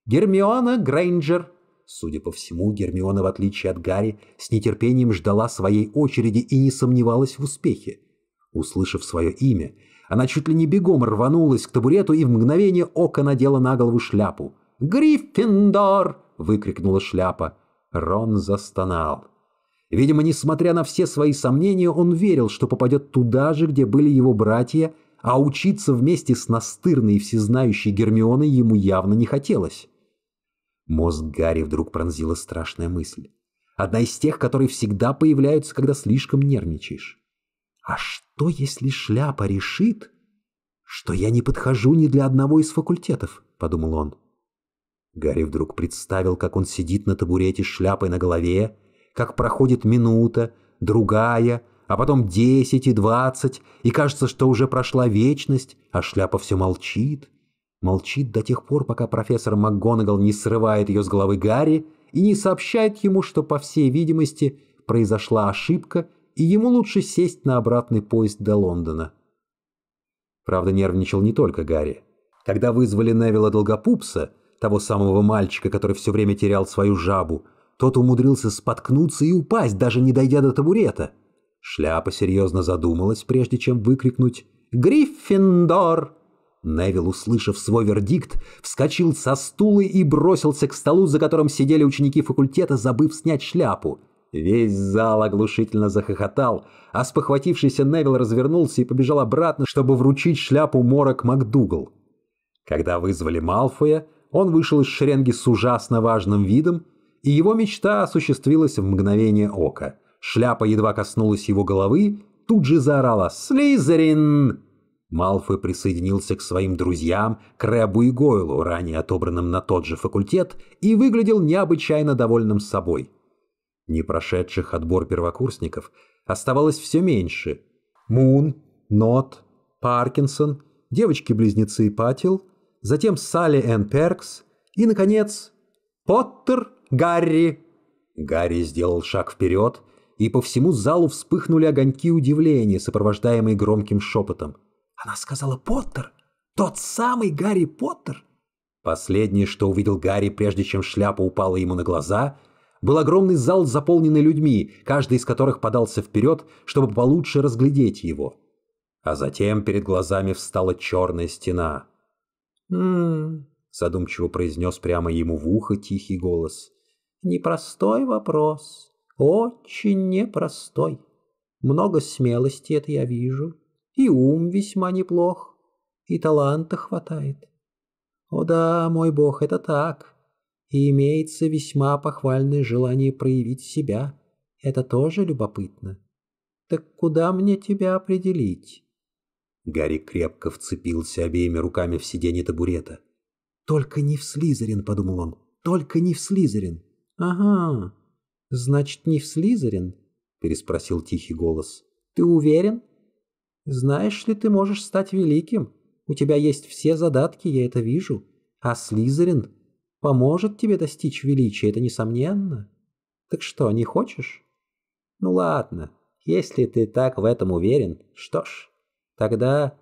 Speaker 1: Гермиона Грейнджер, Судя по всему, Гермиона, в отличие от Гарри, с нетерпением ждала своей очереди и не сомневалась в успехе. Услышав свое имя, она чуть ли не бегом рванулась к табурету и в мгновение ока надела на голову шляпу. «Гриффиндор!» — выкрикнула шляпа. Рон застонал. Видимо, несмотря на все свои сомнения, он верил, что попадет туда же, где были его братья, а учиться вместе с настырной и всезнающей Гермионой ему явно не хотелось. Мозг Гарри вдруг пронзила страшная мысль. Одна из тех, которые всегда появляются, когда слишком нервничаешь. А что, если шляпа решит, что я не подхожу ни для одного из факультетов? Подумал он. Гарри вдруг представил, как он сидит на табурете с шляпой на голове, как проходит минута, другая, а потом десять и двадцать, и кажется, что уже прошла вечность, а шляпа все молчит, Молчит до тех пор, пока профессор МакГонагал не срывает ее с головы Гарри и не сообщает ему, что, по всей видимости, произошла ошибка, и ему лучше сесть на обратный поезд до Лондона. Правда, нервничал не только Гарри. Когда вызвали Невилла Долгопупса, того самого мальчика, который все время терял свою жабу, тот умудрился споткнуться и упасть, даже не дойдя до табурета. Шляпа серьезно задумалась, прежде чем выкрикнуть «Гриффиндор!» Невил, услышав свой вердикт, вскочил со стула и бросился к столу, за которым сидели ученики факультета, забыв снять шляпу. Весь зал оглушительно захохотал, а спохватившийся Невил развернулся и побежал обратно, чтобы вручить шляпу Морок МакДугал. Когда вызвали Малфоя, он вышел из шеренги с ужасно важным видом, и его мечта осуществилась в мгновение ока. Шляпа едва коснулась его головы, тут же заорала «Слизерин!» Малфой присоединился к своим друзьям, Крэбу и Гойлу, ранее отобранным на тот же факультет, и выглядел необычайно довольным собой. Не прошедших отбор первокурсников оставалось все меньше. Мун, Нот, Паркинсон, девочки-близнецы Патил, затем Салли Энн Перкс и, наконец, Поттер Гарри. Гарри сделал шаг вперед, и по всему залу вспыхнули огоньки удивления, сопровождаемые громким шепотом – она сказала «Поттер! Тот самый Гарри Поттер!» Последнее, что увидел Гарри, прежде чем шляпа упала ему на глаза, был огромный зал, заполненный людьми, каждый из которых подался вперед, чтобы получше разглядеть его. А затем перед глазами встала черная стена. «М-м-м», задумчиво произнес прямо ему в ухо тихий голос. «Непростой вопрос. Очень непростой. Много смелости это я вижу» и ум весьма неплох, и таланта хватает. О да, мой бог, это так. И имеется весьма похвальное желание проявить себя. Это тоже любопытно. Так куда мне тебя определить? Гарри крепко вцепился обеими руками в сиденье табурета. «Только не в Слизерин», — подумал он. «Только не в Слизерин». «Ага, значит, не в Слизерин?» — переспросил тихий голос. «Ты уверен?» Знаешь ли, ты можешь стать великим. У тебя есть все задатки, я это вижу. А Слизерин поможет тебе достичь величия, это несомненно. Так что, не хочешь? Ну ладно, если ты так в этом уверен, что ж, тогда...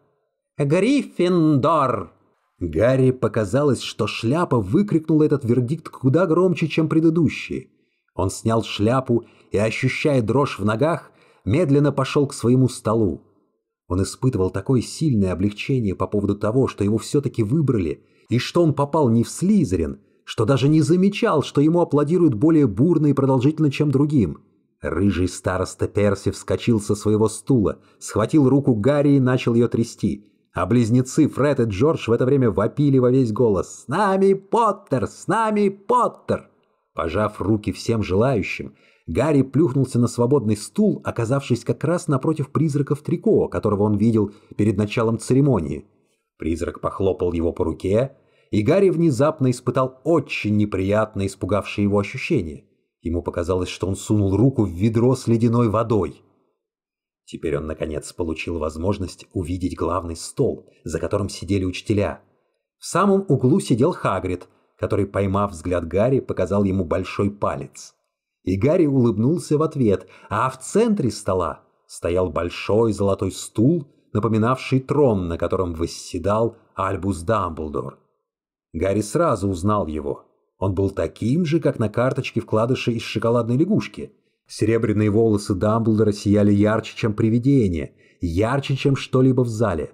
Speaker 1: Гриффиндор! Гарри показалось, что шляпа выкрикнула этот вердикт куда громче, чем предыдущие. Он снял шляпу и, ощущая дрожь в ногах, медленно пошел к своему столу. Он испытывал такое сильное облегчение по поводу того, что его все-таки выбрали, и что он попал не в Слизерин, что даже не замечал, что ему аплодируют более бурно и продолжительно, чем другим. Рыжий староста Перси вскочил со своего стула, схватил руку Гарри и начал ее трясти. А близнецы Фред и Джордж в это время вопили во весь голос «С нами Поттер! С нами Поттер!» Пожав руки всем желающим, Гарри плюхнулся на свободный стул, оказавшись как раз напротив призраков Трико, которого он видел перед началом церемонии. Призрак похлопал его по руке, и Гарри внезапно испытал очень неприятно испугавшее его ощущение. Ему показалось, что он сунул руку в ведро с ледяной водой. Теперь он, наконец, получил возможность увидеть главный стол, за которым сидели учителя. В самом углу сидел Хагрид, который, поймав взгляд Гарри, показал ему большой палец. И Гарри улыбнулся в ответ, а в центре стола стоял большой золотой стул, напоминавший трон, на котором восседал Альбус Дамблдор. Гарри сразу узнал его. Он был таким же, как на карточке вкладыша из шоколадной лягушки. Серебряные волосы Дамблдора сияли ярче, чем привидение, ярче, чем что-либо в зале.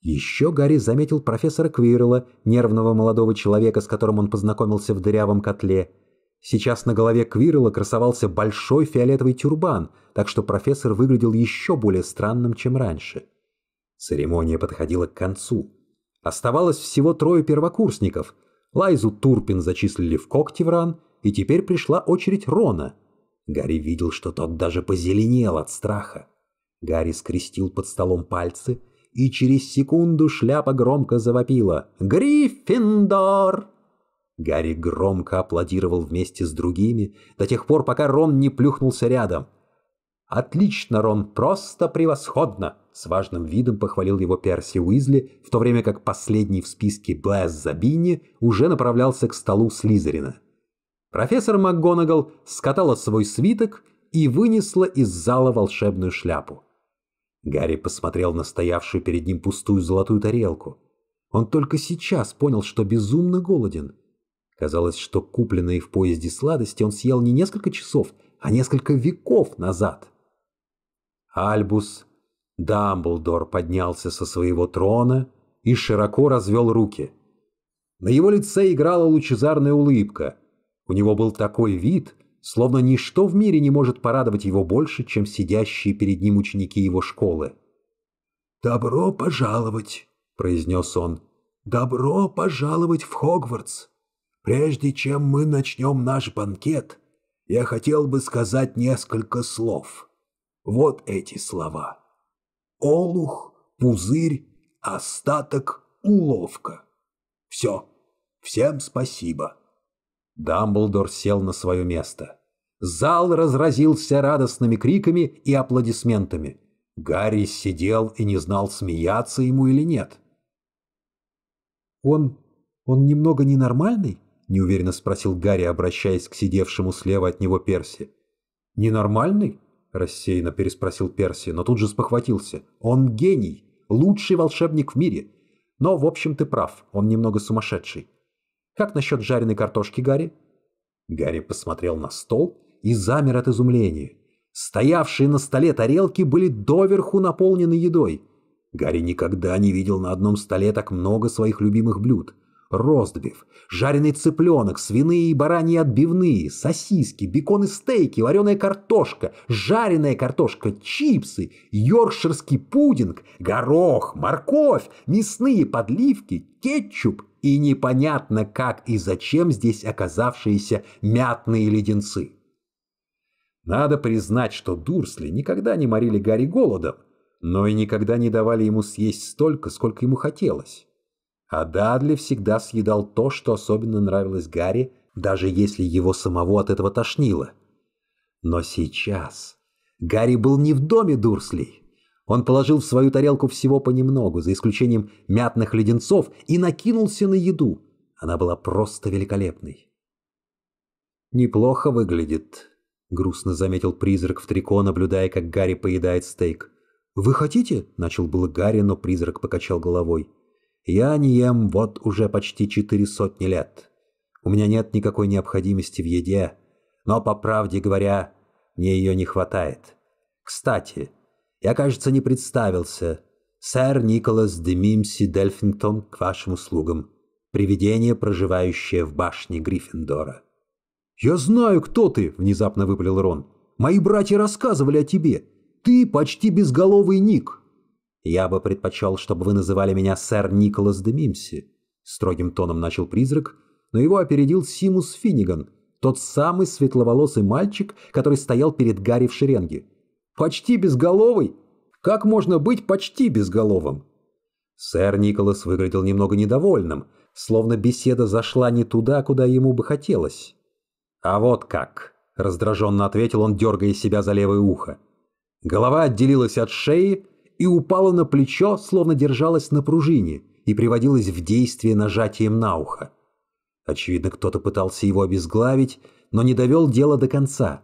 Speaker 1: Еще Гарри заметил профессора Квирла, нервного молодого человека, с которым он познакомился в дырявом котле – Сейчас на голове Квирла красовался большой фиолетовый тюрбан, так что профессор выглядел еще более странным, чем раньше. Церемония подходила к концу. Оставалось всего трое первокурсников. Лайзу Турпин зачислили в Когтевран, и теперь пришла очередь Рона. Гарри видел, что тот даже позеленел от страха. Гарри скрестил под столом пальцы, и через секунду шляпа громко завопила «Гриффиндор!». Гарри громко аплодировал вместе с другими до тех пор, пока Рон не плюхнулся рядом. «Отлично, Рон, просто превосходно!» С важным видом похвалил его Перси Уизли, в то время как последний в списке Блэз Забини уже направлялся к столу Слизерина. Профессор МакГонагал скатала свой свиток и вынесла из зала волшебную шляпу. Гарри посмотрел на стоявшую перед ним пустую золотую тарелку. Он только сейчас понял, что безумно голоден – Казалось, что купленные в поезде сладости он съел не несколько часов, а несколько веков назад. Альбус Дамблдор поднялся со своего трона и широко развел руки. На его лице играла лучезарная улыбка. У него был такой вид, словно ничто в мире не может порадовать его больше, чем сидящие перед ним ученики его школы. «Добро пожаловать!» — произнес он. «Добро пожаловать в Хогвартс!» Прежде чем мы начнем наш банкет, я хотел бы сказать несколько слов. Вот эти слова. Олух, пузырь, остаток, уловка. Все. Всем спасибо. Дамблдор сел на свое место. Зал разразился радостными криками и аплодисментами. Гарри сидел и не знал, смеяться ему или нет. «Он... он немного ненормальный?» – неуверенно спросил Гарри, обращаясь к сидевшему слева от него Перси. «Ненормальный?» – рассеянно переспросил Перси, но тут же спохватился. «Он гений! Лучший волшебник в мире! Но, в общем, ты прав, он немного сумасшедший. Как насчет жареной картошки, Гарри?» Гарри посмотрел на стол и замер от изумления. Стоявшие на столе тарелки были доверху наполнены едой. Гарри никогда не видел на одном столе так много своих любимых блюд – ростбиф, жареный цыпленок, свиные и бараньи отбивные, сосиски, бекон и стейки, вареная картошка, жареная картошка, чипсы, йоркширский пудинг, горох, морковь, мясные подливки, кетчуп и непонятно как и зачем здесь оказавшиеся мятные леденцы. Надо признать, что Дурсли никогда не морили Гарри голодом, но и никогда не давали ему съесть столько, сколько ему хотелось. А Дадли всегда съедал то, что особенно нравилось Гарри, даже если его самого от этого тошнило. Но сейчас Гарри был не в доме Дурслей. Он положил в свою тарелку всего понемногу, за исключением мятных леденцов, и накинулся на еду. Она была просто великолепной. «Неплохо выглядит», — грустно заметил призрак в трико, наблюдая, как Гарри поедает стейк. «Вы хотите?» — начал было Гарри, но призрак покачал головой. Я не ем вот уже почти четыре сотни лет. У меня нет никакой необходимости в еде, но, по правде говоря, мне ее не хватает. Кстати, я, кажется, не представился. Сэр Николас Демимси Дельфингтон к вашим услугам. Привидение, проживающее в башне Гриффиндора. «Я знаю, кто ты!» — внезапно выпалил Рон. «Мои братья рассказывали о тебе. Ты почти безголовый Ник!» «Я бы предпочел, чтобы вы называли меня сэр Николас де Мимси», — строгим тоном начал призрак, но его опередил Симус Финниган, тот самый светловолосый мальчик, который стоял перед Гарри в шеренге. «Почти безголовый? Как можно быть почти безголовым?» Сэр Николас выглядел немного недовольным, словно беседа зашла не туда, куда ему бы хотелось. «А вот как!» — раздраженно ответил он, дергая себя за левое ухо. Голова отделилась от шеи, и упала на плечо, словно держалась на пружине, и приводилась в действие нажатием на ухо. Очевидно, кто-то пытался его обезглавить, но не довел дело до конца.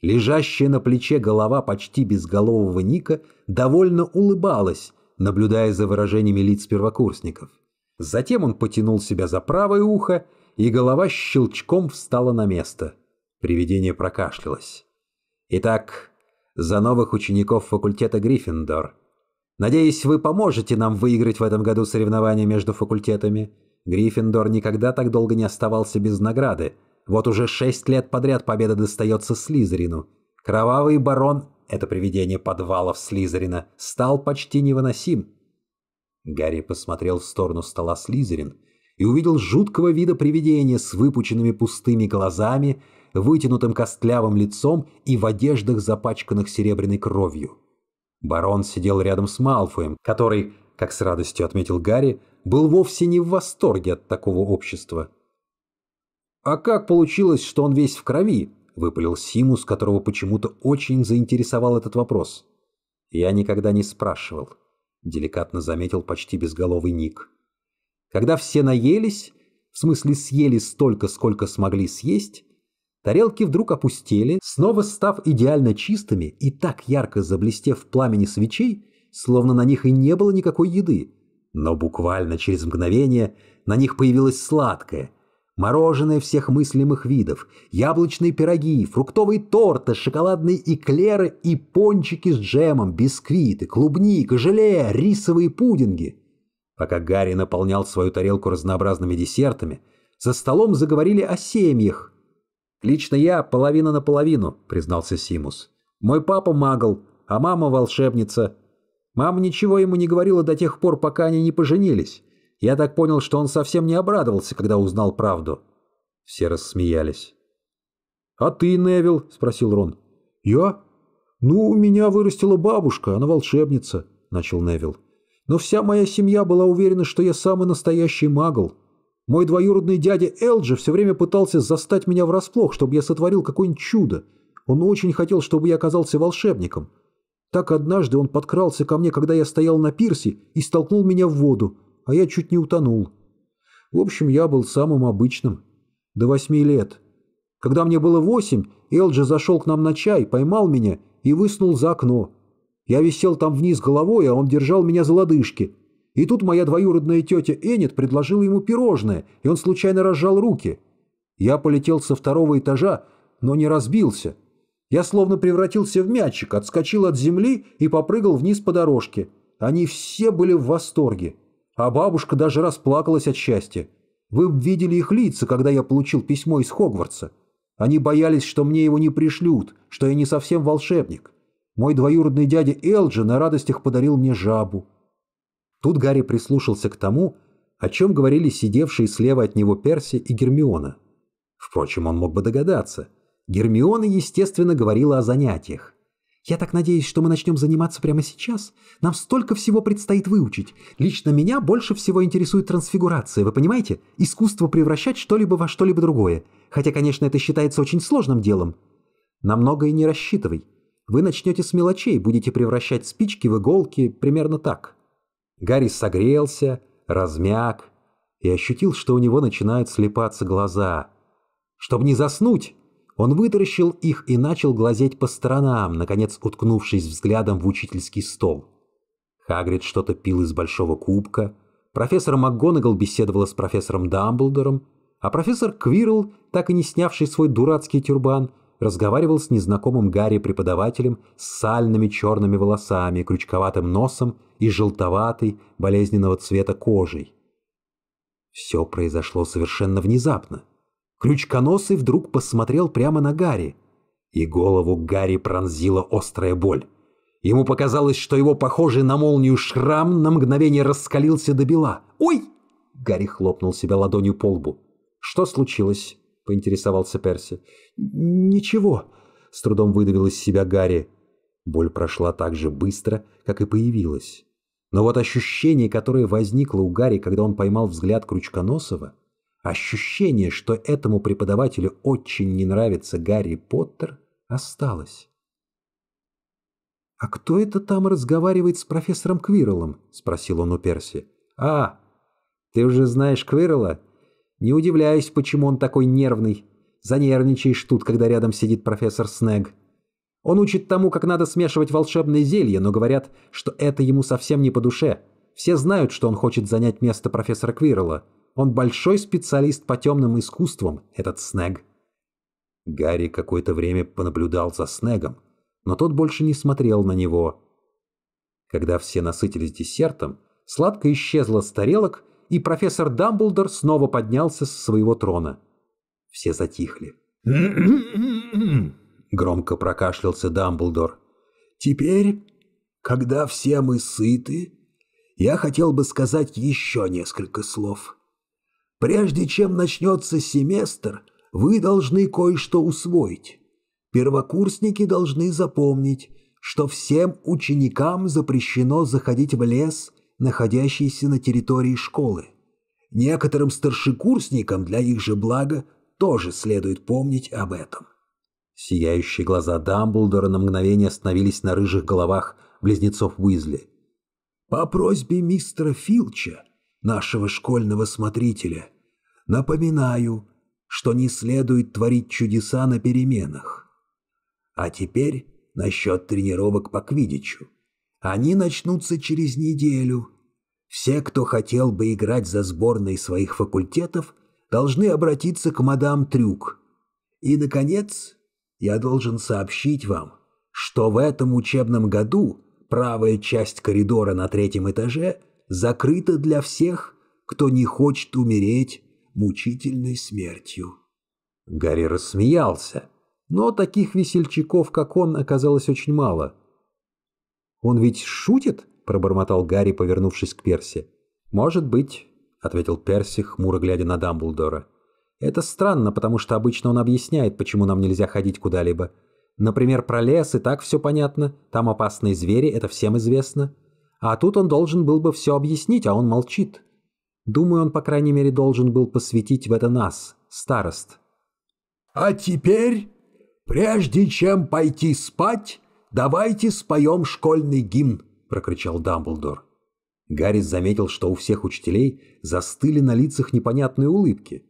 Speaker 1: Лежащая на плече голова почти безголового Ника довольно улыбалась, наблюдая за выражениями лиц первокурсников. Затем он потянул себя за правое ухо, и голова щелчком встала на место. Привидение прокашлялось. «Итак, за новых учеников факультета Гриффиндор», Надеюсь, вы поможете нам выиграть в этом году соревнования между факультетами. Гриффиндор никогда так долго не оставался без награды. Вот уже шесть лет подряд победа достается Слизерину. Кровавый барон, это привидение подвалов Слизерина, стал почти невыносим. Гарри посмотрел в сторону стола Слизерин и увидел жуткого вида привидения с выпученными пустыми глазами, вытянутым костлявым лицом и в одеждах, запачканных серебряной кровью. Барон сидел рядом с Малфоем, который, как с радостью отметил Гарри, был вовсе не в восторге от такого общества. «А как получилось, что он весь в крови?» — выпалил Симус, которого почему-то очень заинтересовал этот вопрос. «Я никогда не спрашивал», — деликатно заметил почти безголовый Ник. «Когда все наелись, в смысле съели столько, сколько смогли съесть, Тарелки вдруг опустели, снова став идеально чистыми и так ярко заблестев в пламени свечей, словно на них и не было никакой еды. Но буквально через мгновение на них появилось сладкое, мороженое всех мыслимых видов, яблочные пироги, фруктовые торты, шоколадные эклеры и пончики с джемом, бисквиты, клубника, желе, рисовые пудинги. Пока Гарри наполнял свою тарелку разнообразными десертами, за столом заговорили о семьях, «Лично я половина на половину», — признался Симус. «Мой папа магл, а мама волшебница. Мама ничего ему не говорила до тех пор, пока они не поженились. Я так понял, что он совсем не обрадовался, когда узнал правду». Все рассмеялись. «А ты, Невил?» — спросил Рон. «Я? Ну, у меня вырастила бабушка, она волшебница», — начал Невил. «Но вся моя семья была уверена, что я самый настоящий магл. Мой двоюродный дядя Элджи все время пытался застать меня врасплох, чтобы я сотворил какое-нибудь чудо. Он очень хотел, чтобы я оказался волшебником. Так однажды он подкрался ко мне, когда я стоял на пирсе, и столкнул меня в воду, а я чуть не утонул. В общем, я был самым обычным. До восьми лет. Когда мне было восемь, Элджи зашел к нам на чай, поймал меня и высунул за окно. Я висел там вниз головой, а он держал меня за лодыжки. И тут моя двоюродная тетя Эннет предложила ему пирожное, и он случайно разжал руки. Я полетел со второго этажа, но не разбился. Я словно превратился в мячик, отскочил от земли и попрыгал вниз по дорожке. Они все были в восторге. А бабушка даже расплакалась от счастья. Вы видели их лица, когда я получил письмо из Хогвартса. Они боялись, что мне его не пришлют, что я не совсем волшебник. Мой двоюродный дядя Элджи на радостях подарил мне жабу. Тут Гарри прислушался к тому, о чем говорили сидевшие слева от него Перси и Гермиона. Впрочем, он мог бы догадаться. Гермиона, естественно, говорила о занятиях. «Я так надеюсь, что мы начнем заниматься прямо сейчас. Нам столько всего предстоит выучить. Лично меня больше всего интересует трансфигурация, вы понимаете? Искусство превращать что-либо во что-либо другое. Хотя, конечно, это считается очень сложным делом. На многое не рассчитывай. Вы начнете с мелочей, будете превращать спички в иголки примерно так». Гарри согрелся, размяк и ощутил, что у него начинают слепаться глаза. Чтобы не заснуть, он вытаращил их и начал глазеть по сторонам, наконец уткнувшись взглядом в учительский стол. Хагрид что-то пил из большого кубка, профессор МакГонагал беседовала с профессором Дамблдором, а профессор Квирл, так и не снявший свой дурацкий тюрбан, разговаривал с незнакомым Гарри преподавателем с сальными черными волосами, крючковатым носом и желтоватой, болезненного цвета кожей. Все произошло совершенно внезапно. Крючконосый вдруг посмотрел прямо на Гарри, и голову Гарри пронзила острая боль. Ему показалось, что его похожий на молнию шрам на мгновение раскалился до бела. «Ой!» — Гарри хлопнул себя ладонью по лбу. «Что случилось?» — поинтересовался Перси. «Ничего», — с трудом выдавил из себя Гарри. Боль прошла так же быстро, как и появилась. Но вот ощущение, которое возникло у Гарри, когда он поймал взгляд Крючконосова, ощущение, что этому преподавателю очень не нравится Гарри Поттер, осталось. «А кто это там разговаривает с профессором Квирреллом?» — спросил он у Перси. «А, ты уже знаешь Квиррелла? Не удивляюсь, почему он такой нервный. Занервничаешь тут, когда рядом сидит профессор Снег. Он учит тому, как надо смешивать волшебные зелья, но говорят, что это ему совсем не по душе. Все знают, что он хочет занять место профессора Квиррелла. Он большой специалист по темным искусствам, этот Снег. Гарри какое-то время понаблюдал за Снегом, но тот больше не смотрел на него. Когда все насытились десертом, сладко исчезла с тарелок, и профессор Дамблдор снова поднялся с своего трона. Все затихли. – громко прокашлялся Дамблдор. «Теперь, когда все мы сыты, я хотел бы сказать еще несколько слов. Прежде чем начнется семестр, вы должны кое-что усвоить. Первокурсники должны запомнить, что всем ученикам запрещено заходить в лес, находящийся на территории школы. Некоторым старшекурсникам для их же блага тоже следует помнить об этом. Сияющие глаза Дамблдора на мгновение остановились на рыжих головах близнецов Уизли. «По просьбе мистера Филча, нашего школьного смотрителя, напоминаю, что не следует творить чудеса на переменах. А теперь насчет тренировок по квиддичу. Они начнутся через неделю. Все, кто хотел бы играть за сборные своих факультетов, должны обратиться к мадам Трюк. И, наконец, я должен сообщить вам, что в этом учебном году правая часть коридора на третьем этаже закрыта для всех, кто не хочет умереть мучительной смертью. Гарри рассмеялся, но таких весельчаков, как он, оказалось очень мало. «Он ведь шутит?» – пробормотал Гарри, повернувшись к Перси. «Может быть», – ответил Перси, хмуро глядя на Дамблдора. Это странно, потому что обычно он объясняет, почему нам нельзя ходить куда-либо. Например, про лес и так все понятно, там опасные звери, это всем известно. А тут он должен был бы все объяснить, а он молчит. Думаю, он, по крайней мере, должен был посвятить в это нас, старост. «А теперь, прежде чем пойти спать, давайте споем школьный гимн», — прокричал Дамблдор. Гаррис заметил, что у всех учителей застыли на лицах непонятные улыбки —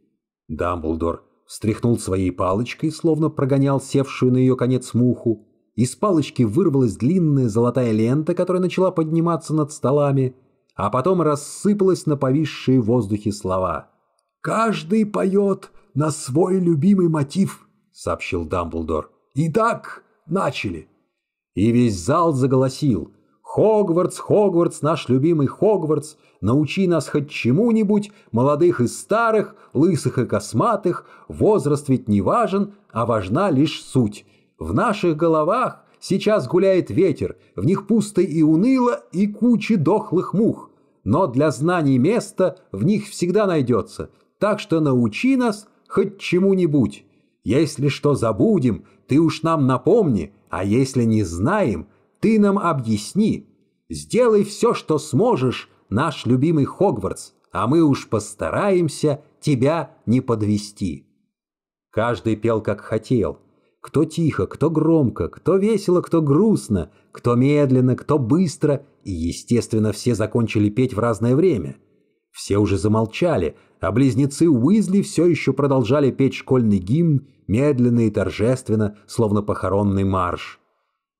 Speaker 1: Дамблдор встряхнул своей палочкой, словно прогонял севшую на ее конец муху. Из палочки вырвалась длинная золотая лента, которая начала подниматься над столами, а потом рассыпалась на повисшие в воздухе слова. «Каждый поет на свой любимый мотив», — сообщил Дамблдор. «Итак, начали». И весь зал заголосил. «Хогвартс, Хогвартс, наш любимый Хогвартс!» научи нас хоть чему-нибудь, молодых и старых, лысых и косматых, возраст ведь не важен, а важна лишь суть. В наших головах сейчас гуляет ветер, в них пусто и уныло, и кучи дохлых мух. Но для знаний места в них всегда найдется, так что научи нас хоть чему-нибудь. Если что забудем, ты уж нам напомни, а если не знаем, ты нам объясни. Сделай все, что сможешь, наш любимый Хогвартс, а мы уж постараемся тебя не подвести». Каждый пел как хотел. Кто тихо, кто громко, кто весело, кто грустно, кто медленно, кто быстро. И, естественно, все закончили петь в разное время. Все уже замолчали, а близнецы Уизли все еще продолжали петь школьный гимн, медленно и торжественно, словно похоронный марш.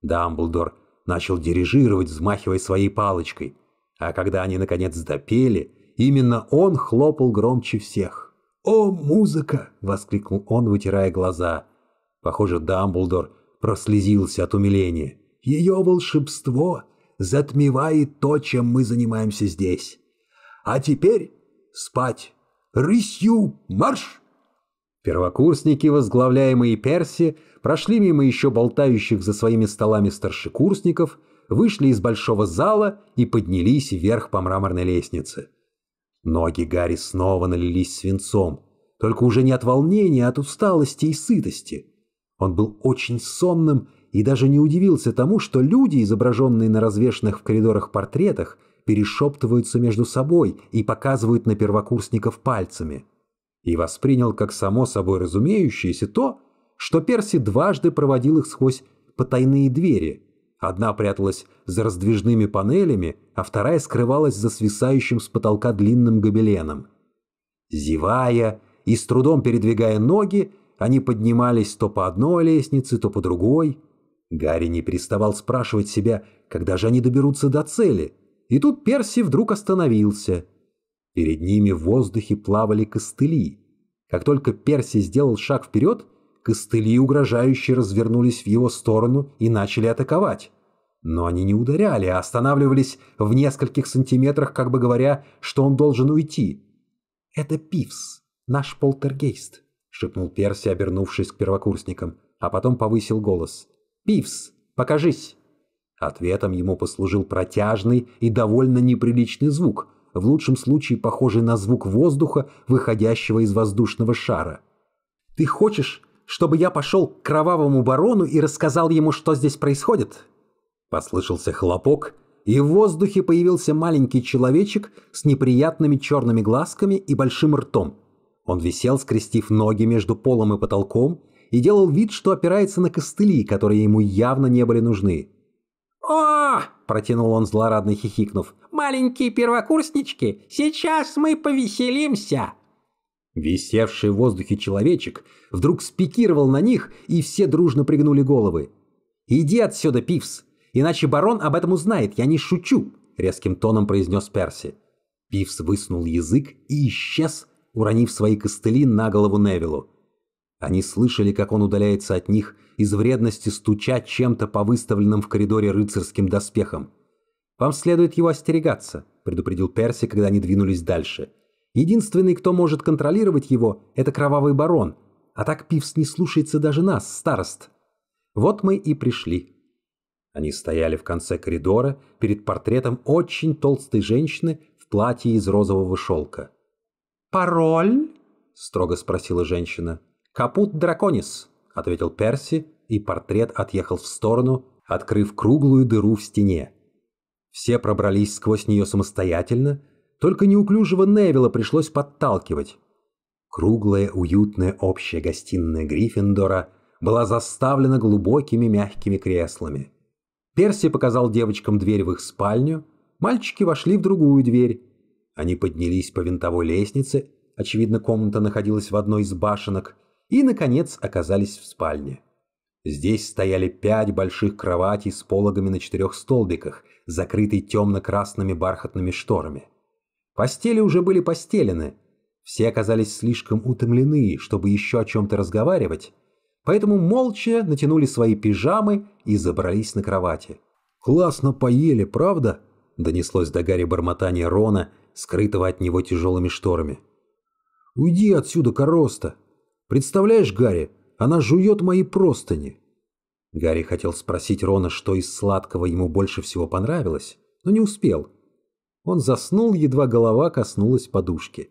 Speaker 1: Дамблдор начал дирижировать, взмахивая своей палочкой. А когда они, наконец, допели, именно он хлопал громче всех. «О, музыка!» — воскликнул он, вытирая глаза. Похоже, Дамблдор прослезился от умиления. «Ее волшебство затмевает то, чем мы занимаемся здесь. А теперь спать! Рысью марш!» Первокурсники, возглавляемые Перси, прошли мимо еще болтающих за своими столами старшекурсников — вышли из большого зала и поднялись вверх по мраморной лестнице. Ноги Гарри снова налились свинцом, только уже не от волнения, а от усталости и сытости. Он был очень сонным и даже не удивился тому, что люди, изображенные на развешанных в коридорах портретах, перешептываются между собой и показывают на первокурсников пальцами. И воспринял как само собой разумеющееся то, что Перси дважды проводил их сквозь потайные двери – Одна пряталась за раздвижными панелями, а вторая скрывалась за свисающим с потолка длинным гобеленом. Зевая и с трудом передвигая ноги, они поднимались то по одной лестнице, то по другой. Гарри не переставал спрашивать себя, когда же они доберутся до цели. И тут Перси вдруг остановился. Перед ними в воздухе плавали костыли. Как только Перси сделал шаг вперед, костыли угрожающе развернулись в его сторону и начали атаковать. Но они не ударяли, а останавливались в нескольких сантиметрах, как бы говоря, что он должен уйти. «Это Пивс, наш полтергейст», — шепнул Перси, обернувшись к первокурсникам, а потом повысил голос. «Пивс, покажись!» Ответом ему послужил протяжный и довольно неприличный звук, в лучшем случае похожий на звук воздуха, выходящего из воздушного шара. «Ты хочешь, чтобы я пошел к кровавому барону и рассказал ему, что здесь происходит?» Послышался хлопок, и в воздухе появился маленький человечек с неприятными черными глазками и большим ртом. Он висел, скрестив ноги между полом и потолком, и делал вид, что опирается на костыли, которые ему явно не были нужны. «О!» – протянул он злорадно хихикнув. «Маленькие первокурснички, сейчас мы повеселимся!» Висевший в воздухе человечек вдруг спикировал на них, и все дружно пригнули головы. «Иди отсюда, Пивс, иначе барон об этом узнает, я не шучу», — резким тоном произнес Перси. Пивс высунул язык и исчез, уронив свои костыли на голову Невилу. Они слышали, как он удаляется от них, из вредности стуча чем-то по выставленным в коридоре рыцарским доспехам. «Вам следует его остерегаться», — предупредил Перси, когда они двинулись дальше. — Единственный, кто может контролировать его, это кровавый барон. А так Пивс не слушается даже нас, старост. Вот мы и пришли. Они стояли в конце коридора перед портретом очень толстой женщины в платье из розового шелка. «Пароль?» — строго спросила женщина. «Капут драконис», — ответил Перси, и портрет отъехал в сторону, открыв круглую дыру в стене. Все пробрались сквозь нее самостоятельно, только неуклюжего Невилла пришлось подталкивать. Круглая, уютная общая гостиная Гриффиндора была заставлена глубокими мягкими креслами. Перси показал девочкам дверь в их спальню, мальчики вошли в другую дверь. Они поднялись по винтовой лестнице, очевидно, комната находилась в одной из башенок, и, наконец, оказались в спальне. Здесь стояли пять больших кроватей с пологами на четырех столбиках, закрытые темно-красными бархатными шторами. Постели уже были постелены. Все оказались слишком утомлены, чтобы еще о чем-то разговаривать, поэтому молча натянули свои пижамы и забрались на кровати. «Классно поели, правда?» – донеслось до Гарри бормотание Рона, скрытого от него тяжелыми шторами. «Уйди отсюда, короста! Представляешь, Гарри, она жует мои простыни!» Гарри хотел спросить Рона, что из сладкого ему больше всего понравилось, но не успел – он заснул, едва голова коснулась подушки.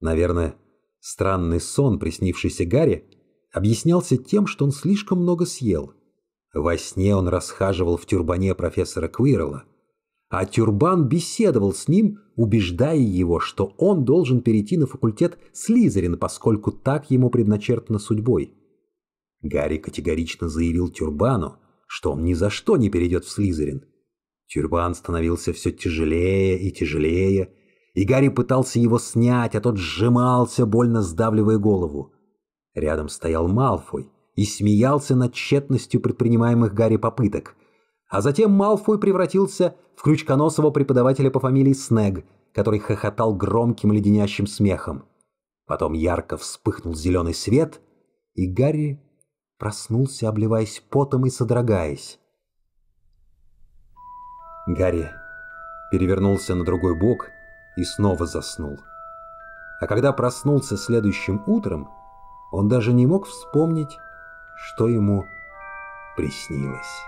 Speaker 1: Наверное, странный сон, приснившийся Гарри, объяснялся тем, что он слишком много съел. Во сне он расхаживал в тюрбане профессора Квирла, а тюрбан беседовал с ним, убеждая его, что он должен перейти на факультет Слизерин, поскольку так ему предначертано судьбой. Гарри категорично заявил тюрбану, что он ни за что не перейдет в Слизерин – Тюрбан становился все тяжелее и тяжелее, и Гарри пытался его снять, а тот сжимался, больно сдавливая голову. Рядом стоял Малфой и смеялся над тщетностью предпринимаемых Гарри попыток. А затем Малфой превратился в крючконосого преподавателя по фамилии Снег, который хохотал громким леденящим смехом. Потом ярко вспыхнул зеленый свет, и Гарри проснулся, обливаясь потом и содрогаясь. Гарри перевернулся на другой бок и снова заснул. А когда проснулся следующим утром, он даже не мог вспомнить, что ему приснилось.